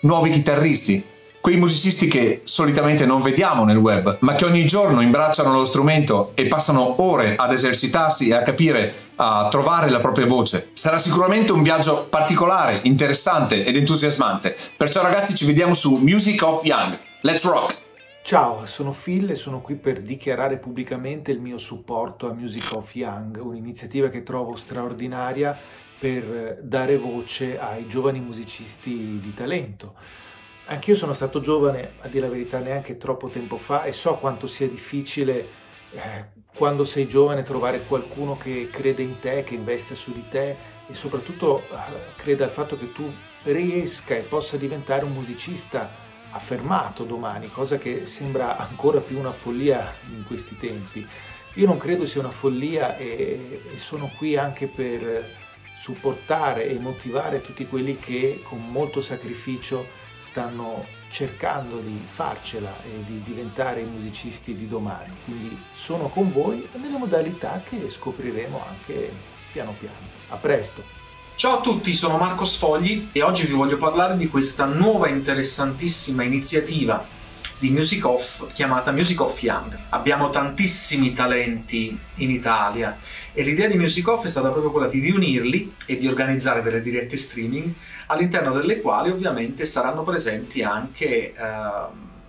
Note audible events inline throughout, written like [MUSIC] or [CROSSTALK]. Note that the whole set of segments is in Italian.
nuovi chitarristi, quei musicisti che solitamente non vediamo nel web, ma che ogni giorno imbracciano lo strumento e passano ore ad esercitarsi e a capire, a trovare la propria voce. Sarà sicuramente un viaggio particolare, interessante ed entusiasmante. Perciò ragazzi ci vediamo su Music of Young. Let's rock! Ciao, sono Phil e sono qui per dichiarare pubblicamente il mio supporto a Music of Young, un'iniziativa che trovo straordinaria per dare voce ai giovani musicisti di talento. Anch'io sono stato giovane, a dire la verità, neanche troppo tempo fa e so quanto sia difficile eh, quando sei giovane trovare qualcuno che crede in te, che investe su di te e soprattutto eh, creda al fatto che tu riesca e possa diventare un musicista affermato domani, cosa che sembra ancora più una follia in questi tempi. Io non credo sia una follia e, e sono qui anche per supportare e motivare tutti quelli che con molto sacrificio stanno cercando di farcela e di diventare i musicisti di domani. Quindi sono con voi nelle modalità che scopriremo anche piano piano. A presto! Ciao a tutti, sono Marco Sfogli e oggi vi voglio parlare di questa nuova interessantissima iniziativa di Music Off chiamata Music Off Young. Abbiamo tantissimi talenti in Italia e l'idea di Music Off è stata proprio quella di riunirli e di organizzare delle dirette streaming, all'interno delle quali ovviamente saranno presenti anche eh,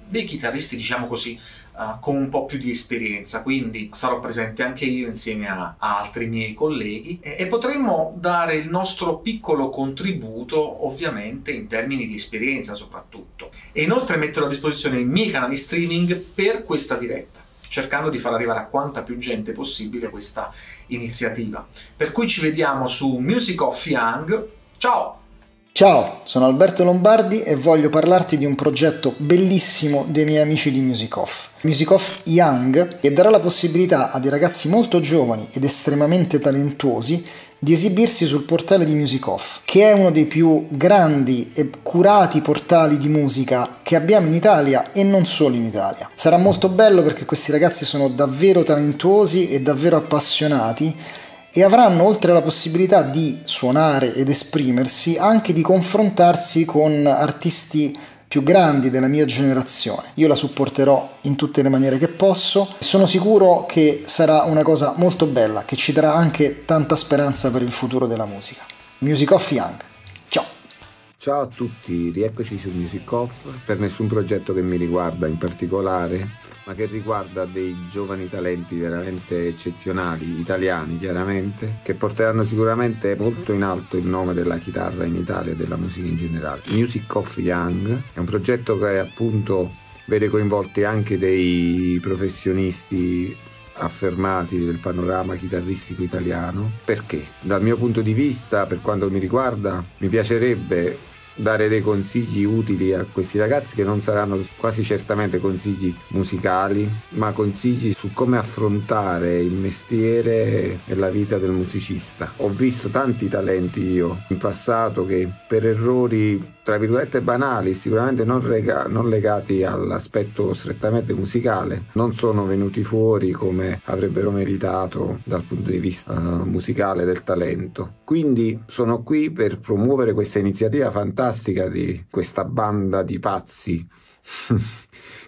dei chitarristi, diciamo così, eh, con un po' più di esperienza. Quindi sarò presente anche io insieme a, a altri miei colleghi e, e potremo dare il nostro piccolo contributo, ovviamente in termini di esperienza soprattutto. E inoltre metterò a disposizione i miei canali streaming per questa diretta cercando di far arrivare a quanta più gente possibile questa iniziativa. Per cui ci vediamo su Music of Young. Ciao! Ciao, sono Alberto Lombardi e voglio parlarti di un progetto bellissimo dei miei amici di Music Off. Music Off Young, che darà la possibilità a dei ragazzi molto giovani ed estremamente talentuosi di esibirsi sul portale di Music Off, che è uno dei più grandi e curati portali di musica che abbiamo in Italia e non solo in Italia. Sarà molto bello perché questi ragazzi sono davvero talentuosi e davvero appassionati e avranno oltre alla possibilità di suonare ed esprimersi anche di confrontarsi con artisti più grandi della mia generazione. Io la supporterò in tutte le maniere che posso. Sono sicuro che sarà una cosa molto bella, che ci darà anche tanta speranza per il futuro della musica. Music of Young. Ciao a tutti, rieccoci su Music Off per nessun progetto che mi riguarda in particolare, ma che riguarda dei giovani talenti veramente eccezionali, italiani chiaramente, che porteranno sicuramente molto in alto il nome della chitarra in Italia e della musica in generale. Music Off Young è un progetto che appunto vede coinvolti anche dei professionisti affermati del panorama chitarristico italiano. Perché? Dal mio punto di vista, per quanto mi riguarda, mi piacerebbe dare dei consigli utili a questi ragazzi che non saranno quasi certamente consigli musicali, ma consigli su come affrontare il mestiere e la vita del musicista. Ho visto tanti talenti io in passato che per errori tra virgolette banali, sicuramente non, rega- non legati all'aspetto strettamente musicale, non sono venuti fuori come avrebbero meritato dal punto di vista uh, musicale del talento. Quindi sono qui per promuovere questa iniziativa fantastica di questa banda di pazzi [LAUGHS]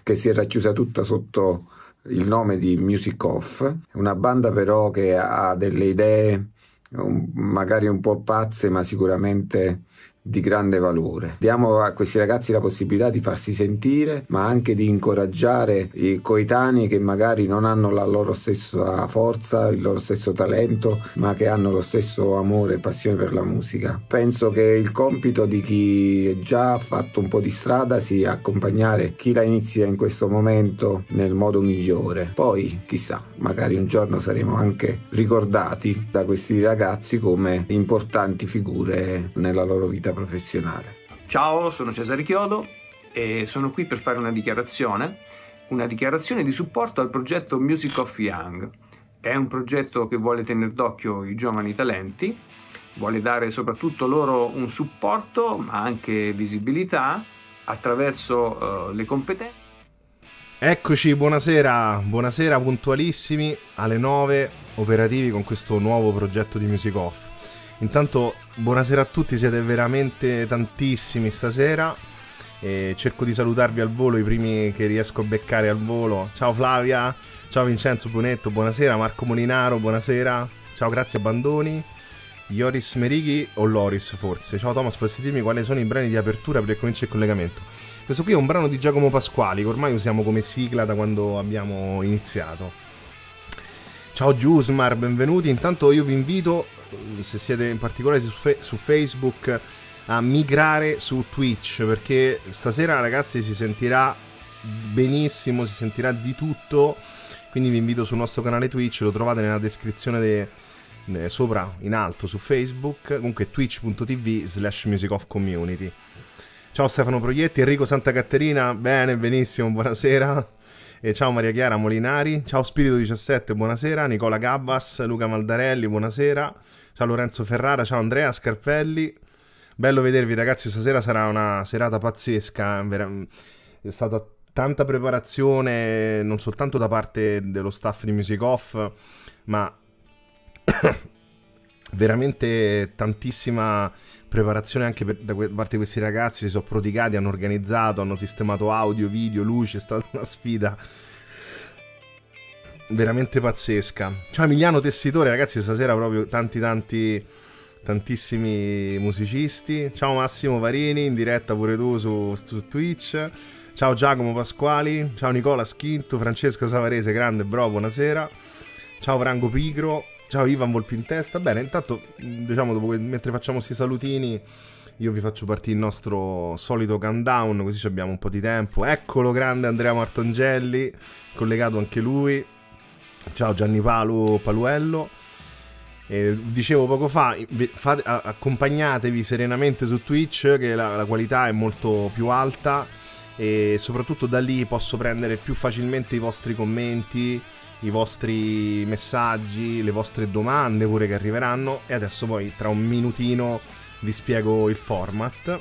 che si è racchiusa tutta sotto il nome di Music Off, una banda però che ha delle idee magari un po' pazze ma sicuramente di grande valore. Diamo a questi ragazzi la possibilità di farsi sentire, ma anche di incoraggiare i coetanei che magari non hanno la loro stessa forza, il loro stesso talento, ma che hanno lo stesso amore e passione per la musica. Penso che il compito di chi è già fatto un po' di strada sia accompagnare chi la inizia in questo momento nel modo migliore. Poi, chissà, magari un giorno saremo anche ricordati da questi ragazzi come importanti figure nella loro vita attività professionale. Ciao, sono Cesare Chiodo e sono qui per fare una dichiarazione, una dichiarazione di supporto al progetto Music of Young. È un progetto che vuole tenere d'occhio i giovani talenti, vuole dare soprattutto loro un supporto ma anche visibilità attraverso uh, le competenze. Eccoci, buonasera, buonasera puntualissimi alle 9 operativi con questo nuovo progetto di Music Off. Intanto, buonasera a tutti, siete veramente tantissimi stasera. E cerco di salutarvi al volo, i primi che riesco a beccare al volo. Ciao Flavia, ciao Vincenzo Bonetto, buonasera. Marco Molinaro, buonasera. Ciao, grazie Abbandoni. Ioris Merighi o Loris forse. Ciao Thomas, potresti dirmi quali sono i brani di apertura per cominciare il collegamento? Questo qui è un brano di Giacomo Pasquali che ormai usiamo come sigla da quando abbiamo iniziato. Ciao Giusmar, benvenuti. Intanto io vi invito Certo, se siete in particolare su, fe- su Facebook, a migrare su Twitch perché stasera ragazzi si sentirà benissimo, si sentirà di tutto. Quindi vi invito sul nostro canale Twitch, lo trovate nella descrizione de- de- sopra in alto su Facebook, comunque twitch.tv slash musicoffcommunity. Ciao Stefano Proietti, Enrico Santa Caterina, bene, benissimo, buonasera. E ciao Maria Chiara Molinari, ciao Spirito17, buonasera, Nicola Gabbas, Luca Maldarelli, buonasera, ciao Lorenzo Ferrara, ciao Andrea Scarpelli. Bello vedervi ragazzi, stasera sarà una serata pazzesca, eh, è stata tanta preparazione non soltanto da parte dello staff di Music Off, ma [COUGHS] veramente tantissima preparazione anche per, da parte di questi ragazzi, si sono prodigati, hanno organizzato, hanno sistemato audio, video, luce, [LAUGHS] è stata una sfida veramente pazzesca. Ciao Emiliano Tessitore, ragazzi, stasera proprio tanti tanti tantissimi musicisti. Ciao Massimo Varini, in diretta pure tu su, su Twitch. Ciao Giacomo Pasquali, ciao Nicola Schinto, Francesco Savarese, grande bro, buonasera. Ciao Franco Pigro, Ciao Ivan Volpi in testa. Bene, intanto, mm, diciamo, dopo, mentre facciamo questi salutini, io vi faccio partire il nostro solito countdown, così abbiamo un po' di tempo. Eccolo, grande Andrea Martongelli, collegato anche lui. Ciao Gianni Palu Paluello. Eh, dicevo poco fa, fate, accompagnatevi serenamente su Twitch che la, la qualità è molto più alta e soprattutto da lì posso prendere più facilmente i vostri commenti i vostri messaggi, le vostre domande pure che arriveranno e adesso poi tra un minutino vi spiego il format.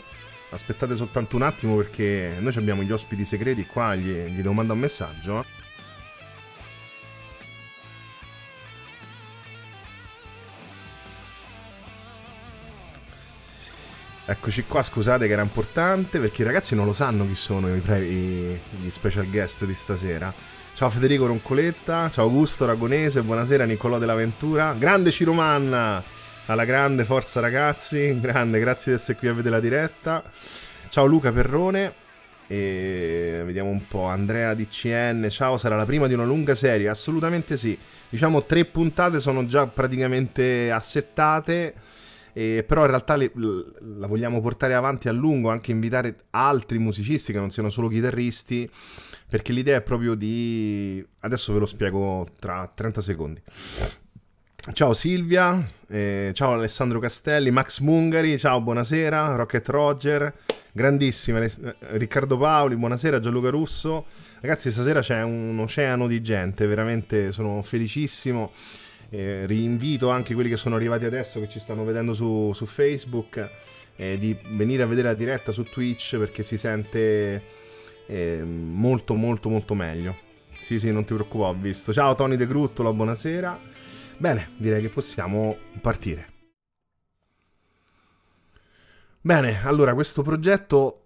Aspettate soltanto un attimo perché noi abbiamo gli ospiti segreti qua, gli, gli devo un messaggio. Eh. Eccoci qua, scusate che era importante perché i ragazzi non lo sanno chi sono i pre- i, gli special guest di stasera. Ciao Federico Roncoletta, ciao Augusto Ragonese, buonasera Niccolò della Ventura, grande Ciromanna, alla grande forza ragazzi, grande, grazie di essere qui a vedere la diretta. Ciao Luca Perrone, e vediamo un po'. Andrea DCN, ciao, sarà la prima di una lunga serie? Assolutamente sì. Diciamo tre puntate sono già praticamente assettate. Eh, però in realtà le, la vogliamo portare avanti a lungo, anche invitare altri musicisti che non siano solo chitarristi perché l'idea è proprio di... Adesso ve lo spiego tra 30 secondi. Ciao Silvia, eh, ciao Alessandro Castelli, Max Mungari, ciao, buonasera, Rocket Roger, grandissima, eh, Riccardo Paoli, buonasera, Gianluca Russo. Ragazzi, stasera c'è un oceano di gente, veramente sono felicissimo. Eh, rinvito anche quelli che sono arrivati adesso, che ci stanno vedendo su, su Facebook, eh, di venire a vedere la diretta su Twitch perché si sente eh, molto molto molto meglio. Sì, sì, non ti preoccupare, ho visto. Ciao Tony De Gruttola, buonasera. Bene, direi che possiamo partire. Bene, allora questo progetto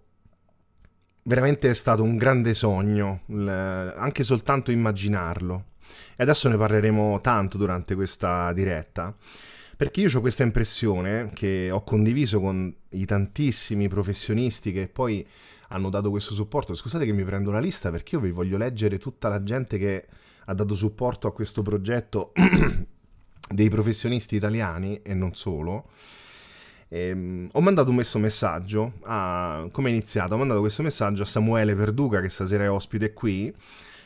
veramente è stato un grande sogno, anche soltanto immaginarlo. E adesso ne parleremo tanto durante questa diretta, perché io ho questa impressione che ho condiviso con i tantissimi professionisti che poi hanno dato questo supporto. Scusate che mi prendo la lista perché io vi voglio leggere tutta la gente che ha dato supporto a questo progetto [CLEARS THROAT] dei professionisti italiani e non solo. Ehm, ho mandato questo messaggio a come è iniziato? Ho mandato questo messaggio a Samuele Perduca che stasera è ospite qui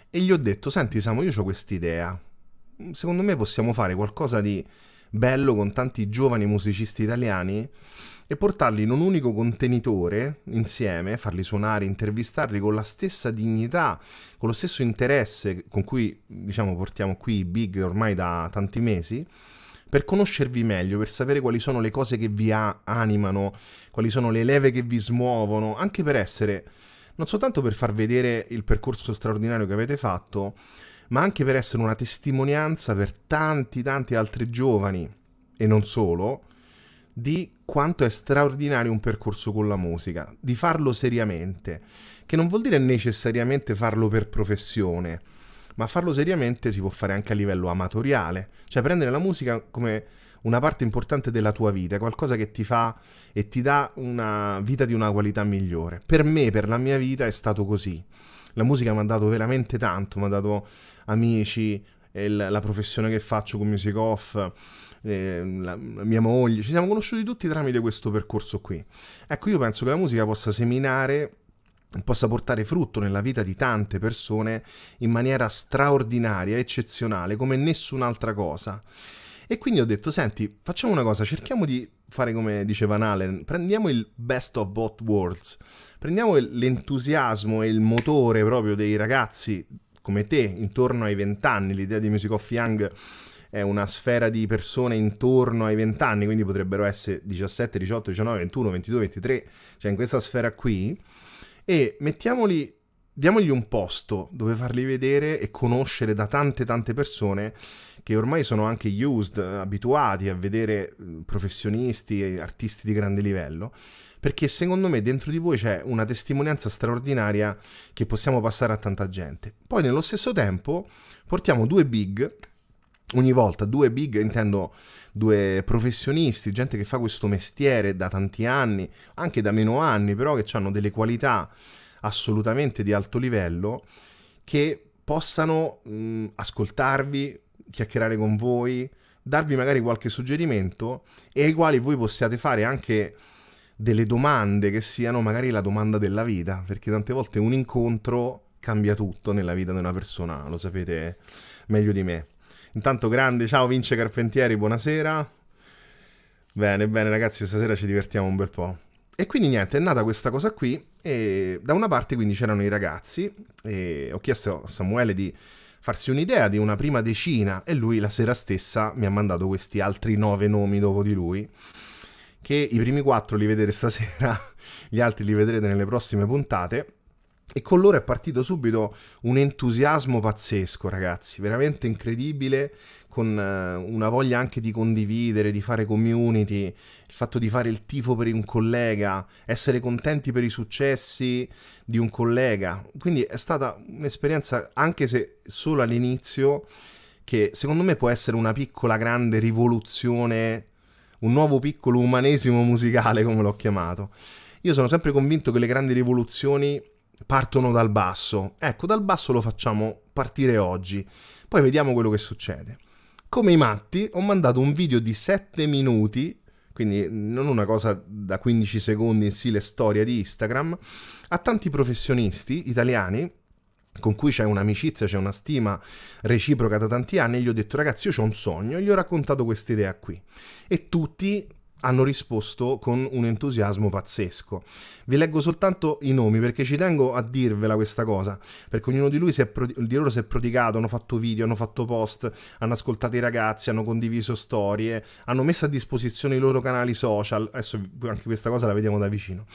e gli ho detto: Senti, Samu, io ho quest'idea. Secondo me possiamo fare qualcosa di bello con tanti giovani musicisti italiani e portarli in un unico contenitore insieme, farli suonare, intervistarli con la stessa dignità, con lo stesso interesse con cui diciamo portiamo qui i big ormai da tanti mesi per conoscervi meglio, per sapere quali sono le cose che vi animano, quali sono le leve che vi smuovono, anche per essere, non soltanto per far vedere il percorso straordinario che avete fatto, ma anche per essere una testimonianza per tanti, tanti altri giovani e non solo, di quanto è straordinario un percorso con la musica, di farlo seriamente, che non vuol dire necessariamente farlo per professione, ma farlo seriamente si può fare anche a livello amatoriale, cioè prendere la musica come una parte importante della tua vita, qualcosa che ti fa e ti dà una vita di una qualità migliore. Per me, per la mia vita è stato così. La musica mi ha dato veramente tanto, mi ha dato amici, il, la professione che faccio con Music Off, eh, la, la mia moglie, ci siamo conosciuti tutti tramite questo percorso qui. Ecco, io penso che la musica possa seminare possa portare frutto nella vita di tante persone in maniera straordinaria, eccezionale, come nessun'altra cosa. E quindi ho detto, senti, facciamo una cosa, cerchiamo di fare come diceva Nalen, prendiamo il best of both worlds, prendiamo l'entusiasmo e il motore proprio dei ragazzi come te, intorno ai vent'anni, l'idea di Music of Young è una sfera di persone intorno ai 20 anni, quindi potrebbero essere 17, 18, 19, 21, 22, 23, cioè in questa sfera qui, e mettiamoli diamogli un posto dove farli vedere e conoscere da tante tante persone che ormai sono anche used, abituati a vedere professionisti e artisti di grande livello, perché secondo me dentro di voi c'è una testimonianza straordinaria che possiamo passare a tanta gente. Poi nello stesso tempo portiamo due big ogni volta due big, intendo due professionisti, gente che fa questo mestiere da tanti anni, anche da meno anni, però che hanno delle qualità assolutamente di alto livello, che possano mh, ascoltarvi, chiacchierare con voi, darvi magari qualche suggerimento e ai quali voi possiate fare anche delle domande che siano magari la domanda della vita, perché tante volte un incontro cambia tutto nella vita di una persona, lo sapete meglio di me. Intanto grande, ciao Vince Carpentieri, buonasera. Bene, bene ragazzi, stasera ci divertiamo un bel po'. E quindi niente, è nata questa cosa qui e da una parte quindi c'erano i ragazzi e ho chiesto a Samuele di farsi un'idea di una prima decina e lui la sera stessa mi ha mandato questi altri nove nomi dopo di lui che i primi quattro li vedrete stasera, [LAUGHS] gli altri li vedrete nelle prossime puntate e con loro è partito subito un entusiasmo pazzesco, ragazzi, veramente incredibile, con eh, una voglia anche di condividere, di fare community, il fatto di fare il tifo per un collega, essere contenti per i successi di un collega. Quindi è stata un'esperienza, anche se solo all'inizio, che secondo me può essere una piccola grande rivoluzione, un nuovo piccolo umanesimo musicale, come l'ho chiamato. Io sono sempre convinto che le grandi rivoluzioni partono dal basso. Ecco, dal basso lo facciamo partire oggi, poi vediamo quello che succede. Come i matti, ho mandato un video di 7 minuti, quindi non una cosa da 15 secondi in stile storia di Instagram, a tanti professionisti italiani con cui c'è un'amicizia, c'è una stima reciproca da tanti anni, gli ho detto ragazzi io ho un sogno, e gli ho raccontato questa idea qui. E tutti hanno risposto con un entusiasmo pazzesco. Vi leggo soltanto i nomi perché ci tengo a dirvela questa cosa, perché ognuno di, lui si è pro- di loro si è prodigato, hanno fatto video, hanno fatto post, hanno ascoltato i ragazzi, hanno condiviso storie, hanno messo a disposizione i loro canali social, adesso anche questa cosa la vediamo da vicino.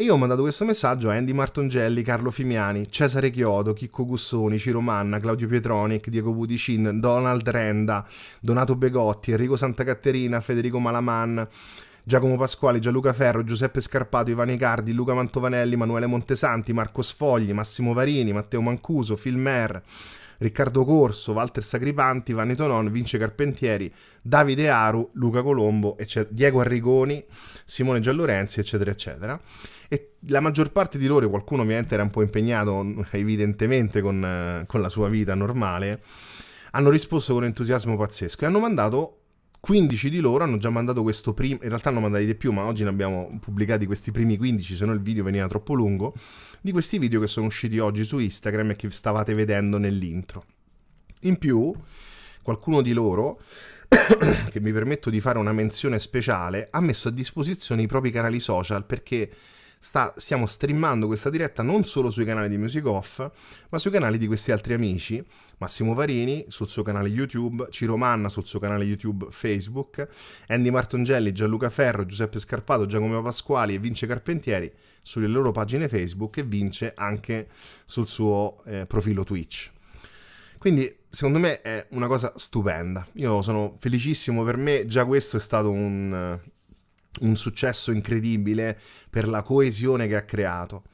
E io ho mandato questo messaggio a Andy Martongelli, Carlo Fimiani, Cesare Chiodo, Chicco Gussoni, Ciro Manna, Claudio Pietronic, Diego Budicin, Donald Renda, Donato Begotti, Enrico Santacaterina, Federico Malaman. Giacomo Pasquali, Gianluca Ferro, Giuseppe Scarpato, Ivani Cardi, Luca Mantovanelli, Manuele Montesanti, Marco Sfogli, Massimo Varini, Matteo Mancuso, Filmer, Riccardo Corso, Walter Sacripanti, Vanni Tonon, Vince Carpentieri, Davide Aru, Luca Colombo, eccetera, Diego Arrigoni, Simone Giallorenzi, eccetera, eccetera. E la maggior parte di loro, qualcuno ovviamente era un po' impegnato [LAUGHS] evidentemente con, eh, con la sua vita normale, hanno risposto con entusiasmo pazzesco e hanno mandato 15 di loro hanno già mandato questo primo, in realtà hanno mandato di più, ma oggi ne abbiamo pubblicati questi primi 15, se no il video veniva troppo lungo, di questi video che sono usciti oggi su Instagram e che stavate vedendo nell'intro. In più, qualcuno di loro, [COUGHS] che mi permetto di fare una menzione speciale, ha messo a disposizione i propri canali social perché sta, stiamo streamando questa diretta non solo sui canali di Music Off, ma sui canali di questi altri amici, Massimo Varini sul suo canale YouTube, Ciro Manna sul suo canale YouTube Facebook, Andy Martongelli, Gianluca Ferro, Giuseppe Scarpato, Giacomo Pasquali e Vince Carpentieri sulle loro pagine Facebook e Vince anche sul suo eh, profilo Twitch. Quindi secondo me è una cosa stupenda. Io sono felicissimo per me, già questo è stato un, un successo incredibile per la coesione che ha creato.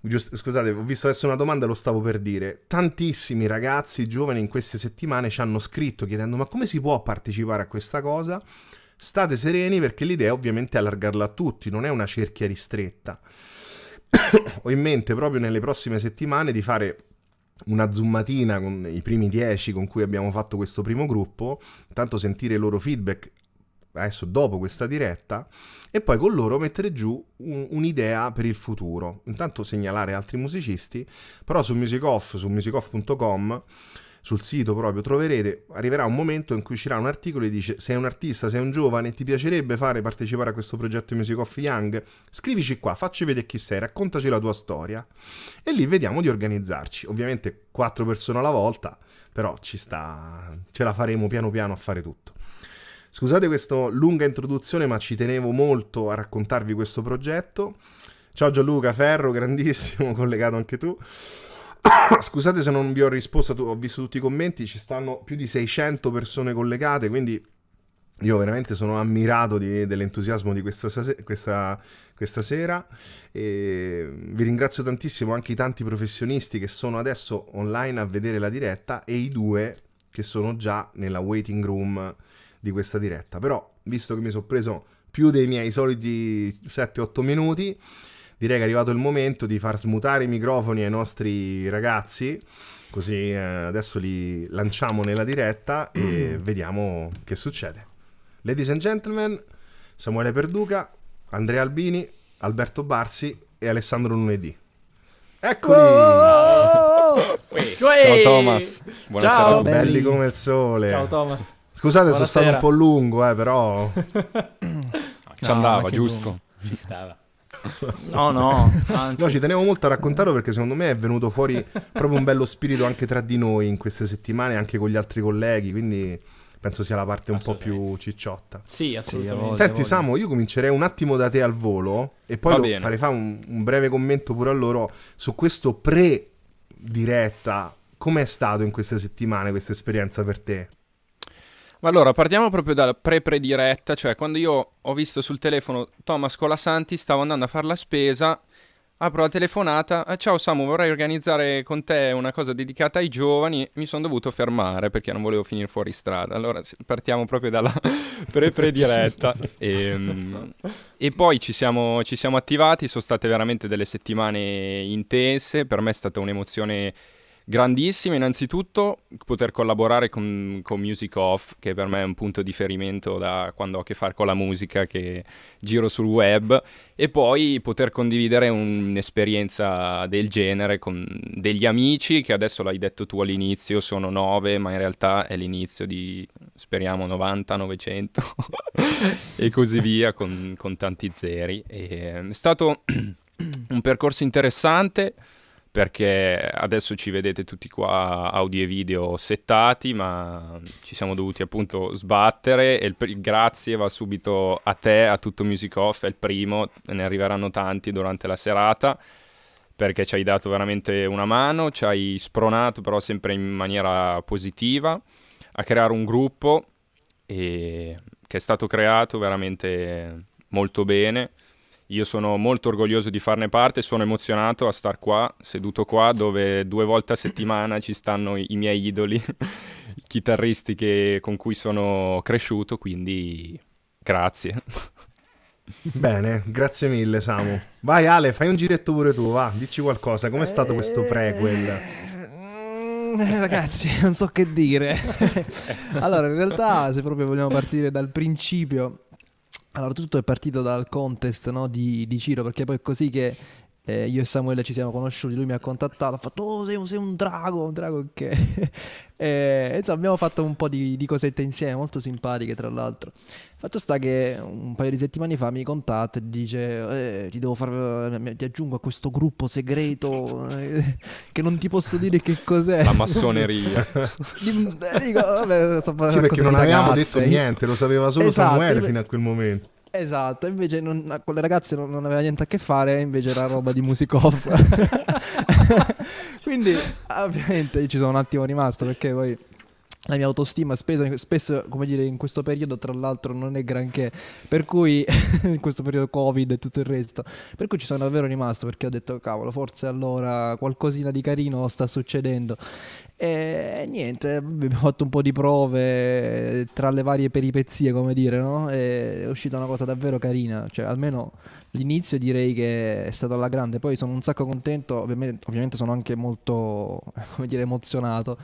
Giusto, scusate, ho visto adesso una domanda, e lo stavo per dire. Tantissimi ragazzi giovani in queste settimane ci hanno scritto chiedendo ma come si può partecipare a questa cosa? State sereni perché l'idea è ovviamente allargarla a tutti, non è una cerchia ristretta. [COUGHS] ho in mente proprio nelle prossime settimane di fare una zoomatina con i primi 10 con cui abbiamo fatto questo primo gruppo, intanto sentire i loro feedback adesso dopo questa diretta e poi con loro mettere giù un, un'idea per il futuro. Intanto segnalare altri musicisti, però su music musicoff, su musicoff.com sul sito proprio troverete, arriverà un momento in cui uscirà un articolo e dice sei un artista, sei un giovane, ti piacerebbe fare partecipare a questo progetto Music Off Young? Scrivici qua, facci vedere chi sei, raccontaci la tua storia e lì vediamo di organizzarci. Ovviamente quattro persone alla volta, però ci sta, ce la faremo piano piano a fare tutto. Scusate questa lunga introduzione, ma ci tenevo molto a raccontarvi questo progetto. Ciao Gianluca Ferro, grandissimo, [LAUGHS] collegato anche tu. [COUGHS] Scusate se non vi ho risposto, ho visto tutti i commenti, ci stanno più di 600 persone collegate, quindi io veramente sono ammirato di, dell'entusiasmo di questa, questa, questa sera e vi ringrazio tantissimo anche i tanti professionisti che sono adesso online a vedere la diretta e i due che sono già nella waiting room di questa diretta. Però, visto che mi sono preso più dei miei soliti 7-8 minuti, direi che è arrivato il momento di far smutare i microfoni ai nostri ragazzi. Così eh, adesso li lanciamo nella diretta e mm. [CLEARS THROAT] vediamo che succede. Ladies and gentlemen, Samuele Perduca, Andrea Albini, Alberto Barsi e Alessandro Lunedì. Eccoli! Ciao Thomas, buonasera. Ciao. Belli come il sole. Ciao Thomas. Scusate Buonasera. sono stato un po' lungo, eh, però... [CLEARS THROAT] ci no, andava, giusto? Ci stava. No, no. Anzi. No, ci tenevo molto a raccontarlo perché secondo me è venuto fuori proprio un bello spirito anche tra di noi in queste settimane, anche con gli altri colleghi, quindi penso sia la parte un po' più cicciotta. Sì, assolutamente. Senti Samo, io comincerei un attimo da te al volo e poi farei fare un, un breve commento pure a loro su questo pre-diretta. Com'è stato in queste settimane questa esperienza per te? Ma allora partiamo proprio dalla pre-prediretta, cioè quando io ho visto sul telefono Thomas Colasanti, stavo andando a fare la spesa, apro la telefonata, ah, ciao Samu vorrei organizzare con te una cosa dedicata ai giovani, mi sono dovuto fermare perché non volevo finire fuori strada, allora partiamo proprio dalla [LAUGHS] pre-prediretta e, ehm, e, poi ci siamo, ci siamo attivati, sono state veramente delle settimane intense, per me è stata un'emozione grandissime. Innanzitutto poter collaborare con, con, Music Off, che per me è un punto di riferimento da quando ho a che fare con la musica che giro sul web, e poi poter condividere un'esperienza del genere con degli amici, che adesso l'hai detto tu all'inizio, sono nove, ma in realtà è l'inizio di, speriamo, 90, 900 [LAUGHS] e così via, con, con tanti zeri. E, è stato [CLEARS THROAT] un percorso interessante perché adesso ci vedete tutti qua audio e video settati, ma ci siamo dovuti appunto sbattere e il, il grazie va subito a te, a tutto Music Off, è il primo, ne arriveranno tanti durante la serata perché ci hai dato veramente una mano, ci hai spronato però sempre in maniera positiva a creare un gruppo e... che è stato creato veramente molto bene io sono molto orgoglioso di farne parte, sono emozionato a star qua, seduto qua, dove due volte a settimana ci stanno i, miei idoli, [LAUGHS] i chitarristi che, con cui sono cresciuto, quindi grazie. Bene, grazie mille Samu. Vai Ale, fai un giretto pure tu, va, dici qualcosa, com'è stato questo eh, prequel? Mm, eh, ragazzi, non so che dire. [LAUGHS] allora, in realtà, se proprio vogliamo partire dal principio, allora, tutto è partito dal contest no, di, di, Ciro, perché poi è così che eh, io e Samuele ci siamo conosciuti, lui mi ha contattato, ha fatto oh sei un, sei un drago, un drago che... [LAUGHS] e, insomma abbiamo fatto un po' di, di, cosette insieme, molto simpatiche tra l'altro. Fatto sta che un paio di settimane fa mi contatta e dice eh, ti devo far... Eh, ti aggiungo a questo gruppo segreto eh, che non ti posso dire che cos'è. La massoneria. [LAUGHS] Eh, dico, vabbè, so, sì perché non indagazze. avevamo detto niente, lo sapeva solo esatto, Samuele fino a quel momento. Esatto, invece non, con le ragazze non, non, aveva niente a che fare, invece era roba di music off. [LAUGHS] [LAUGHS] Quindi, ovviamente, io ci sono un attimo rimasto perché poi la mia autostima spesa, spesso, come dire, in questo periodo tra l'altro non è granché, per cui [LAUGHS] in questo periodo Covid e tutto il resto, per cui ci sono davvero rimasto perché ho detto cavolo, forse allora qualcosina di carino sta succedendo. E niente, abbiamo fatto un po' di prove tra le varie peripezie, come dire, no? E è uscita una cosa davvero carina, cioè almeno l'inizio direi che è stato alla grande, poi sono un sacco contento, ovviamente, ovviamente sono anche molto, [LAUGHS] come dire, emozionato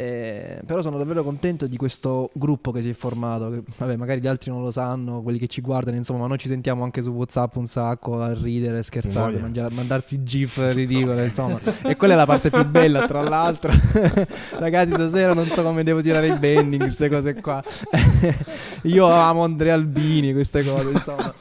eh, però sono davvero contento di questo gruppo che si è formato. Che, vabbè, magari gli altri non lo sanno, quelli che ci guardano, insomma, ma noi ci sentiamo anche su WhatsApp un sacco a ridere, scherzare, mangiare, mandarsi GIF ridicole, no. insomma. e quella è la parte più bella, tra l'altro. [LAUGHS] Ragazzi, stasera non so come devo tirare i bending, queste cose qua. [LAUGHS] Io amo Andrea Albini, queste cose, insomma.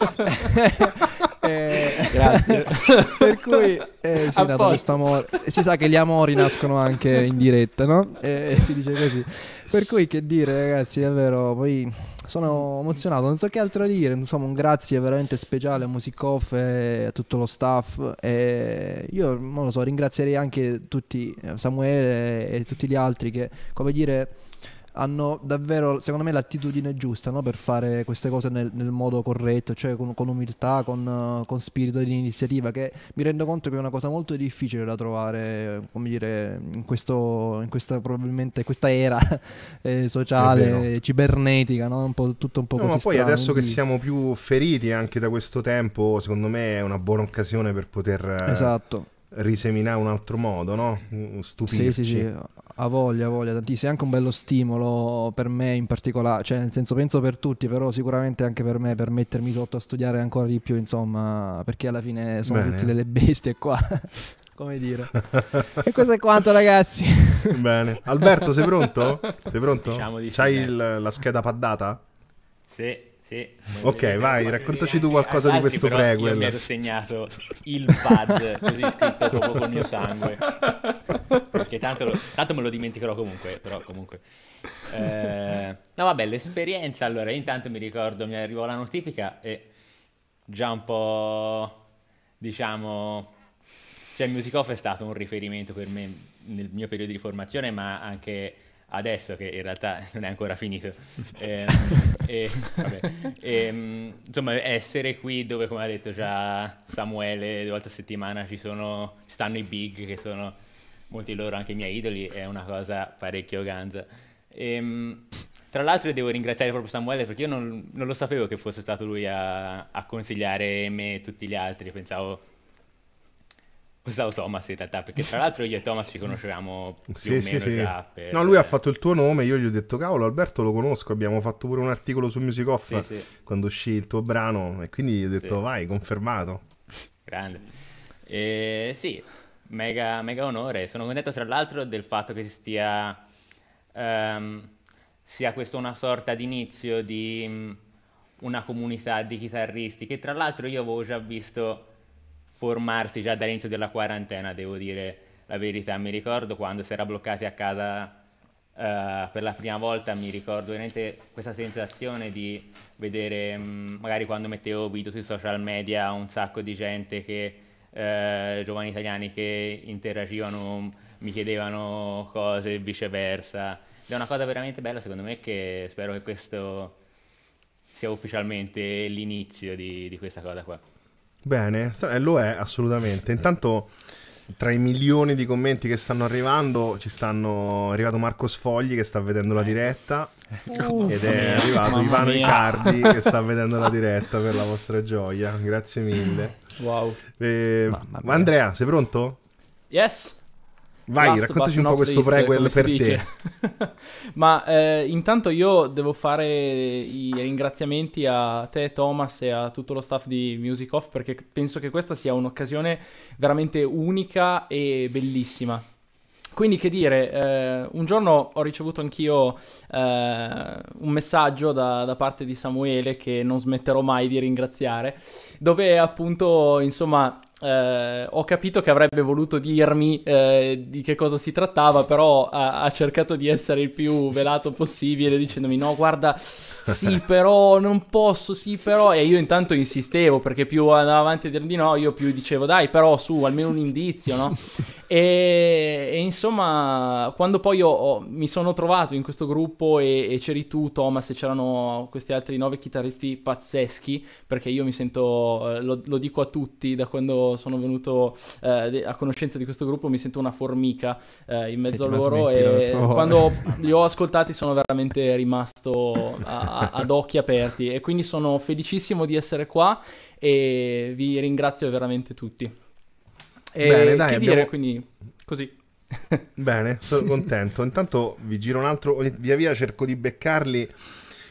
[LAUGHS] Eh, [LAUGHS] grazie. [LAUGHS] per cui eh, sì, nato, giusto amore. si sa che gli amori nascono anche in diretta, no? Eh, si dice così. Per cui che dire, ragazzi, davvero, poi sono emozionato, non so che altro dire, insomma un grazie veramente speciale a Music Off e a tutto lo staff e io non lo so, ringrazierei anche tutti eh, Samuele e tutti gli altri che, come dire, hanno davvero, secondo me, l'attitudine giusta no? per fare queste cose nel, nel modo corretto, cioè con, con umiltà, con, con, spirito di iniziativa, che mi rendo conto che è una cosa molto difficile da trovare, come dire, in, questo, in questa, probabilmente, questa era [LAUGHS] eh, sociale, cibernetica, no? un po', tutto un po' no, così. Ma poi strano, adesso quindi... che siamo più feriti anche da questo tempo, secondo me è una buona occasione per poter... Esatto riseminare un altro modo, no? Mm, stupirci. Sì, sì, sì ha voglia, voglia tantissimo. È anche un bello stimolo per me in particolare, cioè nel senso penso per tutti, però sicuramente anche per me per mettermi sotto a studiare ancora di più, insomma, perché alla fine sono Bene. tutte delle bestie qua. [LAUGHS] Come dire. [LAUGHS] e questo è quanto, ragazzi. Bene. Alberto, sei pronto? Sei pronto? Diciamo di C'hai il, la scheda paddata? Sì. Sì, ok, vai, raccontaci tu qualcosa di questo prequel. Io mi ero segnato il pad così [LAUGHS] scritto proprio col mio sangue. Perché tanto, lo, tanto me lo dimenticherò comunque, però comunque. Eh, no, vabbè, l'esperienza, allora, intanto mi ricordo, mi arrivò la notifica e già un po', diciamo... Cioè, il Music Off è stato un riferimento per me nel mio periodo di formazione, ma anche adesso che in realtà [LAUGHS] non è ancora finito. [LAUGHS] Eh, e, vabbè, e, ehm, insomma, essere qui dove, come ha detto già Samuele, due volte a settimana ci sono, stanno i big che sono molti loro anche i miei idoli, è una cosa parecchio ganza. E, ehm, tra l'altro devo ringraziare proprio Samuele perché io non, non lo sapevo che fosse stato lui a, a consigliare me e tutti gli altri, pensavo usavo Thomas in realtà, perché tra l'altro io e Thomas ci conoscevamo più sì, o sì, sì. Per... No, lui ha fatto il tuo nome, io gli ho detto, cavolo Alberto lo conosco, abbiamo fatto pure un articolo su Music Off sì, quando uscì il tuo brano e quindi gli ho detto vai, confermato. Grande. Eh, sì, mega, mega onore, sono contento tra l'altro del fatto che si stia... Um, sia questo una sorta di inizio di um, mm, una comunità di chitarristi che tra l'altro io avevo già visto formarsi già dall'inizio della quarantena, devo dire la verità. Mi ricordo quando si era bloccati a casa Uh, per la prima volta mi ricordo veramente questa sensazione di vedere, mh, mm, magari quando mettevo video sui social media, un sacco di gente che, uh, giovani italiani che interagivano, mi chiedevano cose e viceversa. è una cosa veramente bella secondo me che spero che questo sia ufficialmente l'inizio di, di questa cosa qua. Bene, eh, lo è assolutamente. Intanto tra i milioni di commenti che stanno arrivando ci stanno è arrivato Marco Sfogli che sta vedendo la eh. diretta uh, ed è arrivato Ivano mia. Icardi che sta vedendo la diretta per la vostra gioia grazie mille wow eh, Andrea sei pronto? yes Vai, Last raccontaci un po' questo least, prequel per te. [LAUGHS] Ma eh, intanto io devo fare i ringraziamenti a te Thomas e a tutto lo staff di Music Off perché penso che questa sia un'occasione veramente unica e bellissima. Quindi che dire, eh, un giorno ho ricevuto anch'io eh, un messaggio da, da, parte di Samuele che non smetterò mai di ringraziare, dove appunto, insomma, eh, ho capito che avrebbe voluto dirmi eh, di che cosa si trattava, però ha, ha, cercato di essere il più velato possibile dicendomi no, guarda, sì, [LAUGHS] però non posso, sì, però... E io intanto insistevo perché più andava avanti a dire di no, io più dicevo dai, però su, almeno un indizio, no? [LAUGHS] E, e insomma, quando poi ho, ho, mi sono trovato in questo gruppo e, e c'eri tu, Thomas, e c'erano questi altri nove chitarristi pazzeschi, perché io mi sento, eh, lo, lo dico a tutti da quando sono venuto eh, a conoscenza di questo gruppo mi sento una formica eh, in mezzo Senti, a loro e quando li ho ascoltati sono veramente rimasto a, a, ad occhi aperti e quindi sono felicissimo di essere qua e vi ringrazio veramente tutti. E Bene, dai, abbiamo... dire, quindi così. Bene, sono contento. Intanto vi giro un altro, via via cerco di beccarli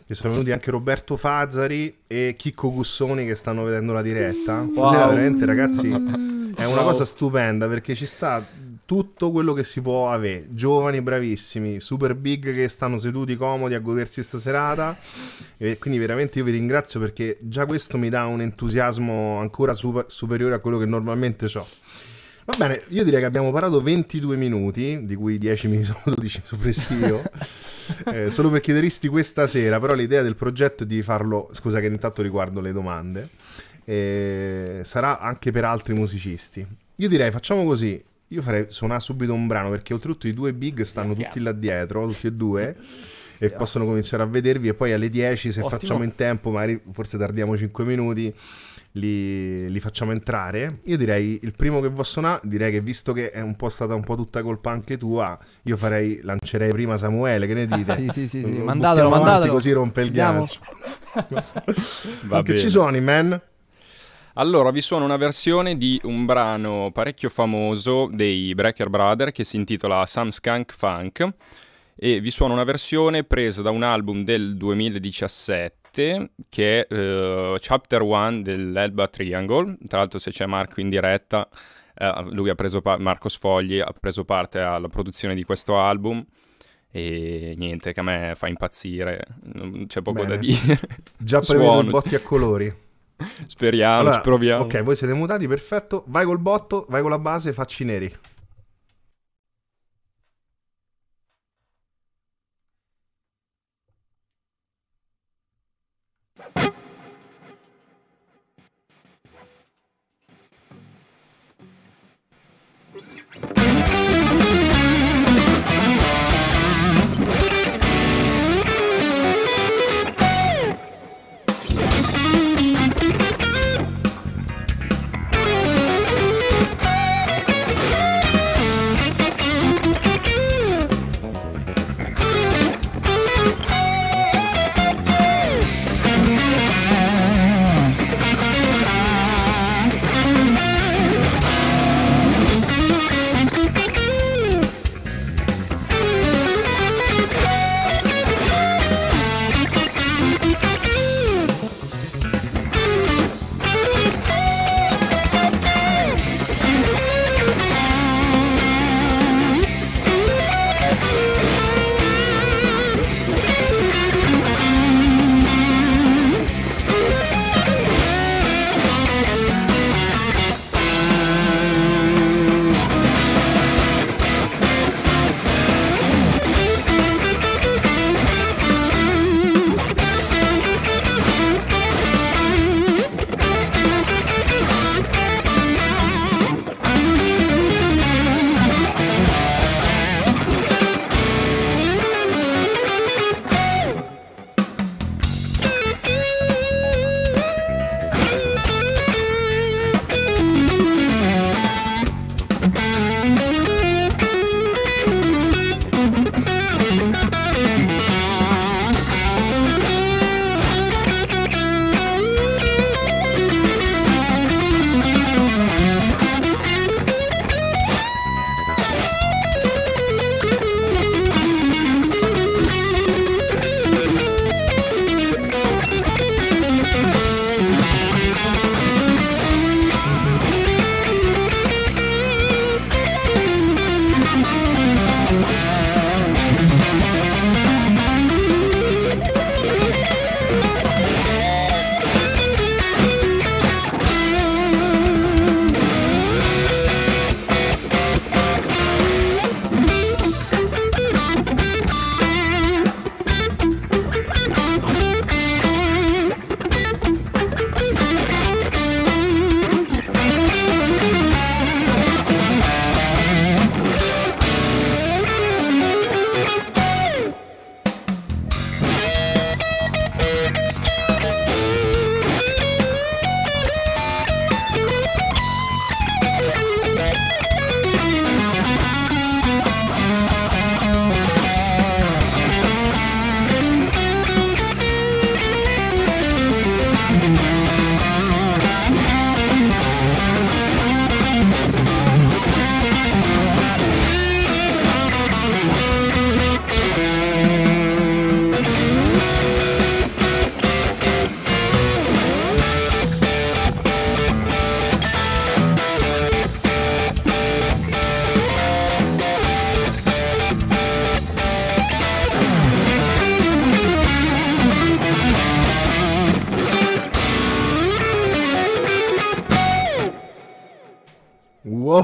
che sono venuti anche Roberto Fazzari e Chicco Gussoni che stanno vedendo la diretta. Mm. Wow. Stasera veramente ragazzi [LAUGHS] è una cosa stupenda perché ci sta tutto quello che si può avere, giovani bravissimi, super big che stanno seduti comodi a godersi questa serata. E quindi veramente io vi ringrazio perché già questo mi dà un entusiasmo ancora super, superiore a quello che normalmente ho. Va bene, io direi che abbiamo parlato 22 minuti, di cui 10 mi sono 12 sorpresi io, eh, solo per chiederisti questa sera, però l'idea del progetto è di farlo, scusa che intanto riguardo le domande, eh, sarà anche per altri musicisti. Io direi facciamo così, io farei suonare subito un brano perché oltretutto i due big stanno yeah, tutti là dietro, tutti e due. e yeah. possono cominciare a vedervi e poi alle 10 se Ottimo. facciamo in tempo magari forse tardiamo 5 minuti li, li, facciamo entrare. Io direi il primo che vuoi suonare, direi che visto che è un po' stata un po' tutta colpa anche tua, io farei, lancerei prima Samuele, che ne [LAUGHS] dite? sì, sì, sì, sì. mandatelo, mandatelo. Così rompe il Andiamo. gancio. [LAUGHS] che ci suoni, man? Allora, vi suono una versione di un brano parecchio famoso dei Breaker Brother che si intitola Some Skunk Funk e vi suono una versione presa da un album del 2017 che è eh, Chapter 1 dell'Elba Triangle. Tra l'altro se c'è Marco in diretta, eh, lui ha preso pa- Marco Sfogli ha preso parte alla produzione di questo album e niente, che a me fa impazzire, c'è poco Bene. da dire. Già [LAUGHS] prevedo i botti a colori. Speriamo, allora, proviamo. Ok, voi siete mutati, perfetto. Vai col botto, vai con la base, facci neri.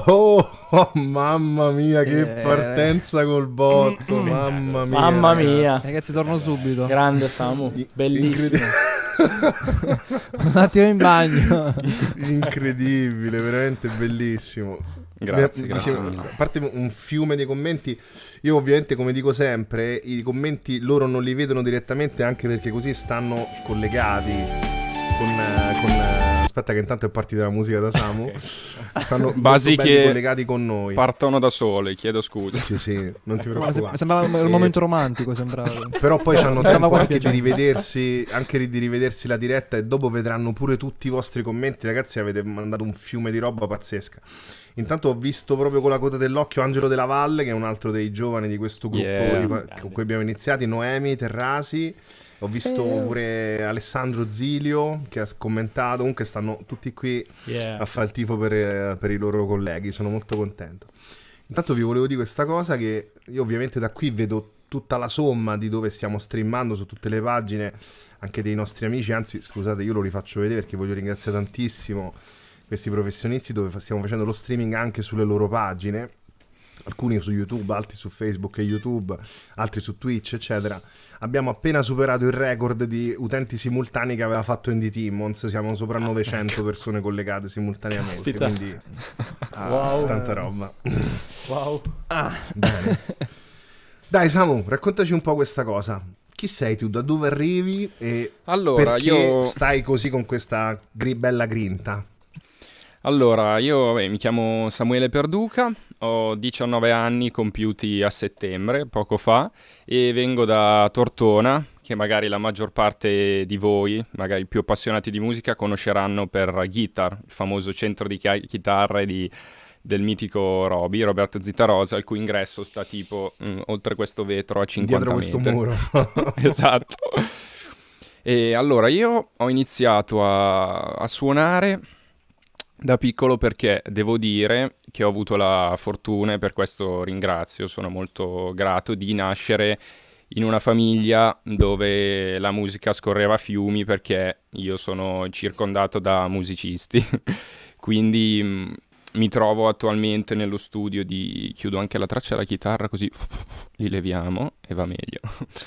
oh, oh, [LAUGHS] mamma mia, che eh. partenza col botto! mamma mia, mamma mia. Ragazzi. torno subito. Grande Samu, bellissimo. Incredibile. Un attimo in bagno. [LAUGHS] Incredibile, veramente bellissimo. Grazie, grazie diciamo, a parte un fiume di commenti, io ovviamente come dico sempre, i commenti loro non li vedono direttamente anche perché così stanno collegati con, eh, con eh, Aspetta, che intanto è partita la musica da Samu. [LAUGHS] okay. Stanno Basi che collegati con noi. Partono da sole, chiedo scusa. Sì, sì, non ti preoccupare. Sembrava un momento romantico, sembrava. [LAUGHS] Però poi hanno tempo anche di rivedersi, anche di rivedersi la diretta e dopo vedranno pure tutti i vostri commenti. Ragazzi, avete mandato un fiume di roba pazzesca. Intanto ho visto proprio con la coda dell'occhio Angelo della Valle, che è un altro dei giovani di questo gruppo yeah, di, con cui abbiamo iniziato, Noemi Terrasi. Ho visto eh. pure Alessandro Zilio che ha commentato, comunque stanno tutti qui yeah. a fare il tifo per, per i loro colleghi, sono molto contento. Intanto vi volevo dire questa cosa che io ovviamente da qui vedo tutta la somma di dove stiamo streamando su tutte le pagine anche dei nostri amici, anzi scusate io lo rifaccio vedere perché voglio ringraziare tantissimo questi professionisti dove stiamo facendo lo streaming anche sulle loro pagine, alcuni su YouTube, altri su Facebook e YouTube, altri su Twitch eccetera abbiamo appena superato il record di utenti simultanei che aveva fatto Andy Timmons, siamo sopra 900 ah, ecco. persone collegate simultaneamente, Caspita. quindi [LAUGHS] ah, wow. tanta roba. Wow. [LAUGHS] Ah. Dai Samu, raccontaci un po' questa cosa. Chi sei tu? Da dove arrivi? E allora, io... stai così con questa gri- bella grinta? Allora, io vabbè, mi chiamo Samuele Perduca, ho 19 anni compiuti a settembre, poco fa, e vengo da Tortona, che magari la maggior parte di voi, magari i più appassionati di musica, conosceranno per Guitar, il famoso centro di chitarre di, del mitico Roby, Roberto Zittarosa, il cui ingresso sta tipo mh, mm, oltre questo vetro a 50 Dietro metri. Dietro questo muro. [LAUGHS] esatto. E allora io ho iniziato a, a suonare da piccolo perché devo dire che ho avuto la fortuna e per questo ringrazio, sono molto grato di nascere in una famiglia dove la musica scorreva a fiumi perché io sono circondato da musicisti. [LAUGHS] Quindi mh, mm, mi trovo attualmente nello studio di... chiudo anche la traccia della chitarra così [LAUGHS] li leviamo e va meglio.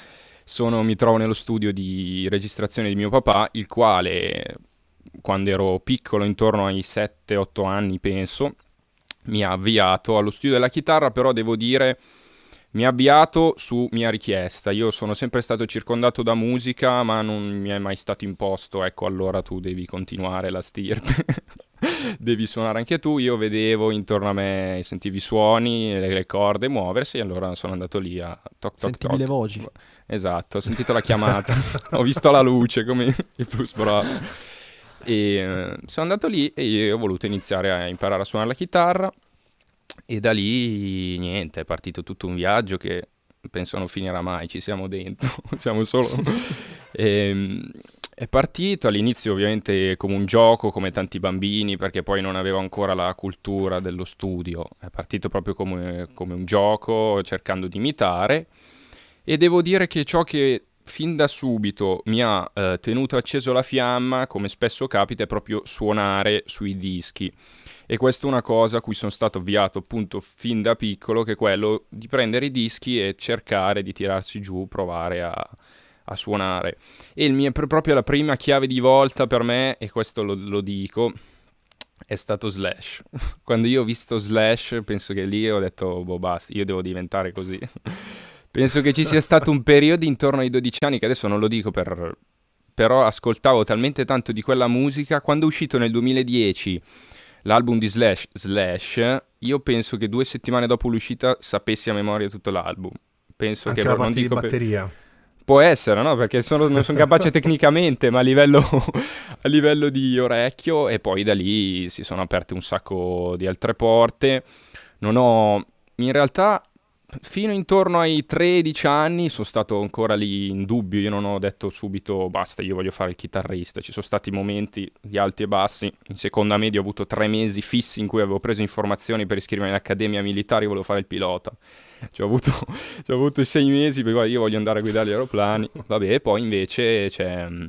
[LAUGHS] Sono, mi trovo nello studio di registrazione di mio papà, il quale quando ero piccolo, intorno ai 7-8 anni penso, mi ha avviato allo studio della chitarra, però devo dire mi ha avviato su mia richiesta. Io sono sempre stato circondato da musica, ma non mi è mai stato imposto, ecco allora tu devi continuare la stirpe. [LAUGHS] devi suonare anche tu, io vedevo intorno a me, sentivi i suoni, le, corde muoversi, e allora sono andato lì a toc toc sentivi toc. le voci. Esatto, ho sentito la chiamata, [LAUGHS] ho visto la luce come i Blues [LAUGHS] Brothers. E eh, sono andato lì e ho voluto iniziare a imparare a suonare la chitarra. E da lì niente, è partito tutto un viaggio che penso non finirà mai, ci siamo dentro, [LAUGHS] siamo solo... [LAUGHS] e, ehm, è partito all'inizio ovviamente come un gioco, come tanti bambini, perché poi non avevo ancora la cultura dello studio, è partito proprio come, come un gioco cercando di imitare e devo dire che ciò che fin da subito mi ha eh, tenuto acceso la fiamma, come spesso capita, è proprio suonare sui dischi. E questa è una cosa a cui sono stato avviato appunto fin da piccolo, che è quello di prendere i dischi e cercare di tirarsi giù, provare a, a suonare. E mio, proprio la prima chiave di volta per me, e questo lo, lo dico, è stato Slash. [LAUGHS] Quando io ho visto Slash, penso che lì ho detto, boh basta, io devo diventare così. [LAUGHS] Penso che ci sia stato un periodo intorno ai 12 anni, che adesso non lo dico per... però ascoltavo talmente tanto di quella musica, quando è uscito nel 2010 l'album di Slash, Slash, io penso che due settimane dopo l'uscita sapessi a memoria tutto l'album. Penso Anche che... la parte di batteria. Per... Può essere, no? Perché sono, non sono capace [LAUGHS] tecnicamente, ma a livello, a livello, di orecchio. E poi da lì si sono aperte un sacco di altre porte. Non ho... In realtà fino intorno ai 13 anni sono stato ancora lì in dubbio, io non ho detto subito basta, io voglio fare il chitarrista, ci sono stati momenti di alti e bassi, in seconda media ho avuto tre mesi fissi in cui avevo preso informazioni per iscrivermi all'accademia militare, io volevo fare il pilota, ci ho avuto, [LAUGHS] ci ho avuto sei mesi perché io voglio andare a guidare gli aeroplani, vabbè, poi invece c'è... Mm,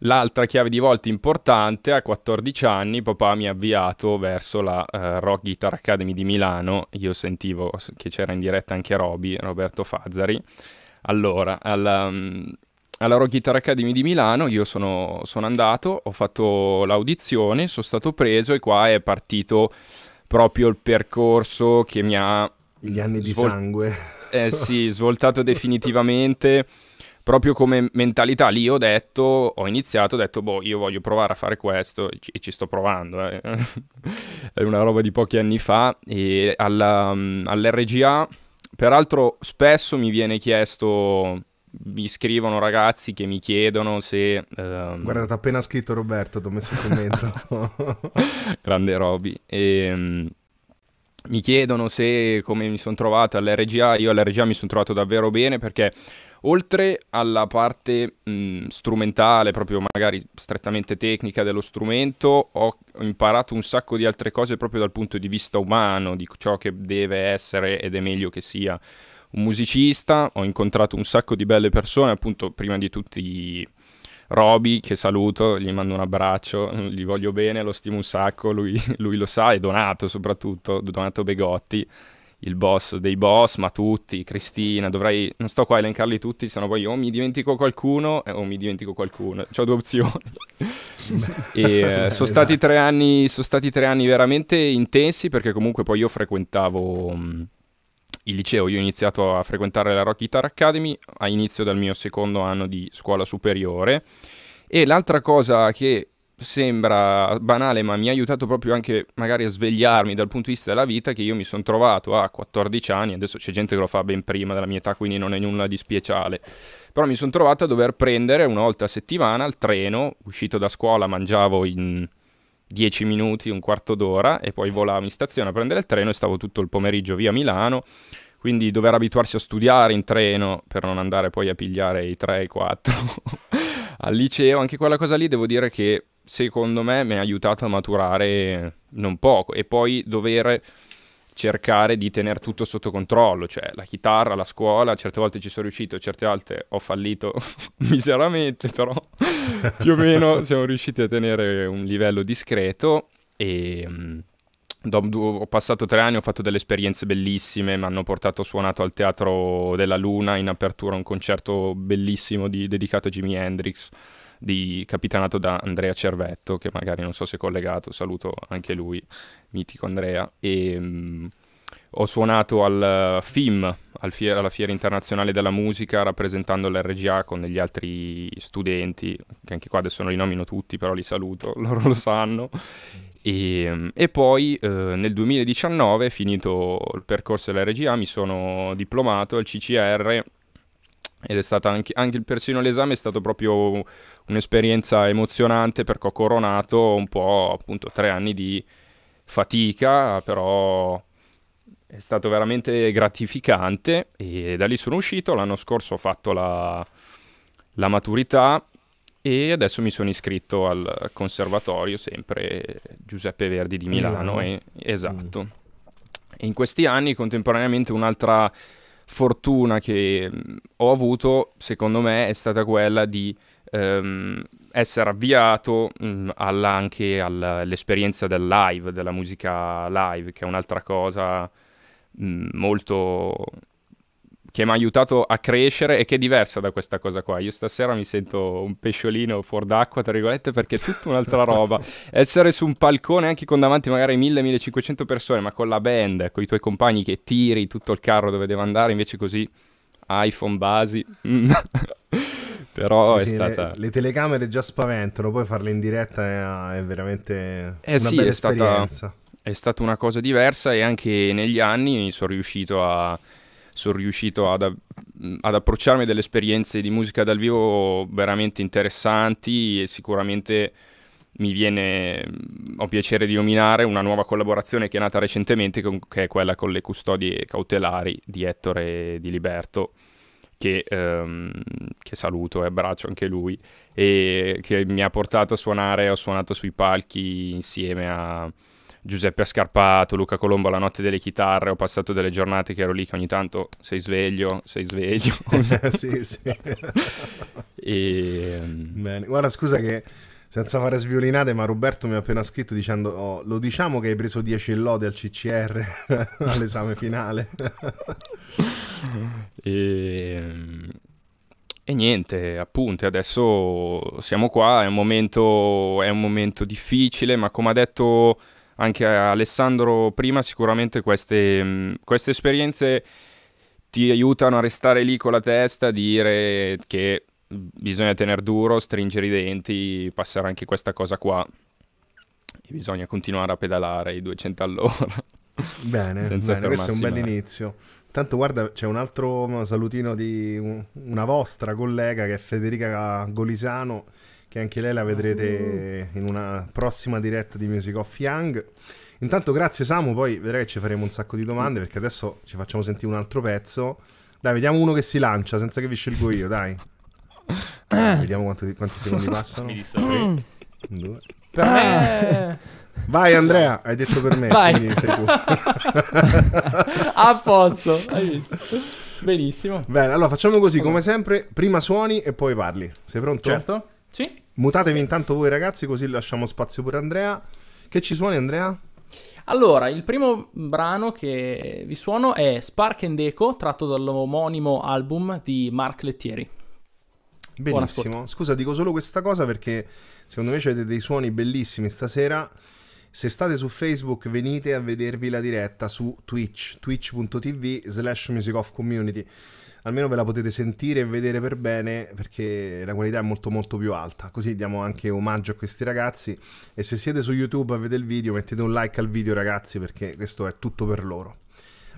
L'altra chiave di volta importante, a 14 anni papà mi ha avviato verso la uh, Rock Guitar Academy di Milano, io sentivo che c'era in diretta anche Roby, Roberto Fazzari, allora alla, mm, alla Rock Guitar Academy di Milano io sono, sono andato, ho fatto l'audizione, sono stato preso e qua è partito proprio il percorso che mi ha... Gli anni di sangue. Eh sì, [LAUGHS] svoltato definitivamente proprio come mentalità lì ho detto, ho iniziato, ho detto boh io voglio provare a fare questo e ci, e ci sto provando, eh. [LAUGHS] è una roba di pochi anni fa e alla, all'RGA peraltro spesso mi viene chiesto mi scrivono ragazzi che mi chiedono se... Ehm... Guarda, ti appena scritto Roberto, ti ho messo il commento. [LAUGHS] Grande Roby. um, mi chiedono se come mi sono trovato all'RGA, io all'RGA mi sono trovato davvero bene perché Oltre alla parte mh, mm, strumentale, proprio magari strettamente tecnica dello strumento, ho imparato un sacco di altre cose proprio dal punto di vista umano, di ciò che deve essere ed è meglio che sia un musicista, ho incontrato un sacco di belle persone, appunto prima di tutti Roby che saluto, gli mando un abbraccio, [LAUGHS] gli voglio bene, lo stimo un sacco, lui, [LAUGHS] lui lo sa, e Donato soprattutto, Donato Begotti il boss dei boss, ma tutti, Cristina, dovrei, non sto qua a elencarli tutti, sennò poi o mi dimentico qualcuno eh, o mi dimentico qualcuno, ho due opzioni. e, eh, sono, stati esatto. tre anni, sono stati tre anni veramente intensi perché comunque poi io frequentavo mh, mm, il liceo, io ho iniziato a frequentare la Rock Guitar Academy a inizio del mio secondo anno di scuola superiore e l'altra cosa che sembra banale, ma mi ha aiutato proprio anche magari a svegliarmi dal punto di vista della vita, che io mi sono trovato a 14 anni, adesso c'è gente che lo fa ben prima della mia età, quindi non è nulla di speciale, però mi sono trovato a dover prendere una volta a settimana il treno, uscito da scuola mangiavo in 10 minuti, un quarto d'ora, e poi volavo in stazione a prendere il treno e stavo tutto il pomeriggio via Milano, quindi dover abituarsi a studiare in treno per non andare poi a pigliare i 3 i 4 [LAUGHS] al liceo, anche quella cosa lì devo dire che secondo me mi ha aiutato a maturare non poco e poi dover cercare di tenere tutto sotto controllo, cioè la chitarra, la scuola, certe volte ci sono riuscito, certe altre ho fallito [LAUGHS] miseramente, però [LAUGHS] più o meno siamo riusciti a tenere un livello discreto e mh, mm, ho passato tre anni, ho fatto delle esperienze bellissime, mi hanno portato suonato al Teatro della Luna in apertura un concerto bellissimo di, dedicato a Jimi Hendrix di, capitanato da Andrea Cervetto, che magari non so se è collegato, saluto anche lui, mitico Andrea. E, ehm, mh, ho suonato al FIM, al fiera, alla Fiera Internazionale della Musica, rappresentando l'RGA con degli altri studenti, che anche qua adesso non li nomino tutti, però li saluto, [LAUGHS] loro lo sanno. E, ehm, e poi eh, nel 2019, finito il percorso dell'RGA, mi sono diplomato al CCR ed è stata anche, anche persino l'esame è stato proprio un'esperienza emozionante perché ho coronato un po' appunto tre anni di fatica, però è stato veramente gratificante e da lì sono uscito, l'anno scorso ho fatto la, la maturità e adesso mi sono iscritto al conservatorio, sempre Giuseppe Verdi di Milano, Milano. E, eh, esatto. Mm. E in questi anni contemporaneamente un'altra fortuna che mm, ho avuto, secondo me, è stata quella di ehm, essere avviato mh, mm, alla, anche all'esperienza del live, della musica live, che è un'altra cosa mh, mm, molto che mi ha aiutato a crescere e che è diversa da questa cosa qua. Io stasera mi sento un pesciolino fuori d'acqua, tra virgolette, perché è tutta un'altra [LAUGHS] roba. Essere su un palcone anche con davanti magari 1000-1500 persone, ma con la band, con i tuoi compagni che tiri tutto il carro dove deve andare, invece così iPhone basi. Mm. [LAUGHS] Però sì, è sì, stata. Le, le, telecamere già spaventano, poi farle in diretta è, è veramente eh una sì, bella è esperienza. Stata, è stata una cosa diversa e anche negli anni sono riuscito a sono riuscito ad, ad approcciarmi delle esperienze di musica dal vivo veramente interessanti e sicuramente mi viene, mm, ho piacere di nominare una nuova collaborazione che è nata recentemente, che è quella con le custodie cautelari di Ettore Di Liberto, che, ehm, che saluto e abbraccio anche lui, e che mi ha portato a suonare, ho suonato sui palchi insieme a, Giuseppe ha Scarpato, Luca Colombo, La notte delle chitarre, ho passato delle giornate che ero lì che ogni tanto sei sveglio, sei sveglio. [LAUGHS] sì, sì. [LAUGHS] e... Mm, Bene. Guarda, scusa che senza fare sviolinate, ma Roberto mi ha appena scritto dicendo oh, lo diciamo che hai preso 10 lode al CCR [LAUGHS] all'esame finale. e... Mm, e niente, appunto, adesso siamo qua, è un momento, è un momento difficile, ma come ha detto anche a Alessandro prima, sicuramente queste, mm, queste esperienze ti aiutano a restare lì con la testa, a dire che bisogna tenere duro, stringere i denti, passare anche questa cosa qua. E bisogna continuare a pedalare i 200 all'ora. Bene, bene questo è un bel inizio. Tanto guarda, c'è un altro salutino di una vostra collega che è Federica Golisano che anche lei la vedrete in una prossima diretta di Music of Young. Intanto grazie Samu, poi vedrai che ci faremo un sacco di domande perché adesso ci facciamo sentire un altro pezzo. Dai, vediamo uno che si lancia senza che vi scelgo io, dai. Eh, vediamo quanti, quanti secondi [LAUGHS] passano. un, due. Per me... Eh. Vai Andrea, hai detto per me, Vai. sei tu. [LAUGHS] A posto, hai visto. Benissimo. Bene, allora facciamo così, come sempre, prima suoni e poi parli. Sei pronto? Certo. Sì. Mutatevi intanto voi ragazzi, così lasciamo spazio pure a Andrea. Che ci suoni Andrea? Allora, il primo brano che vi suono è Spark and Echo, tratto dall'omonimo album di Mark Lettieri. Benissimo. Scusa, dico solo questa cosa perché secondo me avete dei suoni bellissimi stasera. Se state su Facebook venite a vedervi la diretta su Twitch, twitch.tv slash music of community almeno ve la potete sentire e vedere per bene perché la qualità è molto molto più alta. Così diamo anche omaggio a questi ragazzi e se siete su YouTube a vedere il video mettete un like al video ragazzi perché questo è tutto per loro.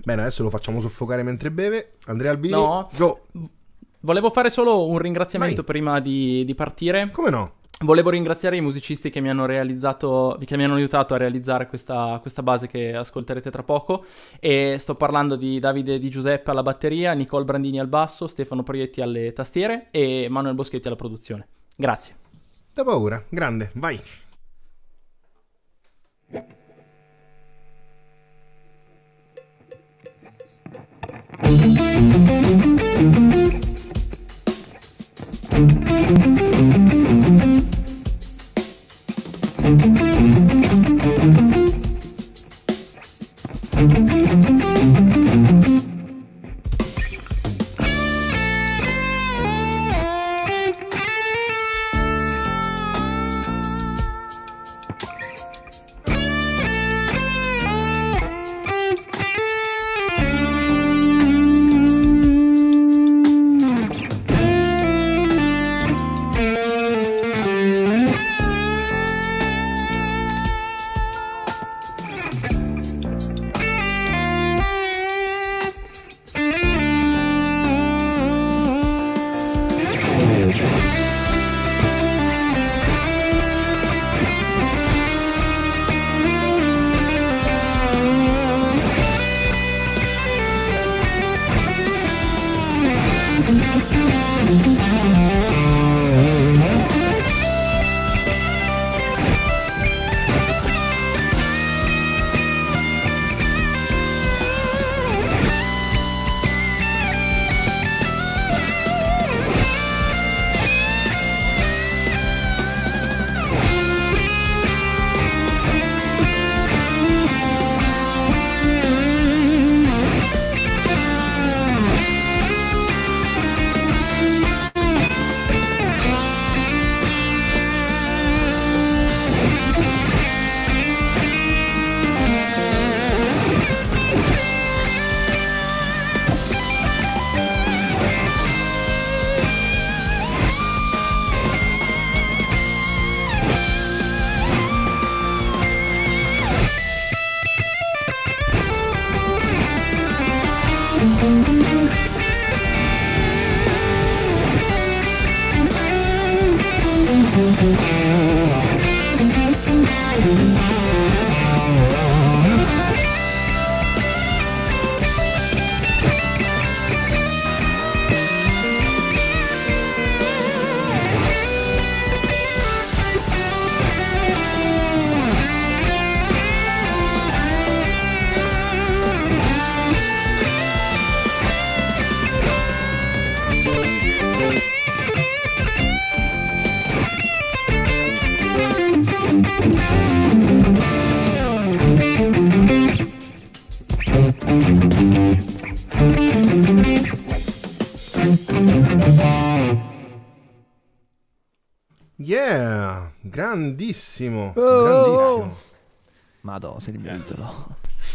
Bene, adesso lo facciamo soffocare mentre beve. Andrea Albini, no. go! Volevo fare solo un ringraziamento Vai. prima di, di partire. Come no? Volevo ringraziare i musicisti che mi hanno, realizzato, che mi hanno aiutato a realizzare questa, questa, base che ascolterete tra poco e sto parlando di Davide Di Giuseppe alla batteria, Nicole Brandini al basso, Stefano Proietti alle tastiere e Manuel Boschetti alla produzione. Grazie. Da paura, grande, vai. Thank you.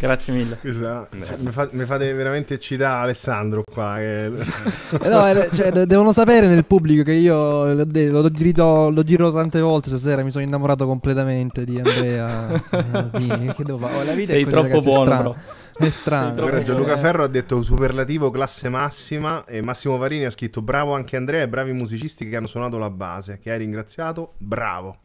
Grazie mille. Esatto. cioè, mi, fa, mi, fate veramente eccitare Alessandro qua. Che... Eh, no, eh, cioè, devono sapere nel pubblico che io l'ho, l'ho, giro, l'ho giro tante volte stasera, mi sono innamorato completamente di Andrea eh, che devo fare? Oh, la vita Sei è così, troppo buono, è strano. Guarda, Gianluca Ferro ha detto superlativo classe massima e Massimo Varini ha scritto bravo anche Andrea e bravi musicisti che hanno suonato la base, che hai ringraziato, bravo.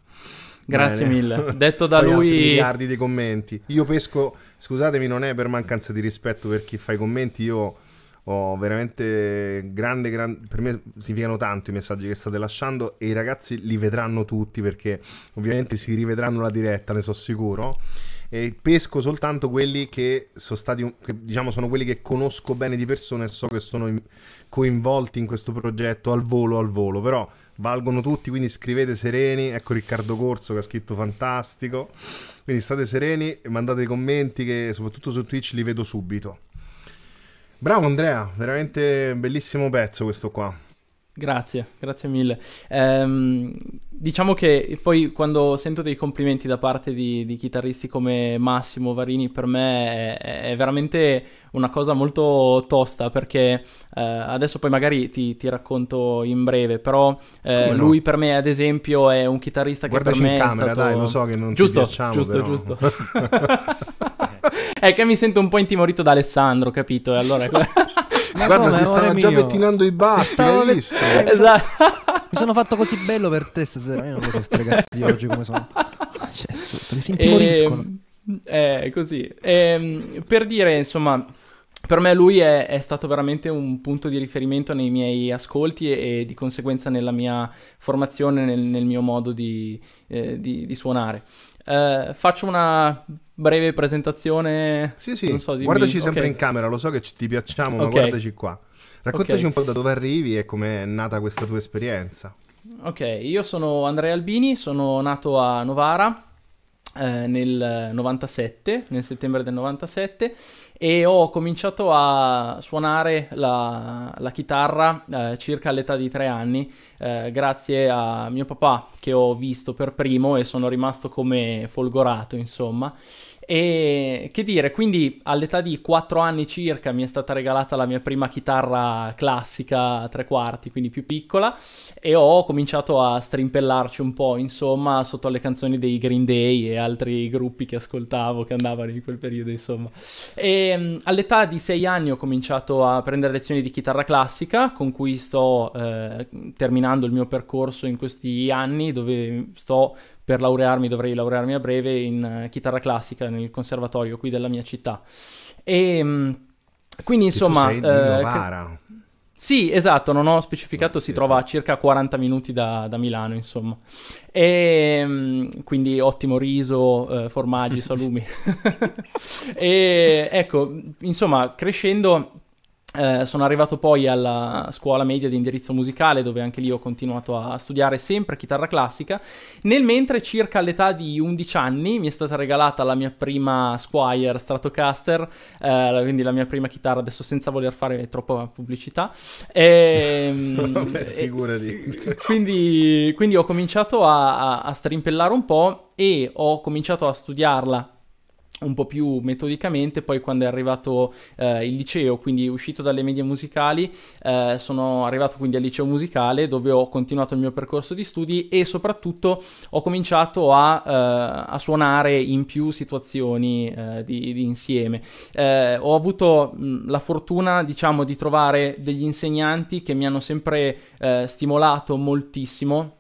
Grazie Bene. mille. [LAUGHS] Detto da Poi lui... miliardi di commenti. Io pesco, scusatemi, non è per mancanza di rispetto per chi fa i commenti, io ho veramente grande, grande... Per me significano tanto i messaggi che state lasciando e i ragazzi li vedranno tutti perché ovviamente si rivedranno la diretta, ne so sicuro. E pesco soltanto quelli che sono stati, che, diciamo, sono quelli che conosco bene di persona e so che sono in, coinvolti in questo progetto al volo, al volo, però valgono tutti, quindi scrivete sereni. Ecco Riccardo Corso che ha scritto fantastico. Quindi state sereni e mandate i commenti che soprattutto su Twitch li vedo subito. Bravo Andrea, veramente bellissimo pezzo questo qua. Grazie, grazie mille. Ehm, diciamo che poi quando sento dei complimenti da parte di, di chitarristi come Massimo Varini, per me è, è veramente una cosa molto tosta perché eh, adesso poi magari ti, ti, racconto in breve, però eh, no? lui per me ad esempio è un chitarrista che Guardaci in camera, stato... dai, lo so che non giusto, ci piacciamo, Giusto, però. giusto. [LAUGHS] [LAUGHS] è che mi sento un po' intimorito da Alessandro, capito? E allora... [LAUGHS] Ma Guarda, come, si stava già pettinando i basti, hai visto? eh, esatto. mi sono fatto così bello per te stasera. Io non lo so, sti ragazzi di oggi come sono. Cioè, mi si intimoriscono. È ehm, eh, così. Eh, per dire, insomma, per me lui è, è, stato veramente un punto di riferimento nei miei ascolti e, e di conseguenza nella mia formazione, nel, nel mio modo di, eh, di, di suonare. Eh, faccio una breve presentazione. Sì, sì, so, guardaci okay. sempre in camera, lo so che ci, ti piacciamo, okay. ma guardaci qua. Raccontaci okay. un po' da dove arrivi e com'è nata questa tua esperienza. Ok, io sono Andrea Albini, sono nato a Novara eh, nel 97, nel settembre del 97 e ho cominciato a suonare la, la chitarra eh, circa all'età di tre anni eh, grazie a mio papà che ho visto per primo e sono rimasto come folgorato insomma e che dire, quindi all'età di 4 anni circa mi è stata regalata la mia prima chitarra classica a tre quarti, quindi più piccola, e ho cominciato a strimpellarci un po', insomma, sotto alle canzoni dei Green Day e altri gruppi che ascoltavo, che andavano in quel periodo, insomma. E mm, all'età di 6 anni ho cominciato a prendere lezioni di chitarra classica, con cui sto eh, terminando il mio percorso in questi anni, dove sto per laurearmi, dovrei laurearmi a breve in eh, chitarra classica nel conservatorio qui della mia città. Ehm, e quindi insomma... Che tu sei di eh, Novara. Che... Sì, esatto, non ho specificato, no, ah, si esatto. trova a circa 40 minuti da, da Milano, insomma. E, ehm, quindi ottimo riso, eh, formaggi, [LAUGHS] salumi. [LAUGHS] e ecco, insomma, crescendo eh, sono arrivato poi alla scuola media di indirizzo musicale dove anche lì ho continuato a studiare sempre chitarra classica, nel mentre circa all'età di 11 anni mi è stata regalata la mia prima Squire Stratocaster, eh, quindi la mia prima chitarra, adesso senza voler fare troppa pubblicità. Ehm, [LAUGHS] e, Beh, figurati. E, [LAUGHS] quindi, quindi, ho cominciato a, a, a strimpellare un po' e ho cominciato a studiarla un po' più metodicamente, poi quando è arrivato eh, il liceo, quindi uscito dalle medie musicali, eh, sono arrivato quindi al liceo musicale dove ho continuato il mio percorso di studi e soprattutto ho cominciato a, eh, a suonare in più situazioni eh, di, di, insieme. Eh, ho avuto mh, mm, la fortuna, diciamo, di trovare degli insegnanti che mi hanno sempre eh, stimolato moltissimo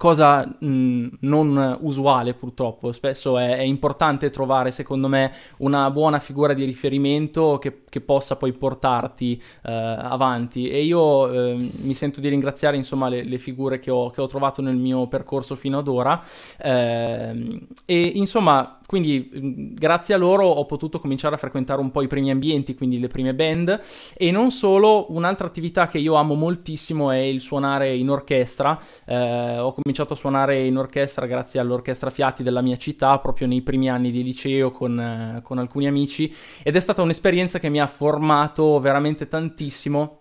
cosa mh, non usuale purtroppo, spesso è, è, importante trovare secondo me una buona figura di riferimento che, che possa poi portarti eh, avanti e io eh, mi sento di ringraziare insomma le, le figure che ho, che ho, trovato nel mio percorso fino ad ora eh, e insomma quindi grazie a loro ho potuto cominciare a frequentare un po' i primi ambienti, quindi le prime band e non solo, un'altra attività che io amo moltissimo è il suonare in orchestra, eh, ho cominciato cominciato a suonare in orchestra grazie all'orchestra Fiati della mia città, proprio nei primi anni di liceo con, eh, con alcuni amici ed è stata un'esperienza che mi ha formato veramente tantissimo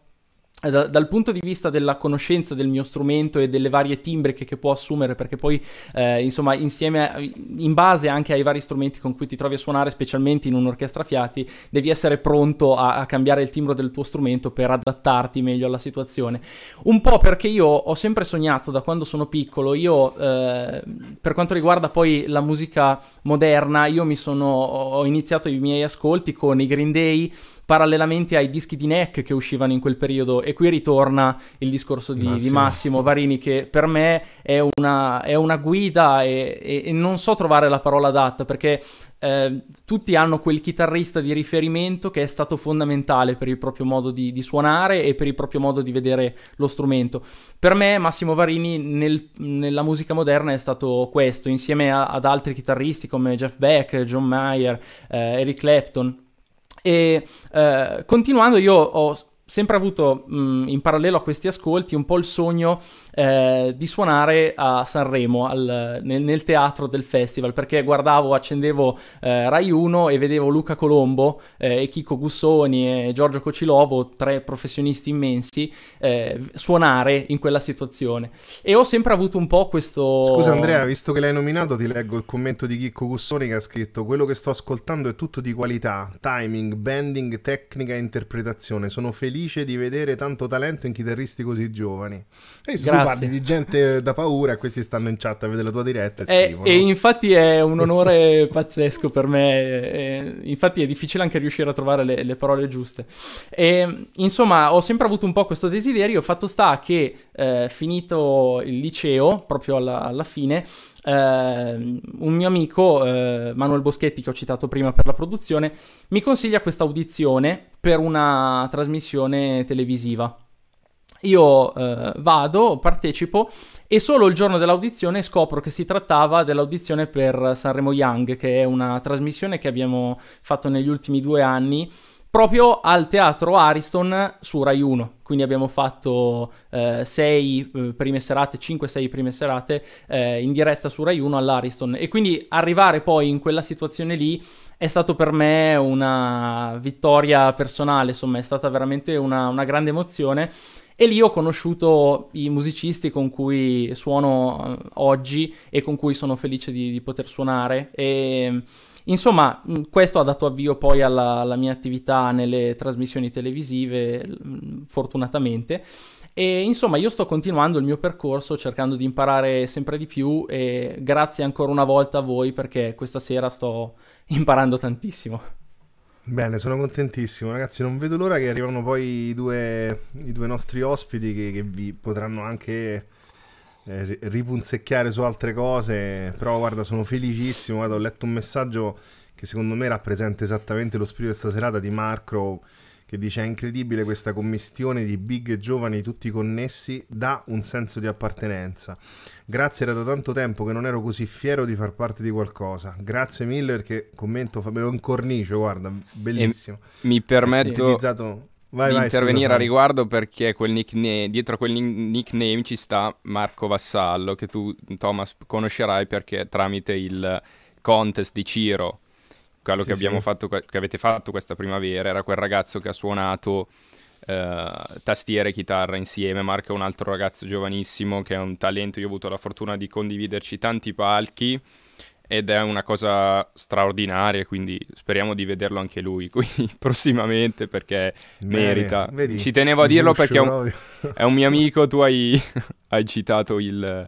eh, da, dal punto di vista della conoscenza del mio strumento e delle varie timbriche che può assumere, perché poi eh, insomma insieme, a, in base anche ai vari strumenti con cui ti trovi a suonare, specialmente in un'orchestra fiati, devi essere pronto a, a, cambiare il timbro del tuo strumento per adattarti meglio alla situazione. Un po' perché io ho sempre sognato da quando sono piccolo, io eh, per quanto riguarda poi la musica moderna, io mi sono, ho iniziato i miei ascolti con i Green Day, parallelamente ai dischi di Neck che uscivano in quel periodo e qui ritorna il discorso di Massimo, di Massimo Varini che per me è una, è una guida e, e, e, non so trovare la parola adatta perché eh, tutti hanno quel chitarrista di riferimento che è stato fondamentale per il proprio modo di, di, suonare e per il proprio modo di vedere lo strumento. Per me Massimo Varini nel, nella musica moderna è stato questo, insieme a, ad altri chitarristi come Jeff Beck, John Mayer, eh, Eric Clapton e eh, continuando, io ho sempre avuto mh, in parallelo a questi ascolti un po' il sogno eh, di suonare a Sanremo al, nel, nel, teatro del festival perché guardavo, accendevo eh, Rai 1 e vedevo Luca Colombo eh, e Chico Gussoni e Giorgio Cocilovo, tre professionisti immensi, eh, suonare in quella situazione. E ho sempre avuto un po' questo... Scusa Andrea, visto che l'hai nominato ti leggo il commento di Chico Gussoni che ha scritto quello che sto ascoltando è tutto di qualità, timing, bending, tecnica e interpretazione. Sono felice di vedere tanto talento in chitarristi così giovani. E tu parli di gente da paura, questi stanno in chat a vedere la tua diretta e, e eh, scrivono. E infatti è un onore [LAUGHS] pazzesco per me, e, eh, eh, infatti è difficile anche riuscire a trovare le, le, parole giuste. E, insomma, ho sempre avuto un po' questo desiderio, fatto sta che eh, finito il liceo, proprio alla, alla fine, eh, un mio amico, eh, Manuel Boschetti, che ho citato prima per la produzione, mi consiglia questa audizione per una trasmissione televisiva. Io eh, vado, partecipo e solo il giorno dell'audizione scopro che si trattava dell'audizione per Sanremo Young, che è una trasmissione che abbiamo fatto negli ultimi due anni proprio al teatro Ariston su Rai 1. Quindi abbiamo fatto 6 eh, eh, prime serate, 5-6 prime serate eh, in diretta su Rai 1 all'Ariston. E quindi arrivare poi in quella situazione lì è stato per me una vittoria personale, insomma è stata veramente una, una grande emozione e lì ho conosciuto i musicisti con cui suono eh, oggi e con cui sono felice di, di poter suonare. E, mm, Insomma, mm, questo ha dato avvio poi alla, alla, mia attività nelle trasmissioni televisive, mm, fortunatamente. E insomma, io sto continuando il mio percorso cercando di imparare sempre di più e grazie ancora una volta a voi perché questa sera sto imparando tantissimo. Bene, sono contentissimo ragazzi, non vedo l'ora che arrivano poi i due, i due nostri ospiti che, che, vi potranno anche eh, ripunzecchiare su altre cose, però guarda sono felicissimo, guarda, ho letto un messaggio che secondo me rappresenta esattamente lo spirito di questa serata di Marco che dice è incredibile questa commistione di big e giovani tutti connessi, dà un senso di appartenenza. Grazie, era da tanto tempo che non ero così fiero di far parte di qualcosa. Grazie mille perché commento, Fabio lo cornice guarda, bellissimo. E mi permetto... Vai, vai, intervenire scusa, a riguardo perché quel nickname, dietro quel nickname ci sta Marco Vassallo che tu Thomas conoscerai perché tramite il contest di Ciro quello sì, che, sì. Fatto, che, avete fatto questa primavera era quel ragazzo che ha suonato eh, tastiere e chitarra insieme, Marco è un altro ragazzo giovanissimo che è un talento, io ho avuto la fortuna di condividerci tanti palchi ed è una cosa straordinaria, quindi speriamo di vederlo anche lui qui [LAUGHS] prossimamente perché Bene, merita. Vedi, Ci tenevo a dirlo perché è un, è un, mio amico, tu hai, [LAUGHS] hai citato il,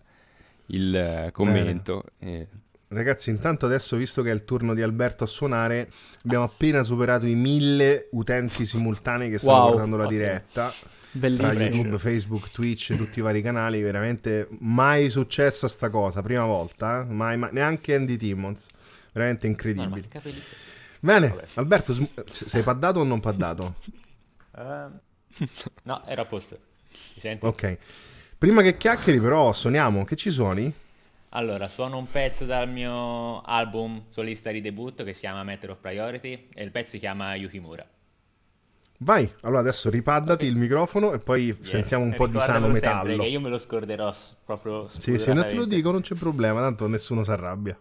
il eh, commento. Eh, Ragazzi, intanto adesso, visto che è il turno di Alberto a suonare, abbiamo appena superato i mille utenti simultanei che stanno wow, guardando la okay. diretta. Bellissimo. Tra YouTube, Facebook, Twitch e tutti i vari canali, veramente mai successa sta cosa, prima volta, eh? mai, mai, neanche Andy Timmons, veramente incredibile. No, Bene, Vabbè. Alberto, sei paddato o non paddato? Uh, [LAUGHS] no, era a posto. Mi senti? Ok. Prima che chiacchieri però suoniamo, che ci suoni? Allora, suono un pezzo dal mio album solista di debutto che si chiama Matter of Priority e il pezzo si chiama Yukimura. Vai, allora adesso ripaddati okay. il microfono e poi yes. sentiamo un e po' di sano metallo. Che io me lo scorderò proprio Sì, sì, non te lo dico, non c'è problema, tanto nessuno si arrabbia.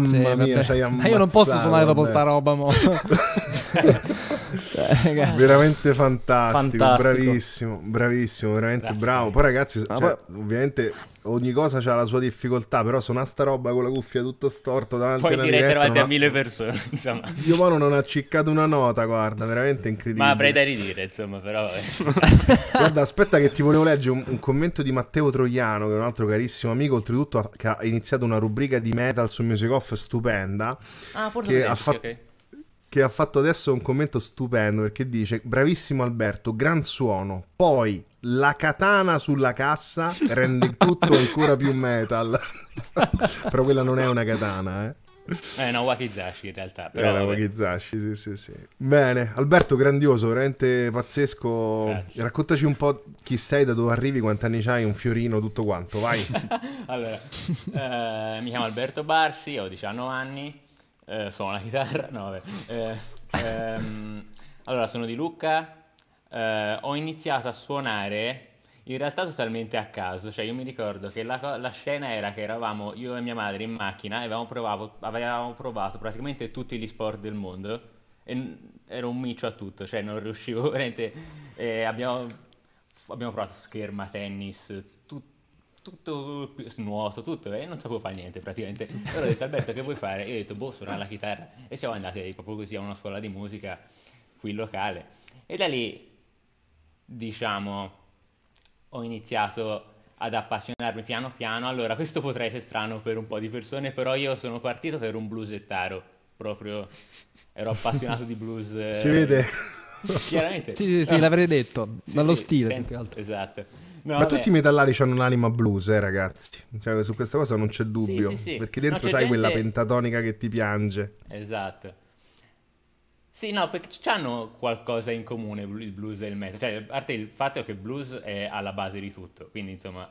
Mamma sì, mia, sei ammazzato. Ma io non posso suonare dopo sta roba, mo. [LAUGHS] Cioè, ragazzi. veramente fantastico, fantastico, bravissimo, bravissimo, veramente Grazie. bravo. Poi ragazzi, cioè, poi... ovviamente ogni cosa ha la sua difficoltà, però suona sta roba con la cuffia tutto storto davanti Puoi a dire diretta, davanti a mille persone, [LAUGHS] insomma. Io mono non ha ciccato una nota, guarda, veramente incredibile. Ma avrei da ridire, insomma, però... Eh. [LAUGHS] guarda, aspetta che ti volevo leggere un, un, commento di Matteo Troiano, che è un altro carissimo amico, oltretutto che ha iniziato una rubrica di metal su Music Off stupenda. Ah, forse che ha fatto... Okay che ha fatto adesso un commento stupendo perché dice bravissimo Alberto, gran suono, poi la katana sulla cassa rende tutto ancora più metal. [LAUGHS] Però quella non è una katana, eh. Eh, no, Wakizashi in realtà. Però Era Wakizashi, sì, sì, sì. Bene, Alberto, grandioso, veramente pazzesco. Grazie. Raccontaci un po' chi sei, da dove arrivi, quanti anni hai, un fiorino, tutto quanto, vai. [LAUGHS] allora, eh, mi chiamo Alberto Barsi, ho 19 anni, eh, suono la chitarra, no vabbè. Eh, ehm, allora, sono di Lucca, eh, ho iniziato a suonare in realtà totalmente a caso, cioè io mi ricordo che la, la, scena era che eravamo io e mia madre in macchina e avevamo provato, avevamo provato praticamente tutti gli sport del mondo e ero un micio a tutto, cioè non riuscivo [LAUGHS] veramente, eh, abbiamo, abbiamo provato scherma, tennis, tutto snuoto, tutto, e non sapevo fare niente praticamente. Allora ho detto Alberto che vuoi fare? E ho detto boh, suonare la chitarra. E siamo andati proprio così a una scuola di musica qui locale. E da lì, diciamo, ho iniziato ad appassionarmi piano piano. Allora, questo potrà essere strano per un po' di persone, però io sono partito che ero un bluesettaro, proprio ero appassionato di blues. Si vede. Eh, chiaramente. Sì, sì, sì, l'avrei detto, sì, dallo sì, stile sen- più che altro. Esatto ma vabbè. tutti i metallari hanno un'anima blues, eh, ragazzi. Cioè, su questa cosa non c'è dubbio. Sì, sì, sì. Perché dentro no, c'hai gente... quella pentatonica che ti piange. Esatto. Sì, no, perché hanno qualcosa in comune il blues e il metal. Cioè, a parte il fatto che il blues è alla base di tutto, quindi insomma,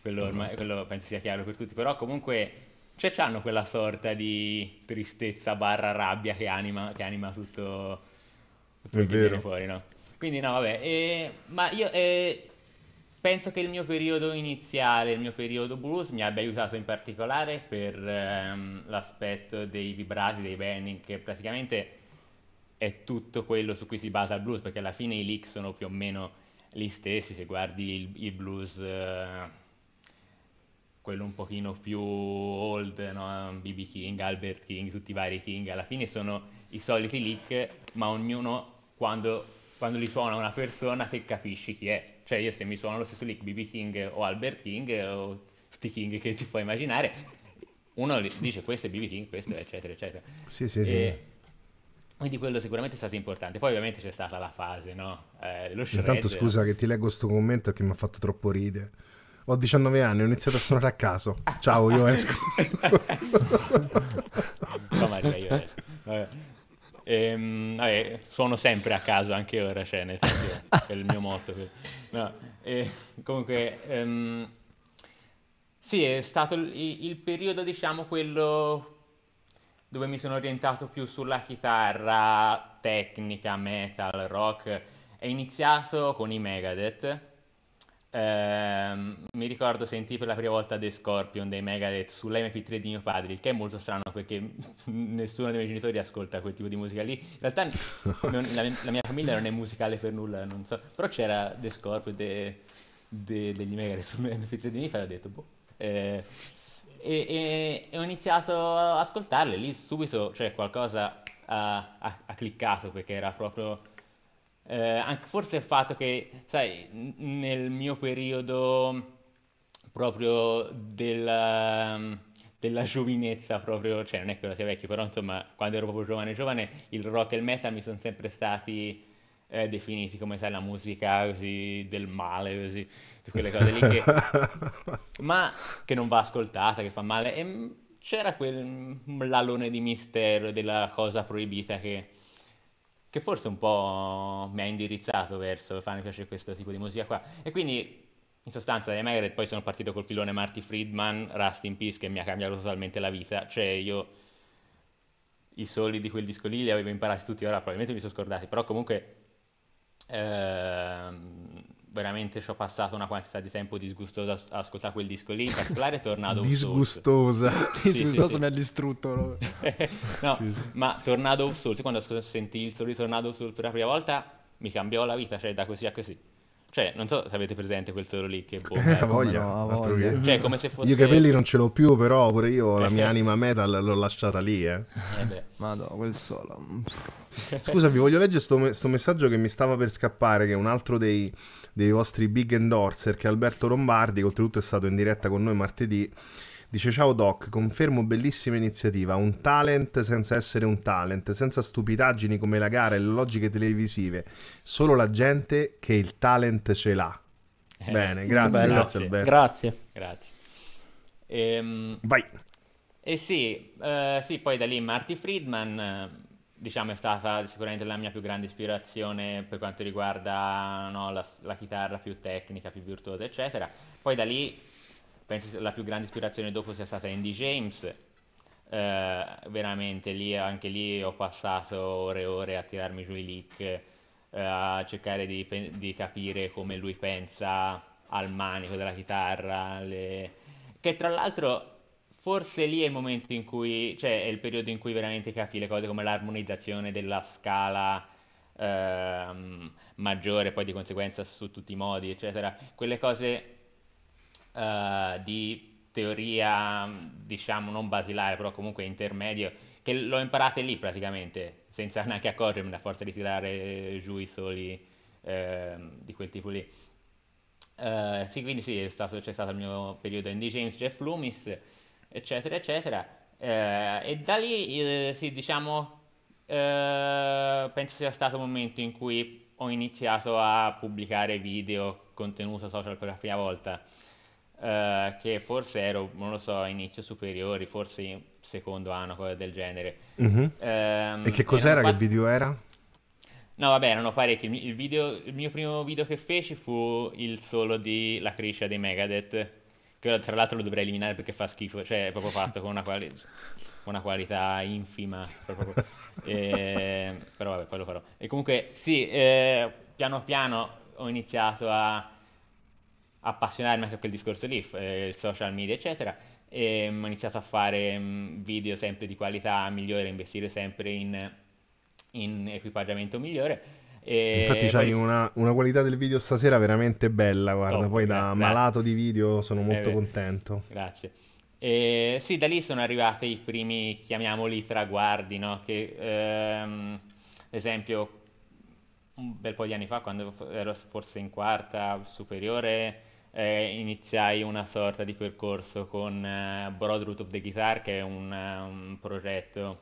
quello, ormai, quello penso sia chiaro per tutti, però comunque cioè, hanno quella sorta di tristezza barra rabbia che anima, che anima tutto, tutto è vero. fuori, no? Quindi no, vabbè, eh, ma io... Eh, penso che il mio periodo iniziale, il mio periodo blues mi abbia aiutato in particolare per ehm, l'aspetto dei vibrati, dei bending, che praticamente è tutto quello su cui si basa il blues, perché alla fine i leak sono più o meno gli stessi, se guardi il, il blues, eh, quello un pochino più old, no? BB King, Albert King, tutti i vari King, alla fine sono i soliti leak, ma ognuno quando, quando li suona una persona che capisci chi è cioè io se mi suono lo stesso lick BB King o Albert King o sti King che ti puoi immaginare, uno dice questo è BB King, questo è eccetera eccetera. Sì, sì, e sì. Quindi quello sicuramente è stato importante. Poi ovviamente c'è stata la fase, no? Eh, lo Intanto scusa che ti leggo questo commento che mi ha fatto troppo ridere. Ho 19 anni, ho iniziato a suonare a caso. Ciao, io esco. [LAUGHS] Come Maria, io esco? Vabbè. Ehm, vabbè, suono sempre a caso anche ora, cioè, nel senso, è il mio motto. No, e, comunque, um, sì, è stato il, il, periodo, diciamo, quello dove mi sono orientato più sulla chitarra tecnica, metal, rock. È iniziato con i Megadeth, Ehm, mi ricordo sentì per la prima volta The Scorpion dei Megadeth sull'MP3 di mio padre, il che è molto strano perché [LAUGHS] nessuno dei miei genitori ascolta quel tipo di musica lì. In realtà [LAUGHS] non, la, la, mia famiglia non è musicale per nulla, so. però c'era The Scorpion de, de, degli Megadeth sull'MP3 di mio padre e ho detto, boh. Eh, e, e, e, ho iniziato ad ascoltarle lì subito, cioè qualcosa ha, ha, ha cliccato perché era proprio eh, anche forse il fatto che, sai, nel mio periodo proprio del ehm, della giovinezza proprio, cioè non è che ora sia vecchio, però insomma quando ero proprio giovane giovane il rock e il metal mi sono sempre stati eh, definiti come sai la musica così del male, così, quelle cose lì che... [LAUGHS] ma che non va ascoltata, che fa male e ehm, c'era quel lalone di mistero della cosa proibita che che forse un po' mi ha indirizzato verso fammi piacere questo tipo di musica qua. E quindi in sostanza dai Megadeth poi sono partito col filone Marty Friedman, Rust in Peace che mi ha cambiato totalmente la vita, cioè io i soli di quel disco lì li avevo imparati tutti, ora probabilmente mi sono scordati, però comunque ehm, veramente ci ho passato una quantità di tempo disgustosa a ascoltare quel disco lì, in particolare è tornato Disgustosa, [LAUGHS] sì, disgustosa sì, mi ha distrutto. no, [LAUGHS] sì, sì. ma Tornado of Souls, quando sentì il solo di Tornado of Souls per la prima volta, mi cambiò la vita, cioè da così a così. Cioè, non so se avete presente quel solo lì che boh, [LAUGHS] eh, eh. voglia, no, voglia. Che... Cioè, come se fosse... Io i capelli non ce l'ho più, però pure io la mia eh. anima metal l'ho lasciata lì, eh. eh beh. Madò, quel solo. Scusami, voglio leggere sto, me- sto messaggio che mi stava per scappare, che è un altro dei dei vostri big endorser, che è Alberto Lombardi, che oltretutto è stato in diretta con noi martedì. Dice ciao Doc, confermo bellissima iniziativa, un talent senza essere un talent, senza stupidaggini come la gara e le logiche televisive, solo la gente che il talent ce l'ha. Eh, Bene, grazie, grazie Alberto. Grazie. grazie. Ehm, Vai. E eh sì, eh, sì, poi da lì Marty Friedman diciamo, è stata sicuramente la mia più grande ispirazione per quanto riguarda no, la, la, chitarra più tecnica, più virtuosa, eccetera. Poi da lì penso la più grande ispirazione dopo sia stata Andy James. Eh, veramente lì, anche lì ho passato ore e ore a tirarmi giù i leak, eh, a cercare di, di, capire come lui pensa al manico della chitarra, le... che tra l'altro forse lì è il momento in cui, cioè è il periodo in cui veramente capi le cose come l'armonizzazione della scala ehm, maggiore, poi di conseguenza su tutti i modi, eccetera. Quelle cose eh, di teoria, diciamo, non basilare, però comunque intermedio, che l'ho imparata lì praticamente, senza [LAUGHS] neanche accorgermi la forza di tirare giù i soli ehm, di quel tipo lì. Uh, sì, quindi sì, stato, c'è stato il mio periodo in D. James, Jeff Loomis, eccetera, eccetera. Eh, e da lì, eh, sì, diciamo, eh, penso sia stato il momento in cui ho iniziato a pubblicare video, contenuto social per la prima volta, eh, che forse ero, non lo so, inizio superiori, forse secondo anno, cose del genere. Mm-hmm. Ehm, e che cos'era, fatto... video era? No, vabbè, erano parecchi. Il, video, il mio primo video che feci fu il solo di La Criscia dei Megadeth che tra l'altro lo dovrei eliminare perché fa schifo, cioè è proprio fatto con una, quali- una qualità infima. Proprio... [LAUGHS] E... Ehm, però vabbè, poi lo farò. E comunque sì, eh, piano piano ho iniziato a appassionarmi anche a quel discorso lì, eh, social media, eccetera. E ehm, ho iniziato a fare mm, video sempre di qualità migliore, investire sempre in, in equipaggiamento migliore e Infatti c'hai poi... una, una, qualità del video stasera veramente bella, guarda, Top, oh, poi da grazie. malato di video sono eh, molto eh contento. Grazie. E, sì, da lì sono arrivati i primi, chiamiamoli, traguardi, no? Che, ehm, esempio, un bel po' di anni fa, quando ero forse in quarta superiore, eh, iniziai una sorta di percorso con eh, Broad Root of the Guitar, che è un, un progetto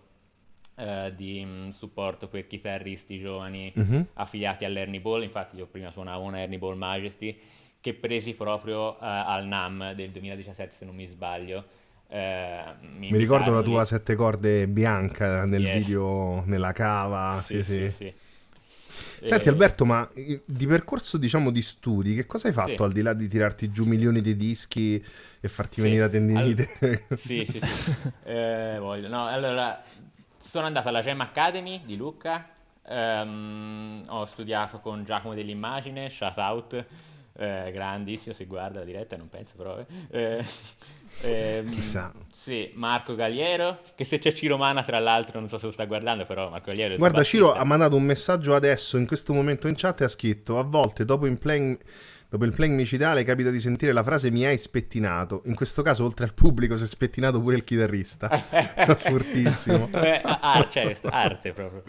eh, di mm, supporto per chitarristi giovani mm-hmm. affiliati all'Ernie Ball, infatti io prima suonavo una Ernie Ball Majesty, che presi proprio eh, al NAM del 2017 se non mi sbaglio. Eh, mi, mi ricordo la tua sette corde bianca nel yes. video nella cava. Sì, sì, sì. sì. Senti eh, Alberto, ma eh, di percorso diciamo di studi, che cosa hai fatto sì. al di là di tirarti giù milioni di dischi e farti sì. venire la tendinite? All... [LAUGHS] sì, sì, sì. [LAUGHS] eh, voglio. No, allora, sono andato alla Gem Academy di Lucca, um, ho studiato con Giacomo dell'Immagine, shout out, eh, grandissimo, se guarda la diretta, non penso però. Eh, eh [LAUGHS] ehm, Chissà. Sì, Marco Gagliero, che se c'è Ciro Mana tra l'altro non so se lo sta guardando, però Marco Gagliero... Guarda, Ciro ha mandato un messaggio adesso, in questo momento in chat, e ha scritto, a volte dopo in playing... Dopo il playing micidiale capita di sentire la frase mi hai spettinato. In questo caso, oltre al pubblico, si è spettinato pure il chitarrista. [LAUGHS] [LAUGHS] Fortissimo. Beh, ah, cioè, arte proprio.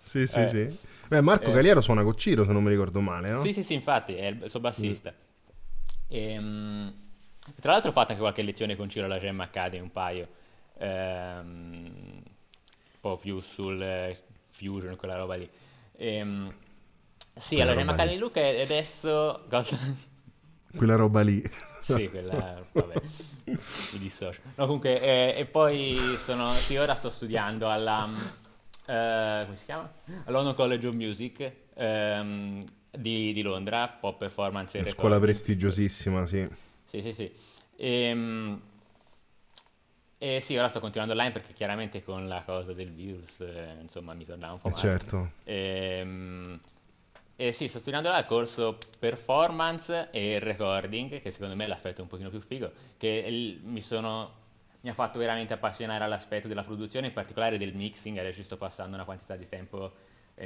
Sì, sì, eh. sì. Beh, Marco eh. Caliero suona con Ciro, se non mi ricordo male, no? Sì, sì, sì, infatti, è il suo bassista. Mm. E, ehm, tra l'altro ho fatto anche qualche lezione con Ciro alla Gemma Academy, un paio. Ehm, un po' più sul fusion, quella roba lì. Ehm, sì, quella allora Macane di Luke e adesso... Cosa? [LAUGHS] Quella roba lì. sì, quella... vabbè, [LAUGHS] mi dissocio. No, comunque, eh, e poi sono... Sì, ora sto studiando alla... Eh, come si chiama? All'Ono College of Music ehm, di, di, Londra, Pop Performance e Una Record. scuola prestigiosissima, sì. Sì, sì, sì. Ehm... Eh sì, ora sto continuando online perché chiaramente con la cosa del virus, eh, insomma, mi tornava un po' eh, male. Certo. Ehm, eh sì, sto studiando là il corso performance e recording, che secondo me è l'aspetto un pochino più figo, che mi, sono, mi ha fatto veramente appassionare all'aspetto della produzione, in particolare del mixing, adesso ci sto passando una quantità di tempo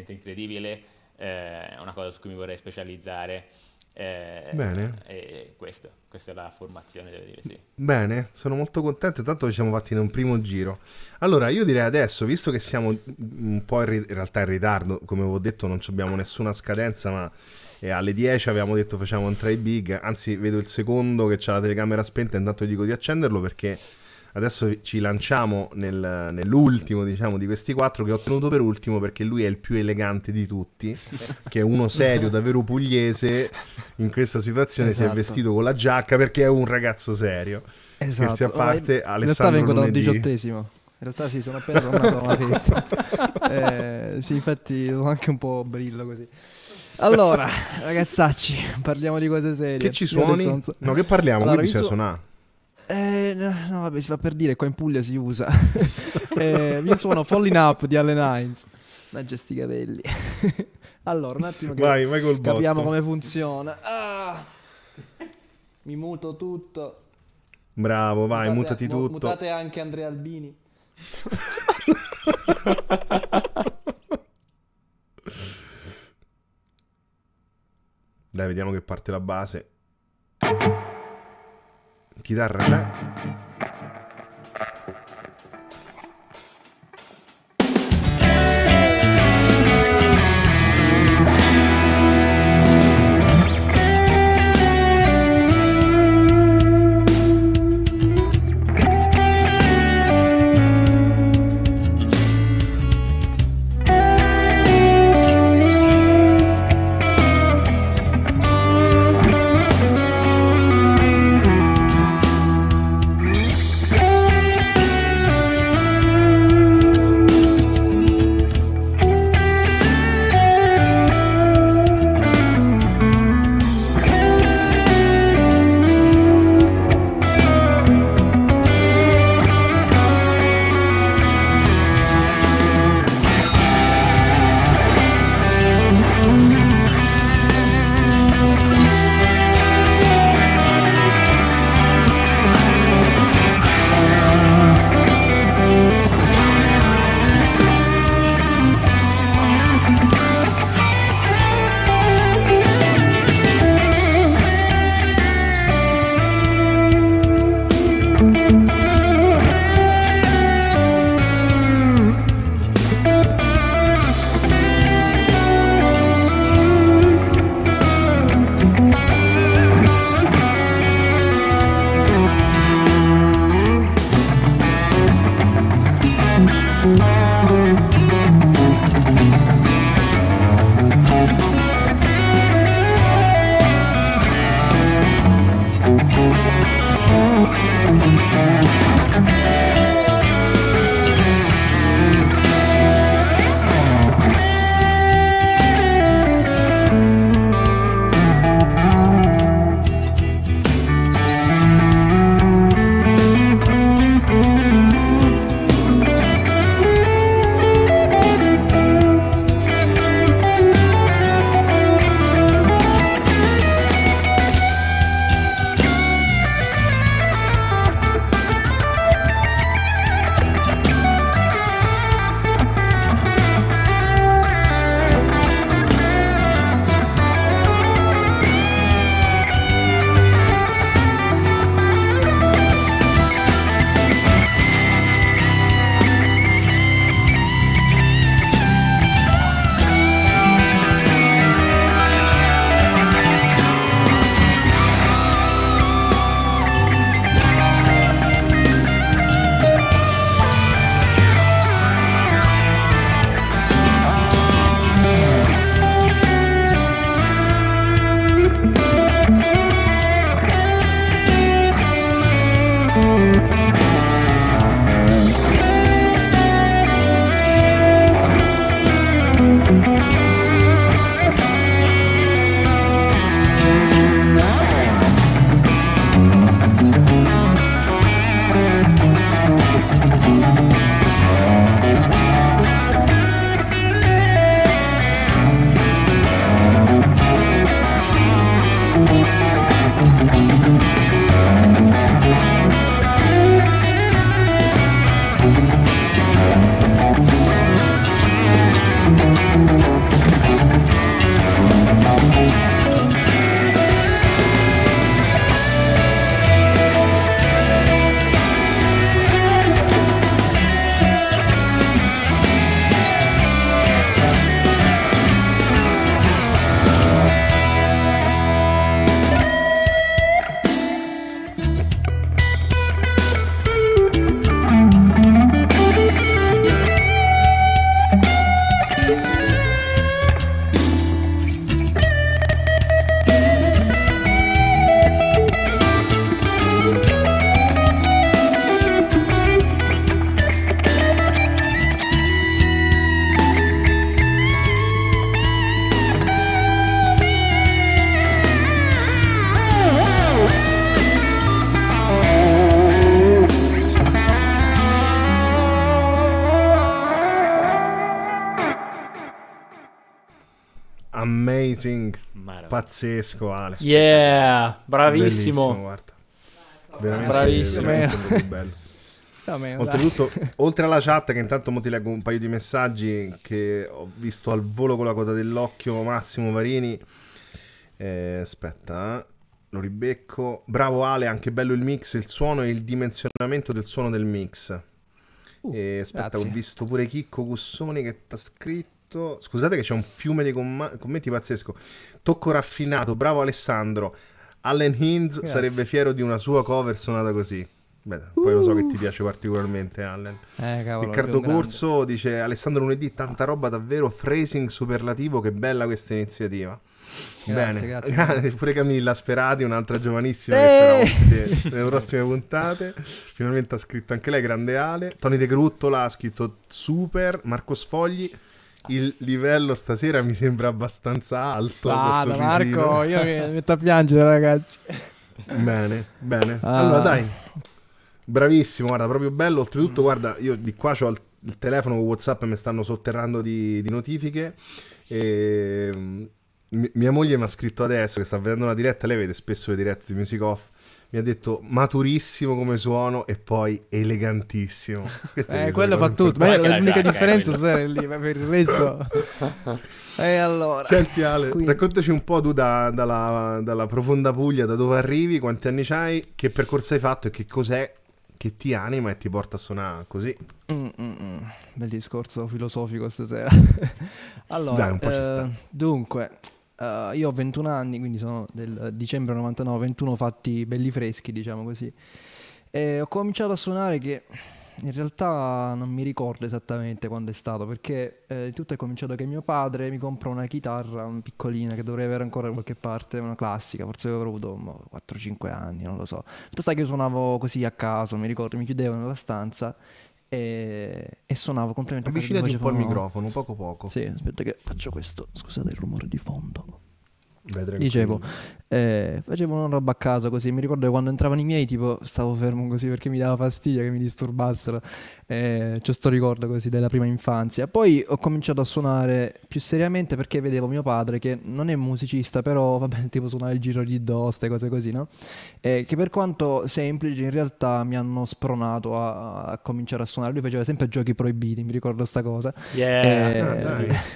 incredibile, eh, una cosa su cui mi vorrei specializzare. Eh, Bene. E eh, questo, questa è la formazione, devo dire sì. Bene, sono molto contento, Intanto ci siamo fatti in un primo giro. Allora, io direi adesso, visto che siamo un po' in, ri- in realtà in ritardo, come avevo detto non abbiamo nessuna scadenza, ma eh, alle 10 avevamo detto facciamo un try big, anzi vedo il secondo che ha la telecamera spenta, intanto dico di accenderlo perché Adesso ci lanciamo nel, nell'ultimo, diciamo, di questi quattro che ho tenuto per ultimo perché lui è il più elegante di tutti, che è uno serio, davvero pugliese. In questa situazione esatto. si è esatto. vestito con la giacca perché è un ragazzo serio. Esatto. Scherzi a oh, parte, oh, Alessandro in realtà vengo da un diciottesimo. In realtà sì, sono appena tornato da una festa. [LAUGHS] eh, sì, infatti sono anche un po' brillo così. Allora, ragazzacci, parliamo di cose serie. Che ci suoni? So... No, che parliamo? Allora, Qui bisogna su- suonare. Eh, no, no, vabbè, si fa per dire, qua in Puglia si usa. [LAUGHS] eh, io suono Falling Up di Allen Hines. Mangia sti capelli. [LAUGHS] allora, un attimo che vai, vai capiamo botto. come funziona. Ah! Mi muto tutto. Bravo, vai, mutate, mutati mu- tutto. Mutate anche Andrea Albini. [LAUGHS] Dai, vediamo che parte la base. Chitarra, ¿ya? Pazzesco, Ale. Yeah, bravissimo. Veramente, bravissimo. veramente bello. Meno, Oltretutto, oltre alla chat, che intanto mo ti leggo un paio di messaggi che ho visto al volo con la coda dell'occhio, Massimo Varini. Eh, aspetta, lo ribecco. Bravo Ale, anche bello il mix, il suono e il dimensionamento del suono del mix. Uh, e aspetta, grazie. ho visto pure Chicco Cussoni che ti ha scritto tutto. Scusate che c'è un fiume di comm- commenti pazzesco. Tocco raffinato, bravo Alessandro. Allen Hinz sarebbe fiero di una sua cover suonata così. Beh, uh. poi lo so che ti piace particolarmente Allen. Eh, cavolo, Riccardo Corso grande. dice Alessandro lunedì, tanta roba davvero, phrasing superlativo, che bella questa iniziativa. Grazie, Bene, grazie. [LAUGHS] pure Camilla Sperati, un'altra giovanissima eh! che sarà eh. nelle prossime puntate. Finalmente ha scritto anche lei, grande Ale. Tony De Gruttola ha scritto super, Marco Sfogli il livello stasera mi sembra abbastanza alto. Ah, Marco, io mi [LAUGHS] metto a piangere, ragazzi. Bene, bene. Ah. Allora, dai. Bravissimo, guarda, proprio bello. Oltretutto, mm. guarda, io di qua ho il, il telefono con WhatsApp e mi stanno sotterrando di, di notifiche. E, mm, mia moglie mi ha scritto adesso che sta vedendo la diretta. Lei vede spesso le dirette di Music Off mi ha detto maturissimo come suono e poi elegantissimo. [LAUGHS] eh, quello fa tutto, ma è l'unica differenza è lì, ma per il resto... [LAUGHS] e allora... Senti Ale, quindi... raccontaci un po' tu da, dalla, dalla, profonda Puglia, da dove arrivi, quanti anni hai, che percorso hai fatto e che cos'è che ti anima e ti porta a suonare così. mm, mm. mm. Bel discorso filosofico stasera. [LAUGHS] allora, Dai, un po' eh, ci sta. Eh, dunque uh, io ho 21 anni, quindi sono del dicembre 99, 21 fatti belli freschi, diciamo così. E ho cominciato a suonare che in realtà non mi ricordo esattamente quando è stato, perché eh, tutto è cominciato che mio padre mi compra una chitarra un piccolina che dovrei avere ancora da qualche parte, una classica, forse avevo avuto 4-5 boh, anni, non lo so. Tu sai che io suonavo così a caso, mi ricordo, mi chiudevo nella stanza e, e suonavo completamente Avvicinati un po' il microfono, poco poco. Sì, aspetta che faccio questo. Scusate il rumore di fondo. Beh, Dicevo, eh, facevo una roba a casa così. Mi ricordo che quando entravano i miei, tipo, stavo fermo così perché mi dava fastidio che mi disturbassero. Eh, c'è sto ricordo così della prima infanzia. Poi ho cominciato a suonare più seriamente perché vedevo mio padre che non è musicista, però va bene, [LAUGHS] tipo suonare il giro di do, queste cose così, no? Eh, che per quanto semplici in realtà mi hanno spronato a, a, cominciare a suonare. Lui faceva sempre giochi proibiti, mi ricordo sta cosa. Yeah, eh,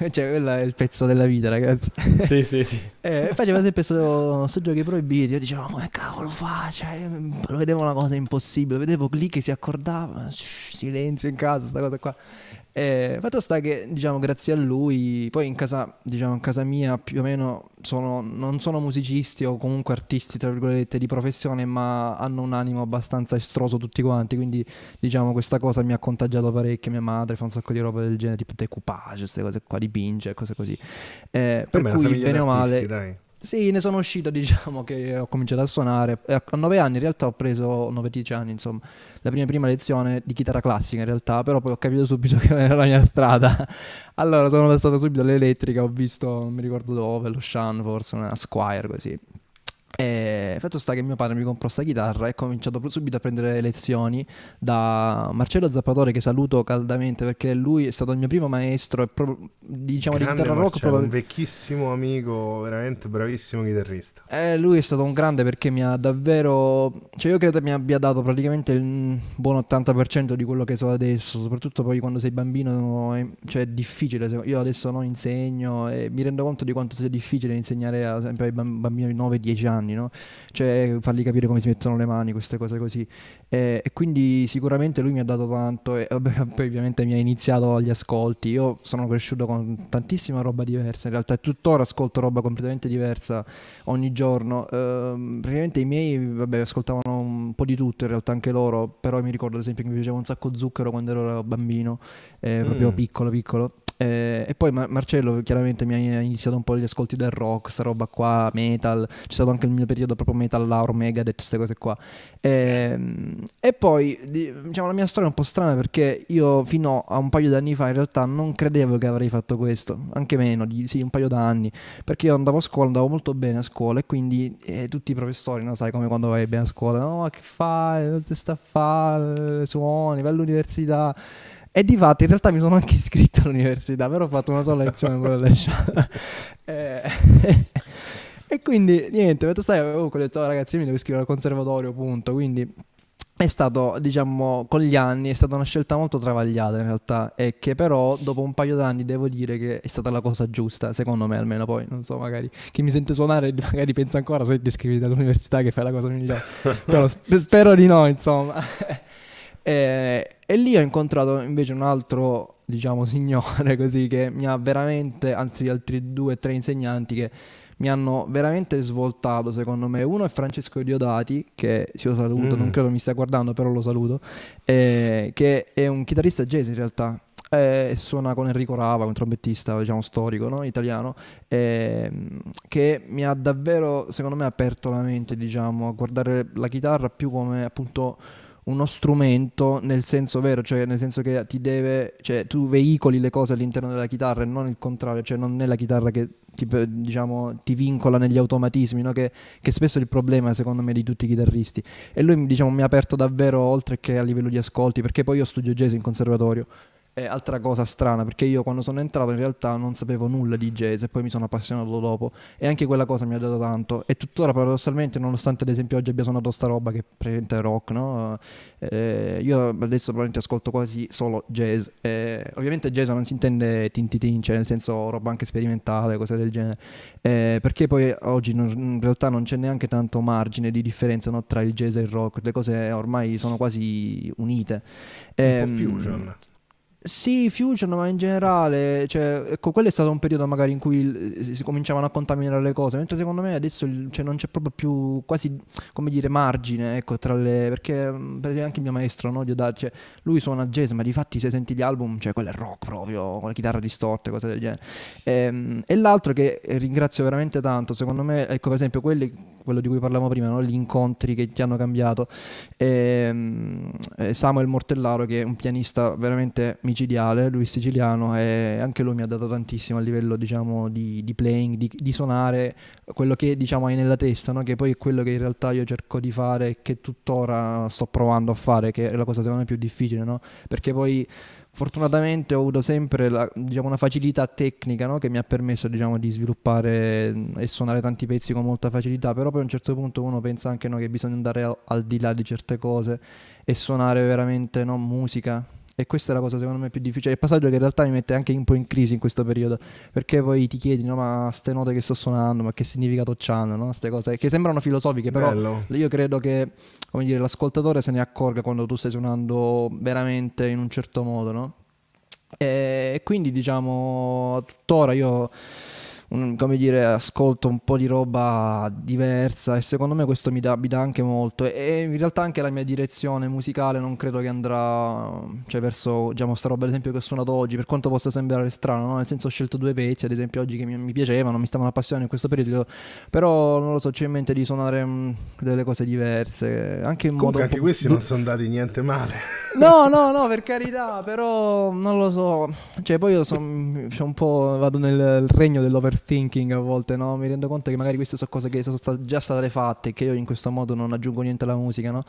ah, [LAUGHS] cioè, quello è il pezzo della vita, ragazzi. [LAUGHS] Sì, sì, sì. Eh, faceva sempre questi giochi proibiti. Io dicevo, come cavolo fa? Cioè, vedevo una cosa impossibile. Vedevo lì che si accordava, silenzio silenzio in casa, sta cosa qua. Eh, fatto sta che, diciamo, grazie a lui, poi in casa, diciamo, in casa mia più o meno sono, non sono musicisti o comunque artisti, tra virgolette, di professione, ma hanno un animo abbastanza estroso tutti quanti, quindi, diciamo, questa cosa mi ha contagiato parecchio, mia madre fa un sacco di roba del genere, tipo decoupage, queste cose qua, dipinge, cose così. Eh, per cui, bene o male... Dai sì, ne sono uscito, [LAUGHS] diciamo, che ho cominciato a suonare. A 9 anni in realtà ho preso, 9-10 anni insomma, la mia prima lezione di chitarra classica in realtà, però poi ho capito subito [LAUGHS] che non era la mia strada. Allora sono passato subito all'elettrica, ho visto, non mi ricordo dove, lo Shan forse, una Squire così. E fatto sta che mio padre mi comprò sta chitarra e ho cominciato subito a prendere lezioni da Marcello Zappatore che saluto caldamente perché lui è stato il mio primo maestro e proprio, diciamo grande di chitarra rock proprio... un vecchissimo amico veramente bravissimo chitarrista e lui è stato un grande perché mi ha davvero cioè io credo mi abbia dato praticamente il buon 80% di quello che so adesso soprattutto poi quando sei bambino cioè è difficile io adesso non insegno e mi rendo conto di quanto sia difficile insegnare ai bambini di 9-10 anni anni, no? Cioè fargli capire come si mettono le mani, queste cose così. E, e quindi sicuramente lui mi ha dato tanto e vabbè, [LAUGHS] poi ovviamente mi ha iniziato agli ascolti. Io sono cresciuto con tantissima roba diversa, in realtà tuttora ascolto roba completamente diversa ogni giorno. Ehm, praticamente i miei, vabbè, ascoltavano un po' di tutto in realtà anche loro, però mi ricordo ad esempio che mi piaceva un sacco zucchero quando ero bambino, eh, proprio mm. piccolo piccolo. Eh, e poi Mar- Marcello chiaramente mi ha iniziato un po' gli ascolti del rock, questa roba qua, metal, c'è stato anche il mio periodo proprio metal, lauro, megadeth, queste cose qua. Eh, e poi diciamo la mia storia è un po' strana perché io fino a un paio di anni fa in realtà non credevo che avrei fatto questo, anche meno, di, sì un paio d'anni, perché io andavo a scuola, andavo molto bene a scuola e quindi eh, tutti i professori, no, sai come quando vai bene a scuola, no ma che fai, non ti sta a fare, suoni, vai all'università. E di fatto in realtà mi sono anche iscritto all'università, però ho fatto una sola lezione poi l'ho lasciata. [LAUGHS] Eh, [LAUGHS] e, quindi niente, ho detto, stai, ho detto oh, ragazzi mi devo iscrivere al conservatorio, punto. Quindi è stato, diciamo, con gli anni è stata una scelta molto travagliata in realtà e che però dopo un paio d'anni devo dire che è stata la cosa giusta, secondo me almeno poi, non so, magari chi mi sente suonare [LAUGHS] magari pensa ancora se ti iscrivi all'università che fai la cosa migliore, però spero di no, insomma. e, eh, e lì ho incontrato invece un altro, diciamo, signore [LAUGHS] così che mi ha veramente, anzi altri due o tre insegnanti che mi hanno veramente svoltato secondo me. Uno è Francesco Diodati, che si lo saluto, mm. non credo mi stia guardando, però lo saluto, eh, che è un chitarrista jazz in realtà. Eh, suona con Enrico Rava, un trombettista diciamo storico no? italiano, eh, che mi ha davvero, secondo me, aperto la mente diciamo, a guardare la chitarra più come appunto uno strumento nel senso vero, cioè nel senso che ti deve, cioè tu veicoli le cose all'interno della chitarra e non il contrario, cioè non è la chitarra che ti, diciamo, ti vincola negli automatismi, no? che, che, spesso è il problema secondo me di tutti i chitarristi. E lui diciamo, mi ha aperto davvero oltre che a livello di ascolti, perché poi io studio jazz in conservatorio è altra cosa strana perché io quando sono entrato in realtà non sapevo nulla di jazz e poi mi sono appassionato dopo e anche quella cosa mi ha dato tanto e tuttora paradossalmente nonostante ad esempio oggi abbia suonato sta roba che presenta rock no? Eh, io adesso probabilmente ascolto quasi solo jazz eh, ovviamente jazz non si intende tintitin cioè nel senso roba anche sperimentale cose del genere eh, perché poi oggi non, in realtà non c'è neanche tanto margine di differenza no, tra il jazz e il rock le cose ormai sono quasi unite un po' ehm, fusion sì, Fusion, ma in generale, cioè, ecco, quello è stato un periodo magari in cui si, si cominciavano a contaminare le cose, mentre secondo me adesso cioè, non c'è proprio più quasi, come dire, margine, ecco, tra le... perché per esempio, anche il mio maestro, no, Diodà, cioè, lui suona jazz, ma di fatti se senti gli album, cioè, quello è rock proprio, con le chitarre distorte, cose del genere. E, ehm, e l'altro che ringrazio veramente tanto, secondo me, ecco, per esempio, quelli, quello di cui parlavamo prima, no? gli incontri che ti hanno cambiato, e, ehm, e Samuel Mortellaro, che è un pianista veramente migliore, micidiale, lui siciliano, e anche lui mi ha dato tantissimo a livello diciamo, di, di playing, di, di, suonare quello che diciamo, hai nella testa, no? che poi è quello che in realtà io cerco di fare e che tuttora sto provando a fare, che è la cosa secondo me più difficile, no? perché poi fortunatamente ho avuto sempre la, diciamo, una facilità tecnica no? che mi ha permesso diciamo, di sviluppare e suonare tanti pezzi con molta facilità, però poi a un certo punto uno pensa anche no, che bisogna andare al, al, di là di certe cose e suonare veramente no, musica e questa è la cosa secondo me più difficile, il passaggio che in realtà mi mette anche un po' in crisi in questo periodo, perché poi ti chiedi, no ma queste note che sto suonando, ma che significato c'hanno, no? Ste cose che sembrano filosofiche, però Bello. io credo che, come dire, l'ascoltatore se ne accorga quando tu stai suonando veramente in un certo modo, no? E quindi diciamo, tuttora io un, come dire, ascolto un po' di roba diversa e secondo me questo mi dà, mi dà anche molto e, e, in realtà anche la mia direzione musicale non credo che andrà cioè verso diciamo sta roba ad esempio che ho suonato oggi per quanto possa sembrare strano no? nel senso ho scelto due pezzi ad esempio oggi che mi, mi piacevano mi stavano appassionando in questo periodo però non lo so c'è in mente di suonare mh, mm, delle cose diverse anche in Comunque modo anche questi non sono andati niente male [LAUGHS] no no no per carità però non lo so cioè poi io sono un po' vado nel regno dell'over overthinking a volte, no? Mi rendo conto che magari queste sono cose che sono state, già state fatte, che io in questo modo non aggiungo niente alla musica, no?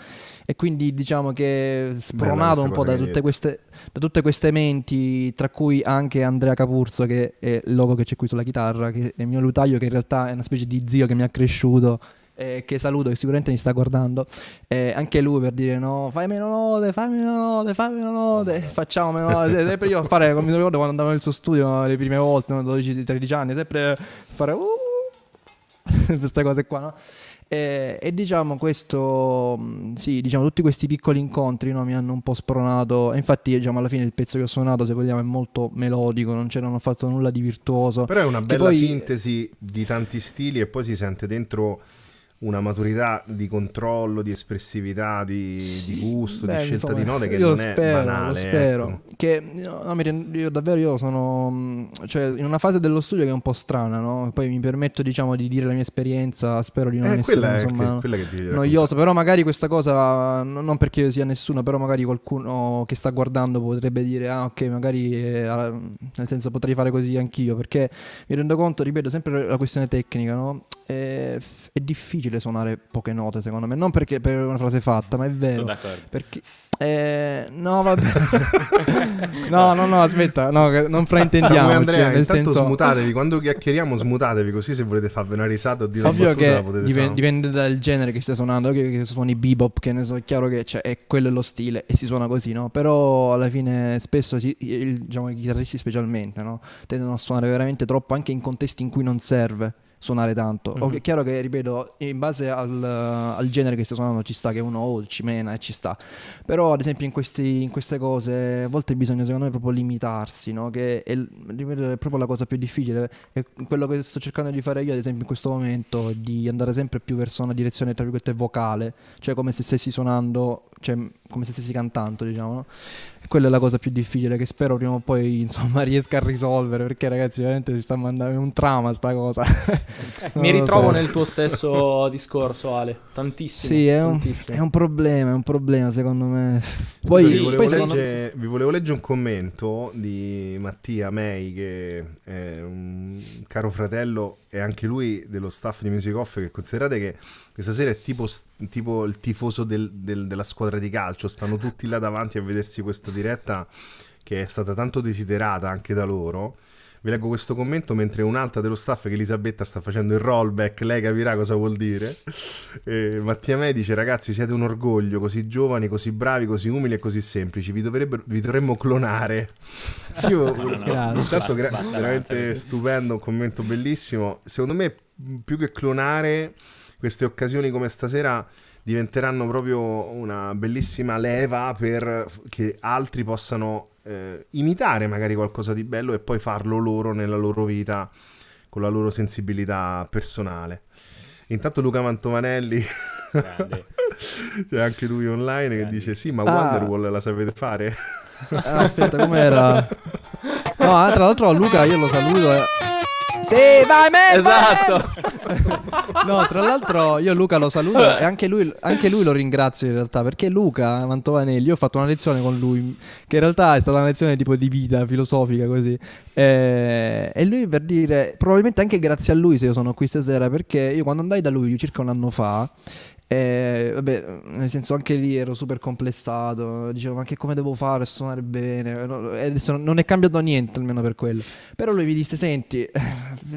E quindi diciamo che spronato un po' da tutte, queste, da tutte, queste, menti, tra cui anche Andrea Capurzo, che è il logo che c'è qui sulla chitarra, che è il mio lutaio, che in realtà è una specie di zio che mi ha cresciuto eh, che saluto, che sicuramente mi sta guardando, eh, anche lui per dire no, fai meno note, fai meno note, fai meno oh, note, facciamo meno note. Sempre io a fare, mi ricordo quando andavo nel suo studio le prime volte, no, 12-13 anni, sempre fare uh, [LAUGHS] queste cose qua, no? E, e, diciamo questo, mm, sì, diciamo tutti questi piccoli incontri no, mi hanno un po' spronato. E infatti, diciamo, alla fine il pezzo che ho suonato, se vogliamo, è molto melodico, non c'era non ho fatto nulla di virtuoso. Però è una bella poi... sintesi di tanti stili e poi si sente dentro una maturità di controllo, di espressività, di, sì, di gusto, beh, di scelta insomma, di note che non spero, è banale. Lo ecco. spero. Ecco. Che no, rendo, io davvero io sono mm, cioè, in una fase dello studio che è un po' strana, no? Poi mi permetto diciamo di dire la mia esperienza, spero di non eh, essere insomma, che, noioso, però magari questa cosa non perché io sia nessuno, però magari qualcuno che sta guardando potrebbe dire "Ah, ok, magari eh, ah, nel senso potrei fare così anch'io", perché mi rendo conto, ripeto, sempre la questione tecnica, no? è, è difficile difficile suonare poche note, secondo me. Non perché per una frase fatta, ma è vero. Sono d'accordo. Perché eh, no, vabbè. [LAUGHS] no, no, no, aspetta, no, non fraintendiamo. Andrea, nel intanto senso... smutatevi, quando chiacchieriamo smutatevi, così se volete farvi una risata o dire Ovvio che dipende, dipende, dal genere che stai suonando, che, che suoni bebop, che ne so, è chiaro che cioè, è quello è lo stile e si suona così, no? Però alla fine spesso si, il, diciamo, i chitarristi specialmente, no? Tendono a suonare veramente troppo anche in contesti in cui non serve suonare tanto. Mm-hmm. È chiaro che, ripeto, in base al, al, genere che stai suonando ci sta che uno o oh, ci mena e ci sta. Però, ad esempio, in, questi, in queste cose a volte bisogna, secondo me, proprio limitarsi, no? che è, ripeto, è proprio la cosa più difficile. E quello che sto cercando di fare io, ad esempio, in questo momento, è di andare sempre più verso una direzione, tra virgolette, vocale, cioè come se stessi suonando cioè, come se stessi cantando, diciamo. No? Quella è la cosa più difficile che spero prima o poi insomma [LAUGHS] riesca a risolvere perché ragazzi veramente ci sta mandando un trama sta cosa. Eh, mi ritrovo so. nel tuo stesso [LAUGHS] discorso Ale, tantissimo. Sì, è, tantissimo. Un, è, Un, problema, è un problema secondo me. Poi, sì, vi, volevo poi legge, me... vi, volevo leggere, un commento di Mattia May che è un caro fratello e anche lui dello staff di Music Off che considerate che questa sera è tipo, tipo il tifoso del, del, della squadra di calcio, stanno tutti là davanti a vedersi questa diretta che è stata tanto desiderata anche da loro. Vi leggo questo commento mentre un'altra dello staff che Elisabetta sta facendo il rollback, lei capirà cosa vuol dire. Eh, Mattia Mei dice ragazzi siete un orgoglio, così giovani, così bravi, così umili e così semplici, vi, vi dovremmo clonare. [LAUGHS] Io no, no, no. intanto gra- veramente stupendo, un commento bellissimo. Secondo me più che clonare queste occasioni come stasera diventeranno proprio una bellissima leva per che altri possano eh, imitare magari qualcosa di bello e poi farlo loro nella loro vita con la loro sensibilità personale. Intanto Luca Mantovanelli [LAUGHS] c'è anche lui online Grande. che dice sì ma ah. Wonderwall la sapete fare? Ah, aspetta com'era? [LAUGHS] No, ah, tra l'altro Luca io lo saluto eh. Se vai me! Esatto. [LAUGHS] no, tra l'altro io Luca lo saluto eh. e anche lui, anche lui, lo ringrazio in realtà perché Luca Mantovanelli, io ho fatto una lezione con lui che in realtà è stata una lezione tipo di vita filosofica così. E, eh, e lui per dire, probabilmente anche grazie a lui se io sono qui stasera perché io quando andai da lui circa un anno fa e vabbè, nel senso anche lì ero super complessato, dicevo ma che come devo fare a suonare bene? E adesso non è cambiato niente almeno per quello. Però lui mi disse, senti, [LAUGHS]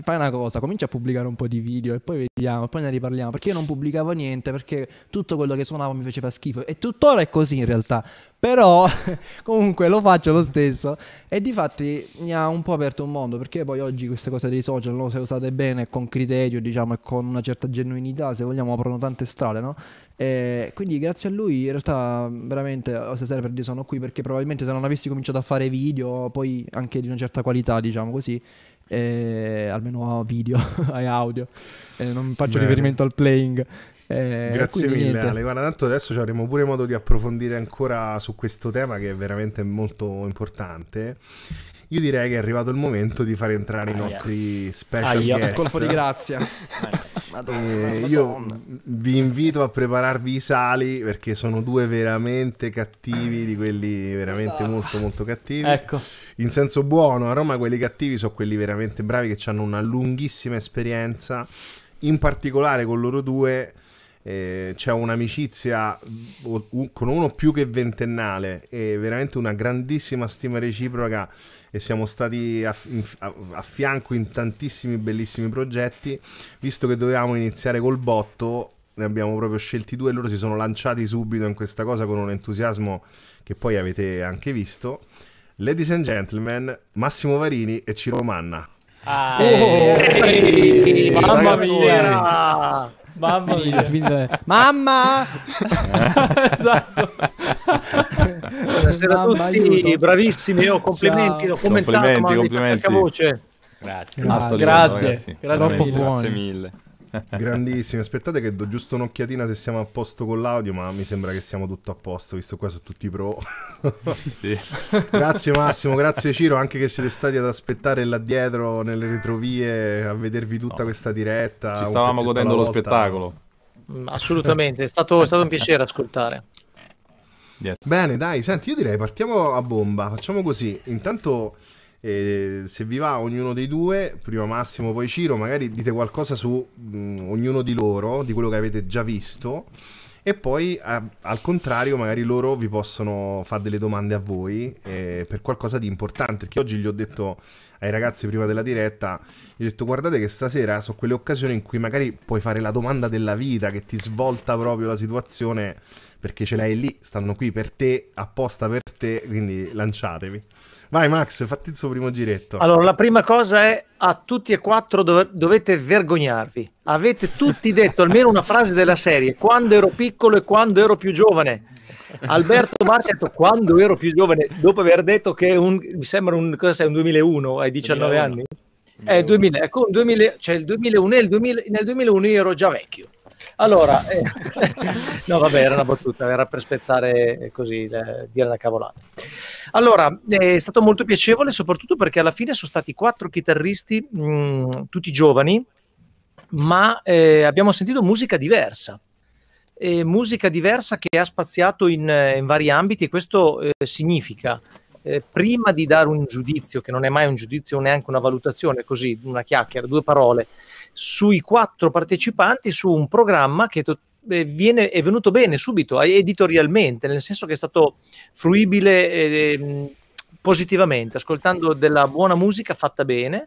fai una cosa, comincia a pubblicare un po' di video e poi vediamo, e poi ne riparliamo. Perché io non pubblicavo niente, perché tutto quello che suonavo mi faceva schifo. E tuttora è così in realtà. Però [LAUGHS] comunque lo faccio lo stesso. E di fatti mi ha un po' aperto un mondo, perché poi oggi queste cose dei social, no, se usate bene, con criterio, diciamo, e con una certa genuinità, se vogliamo, aprono tante strade, no? E quindi grazie a lui in realtà veramente oh, stasera per Dio sono qui perché probabilmente se non avessi cominciato a fare video poi anche di una certa qualità diciamo così eh, almeno video [LAUGHS] e audio eh, non faccio Bene. riferimento al playing eh, Grazie mille niente. Ale, guarda tanto adesso avremo pure modo di approfondire ancora su questo tema che è veramente molto importante. Io direi che è arrivato il momento di far entrare ah, i nostri yeah. special Aia. guest. Colpo di grazia. Eh, Madonna, eh, io vi invito a prepararvi i sali perché sono due veramente cattivi, di quelli veramente esatto. molto molto cattivi. Ecco. In senso buono, a Roma quelli cattivi sono quelli veramente bravi che hanno una lunghissima esperienza, in particolare con loro due eh, c'è un'amicizia con uno più che ventennale e veramente una grandissima stima reciproca e siamo stati a, a, a, fianco in tantissimi bellissimi progetti visto che dovevamo iniziare col botto ne abbiamo proprio scelti due e loro si sono lanciati subito in questa cosa con un entusiasmo che poi avete anche visto Ladies and Gentlemen Massimo Varini e Ciro Manna ah, oh, eh, eh, mamma mia Mamma mia. Finita, Mamma! [LAUGHS] esatto. Buonasera a tutti, bravissimi. Oh, complimenti, l'ho commentato, complimenti, complimenti. voce. Grazie, grazie, grazie, grazie, grazie mille. Grandissimi, aspettate che do giusto un'occhiatina se siamo a posto con l'audio, ma mi sembra che siamo tutto a posto, visto qua sono tutti pro. sì. [LAUGHS] grazie Massimo, grazie Ciro, anche che siete stati ad aspettare là dietro nelle retrovie a vedervi tutta no. questa diretta. Ci stavamo godendo lo spettacolo. Mm, assolutamente, è stato, è stato un piacere ascoltare. Yes. Bene, dai, senti, io direi partiamo a bomba, facciamo così. Intanto e se vi va ognuno dei due, prima Massimo poi Ciro, magari dite qualcosa su mh, mm, ognuno di loro, di quello che avete già visto e poi a, al contrario magari loro vi possono fare delle domande a voi eh, per qualcosa di importante perché oggi gli ho detto ai ragazzi prima della diretta gli ho detto guardate che stasera sono quelle occasioni in cui magari puoi fare la domanda della vita che ti svolta proprio la situazione perché ce l'hai lì stanno qui per te apposta per te quindi lanciatevi Vai Max, fatti il suo primo giretto. Allora, la prima cosa è a tutti e quattro dov- dovete vergognarvi. Avete tutti detto almeno una frase della serie, quando ero piccolo e quando ero più giovane. Alberto Marsi ha detto quando ero più giovane, dopo aver detto che un, mi sembra un, cosa sei, un 2001 ai 19 2001. anni. È Eh, 2000, ecco, 2000, cioè il 2001 e il 2000, nel 2001 io ero già vecchio. Allora, [LAUGHS] eh, no vabbè, era una battuta, era per spezzare eh, così, eh, dire la cavolata. Allora, eh, è stato molto piacevole soprattutto perché alla fine sono stati quattro chitarristi, mh, mm, tutti giovani, ma eh, abbiamo sentito musica diversa. musica diversa che ha spaziato in, eh, in vari ambiti e questo significa eh, prima di dare un giudizio, che non è mai un giudizio, neanche una valutazione, così, una chiacchiera, due parole, sui quattro partecipanti su un programma che to- eh, viene, è venuto bene subito eh, editorialmente, nel senso che è stato fruibile eh, positivamente, ascoltando della buona musica fatta bene.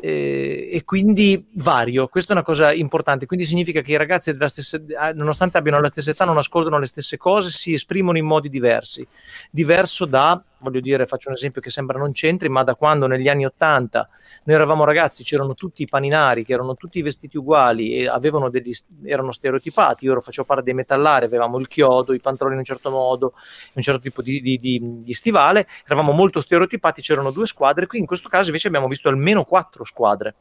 Eh, e quindi vario, questa è una cosa importante, quindi significa che i ragazzi stessa, ah, nonostante abbiano la stessa età non ascoltano le stesse cose, si esprimono in modi diversi, diverso da voglio dire, faccio un esempio che sembra non c'entri, ma da quando negli anni Ottanta noi eravamo ragazzi, c'erano tutti i paninari che erano tutti vestiti uguali e avevano degli, erano stereotipati, io ero, facevo parte dei metallari, avevamo il chiodo, i pantaloni in un certo modo, un certo tipo di, di, di, di stivale, eravamo molto stereotipati, c'erano due squadre, qui in questo caso invece abbiamo visto almeno quattro squadre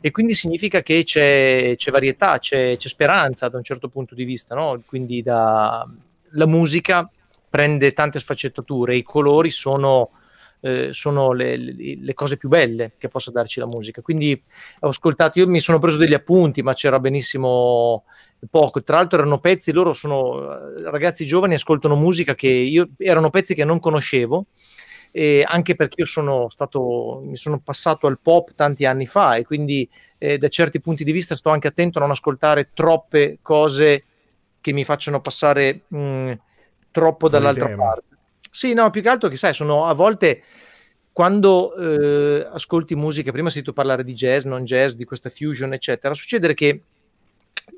e quindi significa che c'è, c'è varietà, c'è, c'è, speranza da un certo punto di vista, no? quindi da, la musica prende tante sfaccettature, i colori sono, eh, sono le, le, le, cose più belle che possa darci la musica. Quindi ho ascoltato, io mi sono preso degli appunti, ma c'era benissimo poco. Tra l'altro erano pezzi, loro sono eh, ragazzi giovani, ascoltano musica che io, erano pezzi che non conoscevo. Eh, anche perché io sono stato, mi sono passato al pop tanti anni fa e quindi eh, da certi punti di vista sto anche attento a non ascoltare troppe cose che mi facciano passare mh, mm, troppo dall'altra tema. parte. Sì, no, più che altro che sai, sono a volte quando eh, ascolti musica, prima ho sentito parlare di jazz, non jazz, di questa fusion, eccetera, succede che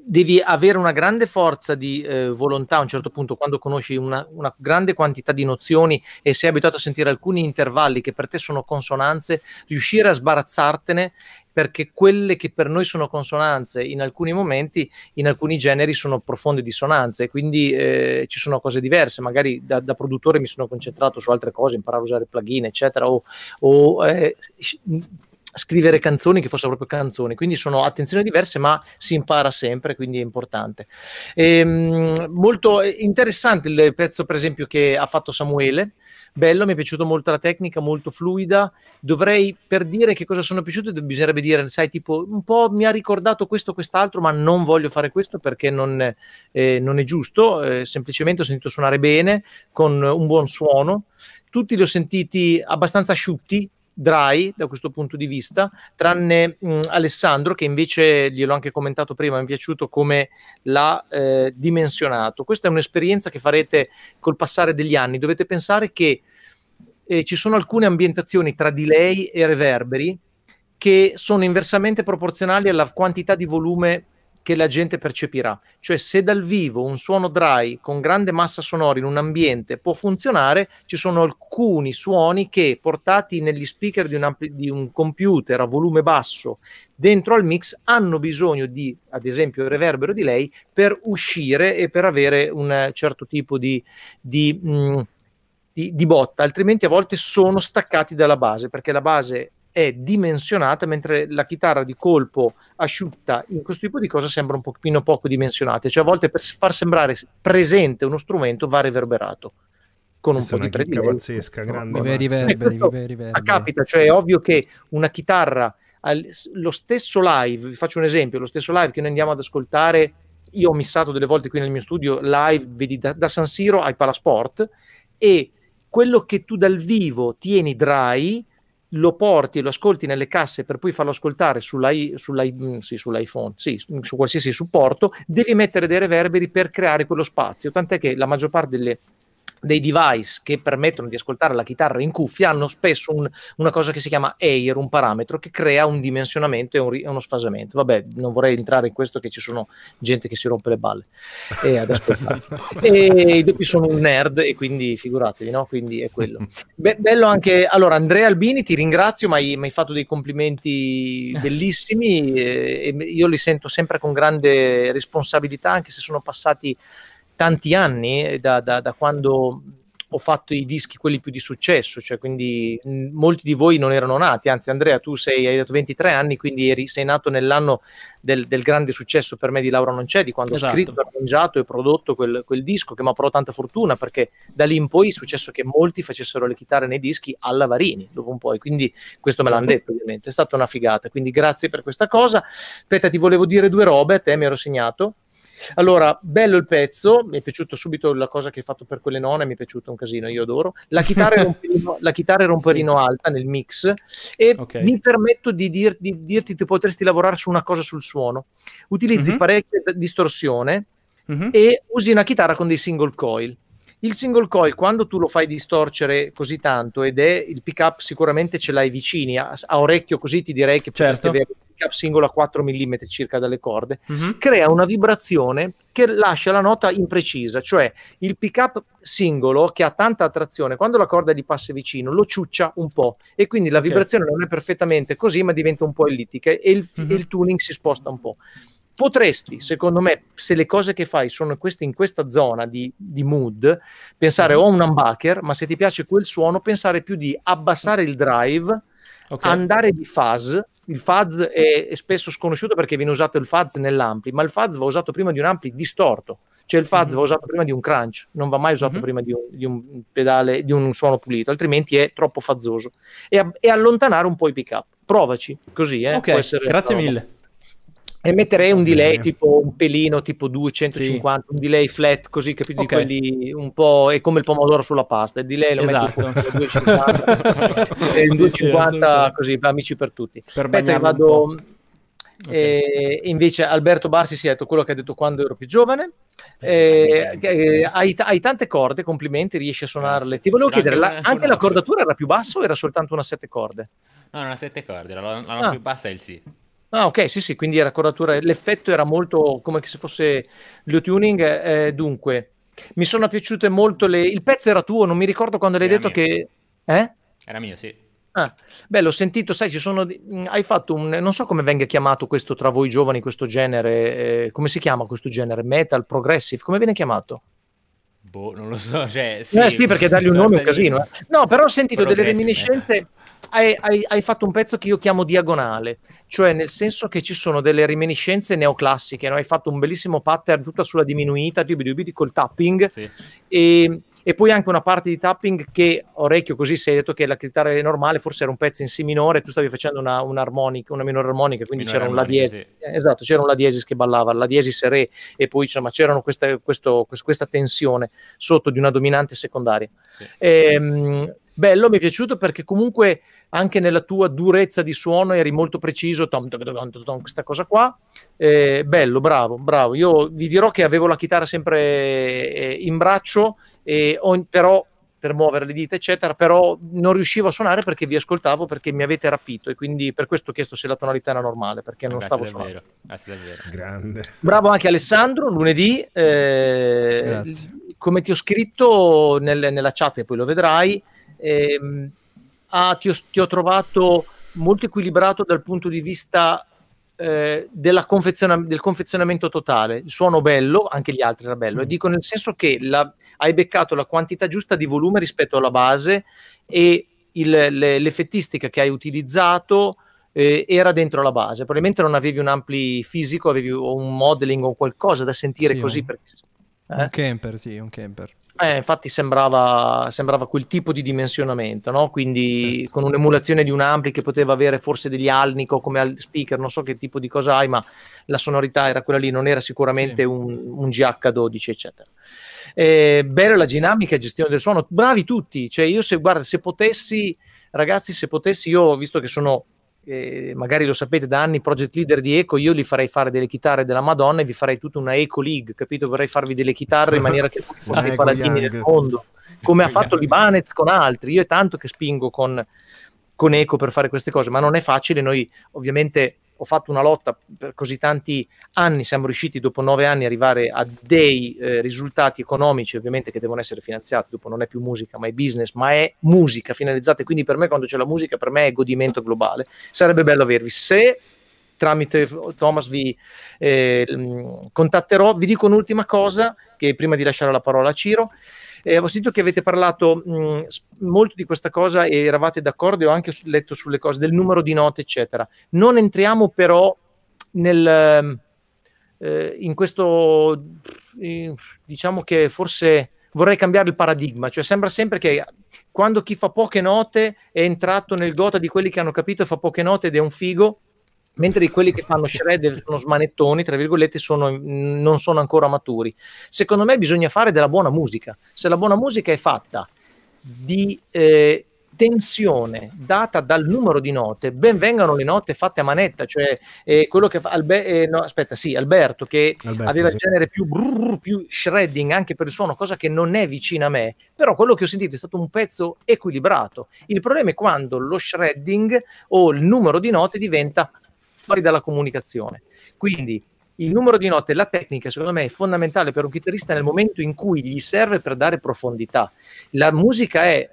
devi avere una grande forza di eh, volontà a un certo punto quando conosci una, una, grande quantità di nozioni e sei abituato a sentire alcuni intervalli che per te sono consonanze, riuscire a sbarazzartene perché quelle che per noi sono consonanze in alcuni momenti, in alcuni generi sono profonde dissonanze, quindi eh, ci sono cose diverse, magari da, da, produttore mi sono concentrato su altre cose, imparare a usare plugin, eccetera, o, o eh, scrivere canzoni che fossero proprio canzoni, quindi sono attenzioni diverse, ma si impara sempre, quindi è importante. E, ehm, molto eh, interessante il pezzo, per esempio, che ha fatto Samuele bello, mi è piaciuta molto la tecnica, molto fluida. Dovrei, per dire che cosa sono piaciuto, bisognerebbe dire, sai, tipo, un po' mi ha ricordato questo, quest'altro, ma non voglio fare questo perché non, eh, non è giusto. Eh, semplicemente ho sentito suonare bene, con un buon suono. Tutti li ho sentiti abbastanza asciutti, dry da questo punto di vista, tranne mh, mm, Alessandro che invece glielo ho anche commentato prima, mi è piaciuto come l'ha eh, dimensionato. Questa è un'esperienza che farete col passare degli anni, dovete pensare che eh, ci sono alcune ambientazioni tra delay e reverberi che sono inversamente proporzionali alla quantità di volume che la gente percepirà. Cioè se dal vivo un suono dry con grande massa sonora in un ambiente può funzionare, ci sono alcuni suoni che portati negli speaker di un, ampli- di un computer a volume basso dentro al mix hanno bisogno di, ad esempio, il reverbero di lei per uscire e per avere un certo tipo di... di mh, mm, di, di, botta, altrimenti a volte sono staccati dalla base perché la base è dimensionata, mentre la chitarra di colpo asciutta in questo tipo di cosa sembra un pochino poco dimensionata, cioè a volte per far sembrare presente uno strumento va reverberato con Questa un po' di predio. pazzesca, grande. Vive riverberi, Capita, cioè è ovvio che una chitarra, lo stesso live, vi faccio un esempio, lo stesso live che noi andiamo ad ascoltare, io ho missato delle volte qui nel mio studio live, vedi, da, da San Siro ai Palasport, e quello che tu dal vivo tieni dry lo porti, e lo ascolti nelle casse per poi farlo ascoltare sull'i, sull'i, mm, sì, sull'iPhone, sì, mm, su qualsiasi supporto, devi mettere dei reverberi per creare quello spazio, tant'è che la maggior parte delle dei device che permettono di ascoltare la chitarra in cuffia hanno spesso un, una cosa che si chiama AIR, un parametro che crea un dimensionamento e un, uno sfasamento. Vabbè, non vorrei entrare in questo che ci sono gente che si rompe le balle E, ad ascoltare. [LAUGHS] e doppi sono un nerd e quindi figuratevi, no? Quindi è quello. [LAUGHS] Be- bello anche... Allora, Andrea Albini, ti ringrazio, mi mi hai fatto dei complimenti bellissimi eh, e, e io li sento sempre con grande responsabilità, anche se sono passati tanti anni da, da, da quando ho fatto i dischi quelli più di successo, cioè quindi molti di voi non erano nati, anzi Andrea tu sei, hai dato 23 anni, quindi eri, sei nato nell'anno del, del, grande successo per me di Laura Non c'è, di quando esatto. ho scritto, arrangiato e prodotto quel, quel disco che mi ha portato tanta fortuna perché da lì in poi è successo che molti facessero le chitarre nei dischi alla Varini dopo un po' e quindi questo me l'hanno certo. detto ovviamente, è stata una figata, quindi grazie per questa cosa. Aspetta ti volevo dire due robe, a te mi ero segnato. Allora, bello il pezzo, mi è piaciuto subito la cosa che hai fatto per quelle nonne, mi è piaciuto un casino, io adoro. La chitarra è un [LAUGHS] pelino, la chitarra era un pelino sì. alta nel mix e okay. mi permetto di, dir, di, dirti che potresti lavorare su una cosa sul suono. Utilizzi mm-hmm. parecchia distorsione mm-hmm. e usi una chitarra con dei single coil il single coil, quando tu lo fai distorcere così tanto, ed è il pick up sicuramente ce l'hai vicini, a, a orecchio così ti direi che certo. potresti avere un pick up singolo a 4 mm circa dalle corde, mm-hmm. crea una vibrazione che lascia la nota imprecisa, cioè il pick up singolo che ha tanta attrazione, quando la corda gli passa vicino lo ciuccia un po' e quindi la vibrazione non è perfettamente così ma diventa un po' ellittica e il, mm-hmm. il tuning si sposta un po' potresti, secondo me, se le cose che fai sono queste, in questa zona di, di mood, pensare o a un humbucker, ma se ti piace quel suono, pensare più di abbassare il drive, okay. andare di fuzz. Il fuzz è, è, spesso sconosciuto perché viene usato il fuzz nell'ampli, ma il fuzz va usato prima di un ampli distorto. Cioè il fuzz mm-hmm. va usato prima di un crunch, non va mai usato mm-hmm. prima di un, di un, pedale, di un suono pulito, altrimenti è troppo fazzoso. E, e allontanare un po' i pick up. Provaci, così. Eh, ok, grazie mille. E metterei un delay tipo un pelino, tipo 250, sì. un delay flat, così capito okay. di quelli un po'. È come il pomodoro sulla pasta. Il delay lo esatto. metto 250, 250 sì, così, amici per tutti. Per Aspetta, vado. Eh, okay. invece Alberto Barsi si è detto quello che ha detto quando ero più giovane. Eh, eh, eh, eh hai, t- hai, tante corde, complimenti, riesci a suonarle. Ti volevo chiedere, la, anche l'accordatura era più bassa o era soltanto una sette corde? No, una sette corde, la, la, la ah. più bassa è il sì. Ah, ok, sì, sì, quindi era quadratura. L'effetto era molto come se fosse lo tuning. Eh, dunque, mi sono piaciute molto le. Il pezzo era tuo, non mi ricordo quando l'hai era detto mio. che. Eh? Era mio, sì. Ah, beh, l'ho sentito, sai, ci sono. Mm, hai fatto un. Non so come venga chiamato questo tra voi giovani, questo genere. Eh, come si chiama questo genere? Metal, progressive, come viene chiamato? Boh, non lo so. Cioè, eh, sì, eh, sì perché dargli un [LAUGHS] nome è un casino. Eh. No, però ho sentito delle reminiscenze. Eh hai, hai, hai, fatto un pezzo che io chiamo diagonale, cioè nel senso che ci sono delle reminiscenze neoclassiche, no? hai fatto un bellissimo pattern tutta sulla diminuita, col tapping, sì. e, e, poi anche una parte di tapping che orecchio così sei detto che la chitarra normale forse era un pezzo in si minore, tu stavi facendo una, un'armonica, una minore armonica, quindi minore c'era un la diesis, sì. esatto, c'era un la diesis che ballava, la diesis re, e poi insomma c'era questa, questa, tensione sotto di una dominante secondaria. Sì. E, ehm, bello, mi è piaciuto perché comunque anche nella tua durezza di suono eri molto preciso, tom, tom, tom, questa cosa qua, eh, bello, bravo, bravo. Io vi dirò che avevo la chitarra sempre eh, in braccio, eh, on, però per muovere le dita, eccetera, però non riuscivo a suonare perché vi ascoltavo, perché mi avete rapito e quindi per questo ho chiesto se la tonalità era normale, perché non Grazie stavo davvero. suonando. Grazie davvero. Grande. Bravo anche Alessandro, lunedì. Eh, come ti ho scritto nel, nella chat, e poi lo vedrai, ehm, ah, ti, ho, ti, ho, trovato molto equilibrato dal punto di vista eh, confeziona- del confezionamento totale, il suono bello, anche gli altri era bello, mm. e dico nel senso che la, hai beccato la quantità giusta di volume rispetto alla base e il, le, l'effettistica che hai utilizzato eh, era dentro la base. Probabilmente non avevi un ampli fisico, avevi un modeling o qualcosa da sentire sì, così. Un, perché, eh? un camper, sì, un camper. Eh, infatti sembrava, sembrava, quel tipo di dimensionamento, no? quindi certo. con un'emulazione di un ampli che poteva avere forse degli alnico come speaker, non so che tipo di cosa hai, ma la sonorità era quella lì, non era sicuramente sì. un, un, GH12, eccetera. Eh, bella la dinamica e gestione del suono, bravi tutti, cioè io se, guarda, se potessi, ragazzi, se potessi, io visto che sono eh, magari lo sapete da anni, project leader di Eco, io gli farei fare delle chitarre della Madonna e vi farei tutta una Eco League, capito? Vorrei farvi delle chitarre in maniera che foste [LAUGHS] i paladini del mondo, come ha fatto Libanez con altri. Io è tanto che spingo con, con Eco per fare queste cose, ma non è facile. Noi ovviamente ho fatto una lotta per così tanti anni, siamo riusciti dopo nove anni ad arrivare a dei eh, risultati economici, ovviamente che devono essere finanziati, dopo non è più musica ma è business, ma è musica finalizzata, quindi per me quando c'è la musica, per me è godimento globale. Sarebbe bello avervi. Se tramite Thomas vi eh, contatterò, vi dico un'ultima cosa, che prima di lasciare la parola a Ciro, eh, ho sentito che avete parlato mh, mm, molto di questa cosa e eravate d'accordo, e ho anche letto sulle cose del numero di note, eccetera. Non entriamo però nel, ehm, eh, in questo, diciamo che forse vorrei cambiare il paradigma, cioè sembra sempre che quando chi fa poche note è entrato nel gota di quelli che hanno capito e fa poche note ed è un figo, mentre quelli che fanno shredder sono smanettoni, tra virgolette, sono, non sono ancora maturi. Secondo me bisogna fare della buona musica. Se la buona musica è fatta di eh, tensione data dal numero di note, ben vengano le note fatte a manetta, cioè eh, quello che fa Albe- eh, no, aspetta, sì, Alberto che Alberto, aveva sì. il genere più, brrr, più shredding anche per il suono, cosa che non è vicina a me, però quello che ho sentito è stato un pezzo equilibrato. Il problema è quando lo shredding o il numero di note diventa fuori dalla comunicazione. Quindi il numero di note, la tecnica, secondo me è fondamentale per un chitarrista nel momento in cui gli serve per dare profondità. La musica è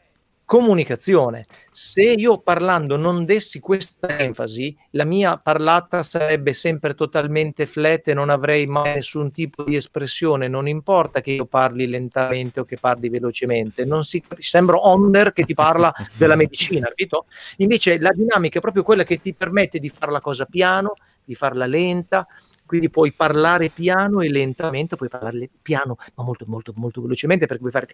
comunicazione. Se io parlando non dessi questa enfasi, la mia parlata sarebbe sempre totalmente flat e non avrei mai nessun tipo di espressione, non importa che io parli lentamente o che parli velocemente, non si capisce, sembra Omner che ti parla della medicina, capito? Invece la dinamica è proprio quella che ti permette di fare la cosa piano, di farla lenta, quindi puoi parlare piano e lentamente, puoi parlare piano, ma molto, molto, molto velocemente perché puoi fare...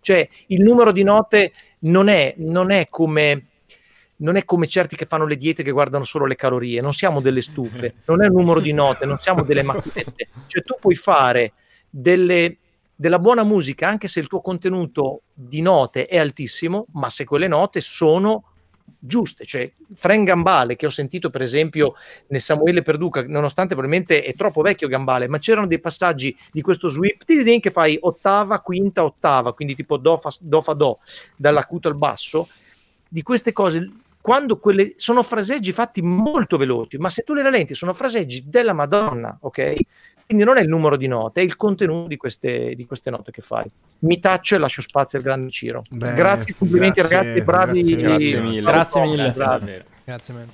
Cioè il numero di note non è, non è come non è come certi che fanno le diete che guardano solo le calorie, non siamo delle stufe, [LAUGHS] non è il numero di note, non siamo delle macchinette. Cioè tu puoi fare delle, della buona musica anche se il tuo contenuto di note è altissimo, ma se quelle note sono giuste. Cioè, Fran Gambale, che ho sentito per esempio nel Samuele Perduca, nonostante probabilmente è troppo vecchio Gambale, ma c'erano dei passaggi di questo sweep che fai ottava, quinta, ottava, quindi tipo do fa do, fa do dall'acuto al basso, di queste cose quando quelle sono fraseggi fatti molto veloci, ma se tu le rallenti sono fraseggi della Madonna, ok? Quindi non è il numero di note, è il contenuto di queste, di queste note che fai. Mi taccio e lascio spazio al grande Ciro. Beh, grazie, complimenti grazie, ragazzi, bravi. Grazie, grazie mille. Grazie mille. Grazie, grazie mille.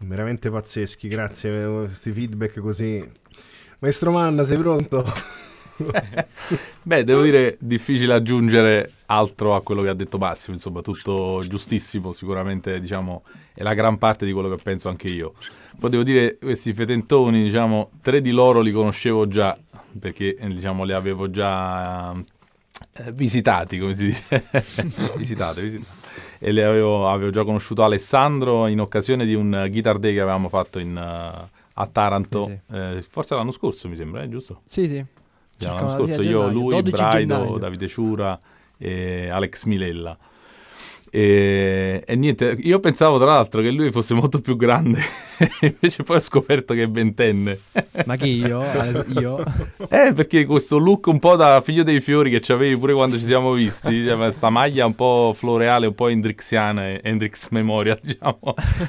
Veramente pazzeschi, grazie per questi feedback così. Maestro Manna, sei pronto? [LAUGHS] Beh, devo dire, difficile aggiungere altro a quello che ha detto Massimo, insomma, tutto giustissimo, sicuramente, diciamo, è la gran parte di quello che penso anche io. Poi devo dire, questi fetentoni, diciamo, tre di loro li conoscevo già, perché, eh, diciamo, li avevo già eh, visitati, come si dice. visitate, [LAUGHS] visitate. E le avevo, avevo, già conosciuto Alessandro in occasione di un eh, Guitar Day che avevamo fatto in... Uh, a Taranto, sì, sì. Eh, forse l'anno scorso mi sembra, eh, giusto? Sì, sì l'anno scorso io, lui, Braido, gennaio. Davide Ciura e Alex Milella. E, e, niente, io pensavo tra l'altro che lui fosse molto più grande, [LAUGHS] invece poi ho scoperto che è ventenne. Ma che io? [LAUGHS] io? Eh, perché questo look un po' da figlio dei fiori che avevi pure quando ci siamo visti, questa [LAUGHS] cioè, maglia un po' floreale, un po' hendrixiana, Hendrix memoria, diciamo.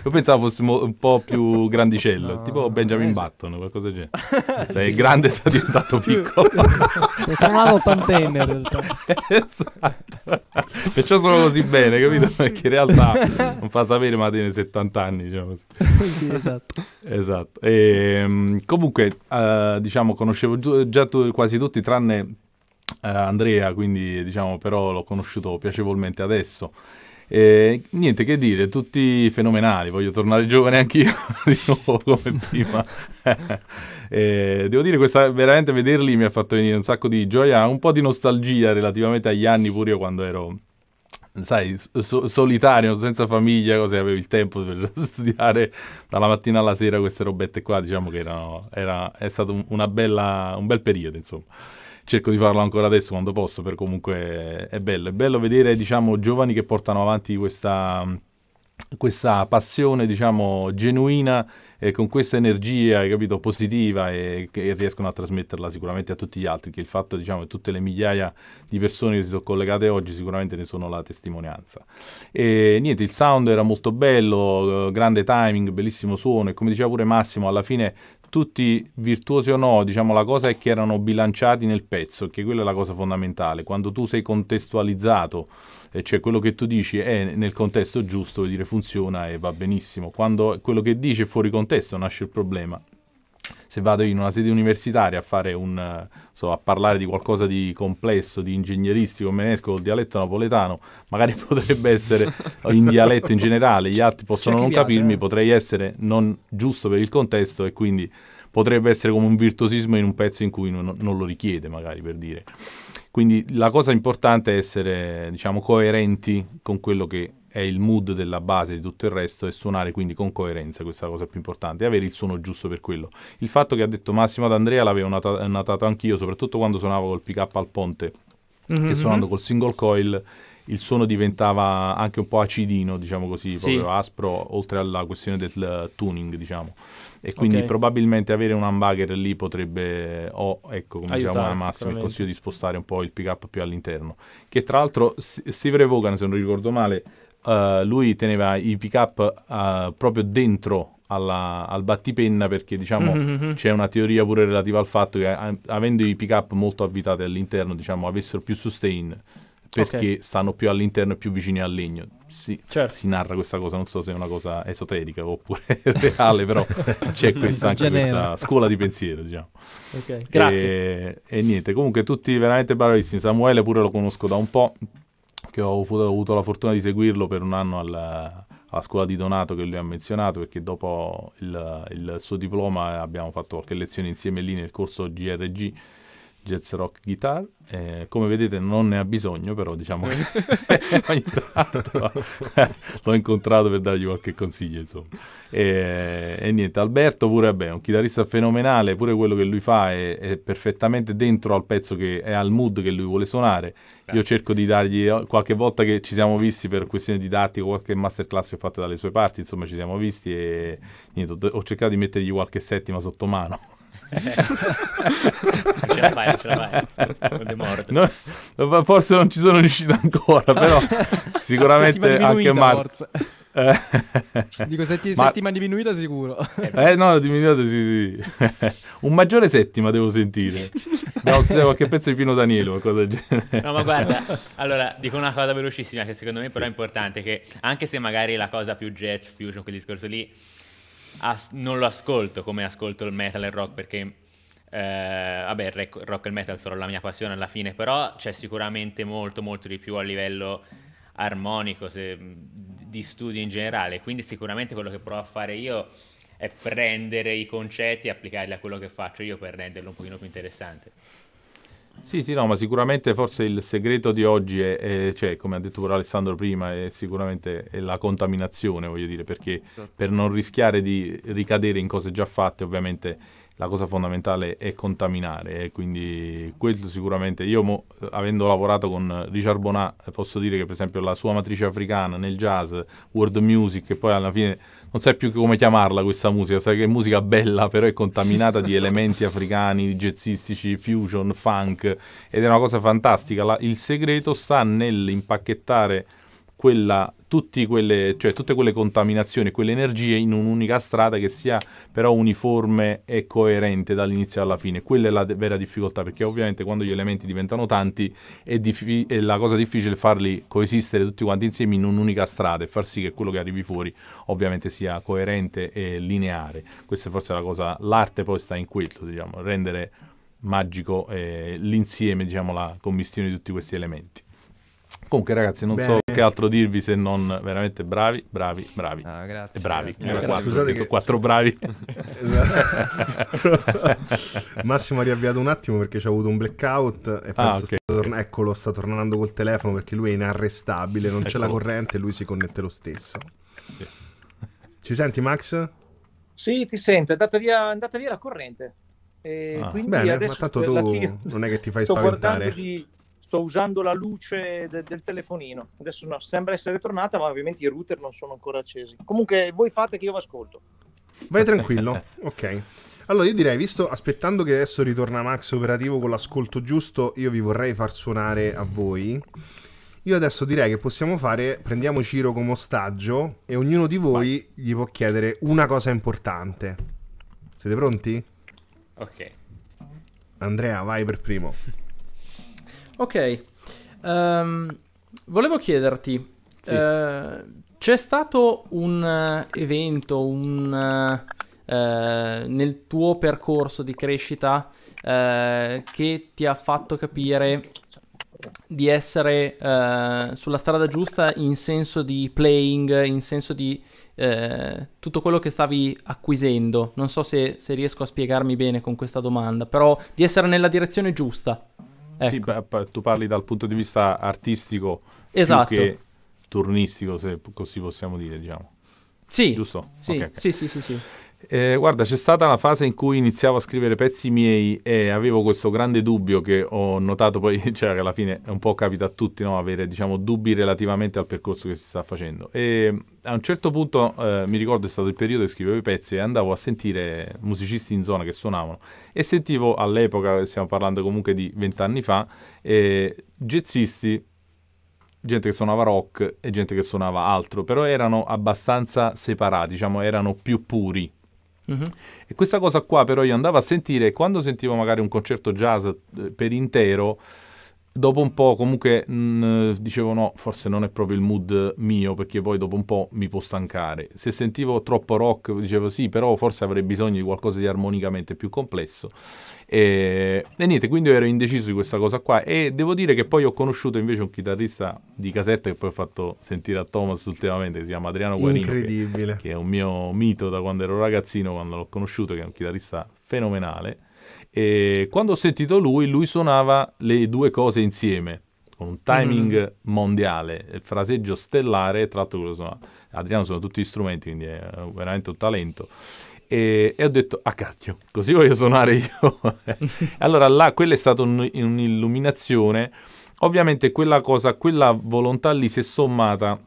Io pensavo fosse un po' più grandicello, no, tipo Benjamin eh, Button, qualcosa del genere. Sei sì. grande, sei diventato piccolo. sono una ottantenne in realtà. esatto. Perciò sono così bene, capito? [LAUGHS] sì. Perché in realtà [LAUGHS] non fa sapere, ma tiene 70 anni, diciamo così. [LAUGHS] sì, esatto. esatto. E, ehm, comunque, eh, diciamo, conoscevo già tu, quasi tutti, tranne eh, Andrea, quindi diciamo, però l'ho conosciuto piacevolmente adesso. E, ehm, niente che dire, tutti fenomenali, voglio tornare giovane anch'io di nuovo come prima. e, eh, devo dire, questa, veramente vederli mi ha fatto venire un sacco di gioia, un po' di nostalgia relativamente agli anni pure io quando ero sai, so- solitario, senza famiglia, così avevo il tempo per [LAUGHS] studiare dalla mattina alla sera queste robette qua, diciamo che erano, era, è stato un, bella, un bel periodo, insomma. Cerco di farlo ancora adesso quando posso, per comunque è bello. È bello vedere, diciamo, giovani che portano avanti questa, questa passione, diciamo, genuina eh, con questa energia capito, positiva e, e, riescono a trasmetterla sicuramente a tutti gli altri, che il fatto diciamo, che tutte le migliaia di persone che si sono collegate oggi sicuramente ne sono la testimonianza. E, niente, il sound era molto bello, eh, grande timing, bellissimo suono e come diceva pure Massimo, alla fine tutti virtuosi o no, diciamo la cosa è che erano bilanciati nel pezzo, che quella è la cosa fondamentale, quando tu sei contestualizzato cioè quello che tu dici è nel contesto giusto, dire, funziona e va benissimo. Quando quello che dici è fuori contesto nasce il problema se vado in una sede universitaria a, un, so, a parlare di qualcosa di complesso, di ingegneristico, me ne esco col dialetto napoletano, magari [LAUGHS] potrebbe essere in dialetto in generale, gli altri possono cioè, non capirmi, eh? potrei essere non giusto per il contesto e quindi potrebbe essere come un virtuosismo in un pezzo in cui non, non lo richiede, magari per dire. Quindi la cosa importante è essere diciamo, coerenti con quello che è il mood della base di tutto il resto e suonare quindi con coerenza, questa è la cosa più importante, e avere il suono giusto per quello. Il fatto che ha detto Massimo ad Andrea l'avevo notato anch'io, soprattutto quando suonavo col pick up al ponte, mm-hmm. che suonando mhm. col single coil il suono diventava anche un po' acidino, diciamo così, sì. proprio aspro, oltre alla questione del eh, tuning, diciamo. E quindi okay. probabilmente avere un humbucker lì potrebbe, o oh, ecco, come Aiutare, diciamo, massima il consiglio di spostare un po' il pick up più all'interno. Che tra l'altro Steve Ray se non ricordo male, uh, lui teneva i pick up uh, eh, proprio dentro alla, al battipenna perché diciamo mm-hmm, mm-hmm. c'è una teoria pure relativa al fatto che a, avendo i pick up molto avvitati all'interno diciamo avessero più sustain perché okay. stanno più all'interno e più vicini al legno. Si, certo. si, narra questa cosa, non so se è una cosa esoterica oppure [LAUGHS] reale, però c'è [LAUGHS] questa, anche questa scuola di pensiero, diciamo. Okay. Grazie. E, e, niente, comunque tutti veramente bravissimi. Samuele pure lo conosco da un po', che ho avuto, ho avuto la fortuna di seguirlo per un anno alla, alla scuola di Donato che lui ha menzionato, perché dopo il, il suo diploma abbiamo fatto qualche lezione insieme lì nel corso GRG jazz rock guitar. Eh, come vedete non ne ha bisogno, però diciamo che [LAUGHS] [LAUGHS] ogni tanto eh, l'ho incontrato per dargli qualche consiglio. Insomma. E, e niente, Alberto pure vabbè, è un chitarrista fenomenale, pure quello che lui fa è, è, perfettamente dentro al pezzo che è al mood che lui vuole suonare. Io certo. cerco di dargli eh, qualche volta che ci siamo visti per questione didattica, qualche masterclass che ho fatto dalle sue parti, insomma ci siamo visti e niente, ho cercato di mettergli qualche settima sotto mano non ce la fai, non ce la fai. No, forse non ci sono riuscito ancora, però [LAUGHS] sicuramente anche Marco. Eh. Dico setti- Ma... settima diminuita sicuro. Eh no, diminuita sì, sì. [LAUGHS] Un maggiore settima devo sentire. Devo sentire qualche pezzo di Pino Danielo, qualcosa del genere. No, ma guarda, [LAUGHS] allora dico una cosa velocissima che secondo me però è importante che anche se magari la cosa più jazz fusion quel discorso lì as- non lo ascolto come ascolto il metal e il rock perché eh, vabbè, il rec- rock e il metal sono la mia passione alla fine, però c'è sicuramente molto molto di più a livello armonico, se, di studio in generale, quindi sicuramente quello che provo a fare io è prendere i concetti e applicarli a quello che faccio io per renderlo un pochino più interessante. Sì, sì, no, ma sicuramente forse il segreto di oggi è, è cioè, come ha detto pure Alessandro prima, è sicuramente è la contaminazione, voglio dire, perché certo. per non rischiare di ricadere in cose già fatte, ovviamente la cosa fondamentale è contaminare e eh, quindi questo sicuramente io mo, avendo lavorato con Richard Bonat posso dire che per esempio la sua matrice africana nel jazz, world music e poi alla fine non sai più come chiamarla questa musica, sai che è musica bella, però è contaminata di [LAUGHS] elementi africani, jazzistici, fusion, funk, ed è una cosa fantastica. La, il segreto sta nell'impacchettare quella, quelle, cioè, tutte quelle contaminazioni, quelle energie in un'unica strada che sia però uniforme e coerente dall'inizio alla fine. Quella è la de- vera difficoltà, perché ovviamente quando gli elementi diventano tanti è, difi- è la cosa difficile farli coesistere tutti quanti insieme in un'unica strada e far sì che quello che arrivi fuori ovviamente sia coerente e lineare. Questa è forse la cosa, l'arte poi sta in quello, diciamo, rendere magico eh, l'insieme, diciamo, la commistione di tutti questi elementi. Comunque ragazzi non Bene. so che altro dirvi se non veramente bravi, bravi, bravi. No, ah, grazie. E bravi. Grazie. Eh, quattro, grazie. Scusate che... quattro bravi. esatto. [LAUGHS] Massimo ha riavviato un attimo perché c'è avuto un blackout e ah, okay. sta torna... eccolo, sta tornando col telefono perché lui è inarrestabile, non eccolo. c'è la corrente e lui si connette lo stesso. Sì. Ci senti Max? Sì, ti sento, è andata via, è andata via la corrente. E ah. Bene, ma tanto tu la... non è che ti fai Sto spaventare. Di sto usando la luce de- del telefonino. Adesso no, sembra essere tornata, ma ovviamente i router non sono ancora accesi. Comunque, voi fate che io vi ascolto. Vai tranquillo, ok. Allora, io direi, visto aspettando che adesso ritorna Max operativo con l'ascolto giusto, io vi vorrei far suonare a voi. Io adesso direi che possiamo fare, prendiamo Ciro come ostaggio e ognuno di voi Vai. gli può chiedere una cosa importante. Siete pronti? Ok. Andrea, vai per primo. Ok, um, volevo chiederti, sì. uh, c'è stato un eh, evento, un... Uh, nel tuo percorso di crescita uh, che ti ha fatto capire di essere uh, sulla strada giusta in senso di playing, in senso di tutto quello che stavi acquisendo. Non so se, se riesco a spiegarmi bene con questa domanda, però di essere nella direzione giusta. Ecco. Sì, pa- tu parli dal punto di vista artistico esatto. che turnistico, se così possiamo dire, diciamo. Sì. Giusto? Sì, okay, okay. sì, sì, sì. sì. Eh, guarda, c'è stata una fase in cui iniziavo a scrivere pezzi miei e avevo questo grande dubbio che ho notato poi, [LAUGHS] cioè che alla fine è un po' capita a tutti, no? avere diciamo, dubbi relativamente al percorso che si sta facendo. E a un certo punto, eh, mi ricordo, è stato il periodo che scrivevo i pezzi e andavo a sentire musicisti in zona che suonavano e sentivo all'epoca, stiamo parlando comunque di vent'anni fa, eh, jazzisti gente che suonava rock e gente che suonava altro, però erano abbastanza separati, diciamo, erano più puri Mm-hmm. E questa cosa qua però io andavo a sentire, quando sentivo magari un concerto jazz eh, per intero, dopo un po' comunque mh, mm, dicevo no, forse non è proprio il mood mio perché poi dopo un po' mi può stancare. Se sentivo troppo rock dicevo sì, però forse avrei bisogno di qualcosa di armonicamente più complesso. E, eh, e, niente, quindi ero indeciso di questa cosa qua. E devo dire che poi ho conosciuto invece un chitarrista di casetta che poi ho fatto sentire a Thomas ultimamente, che si chiama Adriano Guarino. Incredibile. Che, che è un mio mito da quando ero ragazzino, quando l'ho conosciuto, che è un chitarrista fenomenale. E quando ho sentito lui, lui suonava le due cose insieme con un timing mm. mondiale, fraseggio stellare, tratto quello suona. Adriano suona tutti gli strumenti, quindi è veramente un talento e, e ho detto, a ah, cacchio, così voglio suonare io. [LAUGHS] allora là, quella è stata un, un'illuminazione. Ovviamente quella cosa, quella volontà lì si è sommata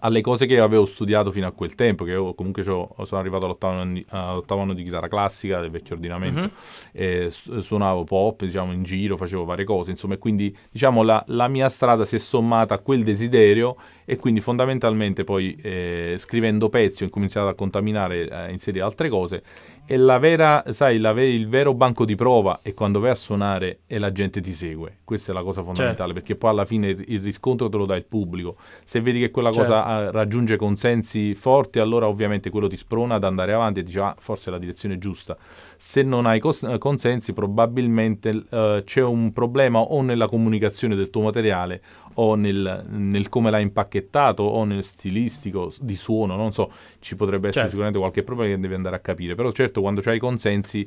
alle cose che avevo studiato fino a quel tempo, che io comunque sono arrivato all'ottavo anno, di, all'ottavo anno di chitarra classica del vecchio ordinamento, mm-hmm. eh, suonavo pop, diciamo, in giro, facevo varie cose, insomma, e quindi diciamo la, la mia strada si è sommata a quel desiderio e quindi fondamentalmente poi eh, scrivendo pezzi ho cominciato a contaminare, a eh, inserire altre cose e la vera, sai, la, il vero banco di prova è quando vai a suonare e la gente ti segue. Questa è la cosa fondamentale, certo. perché poi alla fine il riscontro te lo dà il pubblico. Se vedi che quella certo. cosa ah, raggiunge consensi forti, allora ovviamente quello ti sprona ad andare avanti e dici, ah, forse è la direzione giusta se non hai cos- eh, consensi probabilmente eh, c'è un problema o nella comunicazione del tuo materiale o nel, nel come l'hai impacchettato o nel stilistico di suono, non so, ci potrebbe essere certo. sicuramente qualche problema che devi andare a capire, però certo quando c'hai i consensi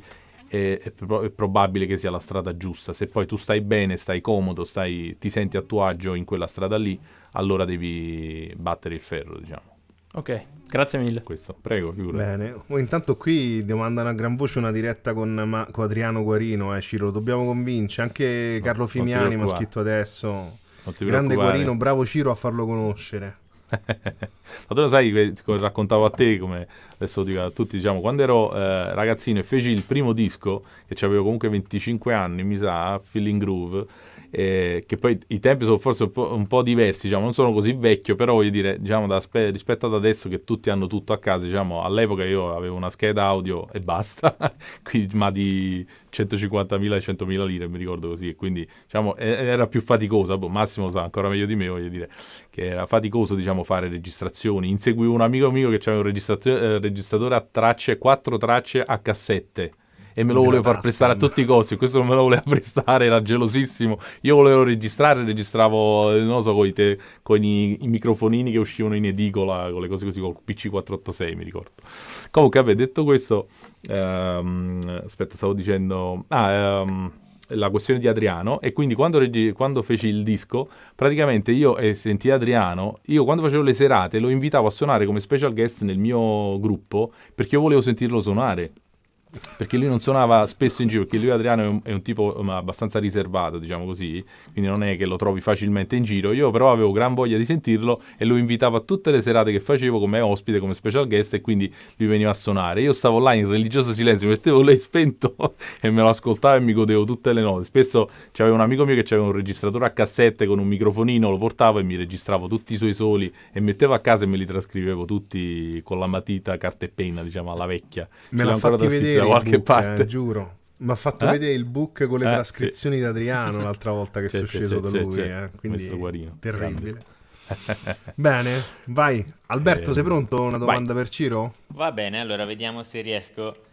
è, probabile che sia la strada giusta. Se poi tu stai bene, stai comodo, stai, ti senti a tuo agio in quella strada lì, allora devi battere il ferro, diciamo. Ok, grazie mille. Questo, prego, figura. Bene, oh, intanto qui domandano a gran voce una diretta con, ma- con Adriano Guarino, eh, Ciro, lo dobbiamo convincere, anche Carlo no, Fimiani mi ha scritto adesso, grande Guarino, bravo Ciro a farlo conoscere. [LAUGHS] Ma tu lo sai, come raccontavo a te, come adesso dico a tutti, diciamo, quando ero eh, ragazzino e feci il primo disco, che avevo comunque 25 anni, mi sa, Feeling Groove, eh, che poi i tempi sono forse un po', un po', diversi, diciamo, non sono così vecchio, però voglio dire, diciamo, da, rispetto ad adesso che tutti hanno tutto a casa, diciamo, all'epoca io avevo una scheda audio e basta, [LAUGHS] quindi, ma di 150.000 100.000 lire, mi ricordo così, e quindi diciamo, era più faticoso, boh, Massimo sa ancora meglio di me, voglio dire, che era faticoso diciamo, fare registrazioni, inseguivo un amico mio che aveva un eh, registratore a tracce, quattro tracce a cassette, e me lo voleva far prestare a tutti i costi. Questo non me lo voleva [LAUGHS] prestare, era gelosissimo. Io volevo registrare, registravo, eh, non so, con, i, te, con i, i microfonini che uscivano in edicola, con le cose così, col PC486 mi ricordo. Comunque, vabbè, detto questo, ehm, aspetta, stavo dicendo... Ah, ehm, la questione di Adriano e quindi quando, reg- quando feci il disco praticamente io e eh, sentii Adriano io quando facevo le serate lo invitavo a suonare come special guest nel mio gruppo perché io volevo sentirlo suonare perché lui non suonava spesso in giro, perché lui Adriano è un, è un tipo um, abbastanza riservato, diciamo così, quindi non è che lo trovi facilmente in giro. Io però avevo gran voglia di sentirlo e lo invitavo a tutte le serate che facevo come ospite, come special guest e quindi lui veniva a suonare. Io stavo là in religioso silenzio, [LAUGHS] mettevo lei spento e me lo ascoltavo e mi godevo tutte le note. Spesso c'aveva un amico mio che aveva un registratore a cassette con un microfonino, lo portavo e mi registravo tutti i suoi soli e mettevo a casa e me li trascrivevo tutti con la matita, carta e penna, diciamo alla vecchia. Me l'ha fatti vedere da qualche book, eh, parte. Eh, giuro. Mi ha fatto eh? vedere il book con le eh, trascrizioni sì. di Adriano l'altra volta che sono sceso da lui. Eh. Quindi terribile. [LAUGHS] bene, vai. Alberto, sei eh, pronto? Una domanda vai. per Ciro? Va bene, allora vediamo se riesco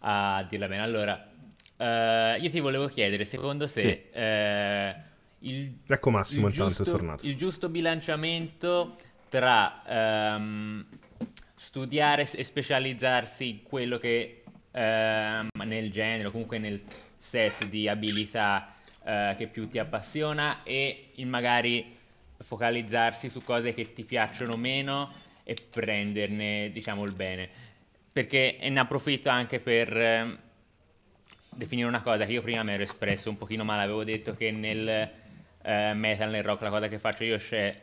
a dirla bene. Allora, uh, io ti volevo chiedere, secondo te... Sì. Uh, il, ecco Massimo, il intanto giusto, è tornato. Il giusto bilanciamento tra um, studiare e specializzarsi in quello che ehm, nel genere, comunque nel set di abilità eh, che più ti appassiona e il magari focalizzarsi su cose che ti piacciono meno e prenderne, diciamo, il bene. Perché ne approfitto anche per ehm, definire una cosa che io prima mi ero espresso un pochino male, avevo detto che nel eh, metal, nel rock, la cosa che faccio io c'è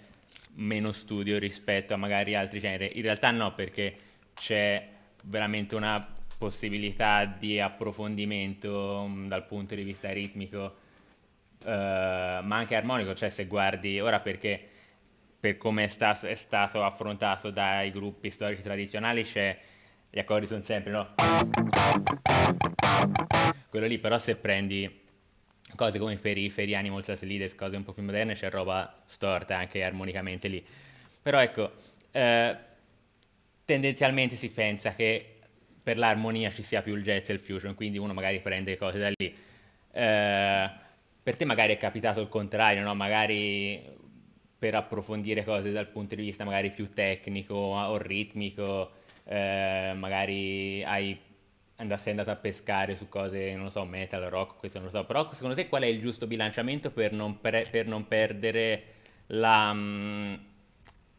meno studio rispetto a magari altri generi. In realtà no, perché c'è veramente una possibilità di approfondimento mm, dal punto di vista ritmico, eh, ma anche armonico, cioè se guardi ora perché per come è, sta, è stato affrontato dai gruppi storici tradizionali c'è gli accordi sono sempre no quello lì però se prendi cose come periferi animals as leaders cose un po' più moderne c'è roba storta anche armonicamente lì però ecco eh, tendenzialmente si pensa che per l'armonia ci sia più il jazz e il fusion, quindi uno magari prende cose da lì. Eh, per te magari è capitato il contrario, no? magari per approfondire cose dal punto di vista magari più tecnico o ritmico, eh, magari hai, sei andato a pescare su cose, non so, metal, rock, questo non lo so, però secondo te qual è il giusto bilanciamento per non, pre- per non perdere la... Mh, mm,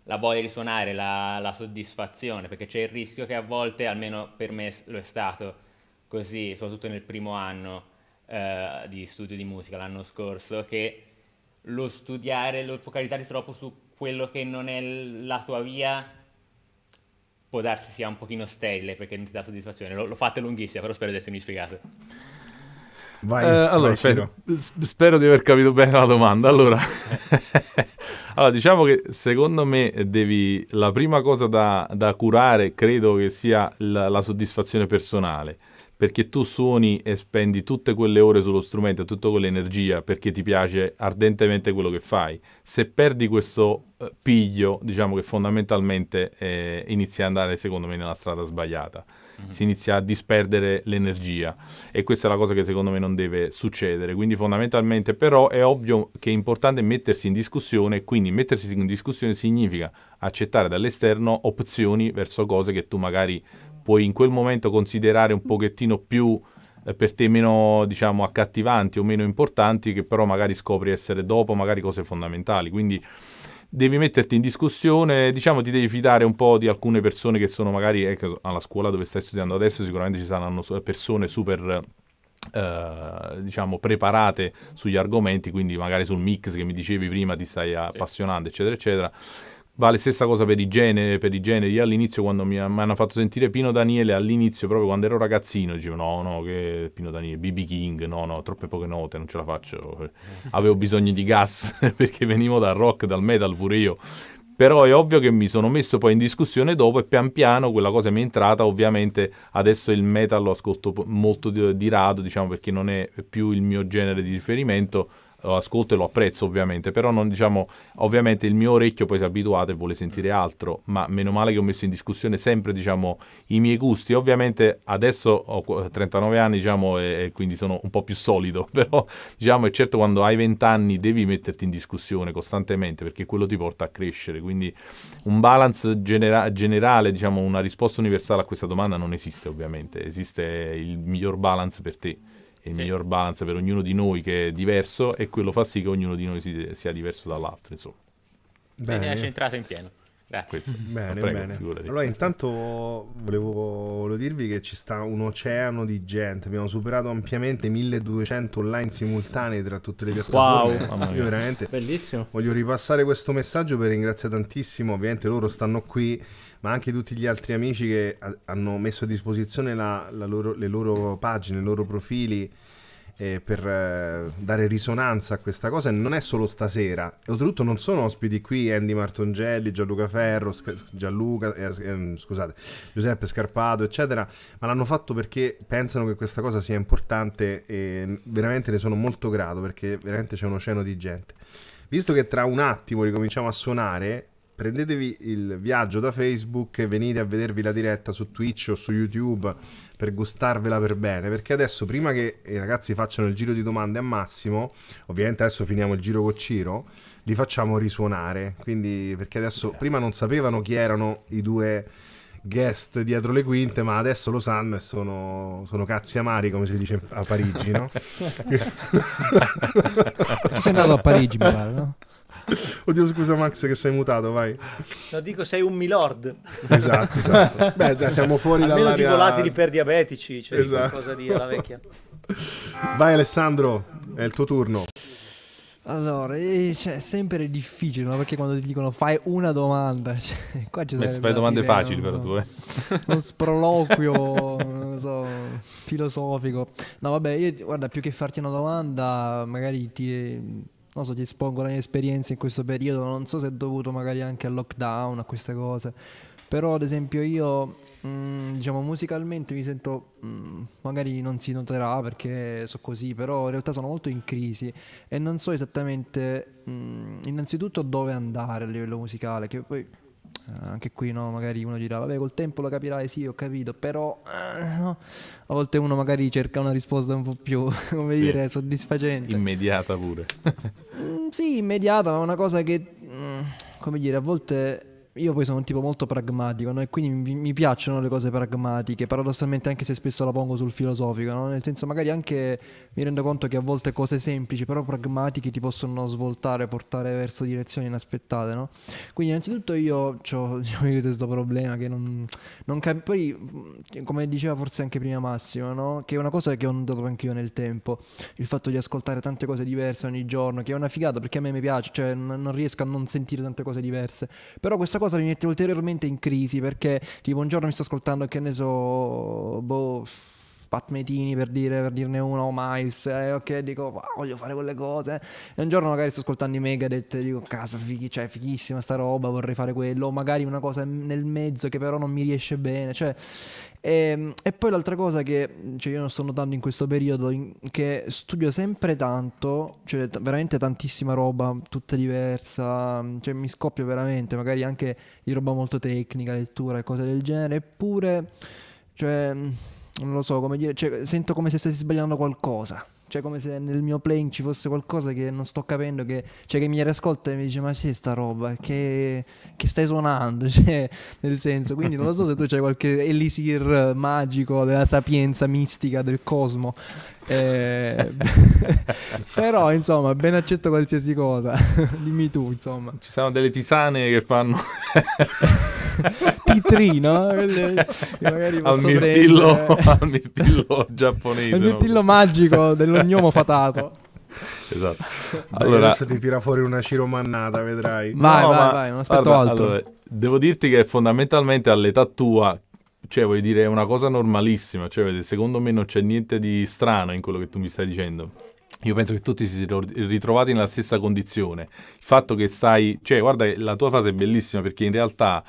la vuoi risuonare la, la soddisfazione, perché c'è il rischio che a volte, almeno per me lo è stato così, soprattutto nel primo anno eh, di studio di musica l'anno scorso, che lo studiare, lo focalizzare troppo su quello che non è la tua via può darsi sia un pochino sterile perché non ti dà soddisfazione. L'ho, l'ho fatta lunghissima, però spero di essermi spiegato. Vai, eh, allora, vai, spero di aver capito bene la domanda. Allora, [LAUGHS] allora diciamo che secondo me devi, la prima cosa da, da curare credo che sia la, la, soddisfazione personale. Perché tu suoni e spendi tutte quelle ore sullo strumento, tutta quell'energia, perché ti piace ardentemente quello che fai. Se perdi questo eh, piglio, diciamo che fondamentalmente eh, inizi ad andare, secondo me, nella strada sbagliata si inizia a disperdere l'energia e questa è la cosa che secondo me non deve succedere. Quindi fondamentalmente però è ovvio che è importante mettersi in discussione, quindi mettersi in discussione significa accettare dall'esterno opzioni verso cose che tu magari puoi in quel momento considerare un pochettino più eh, per te meno diciamo accattivanti o meno importanti che però magari scopri essere dopo magari cose fondamentali quindi devi metterti in discussione, diciamo ti devi fidare un po' di alcune persone che sono magari ecco, alla scuola dove stai studiando adesso, sicuramente ci saranno persone super eh, diciamo preparate sugli argomenti, quindi magari sul mix che mi dicevi prima ti stai appassionando, eccetera, eccetera. Vale stessa cosa per i, generi, per i generi. All'inizio, quando mi, hanno fatto sentire Pino Daniele, all'inizio, proprio quando ero ragazzino, dicevo: No, no, che Pino Daniele, BB King, no, no, troppe poche note, non ce la faccio. [LAUGHS] Avevo bisogno di gas [LAUGHS] perché venivo dal rock, dal metal pure io. Però è ovvio che mi sono messo poi in discussione dopo e pian piano quella cosa mi è entrata. Ovviamente adesso il metal lo ascolto molto di, di rado, diciamo perché non è più il mio genere di riferimento lo ascolto e lo apprezzo ovviamente, però non diciamo, ovviamente il mio orecchio poi si è abituato e vuole sentire mm. altro, ma meno male che ho messo in discussione sempre diciamo, i miei gusti, ovviamente adesso ho 39 anni diciamo, e, e quindi sono un po' più solido, [LAUGHS] però diciamo, è certo quando hai 20 anni devi metterti in discussione costantemente perché quello ti porta a crescere, quindi un balance genera- generale, diciamo, una risposta universale a questa domanda non esiste ovviamente, esiste il miglior balance per te il sì. miglior balance per ognuno di noi che è diverso e quello fa sì che ognuno di noi si, sia diverso dall'altro, insomma. Bene, hai centrato in pieno. Grazie. Questo. Bene, prego, bene. Figurati. Allora, intanto volevo, volevo, dirvi che ci sta un oceano di gente. Abbiamo superato ampiamente 1200 online simultanei tra tutte le piattaforme. Wow, io veramente Bellissimo. voglio ripassare questo messaggio per ringraziare tantissimo. Ovviamente loro stanno qui ma anche tutti gli altri amici che a- hanno messo a disposizione la, la loro, le loro pagine, i loro profili eh, per eh, dare risonanza a questa cosa. E non è solo stasera, e oltretutto non sono ospiti qui Andy Martongelli, Gianluca Ferro, Sc- Gianluca, eh, ehm, scusate, Giuseppe Scarpato, eccetera, ma l'hanno fatto perché pensano che questa cosa sia importante e veramente ne sono molto grato perché veramente c'è un oceano di gente. Visto che tra un attimo ricominciamo a suonare, prendetevi il viaggio da Facebook e venite a vedervi la diretta su Twitch o su YouTube per gustarvela per bene, perché adesso prima che i ragazzi facciano il giro di domande a Massimo, ovviamente adesso finiamo il giro con Ciro, li facciamo risuonare, quindi perché adesso prima non sapevano chi erano i due guest dietro le quinte, ma adesso lo sanno e sono, sono cazzi amari, come si dice a Parigi, no? [LAUGHS] tu sei andato a Parigi, mi pare, no? [LAUGHS] Oddio, scusa Max che sei mutato, vai. No, dico sei un milord. Esatto, esatto. [LAUGHS] Beh, dai, siamo fuori Almeno dall'area... Almeno di volatili per diabetici, cioè esatto. qualcosa di alla vecchia. [LAUGHS] Vai Alessandro, è il tuo turno. Allora, eh, cioè, è sempre difficile, no? perché quando ti dicono fai una domanda, cioè, qua ci sarebbe... Fai domande dire, facili però so, tu, eh. Uno sproloquio, non so, filosofico. No, vabbè, io, guarda, più che farti una domanda, magari ti non so, ti espongo la mia esperienza in questo periodo, non so se è dovuto magari anche al lockdown, a queste cose, però ad esempio io, mh, mm, diciamo, musicalmente mi sento, mh, mm, magari non si noterà perché so così, però in realtà sono molto in crisi e non so esattamente, mh, mm, innanzitutto dove andare a livello musicale, che poi eh, anche qui no, magari uno dirà, vabbè col tempo lo capirai, sì ho capito, però eh, no. a volte uno magari cerca una risposta un po' più, [LAUGHS] come sì. dire, soddisfacente. Immediata pure. mm, sì, immediata, ma una cosa che, mm, come dire, a volte io poi sono un tipo molto pragmatico no? e quindi mi, mi, piacciono le cose pragmatiche, paradossalmente anche se spesso la pongo sul filosofico, no? nel senso magari anche mi rendo conto che a volte cose semplici però pragmatiche ti possono svoltare, portare verso direzioni inaspettate. No? Quindi innanzitutto io ho [LAUGHS] diciamo, questo problema che non, non cap- come diceva forse anche prima Massimo, che è una cosa che ho notato anch'io nel tempo, il fatto di ascoltare tante cose diverse ogni giorno, che è una figata perché a me mi piace, cioè non riesco a non sentire tante cose diverse, però questa cosa mi mette ulteriormente in crisi perché tipo un giorno mi sto ascoltando che ne so, boh Pat Metini per, dire, per dirne uno, Miles, eh, ok, dico wow, voglio fare quelle cose. E un giorno magari sto ascoltando i Megadeth e dico casa, fighi, cioè, fighissima sta roba, vorrei fare quello, o magari una cosa nel mezzo che però non mi riesce bene, cioè... E, ehm, e poi l'altra cosa che cioè, io non sto notando in questo periodo, in, che studio sempre tanto, cioè t- veramente tantissima roba, tutta diversa, cioè mi scoppio veramente, magari anche di roba molto tecnica, lettura e cose del genere, eppure, cioè non lo so come dire, cioè, sento come se stessi sbagliando qualcosa. Cioè, come se nel mio playing ci fosse qualcosa che non sto capendo, che, cioè, che mi riascolta e mi dice: Ma sì, sta roba, che, che stai suonando? [LAUGHS] Cioè, nel senso, quindi non lo so se tu c'hai qualche elisir magico della sapienza mistica del cosmo eh, [LAUGHS] però insomma ben accetto qualsiasi cosa [LAUGHS] dimmi tu insomma ci sono delle tisane che fanno [LAUGHS] titrino quelle magari al mirtillo, al mirtillo giapponese Il mirtillo no? magico dell'ognomo fatato esatto. Allora, adesso ti tira fuori una ciromannata, vedrai. Vai, no, vai, vai, non aspetto guarda, altro. Allora, devo dirti che fondamentalmente all'età tua cioè, voglio dire, è una cosa normalissima. Cioè, secondo me non c'è niente di strano in quello che tu mi stai dicendo. Io penso che tutti si siano ritrovati nella stessa condizione. Il fatto che stai, cioè, guarda, la tua fase è bellissima perché in realtà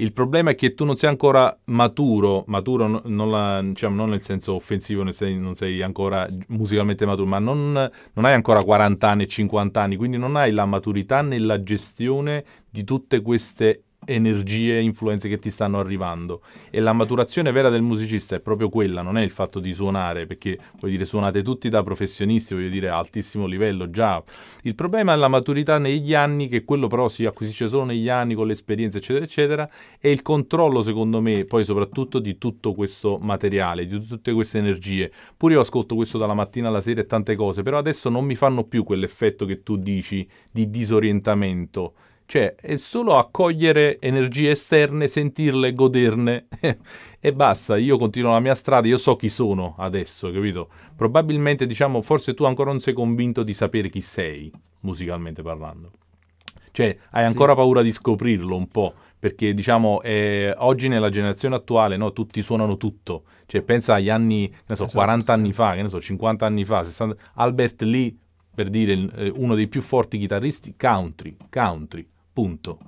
il problema è che tu non sei ancora maturo, maturo non, la, diciamo, non nel senso offensivo, non sei, non sei, ancora musicalmente maturo, ma non, non, hai ancora 40 anni, 50 anni, quindi non hai la maturità nella gestione di tutte queste energie e influenze che ti stanno arrivando. E la maturazione vera del musicista è proprio quella, non è il fatto di suonare, perché voglio dire, suonate tutti da professionisti, voglio dire, a altissimo livello già. Il problema è la maturità negli anni, che quello però si acquisisce solo negli anni con l'esperienza, eccetera, eccetera, e il controllo, secondo me, poi soprattutto di tutto questo materiale, di tutte queste energie. Pure io ascolto questo dalla mattina alla sera e tante cose, però adesso non mi fanno più quell'effetto che tu dici di disorientamento cioè, è solo accogliere energie esterne, sentirle, goderne [LAUGHS] e basta. Io continuo la mia strada, io so chi sono adesso, capito? Probabilmente, diciamo, forse tu ancora non sei convinto di sapere chi sei, musicalmente parlando. Cioè, hai ancora sì. paura di scoprirlo un po', perché diciamo eh, oggi nella generazione attuale no, tutti suonano tutto, cioè pensa agli anni, ne so, esatto. 40 anni fa, so, 50 anni fa, 60... Albert Lee, per dire eh, uno dei più forti chitarristi country, country, punto.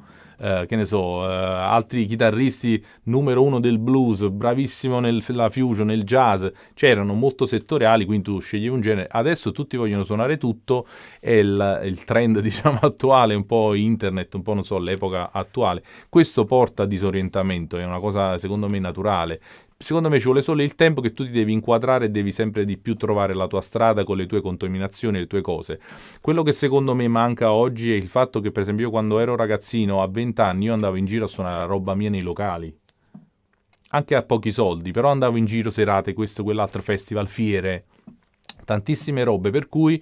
Eh, che ne so, eh, altri chitarristi numero uno del blues, bravissimo nella fusion, nel jazz, c'erano molto settoriali, quindi tu sceglievi un genere. Adesso tutti vogliono suonare tutto è il, il trend [LAUGHS] diciamo attuale, un po' internet, un po' non so, l'epoca attuale. Questo porta a disorientamento, è una cosa secondo me naturale secondo me ci vuole solo il tempo che tu ti devi inquadrare e devi sempre di più trovare la tua strada con le tue contaminazioni, e le tue cose. Quello che secondo me manca oggi è il fatto che, per esempio, io quando ero ragazzino a 20 anni io andavo in giro a suonare roba mia nei locali. Anche a pochi soldi, però andavo in giro serate, questo, quell'altro festival, fiere, tantissime robe, per cui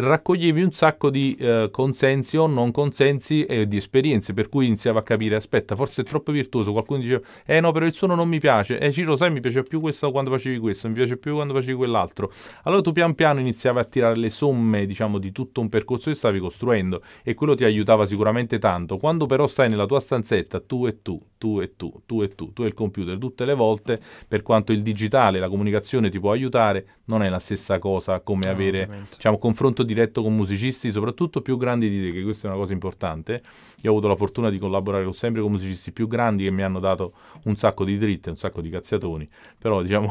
raccoglievi un sacco di eh, consensi o non consensi e eh, di esperienze, per cui iniziava a capire, aspetta, forse è troppo virtuoso, qualcuno diceva, eh no, però il suono non mi piace, eh Ciro, sai, mi piace più questo quando facevi questo, mi piace più quando facevi quell'altro. Allora tu pian piano iniziavi a tirare le somme, diciamo, di tutto un percorso che stavi costruendo e quello ti aiutava sicuramente tanto. Quando però stai nella tua stanzetta, tu e tu, tu e tu, tu e tu, tu e il computer, tutte le volte, per quanto il digitale, la comunicazione ti può aiutare, non è la stessa cosa come avere, no, diciamo, confronto diretto con musicisti, soprattutto più grandi di te, che questa è una cosa importante. Io ho avuto la fortuna di collaborare con, sempre con musicisti più grandi che mi hanno dato un sacco di dritte, un sacco di cazziatoni, però diciamo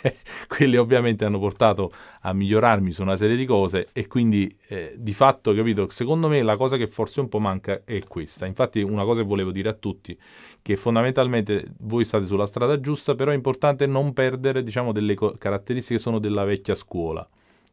[LAUGHS] quelli ovviamente hanno portato a migliorarmi su una serie di cose e quindi eh, di fatto, capito, secondo me la cosa che forse un po' manca è questa. Infatti una cosa che volevo dire a tutti, che fondamentalmente voi state sulla strada giusta, però è importante non perdere, diciamo, delle caratteristiche che sono della vecchia scuola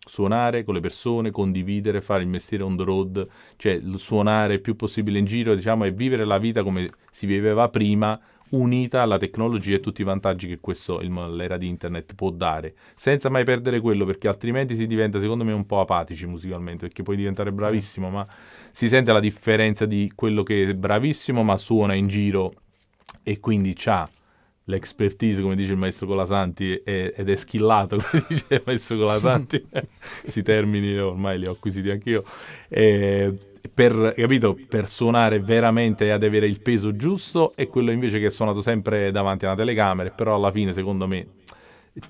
suonare con le persone, condividere, fare il mestiere on the road, cioè suonare il più possibile in giro, diciamo, e vivere la vita come si viveva prima, unita alla tecnologia e tutti i vantaggi che questo, l'era di internet può dare, senza mai perdere quello, perché altrimenti si diventa, secondo me, un po' apatici musicalmente, perché puoi diventare mm. bravissimo, ma si sente la differenza di quello che è bravissimo, ma suona in giro e quindi ha l'expertise, come dice il maestro Colasanti, è, ed è schillato, [LAUGHS] come dice il maestro Colasanti, questi [LAUGHS] termini ormai li ho acquisiti anch'io, eh, per, capito, per suonare veramente ad avere il peso giusto e quello invece che è suonato sempre davanti a una telecamera, però alla fine secondo me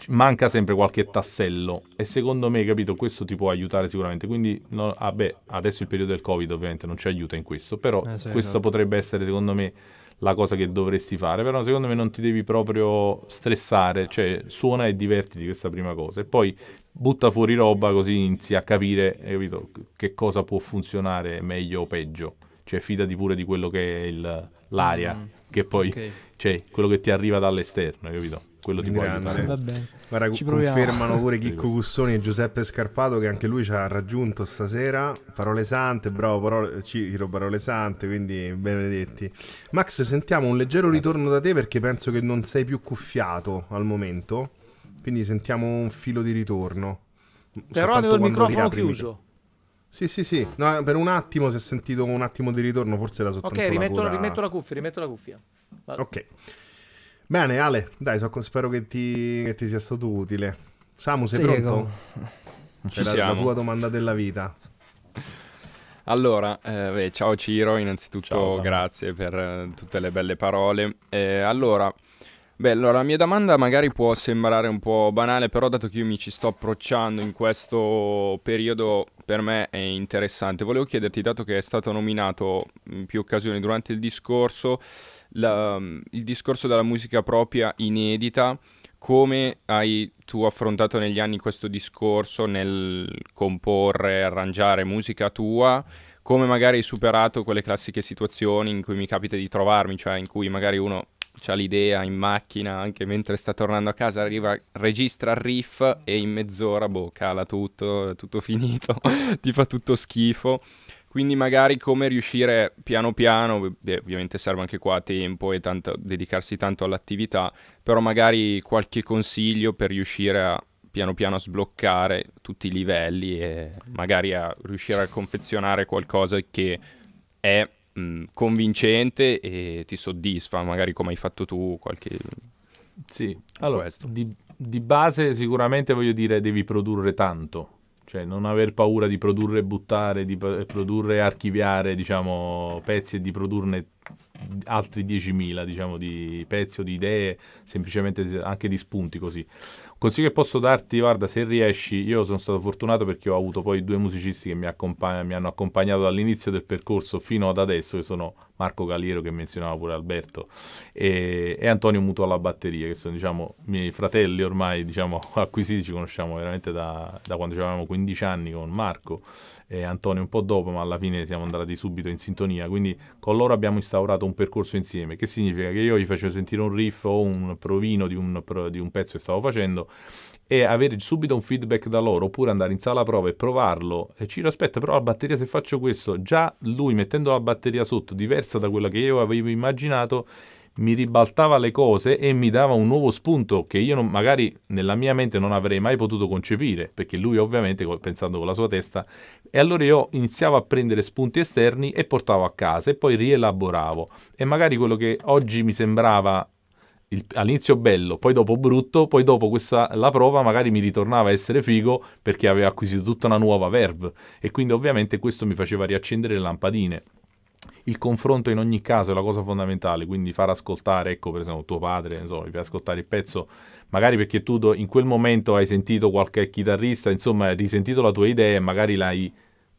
manca sempre qualche tassello e secondo me, capito, questo ti può aiutare sicuramente. Quindi, no, ah beh, adesso il periodo del Covid ovviamente non ci aiuta in questo, però eh sì, questo esatto. potrebbe essere secondo me la cosa che dovresti fare, però secondo me non ti devi proprio stressare, cioè suona e divertiti questa prima cosa e poi butta fuori roba così inizi a capire capito, che cosa può funzionare meglio o peggio, cioè fidati pure di quello che è il, l'aria, mm. che poi, okay. cioè quello che ti arriva dall'esterno, capito? quello di Grande. Eh, Guarda, Ci confermano pure [LAUGHS] Chicco Cussoni e Giuseppe Scarpato che anche lui ci ha raggiunto stasera. Parole sante, bravo, parole, Ciro, parole sante, quindi benedetti. Max, sentiamo un leggero ritorno da te perché penso che non sei più cuffiato al momento, quindi sentiamo un filo di ritorno. Però avevo il microfono chiuso. Sì, sì, sì. No, per un attimo si è sentito un attimo di ritorno, forse era soltanto Ok, rimetto la, rimetto la cuffia, rimetto la cuffia. Vado. Ok. Bene, Ale, dai, so, spero che ti, che ti, sia stato utile. Samu, sei sì, pronto? Ci siamo. La, la tua domanda della vita. Allora, eh, beh, ciao Ciro, innanzitutto ciao, grazie per eh, tutte le belle parole. Eh, allora, beh, allora, la mia domanda magari può sembrare un po' banale, però dato che io mi ci sto approcciando in questo periodo, per me è interessante. Volevo chiederti, dato che è stato nominato in più occasioni durante il discorso, la, mm, il discorso della musica propria inedita, come hai tu affrontato negli anni questo discorso nel comporre, arrangiare musica tua? Come magari hai superato quelle classiche situazioni in cui mi capita di trovarmi, cioè in cui magari uno ha l'idea in macchina, anche mentre sta tornando a casa, arriva, registra il riff e in mezz'ora, boh, cala tutto, è tutto [LAUGHS] finito, ti fa tutto schifo. Quindi magari come riuscire piano piano, ovviamente serve anche qua tempo e tanto, dedicarsi tanto all'attività, però magari qualche consiglio per riuscire a piano piano a sbloccare tutti i livelli e magari a riuscire a confezionare qualcosa che è mh, convincente e ti soddisfa, magari come hai fatto tu qualche... Sì, allora, di, di base sicuramente voglio dire devi produrre tanto cioè non aver paura di produrre e buttare, di produrre e archiviare diciamo, pezzi e di produrne altri 10.000 diciamo, di pezzi o di idee, semplicemente anche di spunti così. Consiglio che posso darti, guarda, se riesci, io sono stato fortunato perché ho avuto poi due musicisti che mi, accompagn- mi hanno accompagnato dall'inizio del percorso fino ad adesso, che sono Marco Galiero, che menzionava pure Alberto, e, e Antonio Muto alla batteria, che sono, diciamo, miei fratelli ormai, diciamo, [LAUGHS] acquisiti, ci conosciamo veramente da, da quando avevamo 15 anni con Marco e Antonio un po' dopo, ma alla fine siamo andati subito in sintonia, quindi con loro abbiamo instaurato un percorso insieme, che significa che io gli facevo sentire un riff o un provino di un, di un pezzo che stavo facendo e avere subito un feedback da loro, oppure andare in sala prova e provarlo. E ci aspetta, però la batteria se faccio questo, già lui mettendo la batteria sotto, diversa da quella che io avevo immaginato, mi ribaltava le cose e mi dava un nuovo spunto che io non, magari nella mia mente non avrei mai potuto concepire, perché lui ovviamente pensando con la sua testa, e allora io iniziavo a prendere spunti esterni e portavo a casa e poi rielaboravo e magari quello che oggi mi sembrava il, all'inizio bello, poi dopo brutto, poi dopo questa, la prova magari mi ritornava a essere figo perché aveva acquisito tutta una nuova verve e quindi ovviamente questo mi faceva riaccendere le lampadine il confronto in ogni caso è la cosa fondamentale, quindi far ascoltare, ecco per esempio tuo padre, insomma, per ascoltare il pezzo, magari perché tu in quel momento hai sentito qualche chitarrista, insomma, hai risentito la tua idea e magari l'hai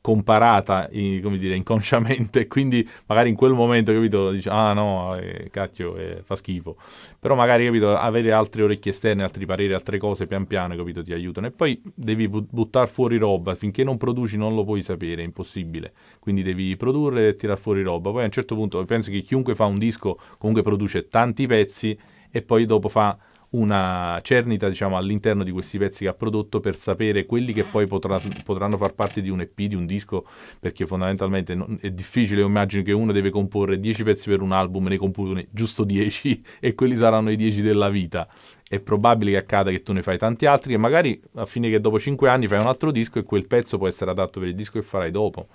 comparata in, come dire, inconsciamente, [LAUGHS] quindi magari in quel momento, capito, dici, ah no, eh, cacchio, eh, fa schifo. Però magari, capito, avere altre orecchie esterne, altri pareri, altre cose, pian piano, capito, ti aiutano. E poi devi buttare fuori roba, finché non produci non lo puoi sapere, è impossibile. Quindi devi produrre e tirare fuori roba. Poi a un certo punto penso che chiunque fa un disco comunque produce tanti pezzi e poi dopo fa una cernita diciamo, all'interno di questi pezzi che ha prodotto per sapere quelli che poi potrà, potranno far parte di un EP, di un disco, perché fondamentalmente non, è difficile, immagino che uno deve comporre 10 pezzi per un album, ne compone giusto 10 [LAUGHS] e quelli saranno i 10 della vita. È probabile che accada che tu ne fai tanti altri e magari a fine che dopo 5 anni fai un altro disco e quel pezzo può essere adatto per il disco che farai dopo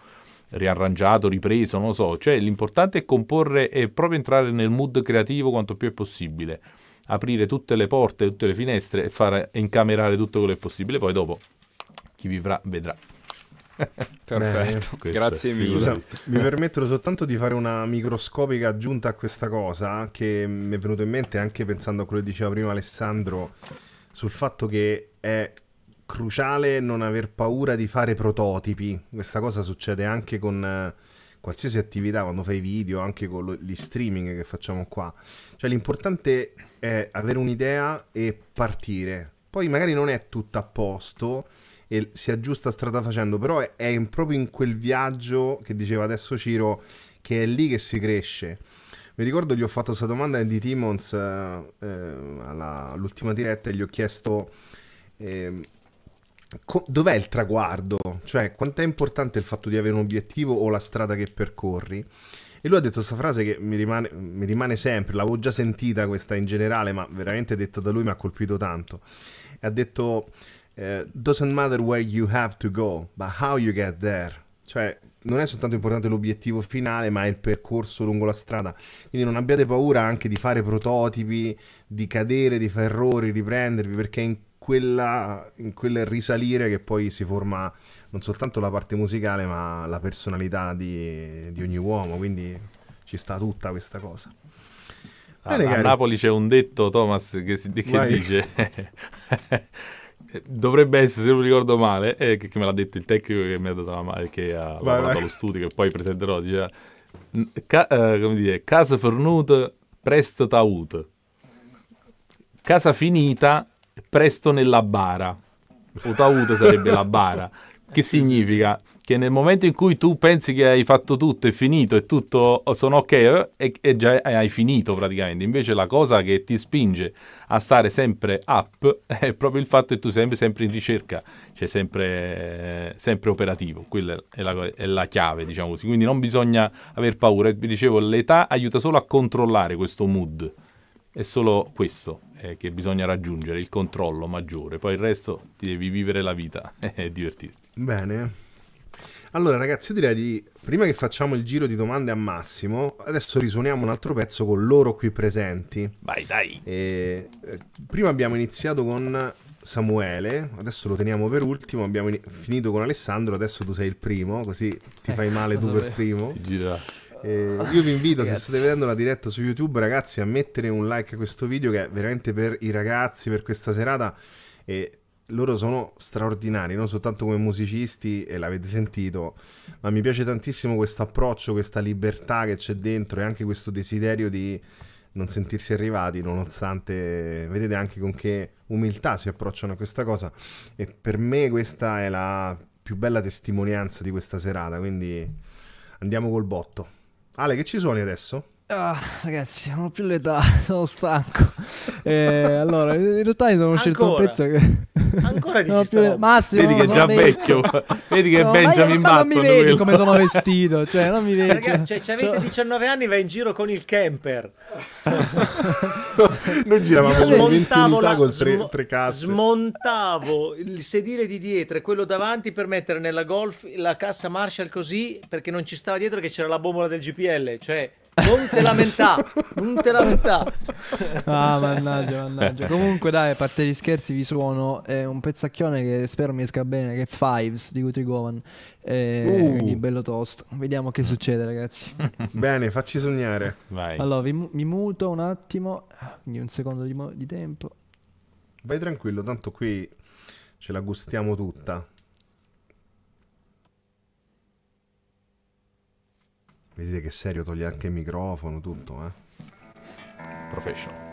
riarrangiato, ripreso, non lo so, cioè l'importante è comporre e proprio entrare nel mood creativo quanto più è possibile aprire tutte le porte, tutte le finestre e far incamerare tutto quello che è possibile. Poi dopo chi vivrà vedrà. [LAUGHS] Perfetto, Beh, grazie mille. Scusa, mi permettono soltanto di fare una microscopica aggiunta a questa cosa che mi è venuto in mente anche pensando a quello che diceva prima Alessandro sul fatto che è cruciale non aver paura di fare prototipi. Questa cosa succede anche con eh, qualsiasi attività, quando fai video, anche con lo, gli streaming che facciamo qua. Cioè l'importante è avere un'idea e partire. Poi magari non è tutto a posto e si aggiusta strada facendo, però è, è in, proprio in quel viaggio che diceva adesso Ciro che è lì che si cresce. Mi ricordo gli ho fatto questa domanda di Timmons eh, eh, alla, all'ultima diretta e gli ho chiesto eh, co- dov'è il traguardo, cioè quanto è importante il fatto di avere un obiettivo o la strada che percorri. E lui ha detto questa frase che mi rimane, mi rimane sempre, l'avevo già sentita questa in generale, ma veramente detta da lui mi ha colpito tanto. E ha detto, eh, doesn't matter where you have to go, but how you get there. Cioè, non è soltanto importante l'obiettivo finale, ma è il percorso lungo la strada. Quindi non abbiate paura anche di fare prototipi, di cadere, di fare errori, riprendervi, perché in quella, in quel risalire che poi si forma non soltanto la parte musicale ma la personalità di, di ogni uomo, quindi ci sta tutta questa cosa. a, a Napoli c'è un detto, Thomas, che, si, che dice... [LAUGHS] dovrebbe essere, se non ricordo male, eh, che, che, me l'ha detto il tecnico che mi ha dato la mano, che ha vai, lavorato vai. allo studio, che poi presenterò, diceva, ca, eh, come dire, casa fornuta, presto taut. Casa finita, presto nella bara. Utauto sarebbe la bara. [LAUGHS] Che sì, significa? Sì, sì. Che nel momento in cui tu pensi che hai fatto tutto, è finito, è tutto, sono ok, eh, e, e già hai finito praticamente. Invece la cosa che ti spinge a stare sempre up [LAUGHS] è proprio il fatto che tu sei sempre, sempre in ricerca, cioè sempre, sempre operativo. Quella è la, è la chiave, diciamo così. Quindi non bisogna aver paura. Vi dicevo, l'età aiuta solo a controllare questo mood. È solo questo eh, che bisogna raggiungere, il controllo maggiore, poi il resto ti devi vivere la vita [LAUGHS] e divertirti. Bene. Allora ragazzi, io direi di, prima che facciamo il giro di domande a Massimo, adesso risuoniamo un altro pezzo con loro qui presenti. Vai, dai. E, eh, prima abbiamo iniziato con Samuele, adesso lo teniamo per ultimo, abbiamo in- finito con Alessandro, adesso tu sei il primo, così ti eh, fai male tu per primo. Si gira. Eh, io vi invito, se state vedendo la diretta su YouTube, ragazzi, a mettere un like a questo video che è veramente per i ragazzi, per questa serata. Eh, loro sono straordinari, non soltanto come musicisti, e l'avete sentito, ma mi piace tantissimo questo approccio, questa libertà che c'è dentro e anche questo desiderio di non sentirsi arrivati, nonostante vedete anche con che umiltà si approcciano a questa cosa. E per me questa è la più bella testimonianza di questa serata, quindi andiamo col botto. Ale, che ci suoni adesso? Ah, ragazzi, non ho più l'età, [LAUGHS] sono stanco. Eh, allora, in realtà io sono scelto un certo pezzo che... [LAUGHS] Ancora dici più... Massimo, vedi che è già vecchio. [LAUGHS] vedi che no, è Benjamin Button. Non mi vedi quello. come sono vestito, cioè, non mi vedi. Ragazzi, cioè, cioè, avete 19 anni vai in giro con il camper. Noi giravamo con 20 unità con tre, tre casse. Smontavo il sedile di dietro e quello davanti per mettere nella Golf la cassa Marshall così, perché non ci stava dietro che c'era la bombola del GPL, cioè non te lamentà, non te lamentà. Ah, mannaggia, mannaggia. Eh. Comunque, dai, a parte gli scherzi, vi suono. È un pezzacchione che spero mi esca bene, che è Fives di Guthrie Govan. E eh, uh. Quindi bello tosto. Vediamo che mm. succede, ragazzi. [LAUGHS] bene, facci sognare. Vai. Allora, vi, mi muto un attimo, quindi un secondo di, di tempo. Vai tranquillo, tanto qui ce la gustiamo tutta. Vedete che serio toglie anche il microfono, tutto, eh? Professional.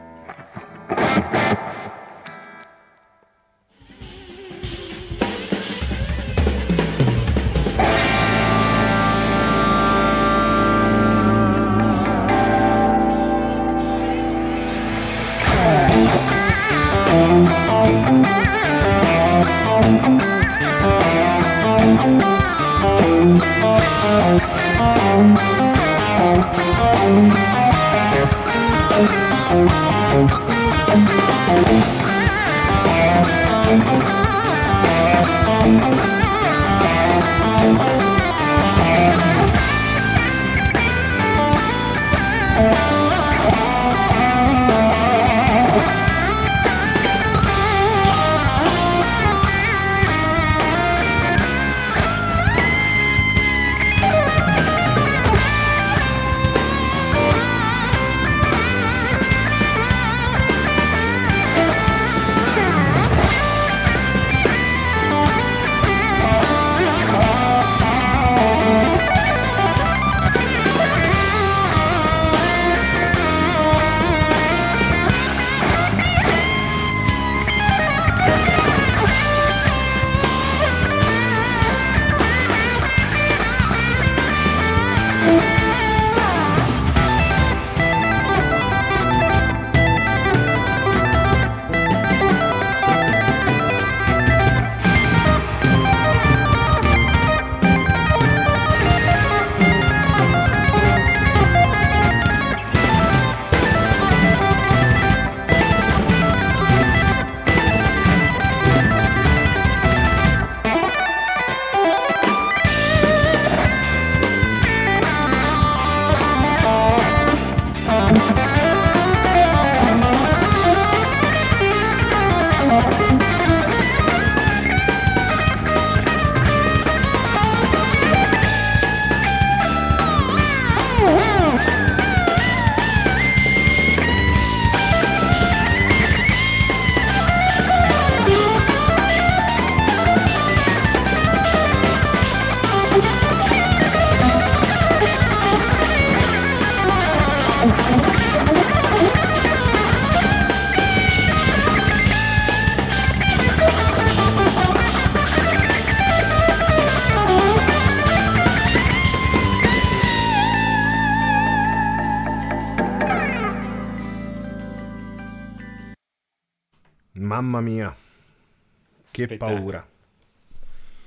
Che paura.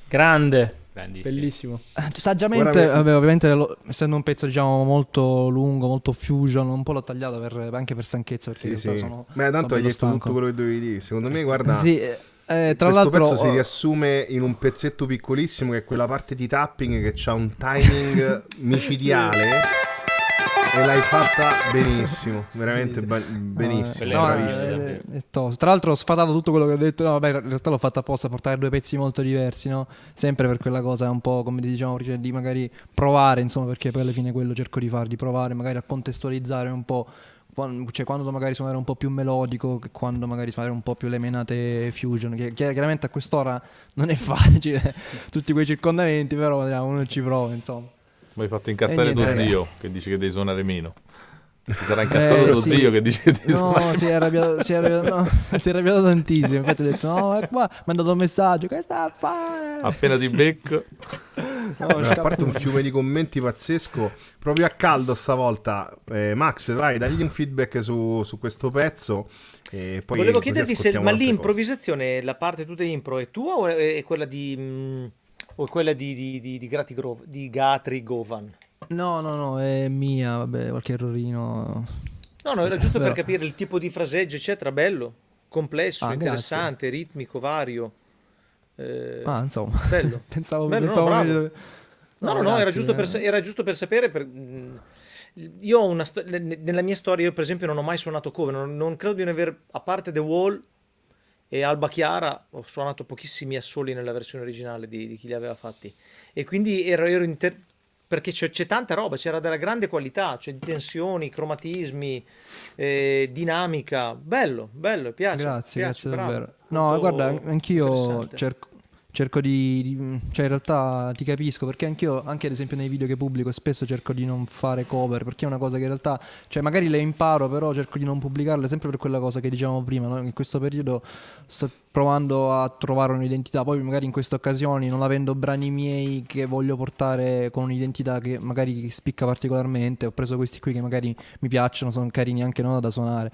Grande. Bellissimo. Eh, saggiamente, vabbè, ovviamente, lo, essendo un pezzo diciamo molto lungo, molto fusion, un po' l'ho tagliato per, anche per stanchezza. Sì, sì. Sono, Ma tanto hai detto tutto quello che dovevi dire. Secondo me, guarda. Sì. Eh, tra questo l'altro, pezzo si riassume in un pezzetto piccolissimo che è quella parte di tapping che ha un timing [LAUGHS] micidiale e l'hai fatta benissimo, veramente ba- benissimo. No, eh, bravissimo. Eh, eh, è, è, è Tra l'altro ho sfatato tutto quello che ho detto, no, vabbè, in realtà l'ho fatta apposta portare due pezzi molto diversi, no? sempre per quella cosa un po' come diciamo cioè, di magari provare, insomma, perché poi alla fine quello cerco di far, di provare magari a contestualizzare un po'. Quando, cioè, quando magari suonare un po' più melodico che quando magari suonare un po' più le menate fusion che chiaramente a quest'ora non è [LAUGHS] facile tutti quei circondamenti però uno ci prova insomma mi hai fatto incazzare tuo zio che dice che devi suonare meno. Si sarà eh, incazzato eh, lo sì. zio che dice di No, suonare. si è arrabbiato, si è arrabbiato, no, si è arrabbiato tantissimo. Infatti, ha detto: No, è qua. Mi ha mandato un messaggio. Che sta a fare? Appena ti becco. No, no, eh, a parte un fiume di commenti pazzesco, proprio a caldo stavolta. Eh, Max, vai, dagli un feedback su, su questo pezzo. Volevo chiederti se ma l'improvvisazione, la parte tu impro è tua o è quella di. Mh mm, o quella di, di, di, di, Gratigrov, di Gatri Govan? No, no, no, è mia, vabbè, qualche errorino. No, no, era giusto Però... per capire il tipo di fraseggio, eccetera, bello, complesso, ah, interessante, grazie. ritmico, vario. Eh, ah, insomma, bello. [LAUGHS] pensavo, bello, pensavo no, no, no, no, grazie, era, giusto eh. per, era giusto per, sapere. Per, mm, io ho una sto- nella mia storia, io per esempio non ho mai suonato cover, non, non credo di aver, a parte The Wall, e Alba Chiara ho suonato pochissimi assoli nella versione originale di, di chi li aveva fatti e quindi ero, ero inter... perché c'è, c'è, tanta roba, c'era della grande qualità, cioè di tensioni, cromatismi, eh, dinamica, bello, bello, piace. Grazie, piace, grazie davvero. No, guarda, anch'io cerco, cerco di, di, cioè in realtà ti capisco perché anch'io anche ad esempio nei video che pubblico spesso cerco di non fare cover perché è una cosa che in realtà cioè magari le imparo però cerco di non pubblicarle sempre per quella cosa che dicevamo prima no? in questo periodo sto provando a trovare un'identità poi magari in queste occasioni non avendo brani miei che voglio portare con un'identità che magari spicca particolarmente ho preso questi qui che magari mi piacciono sono carini anche no, da suonare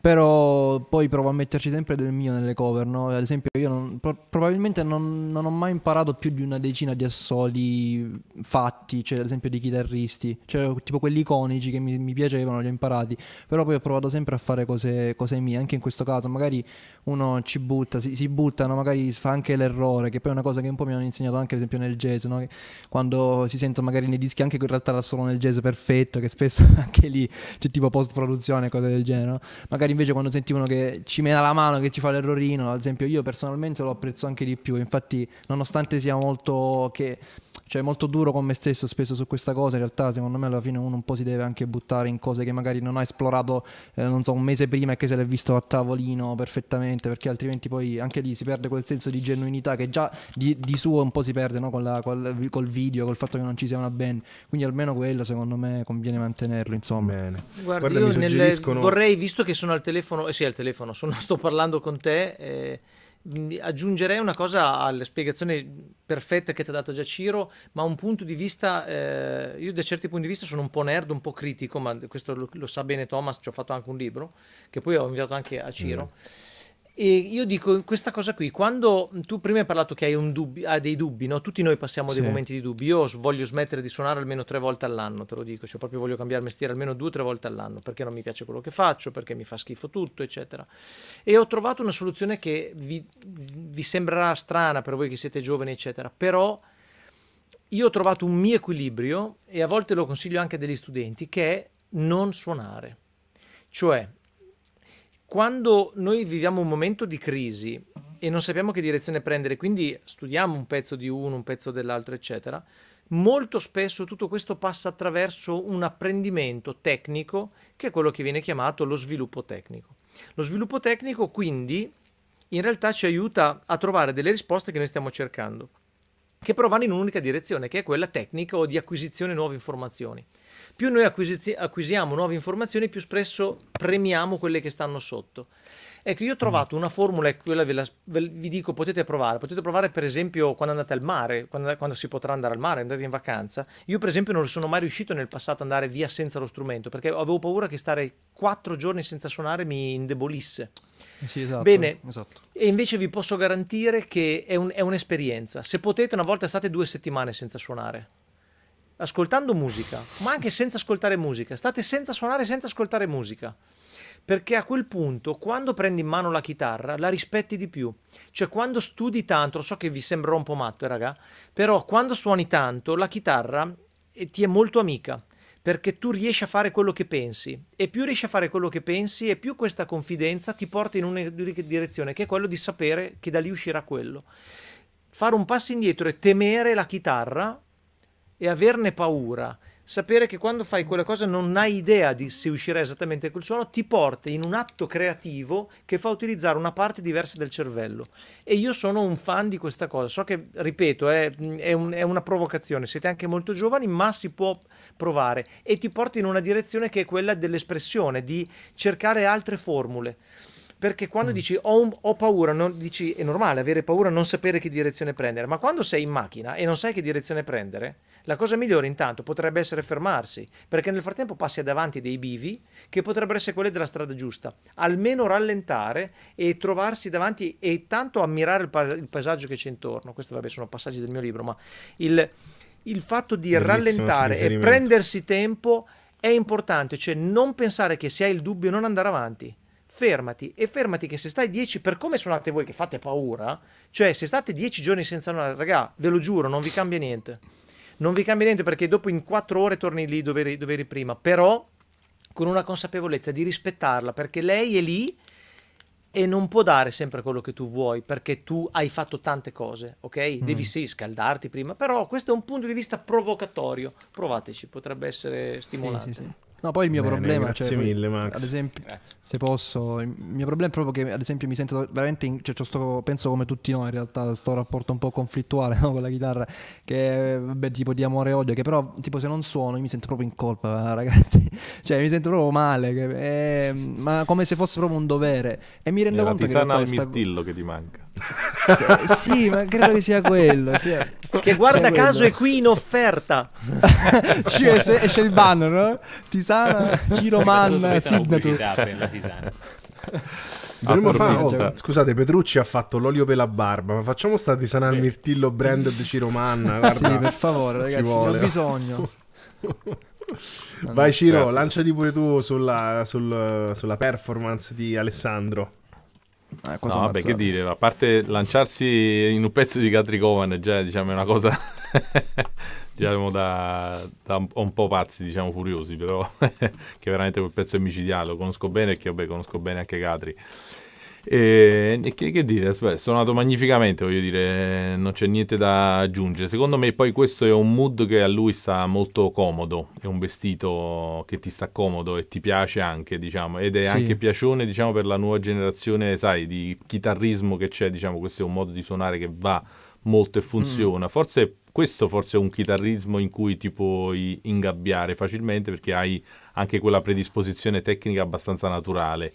però poi provo a metterci sempre del mio nelle cover, no? Ad esempio io non, pro- probabilmente non, non, ho mai imparato più di una decina di assoli fatti, cioè ad esempio di chitarristi, cioè tipo quelli iconici che mi, mi piacevano, li ho imparati, però poi ho provato sempre a fare cose, cose mie, anche in questo caso magari uno ci butta, si, si buttano, magari fa anche l'errore, che poi è una cosa che un po' mi hanno insegnato anche ad esempio nel jazz, no? Quando si sentono magari nei dischi anche in realtà l'assolo nel jazz perfetto, che spesso [LAUGHS] anche lì c'è tipo post-produzione, cose del genere, no? Magari magari invece quando sentivano che ci mena la mano, che ci fa l'errorino, ad esempio io personalmente lo apprezzo anche di più, infatti nonostante sia molto che cioè molto duro con me stesso spesso su questa cosa in realtà secondo me alla fine uno un po' si deve anche buttare in cose che magari non ha esplorato eh, non so un mese prima e che se l'è visto a tavolino perfettamente perché altrimenti poi anche lì si perde quel senso di genuinità che già di, di suo un po' si perde no? la, col, col, video col fatto che non ci sia una band quindi almeno quello secondo me conviene mantenerlo insomma Bene. guarda, guarda io nelle... suggeriscono... vorrei visto che sono al telefono eh sì al telefono sono, [LAUGHS] sto parlando con te eh Mm, aggiungerei una cosa alla spiegazione perfetta che ti ha dato già Ciro, ma un punto di vista, eh, io da certi punti di vista sono un po' nerd, un po' critico, ma questo lo, lo sa bene Thomas, ci ho fatto anche un libro, che poi ho inviato anche a Ciro. Mm. E io dico questa cosa qui, quando tu prima hai parlato che hai, dubbi, hai dei dubbi, no? tutti noi passiamo sì. dei momenti di dubbi, io voglio smettere di suonare almeno tre volte all'anno, te lo dico, cioè proprio voglio cambiare mestiere almeno due o tre volte all'anno, perché non mi piace quello che faccio, perché mi fa schifo tutto, eccetera. E ho trovato una soluzione che vi, vi sembrerà strana per voi che siete giovani, eccetera, però io ho trovato un mio equilibrio e a volte lo consiglio anche a degli studenti, che è non suonare. Cioè, quando noi viviamo un momento di crisi e non sappiamo che direzione prendere, quindi studiamo un pezzo di uno, un pezzo dell'altro, eccetera, molto spesso tutto questo passa attraverso un apprendimento tecnico che è quello che viene chiamato lo sviluppo tecnico. Lo sviluppo tecnico quindi in realtà ci aiuta a trovare delle risposte che noi stiamo cercando, che però vanno in un'unica direzione, che è quella tecnica o di acquisizione di nuove informazioni. Più noi acquisiz- acquisiamo nuove informazioni, più spesso premiamo quelle che stanno sotto. Ecco, io ho trovato una formula e quella ve la, ve, vi dico potete provare. Potete provare per esempio quando andate al mare, quando, quando, si potrà andare al mare, andate in vacanza. Io per esempio non sono mai riuscito nel passato ad andare via senza lo strumento perché avevo paura che stare quattro giorni senza suonare mi indebolisse. Sì, esatto, Bene, esatto. e invece vi posso garantire che è, un, è un'esperienza. Se potete, una volta state due settimane senza suonare ascoltando musica, ma anche senza ascoltare musica. State senza suonare, senza ascoltare musica. Perché a quel punto, quando prendi in mano la chitarra, la rispetti di più. Cioè, quando studi tanto, lo so che vi sembrerò un po' matto, eh, raga, però quando suoni tanto, la chitarra eh, ti è molto amica perché tu riesci a fare quello che pensi e più riesci a fare quello che pensi e più questa confidenza ti porta in una direzione che è quello di sapere che da lì uscirà quello. Fare un passo indietro e temere la chitarra e averne paura, sapere che quando fai quella cosa non hai idea di se uscirà esattamente quel suono, ti porta in un atto creativo che fa utilizzare una parte diversa del cervello. E io sono un fan di questa cosa. So che, ripeto, è, è, un, è una provocazione. Siete anche molto giovani, ma si può provare. E ti porta in una direzione che è quella dell'espressione, di cercare altre formule. Perché quando mm. dici ho, un, ho paura, non, dici è normale avere paura, non sapere che direzione prendere, ma quando sei in macchina e non sai che direzione prendere, la cosa migliore intanto potrebbe essere fermarsi, perché nel frattempo passi davanti dei bivi che potrebbero essere quelli della strada giusta. Almeno rallentare e trovarsi davanti e tanto ammirare il, pa- il paesaggio che c'è intorno. Questi vabbè sono passaggi del mio libro, ma il, il fatto di Bellissimo rallentare e prendersi tempo è importante, cioè non pensare che se hai il dubbio non andare avanti fermati e fermati che se stai 10 per come suonate voi che fate paura, cioè se state 10 giorni senza nulla, raga, ve lo giuro, non vi cambia niente. Non vi cambia niente perché dopo in 4 ore torni lì dove eri, dove eri prima, però con una consapevolezza di rispettarla perché lei è lì e non può dare sempre quello che tu vuoi perché tu hai fatto tante cose, ok? Mm. Devi sì scaldarti prima, però questo è un punto di vista provocatorio. Provateci, potrebbe essere stimolante. Sì, sì, sì. No, poi il mio Bene, problema, cioè, grazie cioè, mille, Max. Ad esempio, eh. se posso, il mio problema è proprio che, ad esempio, mi sento veramente, in, cioè, sto, penso come tutti noi in realtà, sto rapporto un po' conflittuale [LAUGHS] no, con la chitarra, che vabbè, tipo di amore e odio, che però, tipo, se non suono, io mi sento proprio in colpa, [LAUGHS] ragazzi, cioè, mi sento proprio male, che, eh, ma come se fosse proprio un dovere, e mi rendo conto che. È il mirtillo sta... che ti manca sì, ma credo che sia quello. Sia, che guarda caso quello. è qui in offerta. [LAUGHS] esce, esce il banner, no? Tisana, Giroman, Signature. Dovremmo fare. Oh, scusate, Petrucci ha fatto l'olio per la barba, ma facciamo sta Tisana al mirtillo branded Ciroman. Guarda, sì, per favore, ragazzi, ne ho bisogno. Vai Ciro, Grazie. lanciati pure tu sulla, sul, sulla performance di Alessandro. Eh, cosa no, vabbè, che dire, a parte lanciarsi in un pezzo di Catricovan, già diciamo, è una cosa [LAUGHS] diciamo, da, da, un po' pazzi, diciamo furiosi, però [LAUGHS] che veramente quel pezzo è micidiale, lo conosco bene e che vabbè, conosco bene anche Gatri. E, e che, che, dire, beh, suonato magnificamente, voglio dire, non c'è niente da aggiungere. Secondo me poi questo è un mood che a lui sta molto comodo, è un vestito che ti sta comodo e ti piace anche, diciamo, ed è sì. anche piacione, diciamo, per la nuova generazione, sai, di chitarrismo che c'è, diciamo, questo è un modo di suonare che va molto e mm. funziona. Mm. Forse questo forse è un chitarrismo in cui ti puoi ingabbiare facilmente perché hai anche quella predisposizione tecnica abbastanza naturale.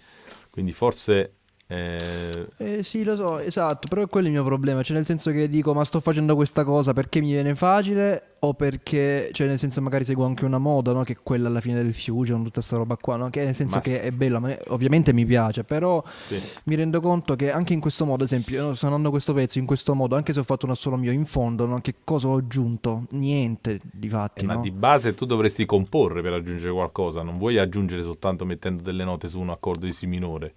Quindi forse eh... eh... sì, lo so, esatto, però quello è il mio problema, cioè nel senso che dico ma sto facendo questa cosa perché mi viene facile o perché, cioè nel senso magari seguo anche una moda, no? Che è quella alla fine del fusion, tutta questa roba qua, no? Che nel senso ma... che è bella, ovviamente mi piace, però sì. mi rendo conto che anche in questo modo, ad esempio, suonando questo pezzo in questo modo, anche se ho fatto una solo mio, in fondo no? che cosa ho aggiunto? Niente di fatti. Eh, ma di base tu dovresti comporre per aggiungere qualcosa, non vuoi aggiungere soltanto mettendo delle note su un accordo di Si minore.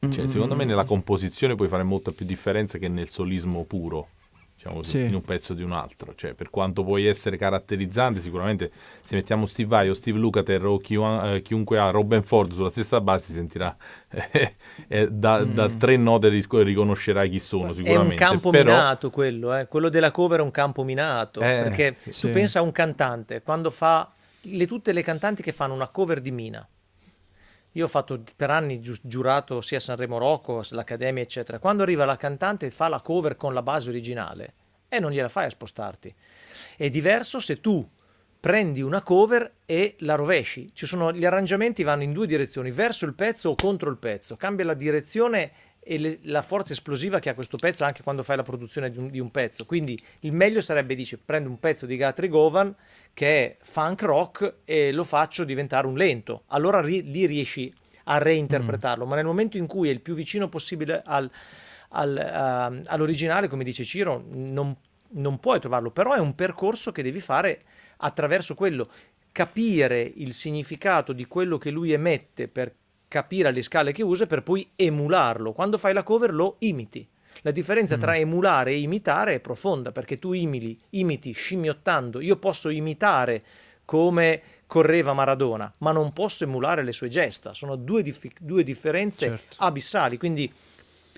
Cioè, mm-hmm. secondo me nella composizione puoi fare molta più differenza che nel solismo puro. Diciamo così, sì. in un pezzo di un altro, cioè, per quanto puoi essere caratterizzante, sicuramente se mettiamo Steve Vai o Steve Lukather o chiun- eh, chiunque ha Robin Ford sulla stessa base si sentirà [LAUGHS] eh, eh, da, mm. da, tre note riconoscerai chi sono sicuramente. È un campo Però... minato quello, eh. quello della cover è un campo minato, eh, perché sì. tu sì. pensa a un cantante, quando fa le, tutte le cantanti che fanno una cover di Mina, io ho fatto per anni gi- giurato sia Sanremo Rocco, l'Accademia, eccetera. Quando arriva la cantante e fa la cover con la base originale e non gliela fai a spostarti. È diverso se tu prendi una cover e la rovesci. Sono, gli arrangiamenti vanno in due direzioni, verso il pezzo o contro il pezzo. Cambia la direzione e le, la forza esplosiva che ha questo pezzo anche quando fai la produzione di un, di un pezzo. Quindi il meglio sarebbe, dice, prendo un pezzo di Guthrie Govan che è funk rock e lo faccio diventare un lento. Allora ri, lì riesci a reinterpretarlo, mm. ma nel momento in cui è il più vicino possibile al, al, uh, all'originale, come dice Ciro, non, non puoi trovarlo, però è un percorso che devi fare attraverso quello capire il significato di quello che lui emette per capire le scale che usa per poi emularlo. Quando fai la cover lo imiti. La differenza mm. tra emulare e imitare è profonda perché tu imili, imiti scimmiottando. Io posso imitare come correva Maradona, ma non posso emulare le sue gesta. Sono due, dif- due differenze certo. abissali. Quindi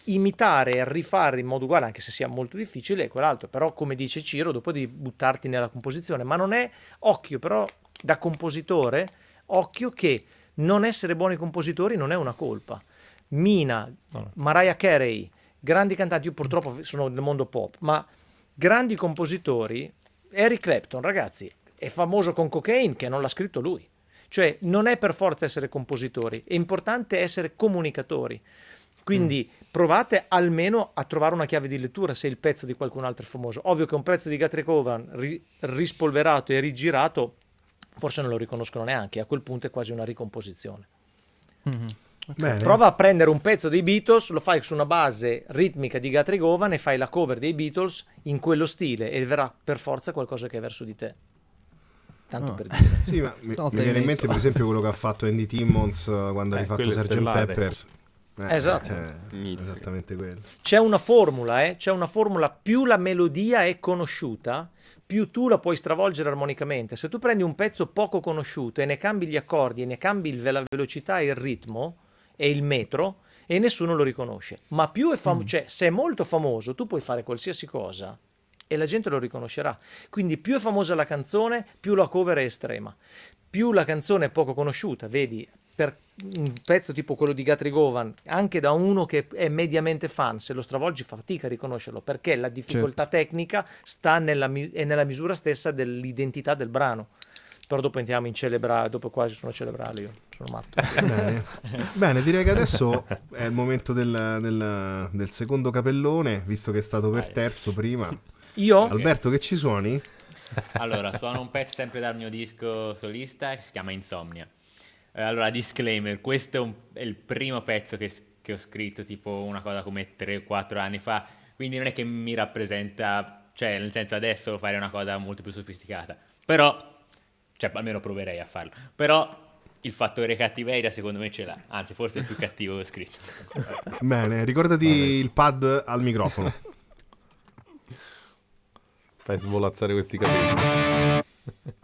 imitare e rifare in modo uguale, anche se sia molto difficile, è quell'altro. Però, come dice Ciro, dopo devi buttarti nella composizione. Ma non è occhio, però, da compositore, occhio che non essere buoni compositori non è una colpa. Mina, Mariah Carey, grandi cantanti, io purtroppo sono del mondo pop, ma grandi compositori, Eric Clapton, ragazzi, è famoso con Cocaine che non l'ha scritto lui. Cioè, non è per forza essere compositori, è importante essere comunicatori. Quindi mm. provate almeno a trovare una chiave di lettura se il pezzo di qualcun altro è famoso. Ovvio che un pezzo di Guthrie Covan ri- rispolverato e rigirato forse non lo riconoscono neanche, a quel punto è quasi una ricomposizione. Mm-hmm. Okay. Prova a prendere un pezzo dei Beatles, lo fai su una base ritmica di Gatrigovan e fai la cover dei Beatles in quello stile e verrà per forza qualcosa che è verso di te. Tanto oh. per dire. [LAUGHS] Sì, ma [LAUGHS] mi, mi viene in mente per esempio quello che ha fatto Andy Timmons eh, quando eh, ha rifatto Sgt. Peppers. Eh, esatto. Eh, esattamente quello. C'è una formula, eh? c'è una formula più la melodia è conosciuta più tu la puoi stravolgere armonicamente. Se tu prendi un pezzo poco conosciuto e ne cambi gli accordi, e ne cambi la velocità e il ritmo e il metro, e nessuno lo riconosce. Ma più è famoso, mm. cioè se è molto famoso, tu puoi fare qualsiasi cosa e la gente lo riconoscerà. Quindi più è famosa la canzone, più la cover è estrema. Più la canzone è poco conosciuta, vedi per un pezzo tipo quello di Govan, anche da uno che è mediamente fan, se lo stravolgi fa fatica a riconoscerlo, perché la difficoltà certo. tecnica sta nella, è nella misura stessa dell'identità del brano. Però dopo entriamo in celebra, dopo quasi sono cerebrale io, sono matto. [LAUGHS] Bene. Bene. direi che adesso è il momento del, del, del secondo capellone, visto che è stato per terzo prima. Io? Alberto, che ci suoni? Allora, suono un pezzo sempre dal mio disco solista che si chiama Insomnia. Eh, allora, disclaimer, questo è, un, è il primo pezzo che, che, ho scritto, tipo una cosa come 3-4 anni fa, quindi non è che mi rappresenta, cioè nel senso adesso fare una cosa molto più sofisticata, però, cioè almeno proverei a farlo, però il fattore cattiveria secondo me ce l'ha, anzi forse è il più cattivo che ho scritto. [LAUGHS] Bene, ricordati il pad al microfono. Fai svolazzare questi capelli. [LAUGHS]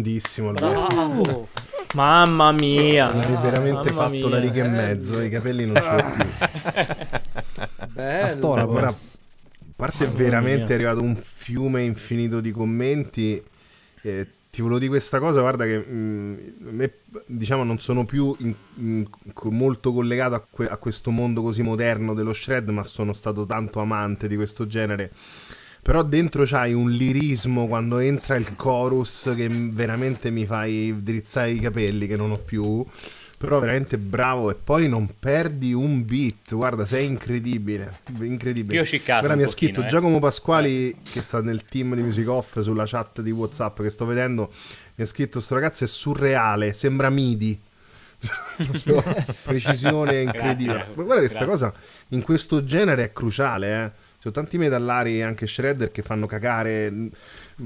grandissimo. Bravo. Mamma mia! Hai veramente Mamma fatto mia. la riga e mezzo, i capelli non ce l'ho più. Bello. La storia, ora, a parte Mamma veramente mia. è arrivato un fiume infinito di commenti. Eh, ti volevo dire questa cosa, guarda che mh, mm, me, diciamo non sono più in, in, molto collegato a, que a questo mondo così moderno dello shred, ma sono stato tanto amante di questo genere però dentro c'hai un lirismo quando entra il chorus che veramente mi fai drizzare i capelli che non ho più però veramente bravo e poi non perdi un beat guarda sei incredibile incredibile io ci ora mi ha scritto eh. Giacomo Pasquali eh. che sta nel team di Music Off sulla chat di Whatsapp che sto vedendo mi ha scritto sto ragazzo è surreale sembra midi [LAUGHS] precisione [LAUGHS] incredibile guarda che sta cosa in questo genere è cruciale eh sono tanti metallari e anche shredder che fanno cagare mm,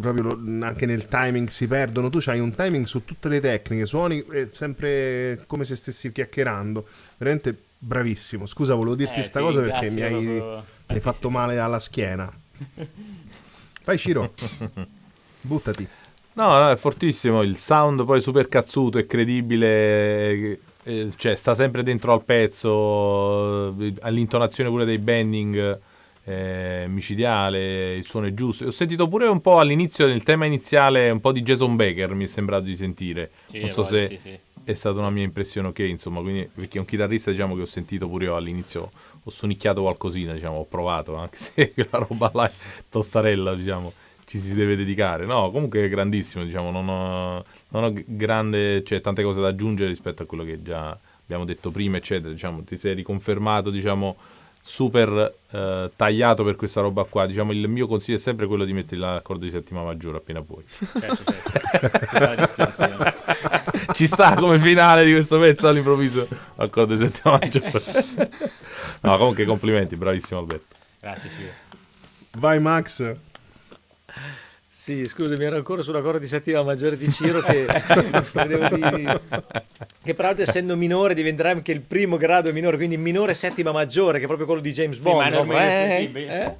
proprio lo, mm, anche nel timing si perdono tu hai un timing su tutte le tecniche suoni eh, sempre come se stessi chiacchierando veramente bravissimo scusa volevo dirti eh, sta sì, cosa perché mi hai, hai fatto male alla schiena [LAUGHS] vai Ciro [LAUGHS] buttati No, no, è fortissimo. Il sound poi super cazzuto, è credibile. Eh, cioè, sta sempre dentro al pezzo. Eh, all'intonazione pure dei bending eh, micidiale, il suono è giusto. Ho sentito pure un po' all'inizio, nel tema iniziale, un po' di Jason Baker, mi è sembrato di sentire. Sì, non so se sì, sì. è stata una mia impressione ok, insomma, quindi, perché un chitarrista diciamo che ho sentito pure io all'inizio, ho sonicchiato qualcosina, diciamo, ho provato, anche [LAUGHS] se la roba là è tostarella, diciamo. Ci si deve dedicare, no? Comunque è grandissimo, diciamo, non ho, non ho grande, cioè, tante cose da aggiungere rispetto a quello che già abbiamo detto prima, eccetera. Diciamo, ti sei riconfermato, diciamo, super eh, tagliato per questa roba qua. Diciamo, il mio consiglio è sempre quello di mettere l'accordo di settima maggiore appena puoi. Certo, certo. [LAUGHS] Eh. Ci sta come finale di questo pezzo all'improvviso accordo di settima [LAUGHS] maggiore. no, comunque complimenti, bravissimo Alberto. Grazie, Ciro. Vai Max. Sì, scusami, ero ancora sulla corda di settima maggiore di Ciro che, [LAUGHS] di, che peraltro essendo minore diventerà anche il primo grado minore, quindi minore settima maggiore, che è proprio quello di James Bond. Sì, no? eh, eh?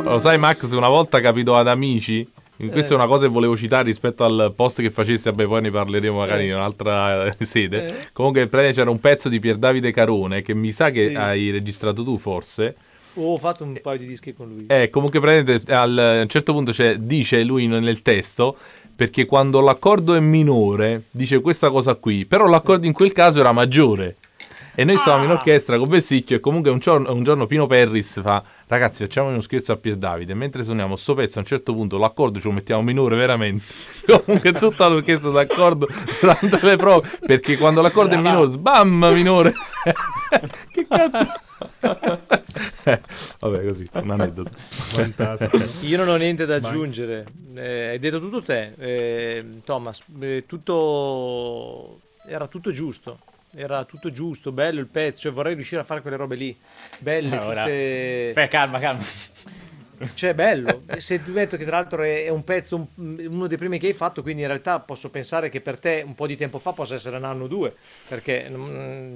[LAUGHS] Lo sai Max, una volta capito ad amici in eh. questa è una cosa che volevo citare rispetto al post che facessi, vabbè poi ne parleremo magari eh. in un'altra eh, sede. Eh. Comunque c'era un pezzo di Pier Davide Carone che mi sa che sì. hai registrato tu forse. Ho fatto un paio di dischi con lui. Eh, comunque praticamente al, a un certo punto dice lui nel testo, perché quando l'accordo è minore, dice questa cosa qui, però l'accordo in quel caso era maggiore. E noi stavamo ah. in orchestra con Vessicchio e comunque un giorno, un giorno Pino Perris fa ragazzi facciamo uno scherzo a Pier Davide mentre suoniamo sto pezzo a un certo punto l'accordo ce lo mettiamo minore veramente [LAUGHS] comunque tutta l'orchestra d'accordo durante le prove perché quando l'accordo è minore sbam minore [LAUGHS] che cazzo eh, [LAUGHS] vabbè così un aneddoto fantastico io non ho niente da aggiungere eh, hai detto tutto te eh, Thomas eh, tutto era tutto giusto era tutto giusto, bello il pezzo, cioè vorrei riuscire a fare quelle robe lì. Belle, allora. tutte... Fai calma, calma. Cioè, bello. Se ti metto che tra l'altro è, un pezzo, uno dei primi che hai fatto, quindi in realtà posso pensare che per te un po' di tempo fa possa essere un anno o due, perché non,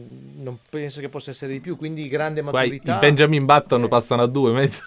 mm, non penso che possa essere di più, quindi grande maturità. Guai, Benjamin Button eh. passano a due mesi.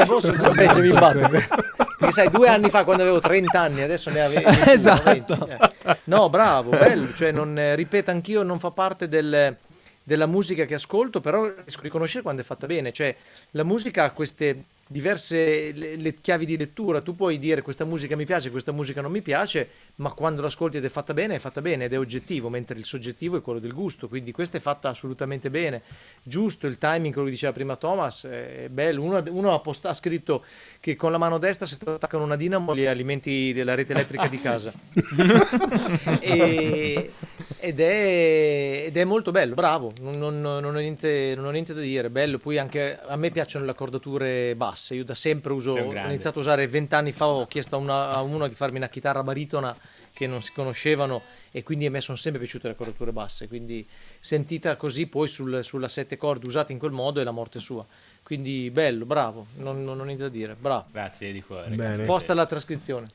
Eh, forse [LAUGHS] Benjamin Button. [LAUGHS] Perché sai, due anni fa quando avevo 30 anni, adesso ne avevo esatto. Eh. No, bravo, bello. Cioè, non, eh, ripeto, anch'io non fa parte del, della musica che ascolto, però riesco a riconoscere quando è fatta bene. Cioè, la musica ha queste diverse le, le, chiavi di lettura. Tu puoi dire questa musica mi piace, questa musica non mi piace, ma quando l'ascolti ed è fatta bene, è fatta bene ed è oggettivo, mentre il soggettivo è quello del gusto. Quindi questa è fatta assolutamente bene. Giusto il timing, quello che diceva prima Thomas, è bello. Uno, uno ha, post- ha scritto che con la mano destra si ti attaccano una dinamo gli alimenti la rete elettrica di casa. [LAUGHS] e, ed, è, ed, è, molto bello, bravo. Non, non, non, ho niente, non ho niente da dire, bello. Poi anche a me piacciono le accordature basse basse. Io da sempre uso, ho iniziato a usare vent'anni fa, ho chiesto a, una, a uno di farmi una chitarra baritona che non si conoscevano e quindi a me sono sempre piaciute le accordature basse, quindi sentita così poi sul, sulla sette corde usata in quel modo è la morte sua. Quindi bello, bravo, non, ho niente da dire, bravo. Grazie di cuore. Bene. Posta la trascrizione.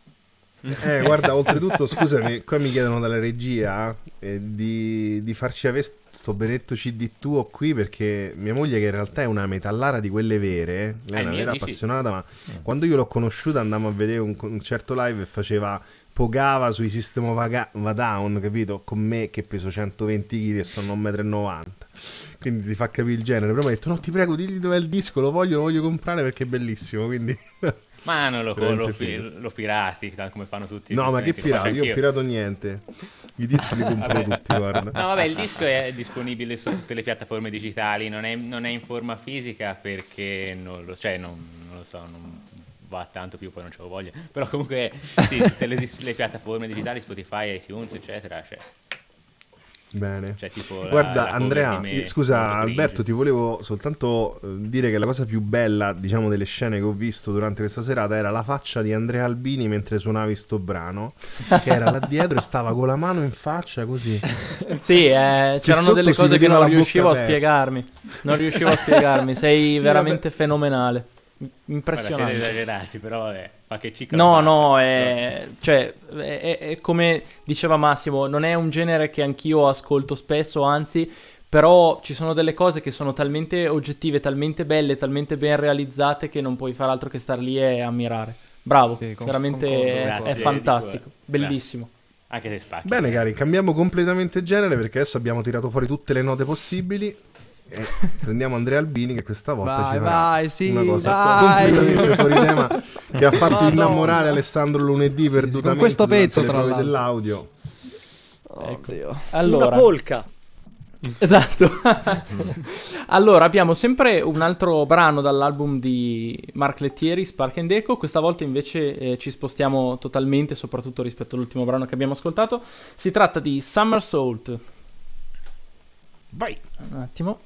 Eh, guarda, oltretutto, scusami, qua mi chiedono dalla regia eh, di, di, farci avere sto benetto CD tuo qui perché mia moglie, che in realtà è una metallara di quelle vere, eh, lei è eh, una vera amici. appassionata, ma mm. quando io l'ho conosciuta andammo a vedere un certo live e faceva pogava sui System of Down, capito? Con me che peso 120 kg e sono 1,90 m. Quindi ti fa capire il genere. Però mi ha detto, no, ti prego, digli dov'è il disco, lo voglio, lo voglio comprare perché è bellissimo, quindi... [LAUGHS] [LAUGHS] Ma non lo, lo, lo, pirati, come fanno tutti. No, ma che pirati? Io ho pirato niente. I dischi li compro [LAUGHS] tutti, guarda. No, vabbè, il disco è disponibile su tutte le piattaforme digitali, non è, non è in forma fisica perché non lo, cioè, non, non lo so, non va tanto più, poi non ce l'ho voglia. Però comunque sì, tutte le, le piattaforme digitali, Spotify, iTunes, eccetera, cioè, Bene. Cioè, tipo, Guarda, la, la Andrea, me, scusa Alberto, ti volevo soltanto eh, dire che la cosa più bella, diciamo, delle scene che ho visto durante questa serata era la faccia di Andrea Albini mentre suonavi sto brano, che era là dietro e stava con la mano in faccia così. [LAUGHS] sì, eh, c'erano delle cose che non riuscivo a spiegarmi. Non riuscivo a spiegarmi, sei [LAUGHS] sì, veramente vabbè. fenomenale impressionante. Guarda, esagerati, però vabbè, ma che ciclo. No, no, è, cioè, è, è, come diceva Massimo, non è un genere che anch'io ascolto spesso, anzi, però ci sono delle cose che sono talmente oggettive, talmente belle, talmente ben realizzate che non puoi far altro che star lì e ammirare. Bravo, sì, con, veramente concordo, è, è, fantastico, eh. bellissimo. Grazie. Anche se spacchi. Bene, cari, cambiamo completamente genere perché adesso abbiamo tirato fuori tutte le note possibili e prendiamo Andrea Albini che questa volta vai, ci farà vai, sì, una cosa vai. completamente fuori tema che ha fatto Madonna. innamorare Alessandro lunedì sì, perdutamente questo pezzo tra le dell'audio. Ecco. Oddio. Allora, una polca. Esatto. [LAUGHS] allora, abbiamo sempre un altro brano dall'album di Mark Lettieri, Spark and Echo Questa volta invece eh, ci spostiamo totalmente, soprattutto rispetto all'ultimo brano che abbiamo ascoltato. Si tratta di Summer Salt. Vai. Un attimo.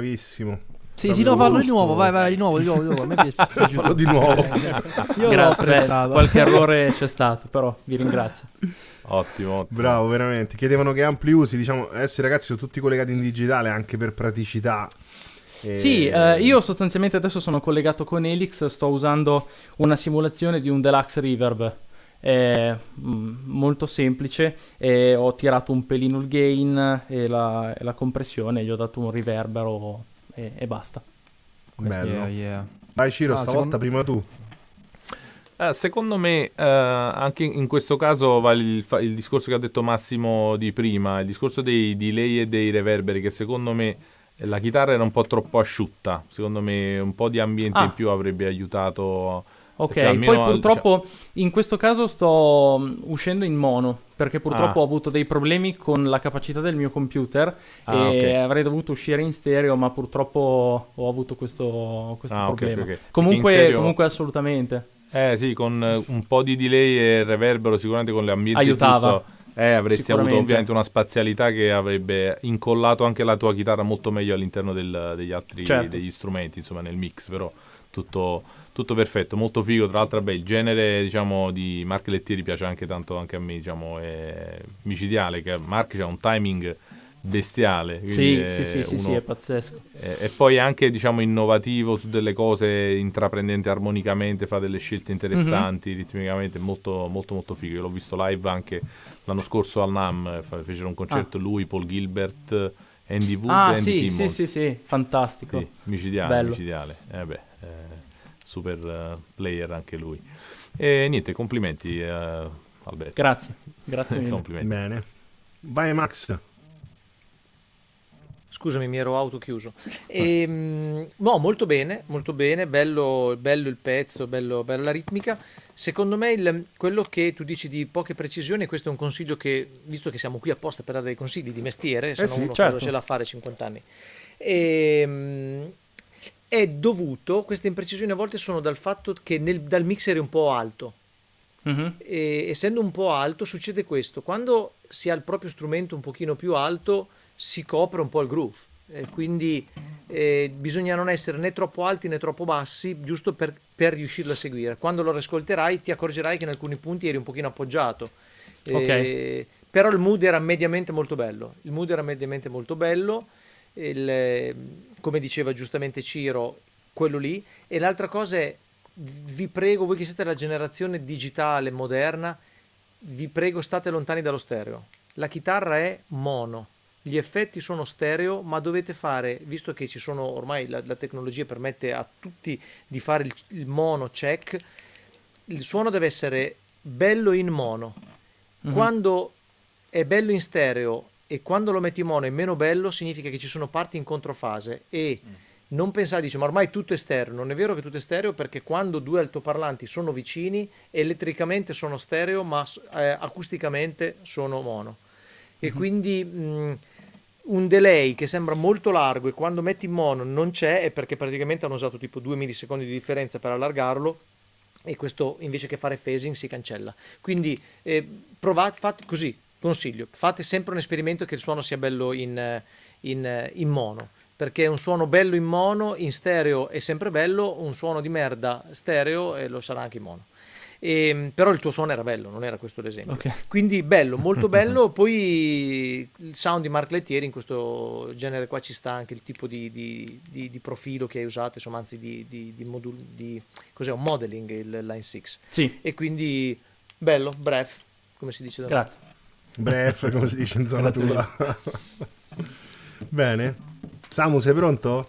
bravissimo. Sì, sì, no, fallo di nuovo, vai, vai, di nuovo, di nuovo, di nuovo. A me piace, [LAUGHS] fallo di nuovo. [LAUGHS] Io Grazie, l'ho qualche [LAUGHS] errore c'è stato, però vi ringrazio. Ottimo, ottimo, Bravo, veramente. Chiedevano che ampli usi, diciamo, adesso eh, i ragazzi sono tutti collegati in digitale anche per praticità. E... Sì, eh, io sostanzialmente adesso sono collegato con Elix, sto usando una simulazione di un Deluxe Reverb è mm, molto semplice e ho tirato un pelino il gain e la, e la compressione, gli ho dato un riverbero e, e basta. Questo Bello. Yeah, yeah. Vai Ciro, ah, stavolta secondo... prima tu. Eh, secondo me eh, anche in questo caso vale il, il, discorso che ha detto Massimo di prima, il discorso dei delay e dei reverberi che secondo me la chitarra era un po' troppo asciutta, secondo me un po' di ambiente ah. in più avrebbe aiutato Ok, cioè, poi purtroppo cioè... in questo caso sto mm, uscendo in mono perché purtroppo ah. ho avuto dei problemi con la capacità del mio computer ah, e okay. avrei dovuto uscire in stereo, ma purtroppo ho avuto questo, questo ah, problema. Okay, okay. Comunque, stereo... comunque, assolutamente. Eh sì, con eh, un po' di delay e reverbero sicuramente con le ambienti Aiutava. Giusto... Eh, avresti avuto ovviamente una spazialità che avrebbe incollato anche la tua chitarra molto meglio all'interno del, degli altri certo. degli strumenti, insomma, nel mix, però tutto tutto perfetto, molto figo. Tra l'altro, beh, il genere diciamo, di Mark Lettieri piace anche tanto anche a me, diciamo, è micidiale. Che Mark ha un timing bestiale. Sì, è sì, sì, sì, sì, è pazzesco. È, e poi anche diciamo, innovativo su delle cose, intraprendente armonicamente, fa delle scelte interessanti, mm-hmm. ritmicamente, molto, molto, molto figo. Io l'ho visto live anche l'anno scorso al NAM, fecero un concerto ah. lui, Paul Gilbert. Andy Wood ah, Andy sì, Timmons. sì, sì, sì, fantastico. Sì, micidiale, Bello. micidiale. Eh beh, super eh, player anche lui. E niente, complimenti eh, Alberto. Grazie, grazie mille. [LAUGHS] complimenti. Bene. Vai Max. Scusami, mi ero autochiuso. E, ehm, no, molto bene, molto bene, bello, bello il pezzo, bello, bello, la ritmica. Secondo me il, quello che tu dici di poche precisioni, questo è un consiglio che, visto che siamo qui apposta per dare dei consigli di mestiere, se eh no sì, uno certo. ce la fare 50 anni. E, ehm, è dovuto, queste imprecisioni a volte sono dal fatto che nel, dal mixer è un po' alto. Uh-huh. E, essendo un po' alto succede questo, quando si ha il proprio strumento un pochino più alto si copre un po' il groove. Eh, quindi eh, bisogna non essere né troppo alti né troppo bassi, giusto per, per, riuscirlo a seguire. Quando lo ascolterai ti accorgerai che in alcuni punti eri un pochino appoggiato. Eh, okay. Però il mood era mediamente molto bello. Il mood era mediamente molto bello il, ehm, come diceva giustamente Ciro, quello lì. E l'altra cosa è, vi prego, voi che siete la generazione digitale moderna, vi prego state lontani dallo stereo. La chitarra è mono, gli effetti sono stereo, ma dovete fare, visto che ci sono ormai la, la tecnologia permette a tutti di fare il, il mono check, il suono deve essere bello in mono. Mm -hmm. Quando è bello in stereo e quando lo metti in mono è meno bello significa che ci sono parti in controfase e mm. non pensare, dice ma ormai tutto è stereo, non è vero che tutto è stereo perché quando due altoparlanti sono vicini elettricamente sono stereo ma eh, acusticamente sono mono e mm-hmm. quindi mh, mm, un delay che sembra molto largo e quando metti in mono non c'è è perché praticamente hanno usato tipo 2 millisecondi di differenza per allargarlo e questo invece che fare phasing si cancella quindi eh, provate, fate così Consiglio, fate sempre un esperimento che il suono sia bello in, in, in mono, perché un suono bello in mono, in stereo è sempre bello, un suono di merda stereo eh, lo sarà anche in mono. E, ehm, però il tuo suono era bello, non era questo l'esempio. Okay. Quindi bello, molto [LAUGHS] bello. Poi il sound di Mark Lettieri in questo genere qua ci sta anche il tipo di, di, di, di profilo che hai usato, insomma, anzi di, di, modul, cos'è un modeling il Line 6. Sì. E quindi bello, bref, come si dice da Grazie. Me. Bref, come si dice in zona tua. [LAUGHS] Bene. Samu, sei pronto?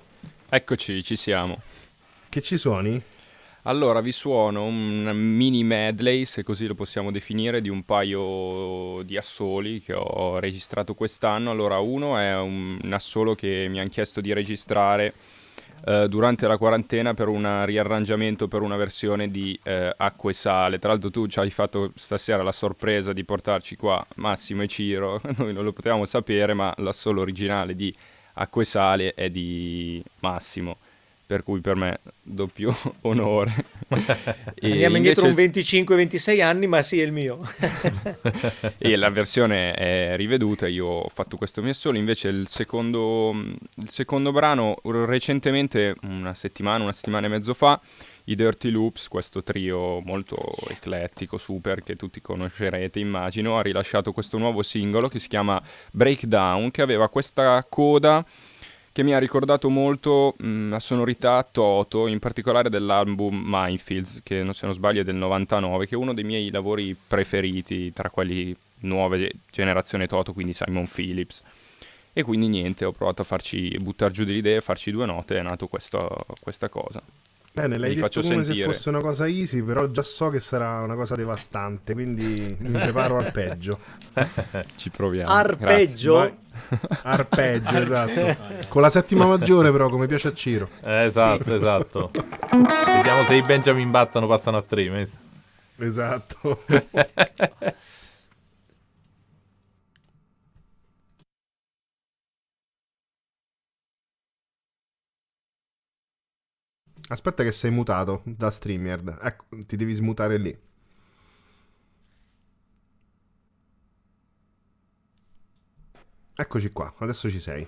Eccoci, ci siamo. Che ci suoni? Allora, vi suono un mini medley, se così lo possiamo definire, di un paio di assoli che ho registrato quest'anno. Allora, uno è un, assolo che mi hanno chiesto di registrare eh, durante la quarantena per un riarrangiamento per una versione di eh, Acqua e Sale. Tra l'altro tu ci hai fatto stasera la sorpresa di portarci qua Massimo e Ciro, [LAUGHS] noi non lo potevamo sapere, ma la sola originale di Acqua e Sale è di Massimo per cui per me doppio [LAUGHS] onore. [LAUGHS] Andiamo indietro un 25-26 anni, ma sì, è il mio. [LAUGHS] e la versione è riveduta, io ho fatto questo mio solo, invece il secondo, il secondo brano recentemente, una settimana, una settimana e mezzo fa, i Dirty Loops, questo trio molto eclettico, super, che tutti conoscerete immagino, ha rilasciato questo nuovo singolo che si chiama Breakdown, che aveva questa coda che mi ha ricordato molto mh, mm, la sonorità Toto, in particolare dell'album Minefields, che se non sbaglio è del 99, che è uno dei miei lavori preferiti tra quelli nuove generazione Toto, quindi Simon Phillips. E quindi niente, ho provato a farci buttare giù delle idee, farci due note e è nato questo, questa cosa. Bene, l'hai detto come sentire. se fosse una cosa easy, però già so che sarà una cosa devastante, quindi mi preparo al peggio. [LAUGHS] Ci proviamo. Arpeggio? Arpeggio, esatto. Con la settima maggiore però, come piace a Ciro. Eh, esatto, sì. esatto. Vediamo se i Benjamin battono, passano a tre. Esatto. [LAUGHS] Aspetta che sei mutato da StreamYard. Ecco, ti devi smutare lì. Eccoci qua, adesso ci sei.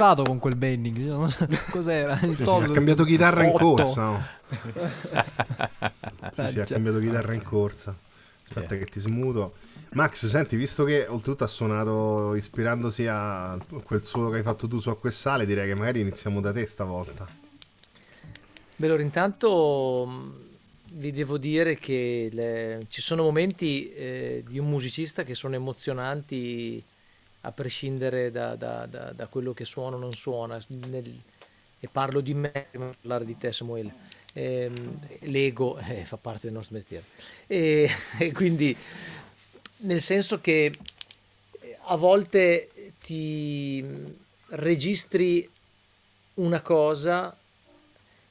arrivato con quel bending? Diciamo. [LAUGHS] Cos'era? Il soldo? Ha cambiato chitarra in corsa. No? Oh. Eh, sì, sì, ha cioè. cambiato chitarra in corsa. Aspetta yeah. che ti smuto. Max, senti, visto che oltretutto ha suonato ispirandosi a quel suono che hai fatto tu su Acquessale, direi che magari iniziamo da te stavolta. Beh, allora intanto mm, vi devo dire che le... ci sono momenti eh, di un musicista che sono emozionanti a prescindere da, da, da, da quello che suona o non suona, nel, e parlo di me prima di parlare di te Samuele, eh, l'ego eh, fa parte del nostro mestiere. E, [LAUGHS] e, quindi nel senso che eh, a volte ti registri una cosa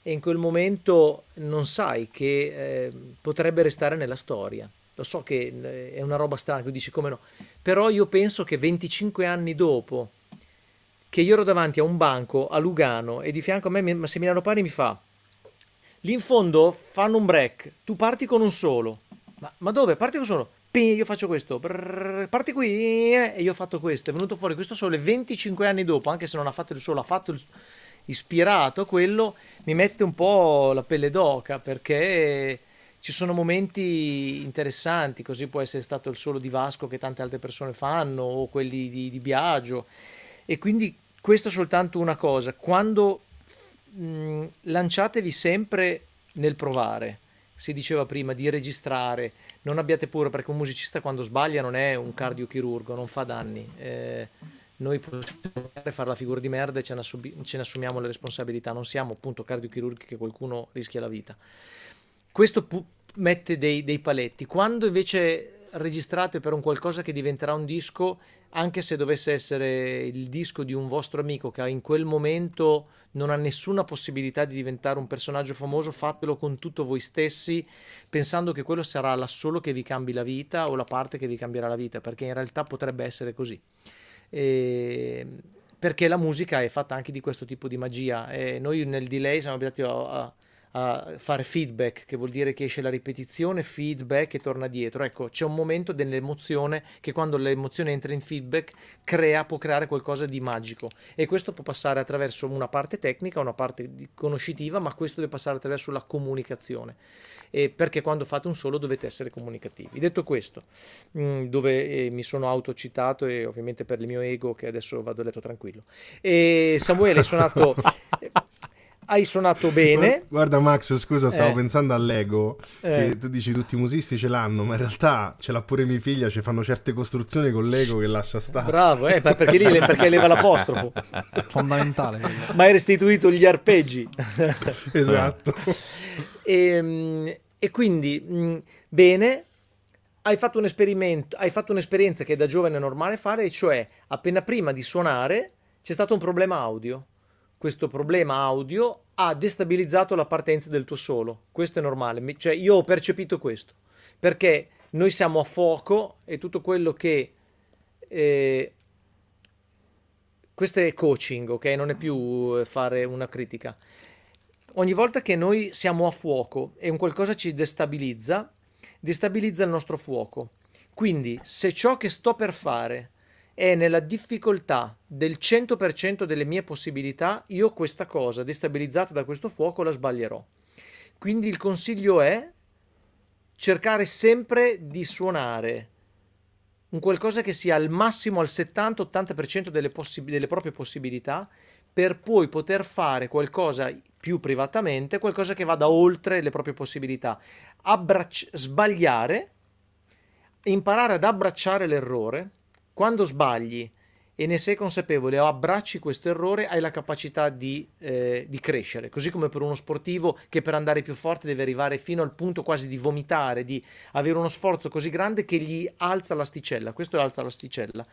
e in quel momento non sai che eh, potrebbe restare nella storia. Lo so che mm, è una roba strana, tu dici come no, però io penso che 25 anni dopo che io ero davanti a un banco a Lugano e di fianco a me Massimiliano Pari mi fa lì in fondo fanno un break, tu parti con un solo. Ma, ma dove? Parti con un solo. io faccio questo, parti qui eh. e io ho fatto questo. È venuto fuori questo sole 25 anni dopo, anche se non ha fatto il solo, ha fatto il, ispirato quello, mi mette un po' la pelle d'oca perché ci sono momenti interessanti, così può essere stato il solo di Vasco che tante altre persone fanno o quelli di, di Biagio. E quindi questo è soltanto una cosa, quando mh, mm, lanciatevi sempre nel provare, si diceva prima, di registrare. Non abbiate paura perché un musicista quando sbaglia non è un cardiochirurgo, non fa danni. Eh, noi possiamo fare la figura di merda e ce ne, assumiamo le responsabilità, non siamo appunto cardiochirurghi che qualcuno rischia la vita questo pu- mette dei, dei paletti. Quando invece registrate per un qualcosa che diventerà un disco, anche se dovesse essere il disco di un vostro amico che in quel momento non ha nessuna possibilità di diventare un personaggio famoso, fatelo con tutto voi stessi, pensando che quello sarà la solo che vi cambi la vita o la parte che vi cambierà la vita, perché in realtà potrebbe essere così. E ehm, perché la musica è fatta anche di questo tipo di magia. E eh, noi nel delay siamo abituati a, a a fare feedback, che vuol dire che esce la ripetizione, feedback e torna dietro. Ecco, c'è un momento dell'emozione che quando l'emozione entra in feedback crea, può creare qualcosa di magico e questo può passare attraverso una parte tecnica, una parte conoscitiva, ma questo deve passare attraverso la comunicazione. E perché quando fate un solo dovete essere comunicativi. Detto questo, mm, dove eh, mi sono autocitato e ovviamente per il mio ego che adesso vado a letto tranquillo. E Samuele è suonato [LAUGHS] eh, hai suonato bene. Guarda Max, scusa, stavo eh. pensando all'ego, eh. che tu dici tutti i musisti ce l'hanno, ma in realtà ce l'ha pure mia figlia, ci fanno certe costruzioni con l'ego che lascia stare. Bravo, eh, perché lì le, perché leva l'apostrofo. [LAUGHS] Fondamentale. ma hai restituito gli arpeggi. [LAUGHS] esatto. e, eh. ehm, e, quindi, mm, bene, hai fatto, un esperimento, hai fatto un'esperienza che da giovane è normale fare, e cioè appena prima di suonare c'è stato un problema audio questo problema audio ha destabilizzato la partenza del tuo solo. Questo è normale, cioè io ho percepito questo, perché noi siamo a fuoco e tutto quello che... Eh, questo è coaching, ok? Non è più eh, fare una critica. Ogni volta che noi siamo a fuoco e un qualcosa ci destabilizza, destabilizza il nostro fuoco. Quindi se ciò che sto per fare è nella difficoltà del 100% delle mie possibilità, io questa cosa destabilizzata da questo fuoco la sbaglierò. Quindi il consiglio è cercare sempre di suonare un qualcosa che sia al massimo al 70-80% delle, delle proprie possibilità per poi poter fare qualcosa più privatamente, qualcosa che vada oltre le proprie possibilità. Abbracci- sbagliare, imparare ad abbracciare l'errore quando sbagli e ne sei consapevole o abbracci questo errore, hai la capacità di, eh, di, crescere. Così come per uno sportivo che per andare più forte deve arrivare fino al punto quasi di vomitare, di avere uno sforzo così grande che gli alza l'asticella. Questo alza l'asticella.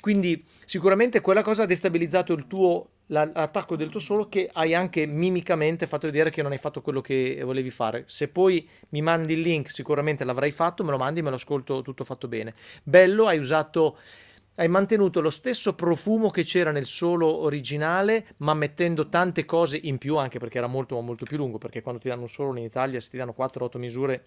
Quindi sicuramente quella cosa ha destabilizzato il tuo l'attacco del tuo solo che hai anche mimicamente fatto vedere che non hai fatto quello che volevi fare. Se poi mi mandi il link, sicuramente l'avrai fatto, me lo mandi, me lo ascolto tutto fatto bene. Bello, hai usato hai mantenuto lo stesso profumo che c'era nel solo originale, ma mettendo tante cose in più, anche perché era molto, molto più lungo, perché quando ti danno un solo in Italia, se ti danno 4-8 misure,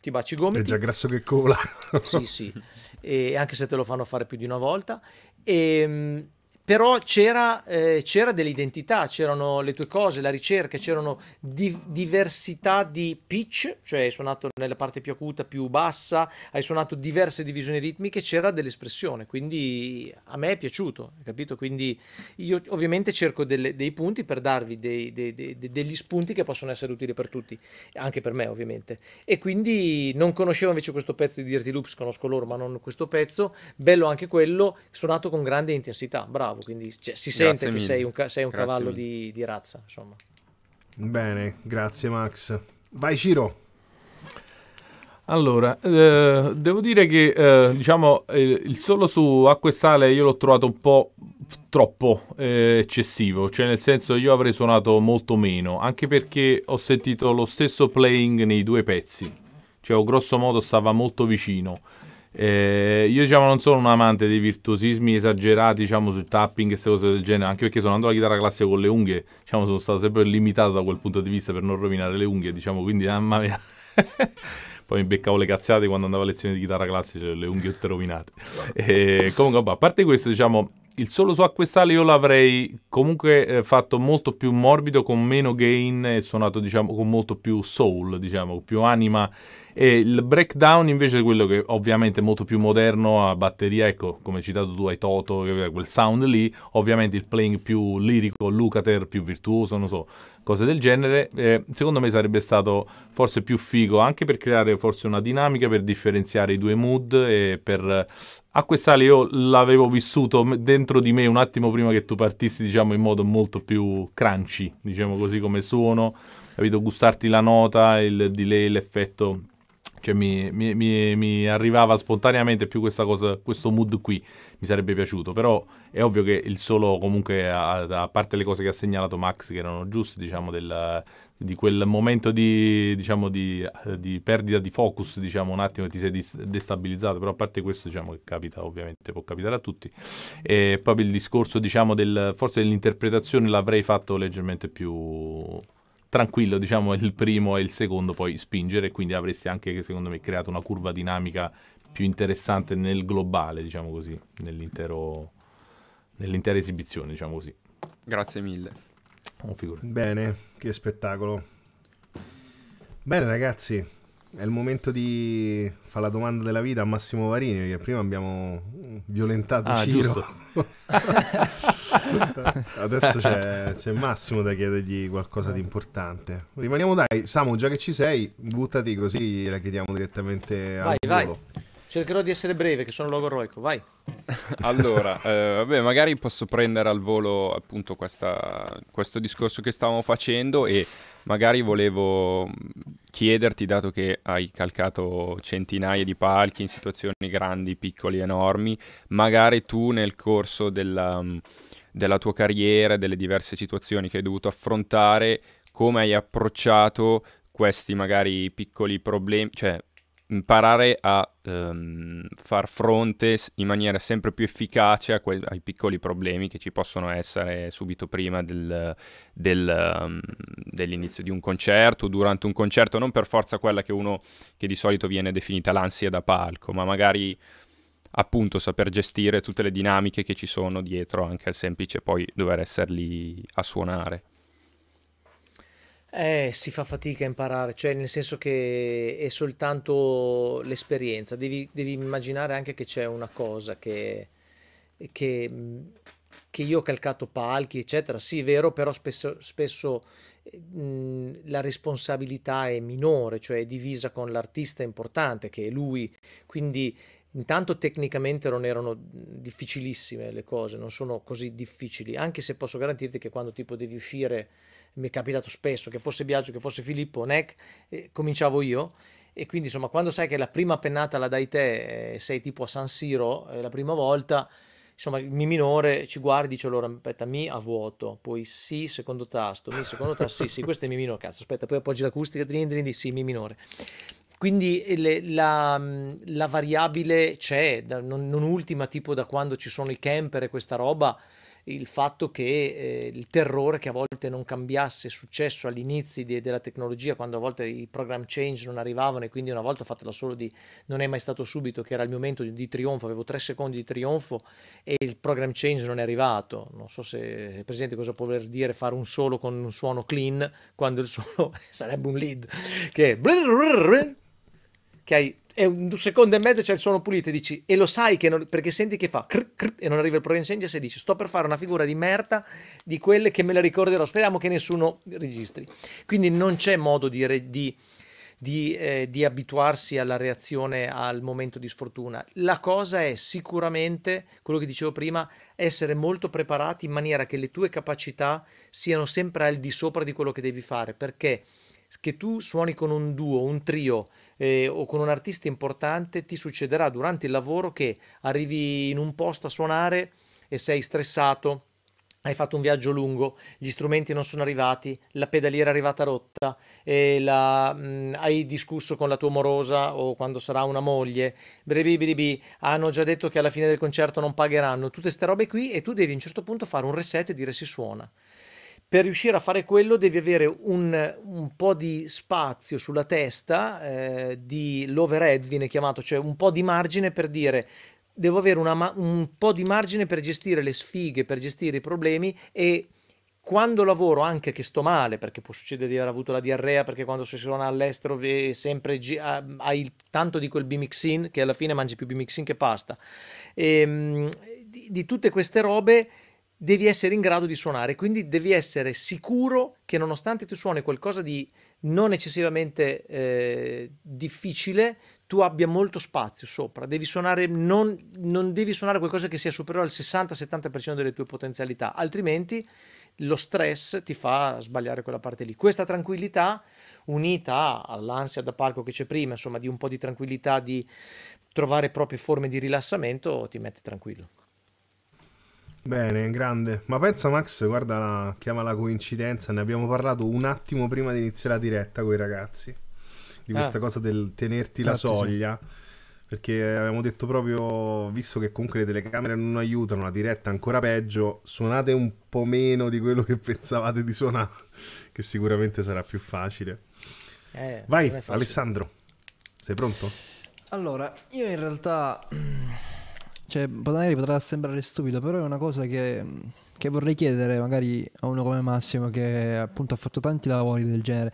ti baci i gomiti. È già grasso che cola. sì, sì, e anche se te lo fanno fare più di una volta. E, ehm, però c'era, eh, c'era, dell'identità, c'erano le tue cose, la ricerca, c'erano di- diversità di pitch, cioè hai suonato nella parte più acuta, più bassa, hai suonato diverse divisioni ritmiche, c'era dell'espressione, quindi a me è piaciuto, capito? Quindi io ovviamente cerco delle, dei punti per darvi dei, dei, degli spunti che possono essere utili per tutti, anche per me ovviamente. E quindi non conoscevo invece questo pezzo di Dirty Loops, conosco loro ma non questo pezzo, bello anche quello, suonato con grande intensità, bravo bravo, quindi cioè, si sente grazie che sei un, sei un cavallo di, di, razza, insomma. Bene, grazie Max. Vai Ciro. Allora, eh, devo dire che eh, diciamo eh, il solo su acqua e sale io l'ho trovato un po' troppo eh, eccessivo, cioè nel senso io avrei suonato molto meno, anche perché ho sentito lo stesso playing nei due pezzi, cioè grosso modo stava molto vicino. Eh, io diciamo non sono un amante dei virtuosismi esagerati diciamo sul tapping e queste cose del genere anche perché suonando la chitarra classica con le unghie diciamo sono stato sempre limitato da quel punto di vista per non rovinare le unghie diciamo quindi ah, mamma mia [LAUGHS] poi mi beccavo le cazzate quando andavo a lezione di chitarra classica cioè, le unghie tutte rovinate eh, comunque vabbè, a parte questo diciamo il solo su acquestale io l'avrei comunque eh, fatto molto più morbido con meno gain e suonato diciamo con molto più soul diciamo più anima e il breakdown invece è quello che ovviamente è molto più moderno a batteria, ecco, come hai citato tu hai Toto, quel sound lì, ovviamente il playing più lirico, Lucater più virtuoso, non so, cose del genere. Eh, secondo me sarebbe stato forse più figo anche per creare forse una dinamica per differenziare i due mood e per a quest'ale io l'avevo vissuto dentro di me un attimo prima che tu partissi, diciamo, in modo molto più crunchy, diciamo così come suono, capito? Gustarti la nota, il delay, l'effetto cioè mi, mi, mi, mi arrivava spontaneamente più questa cosa, questo mood qui mi sarebbe piaciuto, però è ovvio che il solo comunque, a, a parte le cose che ha segnalato Max che erano giuste, diciamo, del, di quel momento di, diciamo, di, di, perdita di focus, diciamo, un attimo ti sei destabilizzato, però a parte questo, diciamo, che capita ovviamente, può capitare a tutti. E proprio il discorso, diciamo, del, forse dell'interpretazione l'avrei fatto leggermente più tranquillo, diciamo, il primo e il secondo poi spingere, quindi avresti anche, secondo me, creato una curva dinamica più interessante nel globale, diciamo così, nell'intero, nell'intera esibizione, diciamo così. Grazie mille. Oh, Bene, che spettacolo. Bene ragazzi, è il momento di fare la domanda della vita a Massimo Varini, perché prima abbiamo violentato ah, Ciro. [LAUGHS] Adesso c'è, c'è, Massimo da chiedergli qualcosa di importante. Rimaniamo dai, Samu, già che ci sei, buttati così la chiediamo direttamente a Vai, volo. vai. Cercherò di essere breve, che sono logoroico, vai. [LAUGHS] allora, eh, vabbè, magari posso prendere al volo appunto questa, questo discorso che stavamo facendo e magari volevo chiederti, dato che hai calcato centinaia di palchi in situazioni grandi, piccoli, enormi, magari tu nel corso della, della tua carriera, delle diverse situazioni che hai dovuto affrontare, come hai approcciato questi magari piccoli problemi, cioè imparare a ehm, far fronte in maniera sempre più efficace que- ai piccoli problemi che ci possono essere subito prima del, del, um, dell'inizio di un concerto, durante un concerto, non per forza quella che uno che di solito viene definita l'ansia da palco, ma magari appunto saper gestire tutte le dinamiche che ci sono dietro anche al semplice poi dover essere lì a suonare. Eh, si fa fatica a imparare, cioè nel senso che è soltanto l'esperienza, devi, devi immaginare anche che c'è una cosa che, che, che, io ho calcato palchi, eccetera, sì è vero, però spesso, spesso mh, la responsabilità è minore, cioè è divisa con l'artista importante che è lui, quindi Intanto tecnicamente non erano difficilissime le cose, non sono così difficili, anche se posso garantirti che quando tipo devi uscire mi è capitato spesso, che fosse Biagio, che fosse Filippo, Neck, eh, cominciavo io. E quindi, insomma, quando sai che la prima pennata la dai te, eh, sei tipo a San Siro eh, la prima volta, insomma, il mi minore ci guardi, dice allora, aspetta, mi a vuoto, poi sì, secondo tasto, mi secondo tasto, sì, sì, questo è mi minore, cazzo, aspetta, poi appoggi l'acustica, drin, drin, drin, sì, mi minore. Quindi eh, le, la, mm, la, variabile c'è, da, non, non ultima tipo da quando ci sono i camper e questa roba, il fatto che eh, il terrore che a volte non cambiasse successo all'inizio de- della tecnologia, quando a volte i program change non arrivavano e quindi una volta fatto fatela solo di non è mai stato subito, che era il mio momento di, di trionfo, avevo tre secondi di trionfo e il program change non è arrivato. Non so se è presente cosa può voler dire fare un solo con un suono clean quando il suono [LAUGHS] sarebbe un lead che è ok? è un secondo e mezzo c'è cioè il suono pulito e dici, e lo sai che non, perché senti che fa crr, crr, e non arriva il provincendio e dici, sto per fare una figura di merda di quelle che me la ricorderò, speriamo che nessuno registri. Quindi non c'è modo di, di, di, eh, di abituarsi alla reazione al momento di sfortuna. La cosa è sicuramente, quello che dicevo prima, essere molto preparati in maniera che le tue capacità siano sempre al di sopra di quello che devi fare, perché che tu suoni con un duo, un trio eh, o con un artista importante, ti succederà durante il lavoro che arrivi in un posto a suonare e sei stressato, hai fatto un viaggio lungo, gli strumenti non sono arrivati, la pedaliera è arrivata rotta, la, mh, mm, hai discusso con la tua morosa o quando sarà una moglie, hanno già detto che alla fine del concerto non pagheranno, tutte queste robe qui e tu devi a un certo punto fare un reset e dire si suona per riuscire a fare quello devi avere un, un po' di spazio sulla testa, eh, di l'overhead viene chiamato, cioè un po' di margine per dire devo avere una, un po' di margine per gestire le sfighe, per gestire i problemi e quando lavoro anche che sto male, perché può succedere di aver avuto la diarrea, perché quando si suona all'estero sempre hai tanto di quel bimixin che alla fine mangi più bimixin che pasta, e, ehm, di, di tutte queste robe devi essere in grado di suonare, quindi devi essere sicuro che nonostante tu suoni qualcosa di non eccessivamente eh, difficile, tu abbia molto spazio sopra, devi suonare, non, non devi suonare qualcosa che sia superiore al 60-70% delle tue potenzialità, altrimenti lo stress ti fa sbagliare quella parte lì. Questa tranquillità, unita all'ansia da palco che c'è prima, insomma di un po' di tranquillità, di trovare proprie forme di rilassamento, ti mette tranquillo. Bene, grande. Ma pensa Max, guarda, chiama la coincidenza, ne abbiamo parlato un attimo prima di iniziare la diretta con i ragazzi, di ah. questa ah. cosa del tenerti la Grazie, soglia. Sì. Perché avevamo detto proprio, visto che comunque le telecamere non aiutano, la diretta ancora peggio, suonate un po' meno di quello che [LAUGHS] pensavate di suonare, che sicuramente sarà più facile. Eh, Vai, facile. Alessandro, sei pronto? Allora, io in realtà [CLEARS THROAT] cioè, magari potrà sembrare stupido, però è una cosa che, che, vorrei chiedere magari a uno come Massimo che appunto ha fatto tanti lavori del genere.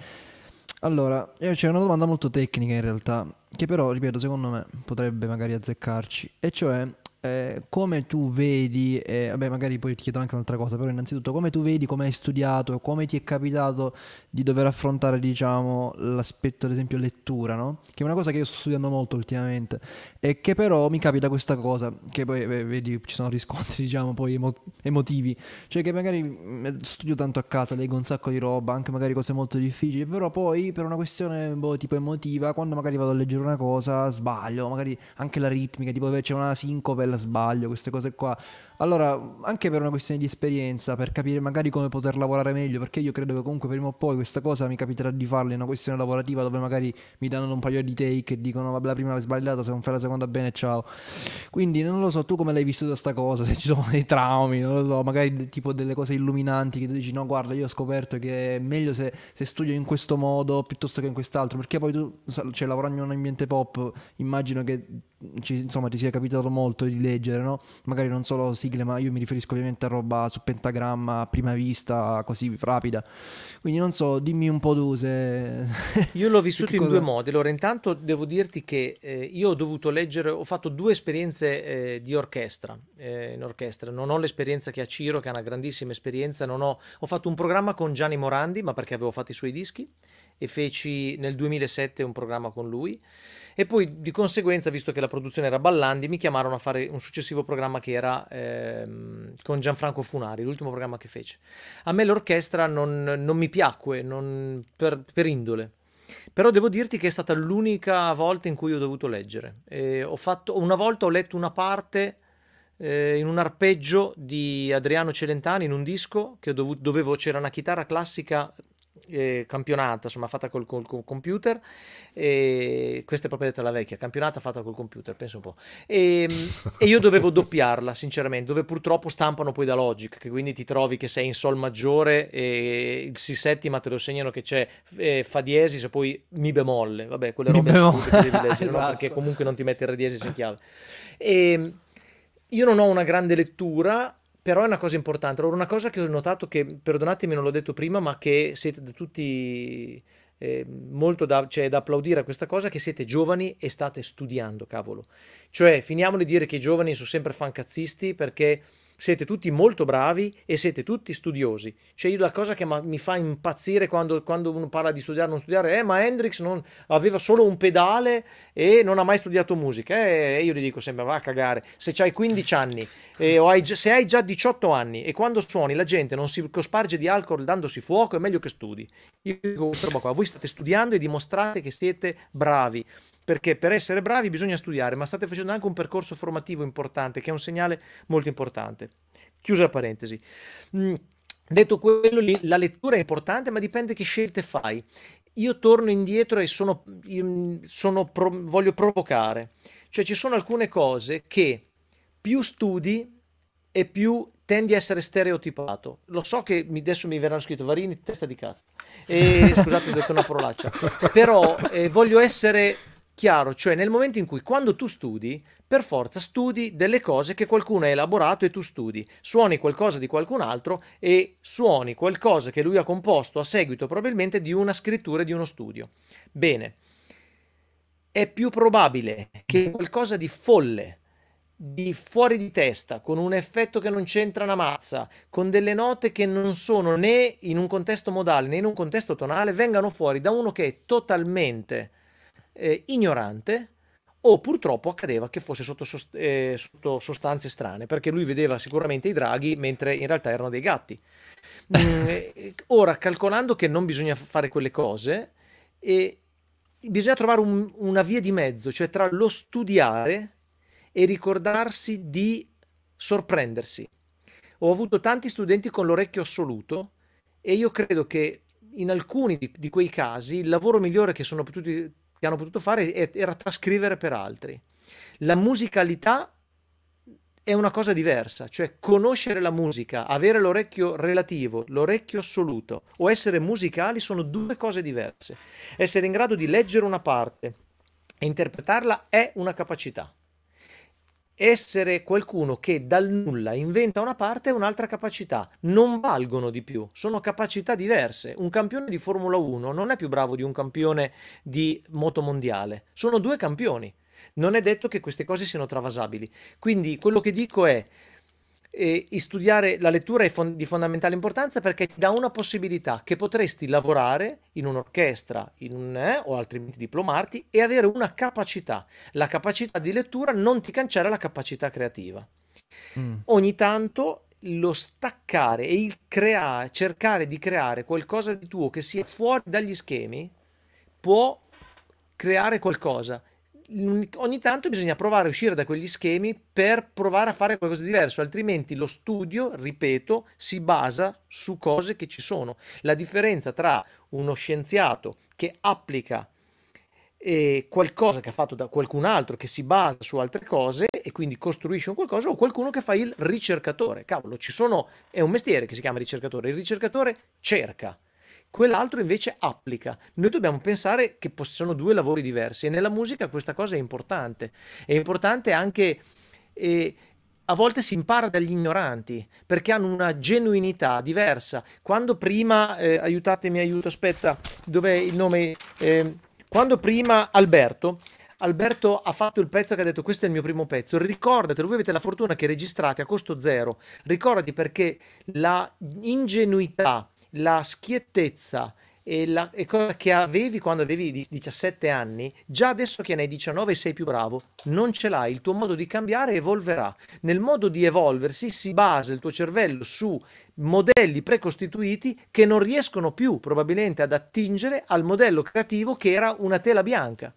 Allora, c'è una domanda molto tecnica in realtà, che però, ripeto, secondo me potrebbe magari azzeccarci, e cioè eh, come tu vedi, eh, vabbè magari poi ti chiedo anche un'altra cosa, però innanzitutto come tu vedi, come hai studiato, come ti è capitato di dover affrontare diciamo l'aspetto ad esempio lettura, no? che è una cosa che io sto studiando molto ultimamente e che però mi capita questa cosa, che poi beh, vedi ci sono riscontri [LAUGHS] diciamo poi emo- emotivi, cioè che magari mm, studio tanto a casa, leggo un sacco di roba, anche magari cose molto difficili, però poi per una questione boh, tipo emotiva, quando magari vado a leggere una cosa sbaglio, magari anche la ritmica, tipo c'è una sincope bella sbaglio, queste cose qua. Allora, anche per una questione di esperienza, per capire magari come poter lavorare meglio, perché io credo che comunque prima o poi questa cosa mi capiterà di farla in una questione lavorativa dove magari mi danno un paio di take e dicono vabbè la prima l'hai sbagliata, se non fai la seconda bene ciao. Quindi non lo so, tu come l'hai vissuta sta cosa, [LAUGHS] se ci sono dei traumi, non lo so, magari tipo delle cose illuminanti che tu dici no guarda io ho scoperto che è meglio se, se studio in questo modo piuttosto che in quest'altro, perché poi tu, cioè lavorando in un ambiente pop, immagino che ci, insomma ti sia capitato molto di leggere, no? Magari non solo sì sigle, ma io mi riferisco ovviamente a roba su pentagramma, a prima vista, così rapida. Quindi non so, dimmi un po' tu [LAUGHS] io l'ho vissuto [LAUGHS] in due modi. Allora, intanto devo dirti che eh, io ho dovuto leggere, ho fatto due esperienze eh, di orchestra, eh, in orchestra. Non ho l'esperienza che ha Ciro, che ha una grandissima esperienza. Ho... ho fatto un programma con Gianni Morandi, ma perché avevo fatto i suoi dischi e feci nel 2007 un programma con lui e poi di conseguenza, visto che la produzione era Ballandi, mi chiamarono a fare un successivo programma che era ehm, con Gianfranco Funari, l'ultimo programma che fece. A me l'orchestra non, non mi piacque, non, per, per indole. Però devo dirti che è stata l'unica volta in cui ho dovuto leggere. Eh, ho fatto, una volta ho letto una parte eh, in un arpeggio di Adriano Celentani in un disco che dovuto, dovevo, c'era una chitarra classica eh, campionata, insomma fatta col, col, col computer, e questa è proprio detta la vecchia, campionata fatta col computer, penso un po', e, ehm, e io dovevo [LAUGHS] doppiarla sinceramente, dove purtroppo stampano poi da Logic, che quindi ti trovi che sei in Sol maggiore e il Si settima te lo segnano che c'è eh, Fa diesis e poi Mi bemolle, vabbè quelle robe assurde che devi leggere, [LAUGHS] esatto. no? perché comunque non ti mette il Re diesis in chiave. E, ehm, io non ho una grande lettura, però è una cosa importante. Allora, una cosa che ho notato che, perdonatemi, non l'ho detto prima, ma che siete da tutti eh, molto da, cioè, da, applaudire a questa cosa, che siete giovani e state studiando, cavolo. Cioè, finiamo di dire che i giovani sono sempre fancazzisti perché siete tutti molto bravi e siete tutti studiosi. Cioè, io la cosa che mi fa impazzire quando, quando uno parla di studiare o non studiare è eh, ma Hendrix non, aveva solo un pedale e non ha mai studiato musica. Eh, e eh, io gli dico sempre, va a cagare, se hai 15 anni eh, o hai, se hai già 18 anni e quando suoni la gente non si cosparge di alcol dandosi fuoco, è meglio che studi. Io dico questa roba qua, voi state studiando e dimostrate che siete bravi perché per essere bravi bisogna studiare, ma state facendo anche un percorso formativo importante, che è un segnale molto importante. Chiusa parentesi. Mm. Detto quello, lì, la lettura è importante, ma dipende che scelte fai. Io torno indietro e sono, mm, sono pro, voglio provocare. Cioè ci sono alcune cose che più studi e più tendi a essere stereotipato. Lo so che mi, adesso mi verranno scritto Varini, testa di cazzo. E, scusate, ho detto una parolaccia. [LAUGHS] Però eh, voglio essere chiaro, cioè nel momento in cui quando tu studi, per forza studi delle cose che qualcuno ha elaborato e tu studi, suoni qualcosa di qualcun altro e suoni qualcosa che lui ha composto a seguito probabilmente di una scrittura e di uno studio. Bene, è più probabile che qualcosa di folle, di fuori di testa, con un effetto che non c'entra una mazza, con delle note che non sono né in un contesto modale né in un contesto tonale, vengano fuori da uno che è totalmente eh, ignorante o purtroppo accadeva che fosse sotto, sost- eh, sotto, sostanze strane, perché lui vedeva sicuramente i draghi mentre in realtà erano dei gatti. [LAUGHS] Mm, eh, ora, calcolando che non bisogna fare quelle cose, eh, bisogna trovare un, una via di mezzo, cioè tra lo studiare e ricordarsi di sorprendersi. Ho avuto tanti studenti con l'orecchio assoluto e io credo che in alcuni di, di quei casi il lavoro migliore che sono potuti che hanno potuto fare era trascrivere per altri. La musicalità è una cosa diversa, cioè conoscere la musica, avere l'orecchio relativo, l'orecchio assoluto o essere musicali sono due cose diverse. Essere in grado di leggere una parte e interpretarla è una capacità essere qualcuno che dal nulla inventa una parte e un'altra capacità, non valgono di più, sono capacità diverse. Un campione di Formula 1 non è più bravo di un campione di moto mondiale, sono due campioni. Non è detto che queste cose siano travasabili. Quindi quello che dico è eh, studiare la lettura è fon- di fondamentale importanza perché ti dà una possibilità che potresti lavorare in un'orchestra in un, eh, o altrimenti diplomarti e avere una capacità. La capacità di lettura non ti cancella la capacità creativa. Mm. Ogni tanto lo staccare e il creare, cercare di creare qualcosa di tuo che sia fuori dagli schemi può creare qualcosa ogni tanto bisogna provare a uscire da quegli schemi per provare a fare qualcosa di diverso, altrimenti lo studio, ripeto, si basa su cose che ci sono. La differenza tra uno scienziato che applica eh, qualcosa che ha fatto da qualcun altro, che si basa su altre cose e quindi costruisce un qualcosa, o qualcuno che fa il ricercatore. Cavolo, ci sono, è un mestiere che si chiama ricercatore, il ricercatore cerca quell'altro invece applica. Noi dobbiamo pensare che sono due lavori diversi e nella musica questa cosa è importante. È importante anche... Eh, a volte si impara dagli ignoranti perché hanno una genuinità diversa. Quando prima, eh, aiutatemi, aiuto, aspetta, dov'è il nome? Eh, quando prima Alberto Alberto ha fatto il pezzo che ha detto questo è il mio primo pezzo, ricordatelo, voi avete la fortuna che registrate a costo zero, ricordati perché la ingenuità la schiettezza e, la, e cosa che avevi quando avevi 17 anni, già adesso che ne hai 19 e sei più bravo, non ce l'hai, il tuo modo di cambiare evolverà. Nel modo di evolversi si basa il tuo cervello su modelli precostituiti che non riescono più probabilmente ad attingere al modello creativo che era una tela bianca.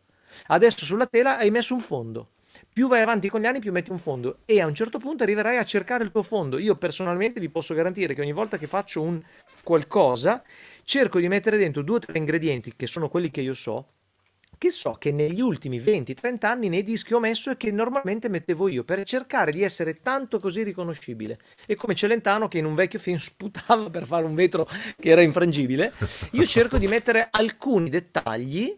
Adesso sulla tela hai messo un fondo più vai avanti con gli anni, più metti un fondo e a un certo punto arriverai a cercare il tuo fondo. Io personalmente vi posso garantire che ogni volta che faccio un qualcosa, cerco di mettere dentro due o tre ingredienti che sono quelli che io so, che so che negli ultimi 20-30 anni nei dischi ho messo e che normalmente mettevo io per cercare di essere tanto così riconoscibile. E come Celentano che in un vecchio film [LAUGHS] sputava per fare un vetro che era infrangibile, io cerco di mettere alcuni dettagli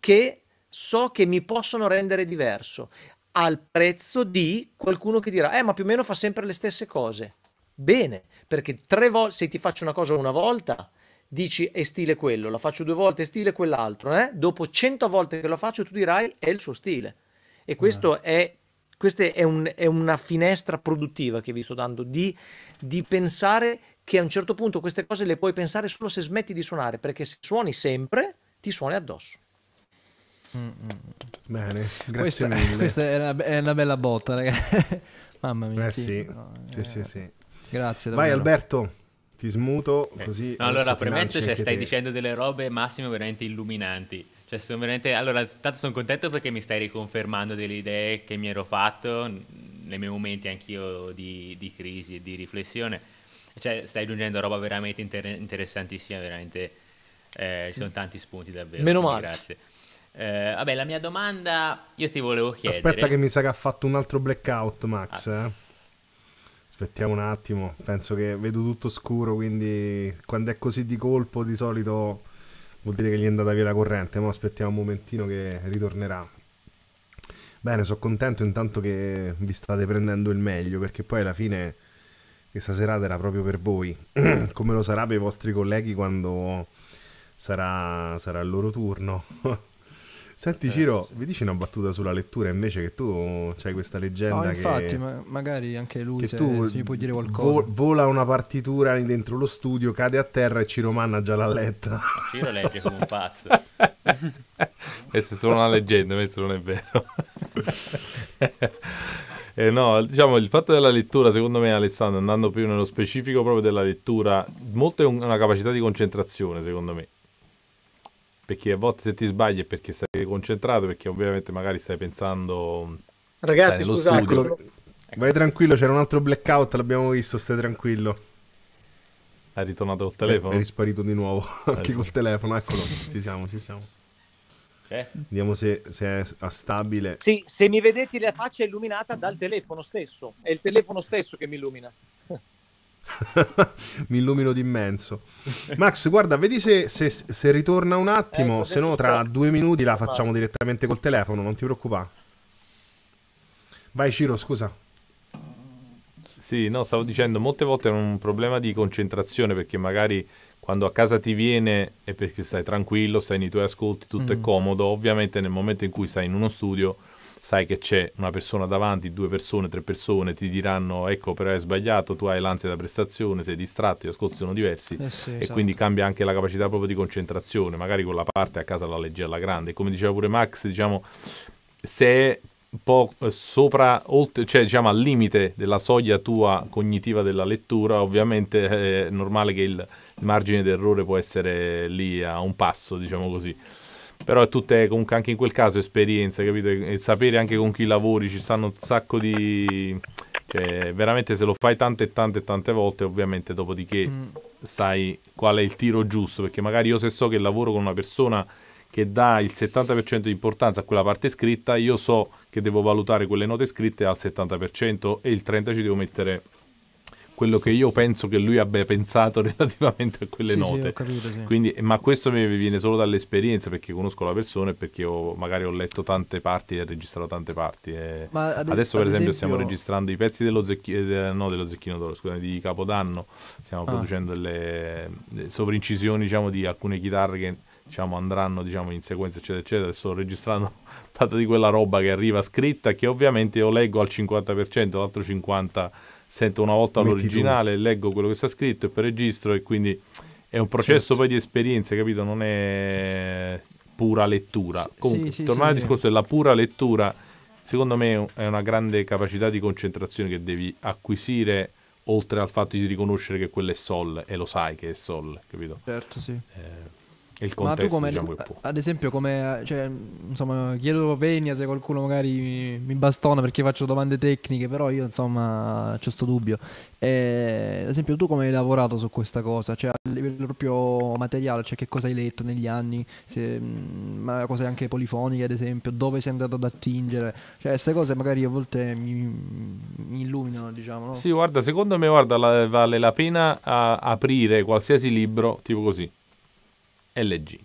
che so che mi possono rendere diverso al prezzo di qualcuno che dirà, eh ma più o meno fa sempre le stesse cose. Bene, perché tre volte, se ti faccio una cosa una volta, dici è stile quello, la faccio due volte è stile quell'altro, eh? dopo cento volte che lo faccio tu dirai è il suo stile. E questo ah. è, questa è, un, è, una finestra produttiva che vi sto dando, di, di pensare che a un certo punto queste cose le puoi pensare solo se smetti di suonare, perché se suoni sempre ti suoni addosso. Mm, mm, mm. Bene, grazie questa, [LAUGHS] mille. Questa è una, è una bella botta, ragazzi. [LAUGHS] Mamma mia. Eh sì, sì, no, sì, eh. sì, sì. Grazie. Davvero. Vai Alberto, ti smuto eh. così. No, allora, premetto, cioè, stai te. dicendo delle robe massimo veramente illuminanti. Cioè, sono veramente... Allora, tanto sono contento perché mi stai riconfermando delle idee che mi ero fatto nei miei momenti anch'io di, di crisi e di riflessione. Cioè, stai aggiungendo roba veramente inter- interessantissima, veramente... Eh, ci sono tanti spunti davvero. Meno male. Grazie. Eh, vabbè, la mia domanda io ti volevo chiedere. Aspetta, che mi sa che ha fatto un altro blackout, Max. Ah, eh? Aspettiamo un attimo. Penso che vedo tutto scuro. Quindi, quando è così di colpo, di solito vuol dire che gli è andata via la corrente. Ma aspettiamo un momentino che ritornerà. Bene, sono contento intanto che vi state prendendo il meglio perché poi alla fine questa serata era proprio per voi, [CLEARS THROAT] come lo sarà per i vostri colleghi quando sarà, sarà il loro turno. [LAUGHS] Senti eh, Ciro, sì. vi dici una battuta sulla lettura invece che tu c'hai questa leggenda no, infatti, che... Ma magari anche lui se, tu se mi puoi dire qualcosa. Vo- vola una partitura dentro lo studio, cade a terra e Ciro Manna già l'ha letta. Ciro legge come un pazzo. [LAUGHS] questa è solo una leggenda, questo non è vero. [LAUGHS] Eh no, diciamo il fatto della lettura, secondo me, Alessandro, andando più nello specifico proprio della lettura, molto è un, una capacità di concentrazione, secondo me perché a volte se ti sbagli è perché stai concentrato, perché ovviamente magari stai pensando... Ragazzi, scusate, vai tranquillo, c'era un altro blackout, l'abbiamo visto, stai tranquillo. È ritornato col telefono? È, è risparito di nuovo, ah, [LAUGHS] anche eh, col telefono, eccolo, ci siamo, ci siamo. Eh. Vediamo se, se, è stabile. Sì, se mi vedete la faccia illuminata dal telefono stesso, è il telefono stesso che mi illumina. [LAUGHS] mi illumino d'immenso. Max, guarda, vedi se, se, se ritorna un attimo, ecco, se no tra due minuti la facciamo direttamente col telefono, non ti preoccupare. Vai Ciro, scusa. Sì, no, stavo dicendo, molte volte è un problema di concentrazione perché magari quando a casa ti viene e perché stai tranquillo, stai nei tuoi ascolti, tutto mm. è comodo, ovviamente nel momento in cui stai in uno studio sai che c'è una persona davanti, due persone, tre persone, ti diranno ecco però hai sbagliato, tu hai l'ansia da prestazione, sei distratto, gli ascolti sono diversi eh sì, e esatto. quindi cambia anche la capacità proprio di concentrazione, magari con la parte a casa la legge alla grande. Come diceva pure Max, diciamo, se è un po' sopra, oltre, cioè diciamo al limite della soglia tua cognitiva della lettura, ovviamente eh, è normale che il, il margine d'errore può essere lì a un passo, diciamo così. Però è tutte comunque anche in quel caso esperienza, capito? E sapere anche con chi lavori, ci stanno un sacco di... Cioè, veramente se lo fai tante e tante e tante volte, ovviamente dopodiché mm. sai qual è il tiro giusto, perché magari io se so che lavoro con una persona che dà il 70% di importanza a quella parte scritta, io so che devo valutare quelle note scritte al 70% e il 30% ci devo mettere quello che io penso che lui abbia pensato [LAUGHS] relativamente a quelle sì, note. Sì, capito, sì. Quindi, ma questo mi viene solo dall'esperienza perché conosco la persona e perché ho, magari ho letto tante parti e registrato tante parti. E eh. ad, adesso, per esempio, esempio, stiamo registrando i pezzi dello, zecchino, eh, no, dello Zecchino d'Oro, scusate, di Capodanno. Stiamo ah. producendo delle, delle eh, sovrincisioni diciamo, di alcune chitarre che diciamo, andranno diciamo, in sequenza, eccetera, eccetera. Sto registrando [LAUGHS] tanta di quella roba che arriva scritta, che ovviamente io leggo al 50%, l'altro 50% sento una volta Metti l'originale, tu. leggo quello che sta scritto e poi registro e quindi è un processo certo. poi di esperienze, capito? Non è pura lettura. S- Comunque, sì, tornare sì, al discorso della pura lettura, secondo me è una grande capacità di concentrazione che devi acquisire oltre al fatto di riconoscere che quello è sol e lo sai che è sol, capito? Certo, sì. Eh, il contesto, come, diciamo, che può. Ad esempio, come, cioè, insomma, chiedo venia se qualcuno magari mi, mi, bastona perché faccio domande tecniche, però io, insomma, ho questo dubbio. E, eh, ad esempio, tu come hai lavorato su questa cosa? Cioè, a livello proprio materiale, cioè che cosa hai letto negli anni, se, mm, ma cose anche polifoniche, ad esempio, dove sei andato ad attingere? Cioè, queste cose magari a volte mi, mi illuminano, diciamo, no? Sì, guarda, secondo me, guarda, la, vale la pena aprire qualsiasi libro tipo così e leggi.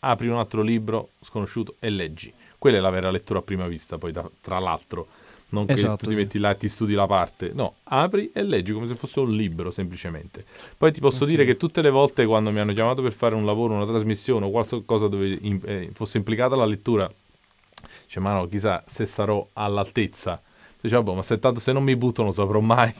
Apri un altro libro sconosciuto e leggi. Quella è la vera lettura a prima vista, poi da, tra l'altro. Non esatto, che tu ti metti là e ti studi la parte. No, apri e leggi come se fosse un libro, semplicemente. Poi ti posso okay. dire che tutte le volte quando mi hanno chiamato per fare un lavoro, una trasmissione o qualcosa dove in, eh, fosse implicata la lettura, dice, ma no, chissà se sarò all'altezza. Dice, boh, ma se, tanto, se non mi butto non saprò mai.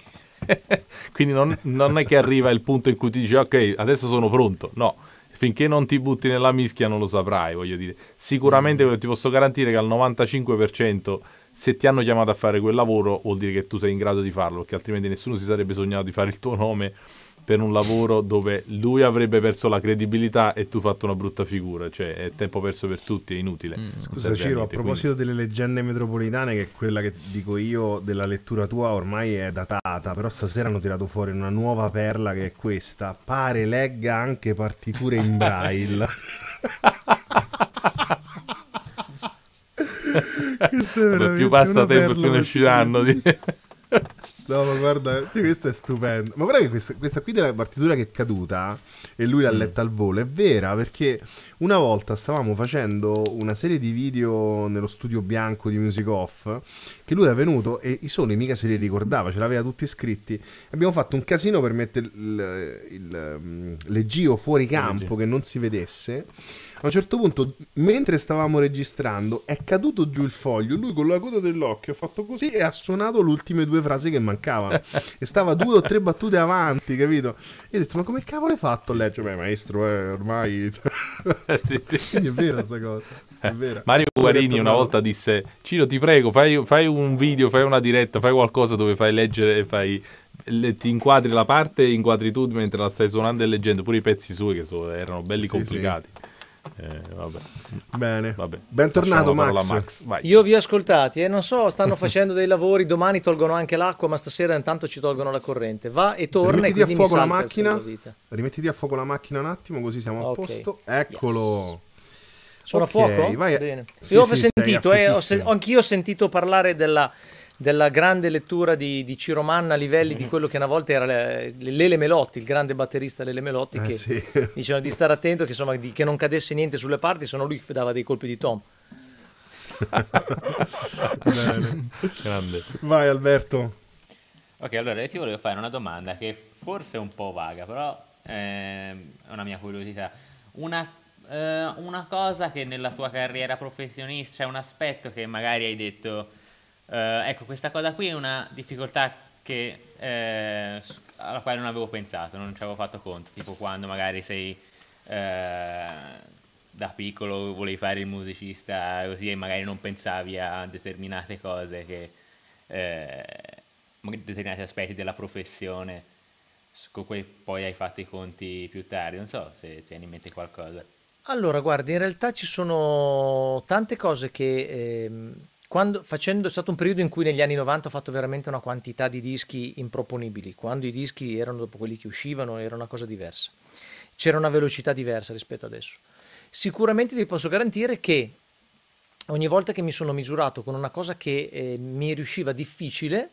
[LAUGHS] Quindi non, non è che arriva il punto in cui ti dici, ok, adesso sono pronto. No finché non ti butti nella mischia non lo saprai, voglio dire. Sicuramente mm. ti posso garantire che al 95% se ti hanno chiamato a fare quel lavoro vuol dire che tu sei in grado di farlo, perché altrimenti nessuno si sarebbe sognato di fare il tuo nome per un lavoro dove lui avrebbe perso la credibilità e tu fatto una brutta figura, cioè è tempo perso per tutti, è inutile. Mm. Scusa Ciro, a proposito quindi... delle leggende metropolitane, che è quella che dico io della lettura tua ormai è datata, però stasera hanno tirato fuori una nuova perla che è questa, pare legga anche partiture in braille. [LAUGHS] questo è più passa tempo, più ne usciranno. Sì, No, ma guarda, cioè, questo è stupendo. Ma guarda che questa, questa, qui della partitura che è caduta e lui l'ha mm. letta al volo, è vera, perché una volta stavamo facendo una serie di video nello studio bianco di Music Off, che lui era venuto e i soli mica se li ricordava, ce l'aveva tutti scritti. Abbiamo fatto un casino per mettere il, il, mm, le geo fuori campo che non si vedesse. A un certo punto, mentre stavamo registrando, è caduto giù il foglio. Lui con la coda dell'occhio ha fatto così e ha suonato le ultime due frasi che mancavano. [LAUGHS] e stava due o tre battute avanti, capito? Io ho detto, ma come cavolo hai fatto a leggere? beh, maestro, eh, ormai... [LAUGHS] Cioè, sì, sì. Quindi è vera sta cosa. È eh, vera. Mario Guarini una volta disse, Ciro, ti prego, fai, fai un video, fai una diretta, fai qualcosa dove fai leggere e fai ti inquadri la parte, inquadri tu mentre la stai suonando e leggendo pure i pezzi suoi che so, erano belli sì, complicati. Sì. Eh, vabbè. Bene, vabbè. bentornato Max. Max. Io vi ho ascoltati e eh? non so, stanno facendo dei lavori, domani tolgono anche l'acqua, ma stasera intanto ci tolgono la corrente. Va e torna Rimettiti a fuoco la macchina. Rimettiti a fuoco la macchina un attimo, così siamo a okay. posto. Eccolo. Yes. Sono okay, a fuoco? Vai. Bene. Sì, sì, ho sentito, eh, ho sen- anch'io ho sentito parlare della della grande lettura di, di Ciro Manna a livelli di quello che una volta era Lele Melotti, il grande batterista Lele Melotti, eh, che eh sì. [LAUGHS] diceva di stare attento che, insomma, di, che non cadesse niente sulle parti, se no lui dava dei colpi di Tom. [LAUGHS] Grande. Vai Alberto. Ok, allora io ti volevo fare una domanda che forse è un po' vaga, però ehm, è una mia curiosità. Una, eh, una cosa che nella tua carriera professionista, c'è cioè un aspetto che magari hai detto eh, ecco, questa cosa qui è una difficoltà che, eh, alla quale non avevo pensato, non ci avevo fatto conto, tipo quando magari sei eh, da piccolo volevi fare il musicista così e magari non pensavi a determinate cose che eh, determinati aspetti della professione con cui poi hai fatto i conti più tardi non so se tieni in mente qualcosa allora guarda in realtà ci sono tante cose che eh, quando, facendo, è stato un periodo in cui negli anni 90 ho fatto veramente una quantità di dischi improponibili, quando i dischi erano dopo quelli che uscivano era una cosa diversa, c'era una velocità diversa rispetto ad adesso. Sicuramente vi posso garantire che ogni volta che mi sono misurato con una cosa che eh, mi riusciva difficile,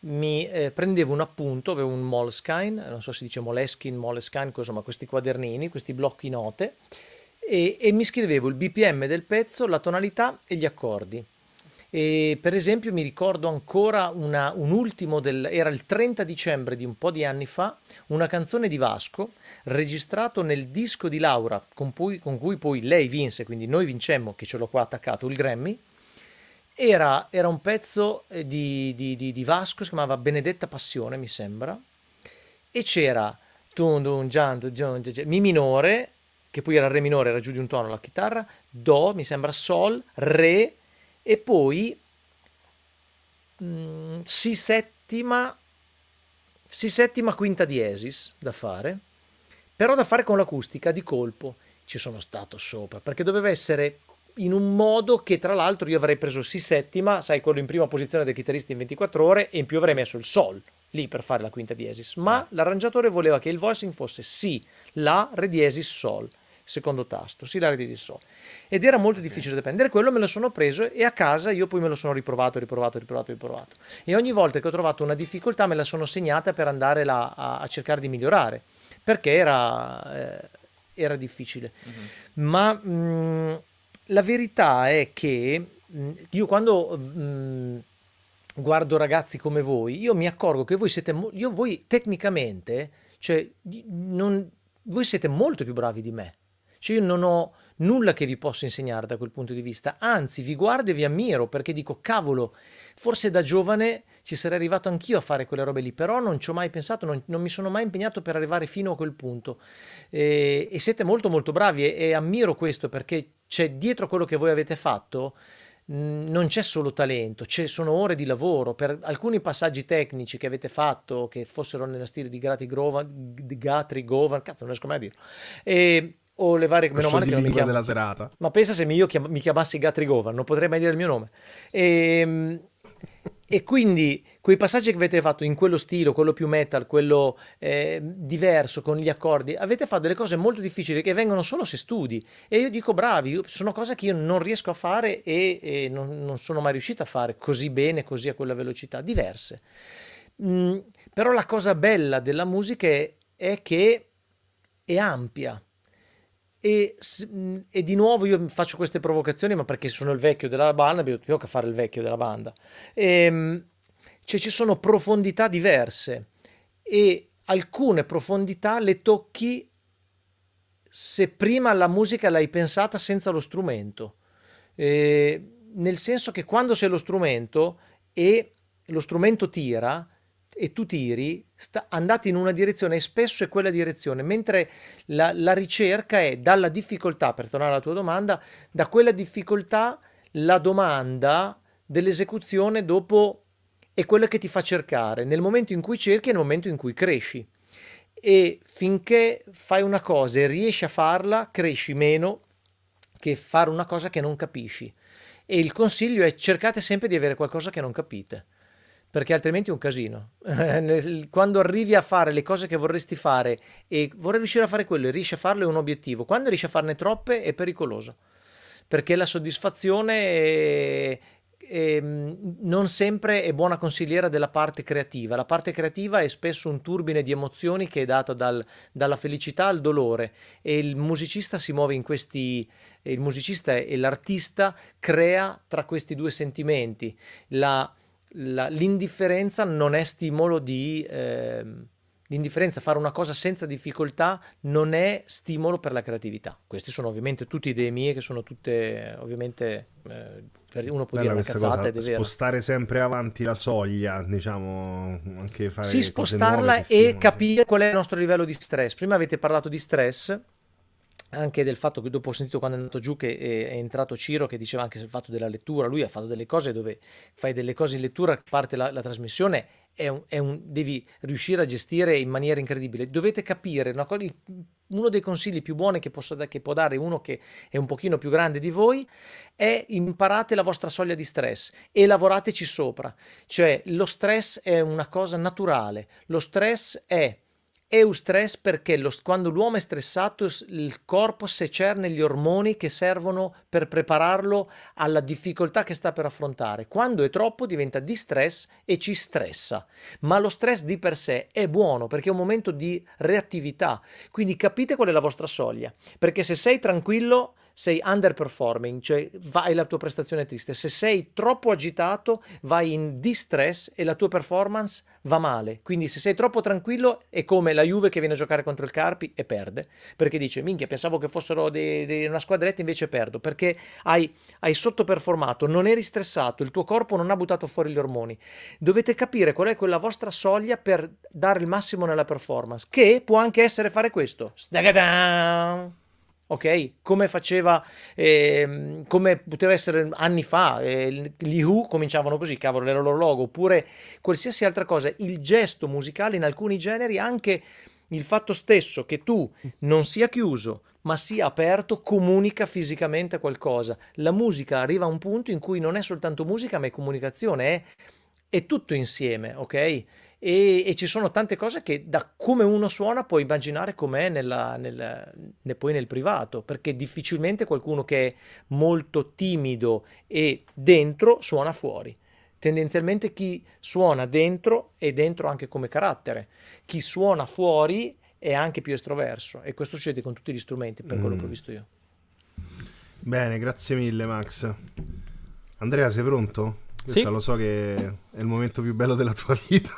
mi eh, prendevo un appunto, avevo un Moleskine, non so se si dice Moleskine, Moleskine, insomma questi quadernini, questi blocchi note, e, e mi scrivevo il BPM del pezzo, la tonalità e gli accordi e per esempio mi ricordo ancora una, un ultimo, del, era il 30 dicembre di un po' di anni fa, una canzone di Vasco registrato nel disco di Laura con cui, con cui poi lei vinse, quindi noi vincemmo, che ce l'ho qua attaccato, il Grammy. Era, era un pezzo eh, di, di, di, di Vasco, si chiamava Benedetta Passione, mi sembra, e c'era mi minore, che poi era re minore, era giù di un tono la chitarra, do, mi sembra sol, re, e poi mh, mm, si settima si settima quinta diesis da fare però da fare con l'acustica di colpo ci sono stato sopra perché doveva essere in un modo che tra l'altro io avrei preso si settima sai quello in prima posizione del chitarrista in 24 ore e in più avrei messo il sol lì per fare la quinta diesis ma ah. l'arrangiatore voleva che il voicing fosse si la re diesis sol secondo tasto, sì, l'area ridi di so. Ed era molto difficile da prendere, quello me lo sono preso e a casa io poi me lo sono riprovato, riprovato, riprovato, riprovato. E ogni volta che ho trovato una difficoltà me la sono segnata per andare là a, a cercare di migliorare, perché era, eh, era difficile. Uh-huh. Ma mh, mm, la verità è che mh, mm, io quando... Mh, mm, guardo ragazzi come voi, io mi accorgo che voi siete, io voi tecnicamente, cioè, non, voi siete molto più bravi di me. Cioè io non ho nulla che vi posso insegnare da quel punto di vista, anzi vi guardo e vi ammiro perché dico cavolo, forse da giovane ci sarei arrivato anch'io a fare quelle robe lì, però non ci ho mai pensato, non, non mi sono mai impegnato per arrivare fino a quel punto e, e siete molto molto bravi e, e ammiro questo perché c'è dietro quello che voi avete fatto non c'è solo talento, ci sono ore di lavoro per alcuni passaggi tecnici che avete fatto, che fossero nella stile di Grati Grovan, di Gatri Govan, cazzo non riesco mai a dirlo, e o le varie... Meno male che non mi chiamo... della serata. Ma pensa se io chiam- mi chiamassi Gatrigovan, non potrei mai dire il mio nome. E, ehm, e quindi quei passaggi che avete fatto in quello stile, quello più metal, quello eh, diverso, con gli accordi, avete fatto delle cose molto difficili che vengono solo se studi. E io dico bravi, sono cose che io non riesco a fare e, e non, non, sono mai riuscito a fare così bene, così a quella velocità, diverse. Mm, però la cosa bella della musica è, è che è ampia e, e, di nuovo io faccio queste provocazioni, ma perché sono il vecchio della banda, io che fare il vecchio della banda. E, ehm, cioè ci sono profondità diverse e alcune profondità le tocchi se prima la musica l'hai pensata senza lo strumento. E, nel senso che quando c'è lo strumento e lo strumento tira, e tu tiri, sta, andate in una direzione e spesso è quella direzione, mentre la, la ricerca è dalla difficoltà, per tornare alla tua domanda, da quella difficoltà la domanda dell'esecuzione dopo è quella che ti fa cercare, nel momento in cui cerchi e nel momento in cui cresci. E finché fai una cosa e riesci a farla, cresci meno che fare una cosa che non capisci. E il consiglio è cercate sempre di avere qualcosa che non capite perché altrimenti è un casino. [LAUGHS] Quando arrivi a fare le cose che vorresti fare e vorrei riuscire a fare quello e riesci a farlo è un obiettivo, quando riesci a farne troppe è pericoloso, perché la soddisfazione è, è, mm, non sempre è buona consigliera della parte creativa. La parte creativa è spesso un turbine di emozioni che è dato dal, dalla felicità al dolore e il musicista si muove in questi il musicista e l'artista crea tra questi due sentimenti. La la, l'indifferenza non è stimolo di... Eh, l'indifferenza, fare una cosa senza difficoltà non è stimolo per la creatività. Queste sono ovviamente tutte idee mie che sono tutte ovviamente eh, uno può Bella dire una cazzata cosa, spostare sempre avanti la soglia, diciamo, anche fare Sì, spostarla nuove, e capire qual è il nostro livello di stress. Prima avete parlato di stress anche del fatto che dopo ho sentito quando è andato giù che eh, è, entrato Ciro che diceva anche sul fatto della lettura, lui ha fatto delle cose dove fai delle cose in lettura, parte la, la trasmissione, è un, è un, devi riuscire a gestire in maniera incredibile. Dovete capire, una uno dei consigli più buoni che, posso, che può dare uno che è un pochino più grande di voi è imparate la vostra soglia di stress e lavorateci sopra. Cioè lo stress è una cosa naturale, lo stress è Eustress perché lo, quando l'uomo è stressato il corpo secerne gli ormoni che servono per prepararlo alla difficoltà che sta per affrontare. Quando è troppo diventa distress e ci stressa. Ma lo stress di per sé è buono perché è un momento di reattività. Quindi capite qual è la vostra soglia. Perché se sei tranquillo sei underperforming, cioè vai la tua prestazione è triste. Se sei troppo agitato, vai in distress e la tua performance va male. Quindi se sei troppo tranquillo è come la Juve che viene a giocare contro il Carpi e perde, perché dice minchia pensavo che fossero de, de una squadretta invece perdo, perché hai, hai sottoperformato, non eri stressato, il tuo corpo non ha buttato fuori gli ormoni. Dovete capire qual è quella vostra soglia per dare il massimo nella performance, che può anche essere fare questo. Stagadam! ok? Come faceva, eh, come poteva essere anni fa, eh, gli Who cominciavano così, cavolo, era loro logo, oppure qualsiasi altra cosa. Il gesto musicale in alcuni generi, anche il fatto stesso che tu non sia chiuso, ma sia aperto, comunica fisicamente qualcosa. La musica arriva a un punto in cui non è soltanto musica, ma è comunicazione, è, è tutto insieme, ok? E, e, ci sono tante cose che da come uno suona puoi immaginare com'è nella, nella, ne poi nel privato, perché difficilmente qualcuno che è molto timido e dentro suona fuori. Tendenzialmente chi suona dentro è dentro anche come carattere, chi suona fuori è anche più estroverso e questo succede con tutti gli strumenti, per mm. quello che ho mm. visto io. Bene, grazie mille Max. Andrea, sei pronto? sì? lo so che è il momento più bello della tua vita.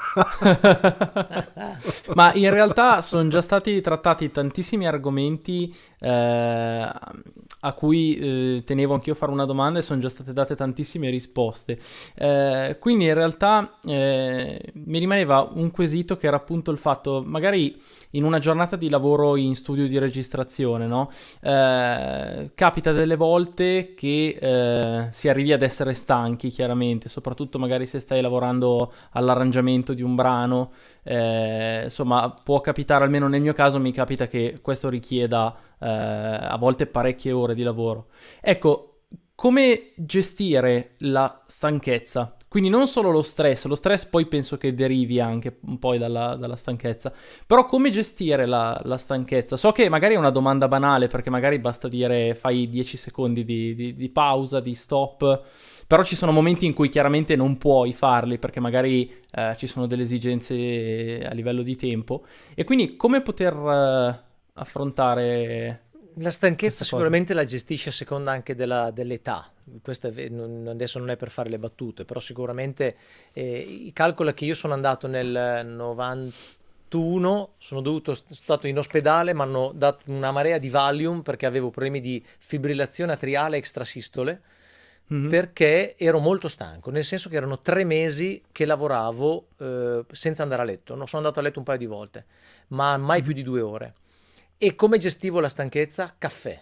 [LAUGHS] Ma in realtà sono già stati trattati tantissimi argomenti eh, a cui eh, tenevo anch'io a fare una domanda e sono già state date tantissime risposte. Eh, quindi in realtà eh, mi rimaneva un quesito che era appunto il fatto, magari in una giornata di lavoro in studio di registrazione, no? eh, capita delle volte che eh, si arrivi ad essere stanchi, chiaramente, soprattutto magari se stai lavorando all'arrangiamento di un brano, eh, insomma, può capitare, almeno nel mio caso mi capita che questo richieda eh, a volte parecchie ore di lavoro. Ecco, come gestire la stanchezza? Quindi non solo lo stress, lo stress poi penso che derivi anche un po' dalla, dalla stanchezza, però come gestire la, la, stanchezza? So che magari è una domanda banale perché magari basta dire fai 10 secondi di, di, di pausa, di stop, però ci sono momenti in cui chiaramente non puoi farli perché magari eh, ci sono delle esigenze a livello di tempo e quindi come poter eh, affrontare la stanchezza sicuramente cosa. la gestisce a seconda anche dell'età. Dell non, adesso non è per fare le battute, però sicuramente eh, calcola che io sono andato nel 91, sono dovuto, sono stato in ospedale, mi hanno dato una marea di Valium perché avevo problemi di fibrillazione atriale extrasistole. Mm -hmm. Perché ero molto stanco, nel senso che erano tre mesi che lavoravo eh, senza andare a letto. Non sono andato a letto un paio di volte, ma mai mm -hmm. più di due ore e come gestivo la stanchezza? Caffè.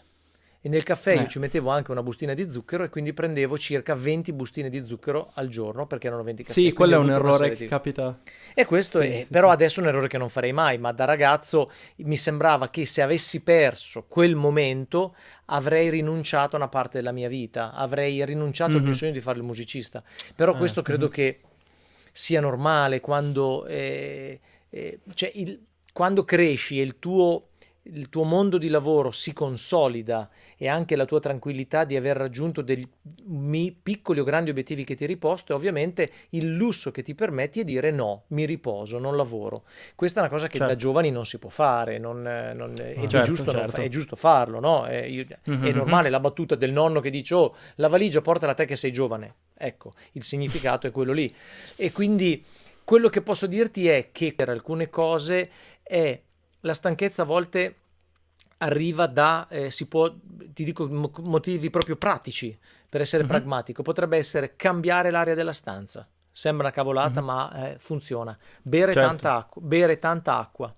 E nel caffè eh. io ci mettevo anche una bustina di zucchero e quindi prendevo circa 20 bustine di zucchero al giorno perché erano 20 caffè. Sì, quello è un errore che capita. E questo sì, è, sì, però sì. adesso è un errore che non farei mai, ma da ragazzo mi sembrava che se avessi perso quel momento avrei rinunciato a una parte della mia vita, avrei rinunciato mm-hmm. al mio mhm. sogno di fare il musicista. Però eh, questo credo mm-hmm. che sia normale quando, eh, eh, cioè il, quando cresci e il tuo il tuo mondo di lavoro si consolida e anche la tua tranquillità di aver raggiunto dei piccoli o grandi obiettivi che ti riposto, e ovviamente il lusso che ti permetti è dire no, mi riposo, non lavoro. Questa è una cosa che certo. da giovani non si può fare, non, non, ah, è, certo, giusto, certo. è, giusto, farlo, no? Mhm, è, io, mm-hmm. è, normale la battuta del nonno che dice oh, la valigia portala a te che sei giovane. Ecco, il significato è quello lì. E quindi quello che posso dirti è che per alcune cose è la stanchezza a volte arriva da, eh, si può, ti dico motivi proprio pratici per essere mm -hmm. pragmatico, potrebbe essere cambiare l'area della stanza, sembra una cavolata mm -hmm. ma eh, funziona, bere, certo. tanta acqua, bere tanta acqua,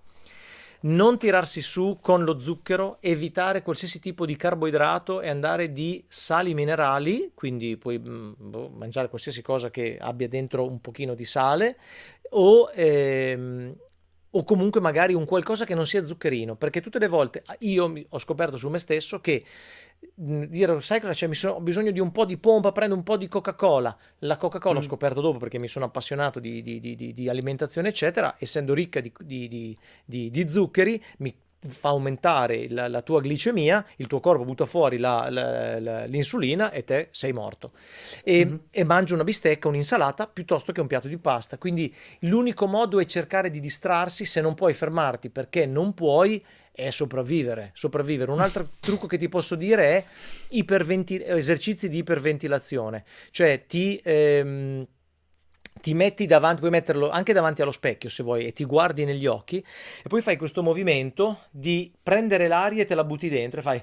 non tirarsi su con lo zucchero, evitare qualsiasi tipo di carboidrato e andare di sali minerali, quindi puoi mm, boh, mangiare qualsiasi cosa che abbia dentro un pochino di sale o... Ehm, o comunque magari un qualcosa che non sia zuccherino, perché tutte le volte ah, io ho scoperto su me stesso che dire sai cosa c'è, mi sono, ho bisogno di un po' di pompa, prendo un po' di Coca-Cola. La Coca-Cola mm. ho scoperto dopo perché mi sono appassionato di, di, di, di alimentazione, eccetera, essendo ricca di, zuccheri, mi fa aumentare la, la, tua glicemia, il tuo corpo butta fuori la, la, l'insulina e te sei morto. E, mm-hmm. e mangi una bistecca, un'insalata piuttosto che un piatto di pasta. Quindi l'unico modo è cercare di distrarsi se non puoi fermarti perché non puoi è sopravvivere, sopravvivere. Un altro [LAUGHS] trucco che ti posso dire è iperventi- esercizi di iperventilazione, cioè ti... Ehm, ti metti davanti, puoi metterlo anche davanti allo specchio se vuoi e ti guardi negli occhi e poi fai questo movimento di prendere l'aria e te la butti dentro e fai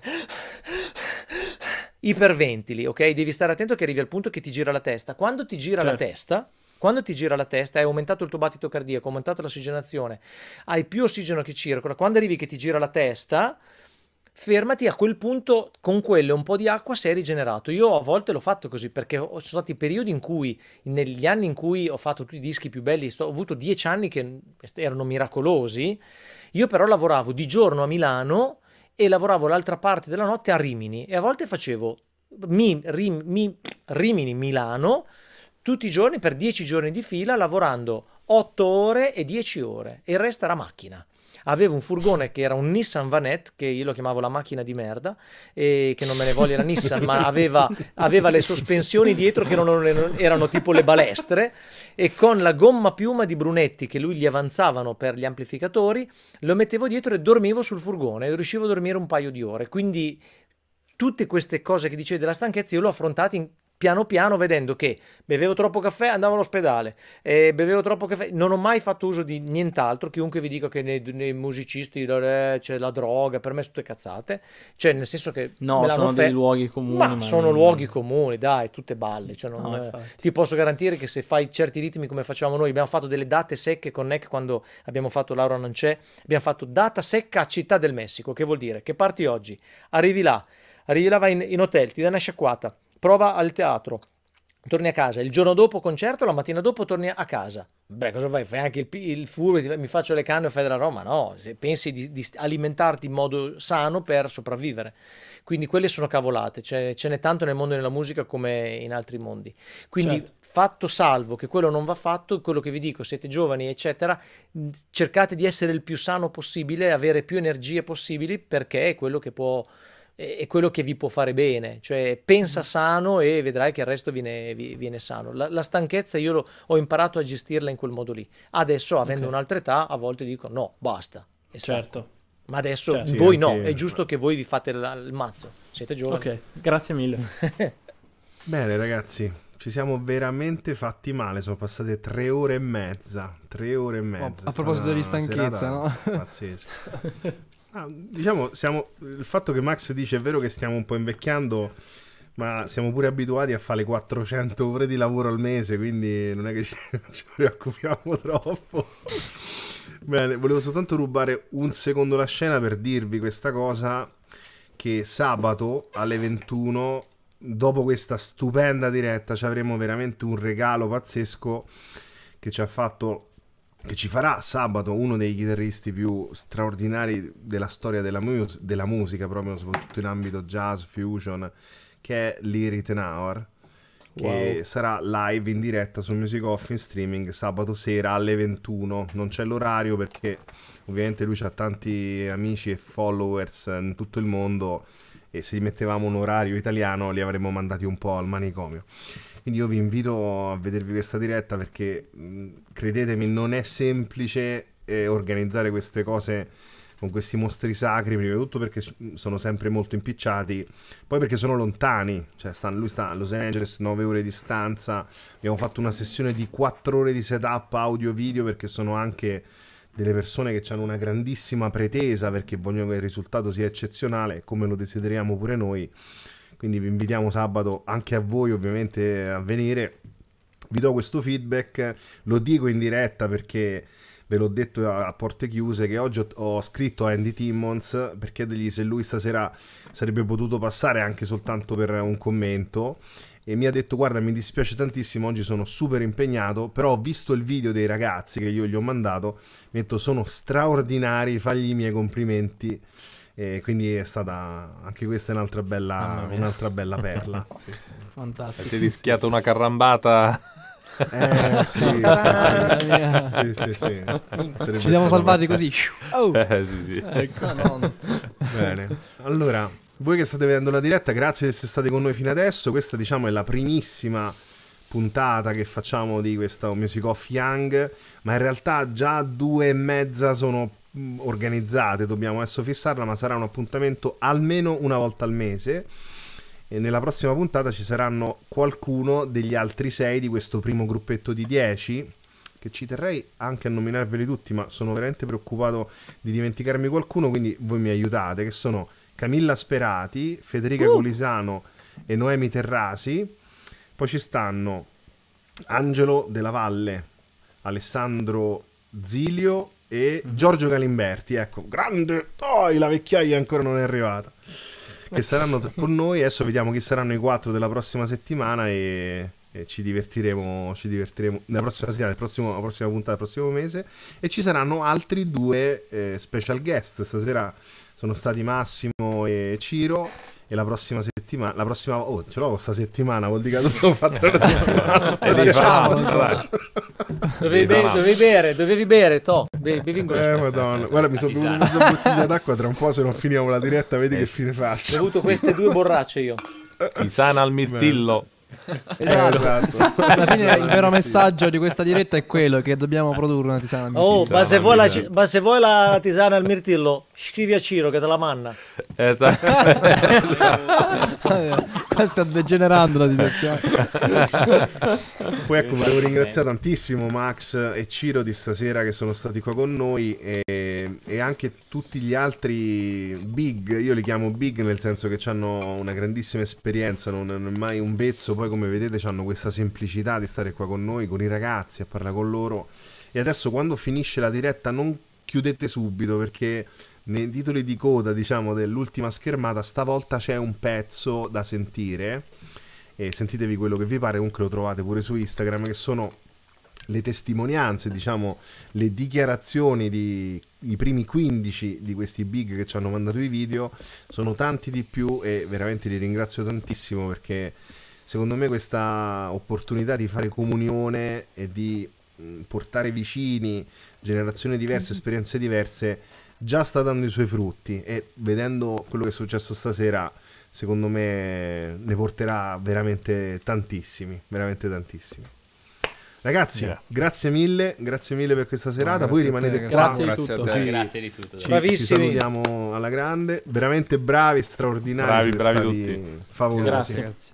iperventili, ok? Devi stare attento che arrivi al punto che ti gira la testa. Quando ti gira certo. la testa, quando ti gira la testa, è aumentato il tuo battito cardiaco, è aumentata l'ossigenazione, hai più ossigeno che circola. Quando arrivi che ti gira la testa, fermati a quel punto con quello e un po' di acqua sei rigenerato. Io a volte l'ho fatto così perché sono stati periodi in cui, negli anni in cui ho fatto tutti i dischi più belli, ho avuto dieci anni che erano miracolosi, io però lavoravo di giorno a Milano e lavoravo l'altra parte della notte a Rimini e a volte facevo mi, rim, mi, Rimini Milano tutti i giorni per dieci giorni di fila lavorando 8 ore e 10 ore e il resto era macchina avevo un furgone che era un Nissan Vanette, che io lo chiamavo la macchina di merda, e che non me ne voglia la Nissan, ma [LAUGHS] aveva, aveva, le sospensioni dietro che non, non erano tipo le balestre, e con la gomma piuma di Brunetti che lui gli avanzavano per gli amplificatori, lo mettevo dietro e dormivo sul furgone, e riuscivo a dormire un paio di ore. Quindi tutte queste cose che dicevi della stanchezza io l'ho affrontata in piano piano vedendo che bevevo troppo caffè andavo all'ospedale eh, bevevo troppo caffè non ho mai fatto uso di nient'altro chiunque vi dica che nei, nei musicisti eh, c'è la droga per me sono tutte cazzate cioè nel senso che no sono fe- dei luoghi comuni ma, ma sono non... luoghi comuni dai tutte balle cioè, non, no, eh, ti posso garantire che se fai certi ritmi come facciamo noi abbiamo fatto delle date secche con Neck quando abbiamo fatto Laura non c'è abbiamo fatto data secca a Città del Messico che vuol dire che parti oggi arrivi là arrivi là vai in, in hotel ti dai una sciacquata prova al teatro, torni a casa, il giorno dopo concerto, la mattina dopo torni a casa. Beh, cosa fai? Fai anche il, il furbo, mi faccio le canne e fai della Roma? No, se pensi di, di, alimentarti in modo sano per sopravvivere. Quindi quelle sono cavolate, cioè, ce n'è tanto nel mondo della musica come in altri mondi. Quindi certo. fatto salvo che quello non va fatto, quello che vi dico, siete giovani eccetera, cercate di essere il più sano possibile, avere più energie possibili perché è quello che può è quello che vi può fare bene, cioè pensa mm. sano e vedrai che il resto viene, viene sano. La, la, stanchezza io lo, ho imparato a gestirla in quel modo lì. Adesso, avendo okay. un'altra età, a volte dico no, basta. È certo. Ma adesso certo. voi sì, no, è giusto che voi vi fate la, il mazzo, siete giovani. Ok, grazie mille. [LAUGHS] Bene ragazzi, ci siamo veramente fatti male, sono passate tre ore e mezza, tre ore e mezza. a proposito di stanchezza, no? Pazzesco. [LAUGHS] Ah, mm. diciamo, siamo, il fatto che Max dice è vero che stiamo un po' invecchiando, ma siamo pure abituati a fare 400 ore di lavoro al mese, quindi non è che ci, [LAUGHS] ci preoccupiamo troppo. Bene, volevo soltanto rubare un secondo la scena per dirvi questa cosa che sabato alle 21 dopo questa stupenda diretta ci avremo veramente un regalo pazzesco che ci ha fatto che ci farà sabato uno dei chitarristi più straordinari della storia della, mus della musica, proprio soprattutto in ambito jazz, fusion, che è Liri Tenauer, che wow. sarà live in diretta su Music Off in streaming sabato sera alle 21. Non c'è l'orario perché ovviamente lui ha tanti amici e followers in tutto il mondo e se gli mettevamo un orario italiano li avremmo mandati un po' al manicomio. Quindi io vi invito a vedervi questa diretta perché credetemi non è semplice eh, organizzare queste cose con questi mostri sacri, prima di tutto perché sono sempre molto impicciati, poi perché sono lontani, cioè sta, lui sta a Los Angeles, 9 ore di distanza, abbiamo fatto una sessione di 4 ore di setup audio-video perché sono anche delle persone che hanno una grandissima pretesa perché vogliono che il risultato sia eccezionale, come lo desideriamo pure noi, quindi vi invitiamo sabato anche a voi ovviamente a venire. Vi do questo feedback, lo dico in diretta perché ve l'ho detto a porte chiuse che oggi ho scritto a Andy Timmons per chiedergli se lui stasera sarebbe potuto passare anche soltanto per un commento e mi ha detto guarda mi dispiace tantissimo oggi sono super impegnato però ho visto il video dei ragazzi che io gli ho mandato mi ha detto sono straordinari fagli i miei complimenti e quindi è stata anche questa è un'altra bella, un'altra bella perla. [LAUGHS] sì, sì. Fantastico. Avete rischiato una carrambata. Eh, sì, sì, sì, [LAUGHS] sì, sì. Sarebbe Ci siamo salvati così. Oh. Eh, sì, sì. Ecco, [LAUGHS] Bene, allora, voi che state vedendo la diretta, grazie di essere stati con noi fino adesso. Questa, diciamo, è la primissima puntata che facciamo di questo Music Off Young, ma in realtà già due e mezza sono Mm, organizzate, dobbiamo adesso fissarla, ma sarà un appuntamento almeno una volta al mese. E nella prossima puntata ci saranno qualcuno degli altri sei di questo primo gruppetto di dieci. che ci terrei anche a nominarveli tutti, ma sono veramente preoccupato di dimenticarmi qualcuno, quindi voi mi aiutate, che sono Camilla Sperati, Federica uh. Colisano e Noemi Terrasi. Poi ci stanno Angelo Della Valle, Alessandro Zilio, e mhm. Giorgio Galimberti, ecco, grande, oh, la vecchiaia ancora non è arrivata, che ecco. saranno con noi, adesso vediamo chi saranno i quattro della prossima settimana e, e ci, divertiremo, ci divertiremo, nella prossima settimana, prossimo, la prossima puntata, del prossimo mese, e ci saranno altri due eh, special guest, stasera sono stati Massimo e Ciro e la prossima settimana, la prossima, oh, ce l'ho questa settimana, vuol dire che dovevo [LAUGHS] fatto la settimana. diciamo, dovevi, be- dovevi bere, dovevi bere, to, Be- bevi in goccia. Eh, madonna, guarda, mi sono bevuto mezza bottiglia d'acqua, tra un po' se non finiamo la diretta vedi eh. che fine faccio. Ho avuto queste due borracce io. Pisana al mirtillo. Beh. Esatto. Eh, esatto. Alla fine il vero messaggio di questa diretta è quello che dobbiamo produrre una tisana al mirtillo. Oh, ma se, vuoi la, ma se vuoi la tisana al mirtillo, Scrivi a Ciro che te la manna. Esatto. [LAUGHS] Qua sta degenerando la situazione. Poi ecco, volevo ringraziare tantissimo Max e Ciro di stasera che sono stati qua con noi e, e anche tutti gli altri big, io li chiamo big nel senso che hanno una grandissima esperienza, non è mai un vezzo, poi come vedete hanno questa semplicità di stare qua con noi, con i ragazzi, a parlare con loro. E adesso quando finisce la diretta non chiudete subito perché nei titoli di coda, diciamo, dell'ultima schermata, stavolta c'è un pezzo da sentire. E sentitevi quello che vi pare, comunque lo trovate pure su Instagram, che sono le testimonianze, diciamo, le dichiarazioni di i primi 15 di questi big che ci hanno mandato i video, sono tanti di più e veramente li ringrazio tantissimo perché secondo me questa opportunità di fare comunione e di portare vicini generazioni diverse, mm-hmm. esperienze diverse già sta dando i suoi frutti e vedendo quello che è successo stasera, secondo me ne porterà veramente tantissimi, veramente tantissimi. Ragazzi, yeah. grazie mille, grazie mille per questa serata. No, Voi rimanete te, qua. Grazie, grazie, tutto. Sì, grazie di tutto. Ci, Bravissimi. Ci salutiamo alla grande, veramente bravi, straordinari, bravi, bravi tutti. favolosi. Grazie. grazie.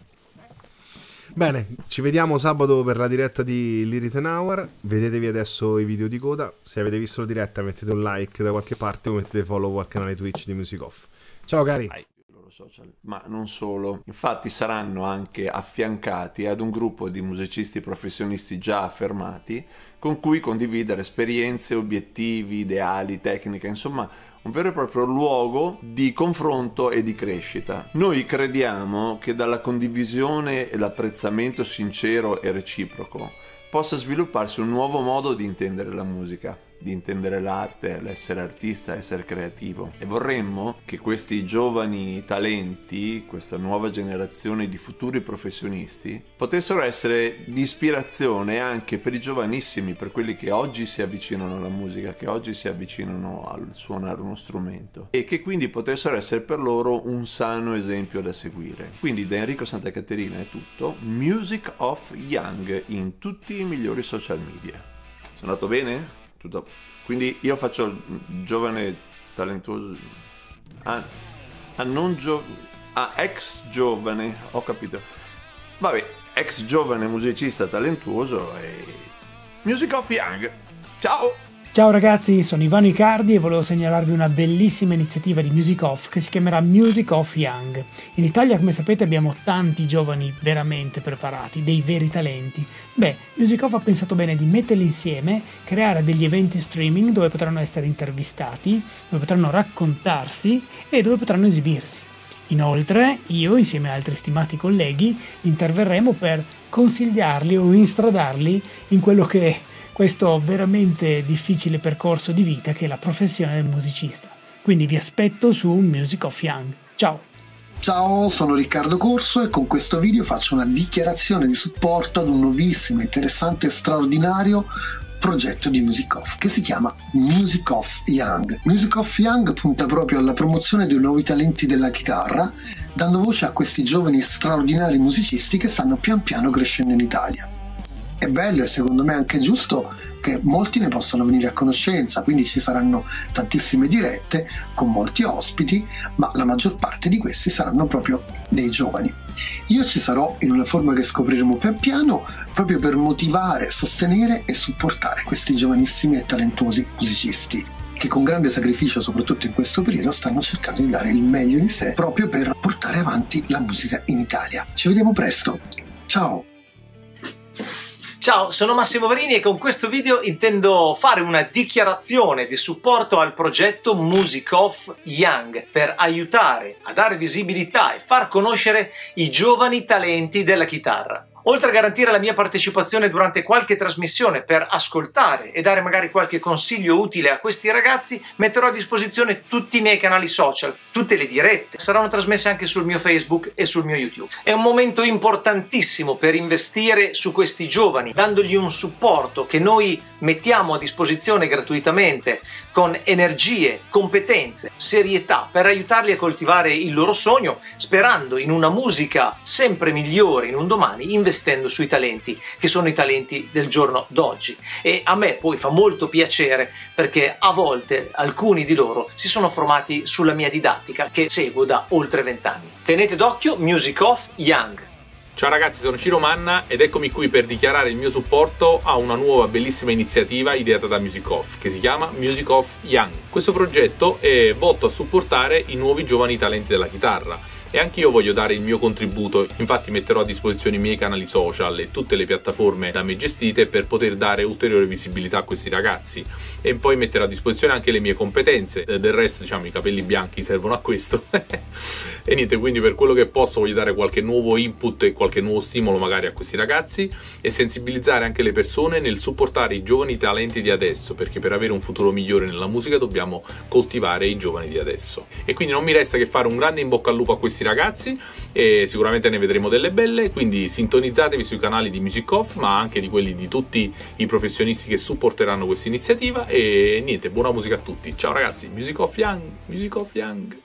Bene, ci vediamo sabato per la diretta di Liriten Hour. Vedetevi adesso i video di coda. Se avete visto la diretta, mettete un like da qualche parte o mettete follow al canale Twitch di Music Off. Ciao cari. Bye social, ma non solo. Infatti saranno anche affiancati ad un gruppo di musicisti professionisti già affermati con cui condividere esperienze, obiettivi, ideali, tecniche, insomma un vero e proprio luogo di confronto e di crescita. Noi crediamo che dalla condivisione e l'apprezzamento sincero e reciproco possa svilupparsi un nuovo modo di intendere la musica di intendere l'arte, l'essere artista, essere creativo. E vorremmo che questi giovani talenti, questa nuova generazione di futuri professionisti, potessero essere di ispirazione anche per i giovanissimi, per quelli che oggi si avvicinano alla musica, che oggi si avvicinano al suonare uno strumento e che quindi potessero essere per loro un sano esempio da seguire. Quindi da Enrico Santa Caterina è tutto. Music of Young in tutti i migliori social media. Sono andato bene? Tutto. Quindi io faccio il giovane talentuoso... Ah, ah non giovane... Ah, ex giovane, ho capito. Vabbè, ex giovane musicista talentuoso e... Music of Young. Ciao! Ciao ragazzi, sono Ivano Icardi e volevo segnalarvi una bellissima iniziativa di Music Off che si chiamerà Music Off Young. In Italia, come sapete, abbiamo tanti giovani veramente preparati, dei veri talenti. Beh, Music Off ha pensato bene di metterli insieme, creare degli eventi streaming dove potranno essere intervistati, dove potranno raccontarsi e dove potranno esibirsi. Inoltre, io, insieme ad altri stimati colleghi, interverremo per consigliarli o instradarli in quello che questo veramente difficile percorso di vita che è la professione del musicista. Quindi vi aspetto su Music of Young. Ciao! Ciao, sono Riccardo Corso e con questo video faccio una dichiarazione di supporto ad un nuovissimo, interessante e straordinario progetto di Music Off che si chiama Music Off Young. Music Off Young punta proprio alla promozione dei nuovi talenti della chitarra, dando voce a questi giovani straordinari musicisti che stanno pian piano crescendo in Italia è bello e secondo me anche giusto che molti ne possano venire a conoscenza, quindi ci saranno tantissime dirette con molti ospiti, ma la maggior parte di questi saranno proprio dei giovani. Io ci sarò in una forma che scopriremo pian piano proprio per motivare, sostenere e supportare questi giovanissimi e talentuosi musicisti che con grande sacrificio, soprattutto in questo periodo, stanno cercando di dare il meglio di sé proprio per portare avanti la musica in Italia. Ci vediamo presto. Ciao! Ciao, sono Massimo Verini e con questo video intendo fare una dichiarazione di supporto al progetto Music of Young per aiutare a dare visibilità e far conoscere i giovani talenti della chitarra. Oltre a garantire la mia partecipazione durante qualche trasmissione per ascoltare e dare magari qualche consiglio utile a questi ragazzi, metterò a disposizione tutti i miei canali social, tutte le dirette. Saranno trasmesse anche sul mio Facebook e sul mio YouTube. È un momento importantissimo per investire su questi giovani, dandogli un supporto che noi mettiamo a disposizione gratuitamente con energie, competenze, serietà per aiutarli a coltivare il loro sogno, sperando in una musica sempre migliore in un domani, investendo sui talenti, che sono i talenti del giorno d'oggi. E a me poi fa molto piacere perché a volte alcuni di loro si sono formati sulla mia didattica che seguo da oltre vent'anni. Tenete d'occhio Music Off Young Ciao ragazzi, sono Ciro Manna ed eccomi qui per dichiarare il mio supporto a una nuova bellissima iniziativa ideata da Music Off che si chiama Music Off Young. Questo progetto è volto a supportare i nuovi giovani talenti della chitarra e anch'io voglio dare il mio contributo, infatti metterò a disposizione i miei canali social e tutte le piattaforme da me gestite per poter dare ulteriore visibilità a questi ragazzi e poi metterò a disposizione anche le mie competenze, eh, del resto diciamo i capelli bianchi servono a questo [LAUGHS] e niente quindi per quello che posso voglio dare qualche nuovo input e qualche nuovo stimolo magari a questi ragazzi e sensibilizzare anche le persone nel supportare i giovani talenti di adesso perché per avere un futuro migliore nella musica dobbiamo coltivare i giovani di adesso e quindi non mi resta che fare un grande in bocca al lupo a questi questi ragazzi e sicuramente ne vedremo delle belle, quindi sintonizzatevi sui canali di Music Off, ma anche di quelli di tutti i professionisti che supporteranno questa iniziativa e niente, buona musica a tutti. Ciao ragazzi, Music Off Young, Music Off Young.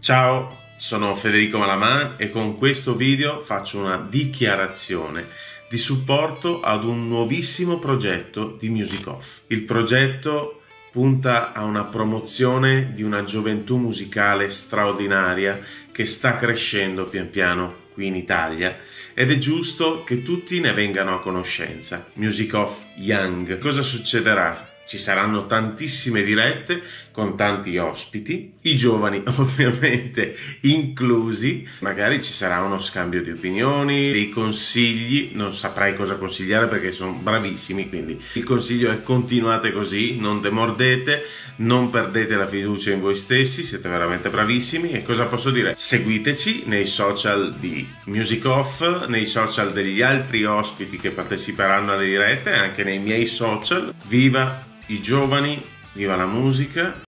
Ciao, sono Federico Malaman e con questo video faccio una dichiarazione di supporto ad un nuovissimo progetto di Music Off. Il progetto punta a una promozione di una gioventù musicale straordinaria che sta crescendo pian piano qui in Italia ed è giusto che tutti ne vengano a conoscenza. Music of Young. Cosa succederà? Ci saranno tantissime dirette con tanti ospiti, i giovani [LAUGHS] ovviamente inclusi, magari ci sarà uno scambio di opinioni, dei consigli, non saprai cosa consigliare perché sono bravissimi, quindi il consiglio è continuate così, non demordete, non perdete la fiducia in voi stessi, siete veramente bravissimi e cosa posso dire? Seguiteci nei social di Music Off, nei social degli altri ospiti che parteciperanno alle dirette, anche nei miei social. Viva i giovani, viva la musica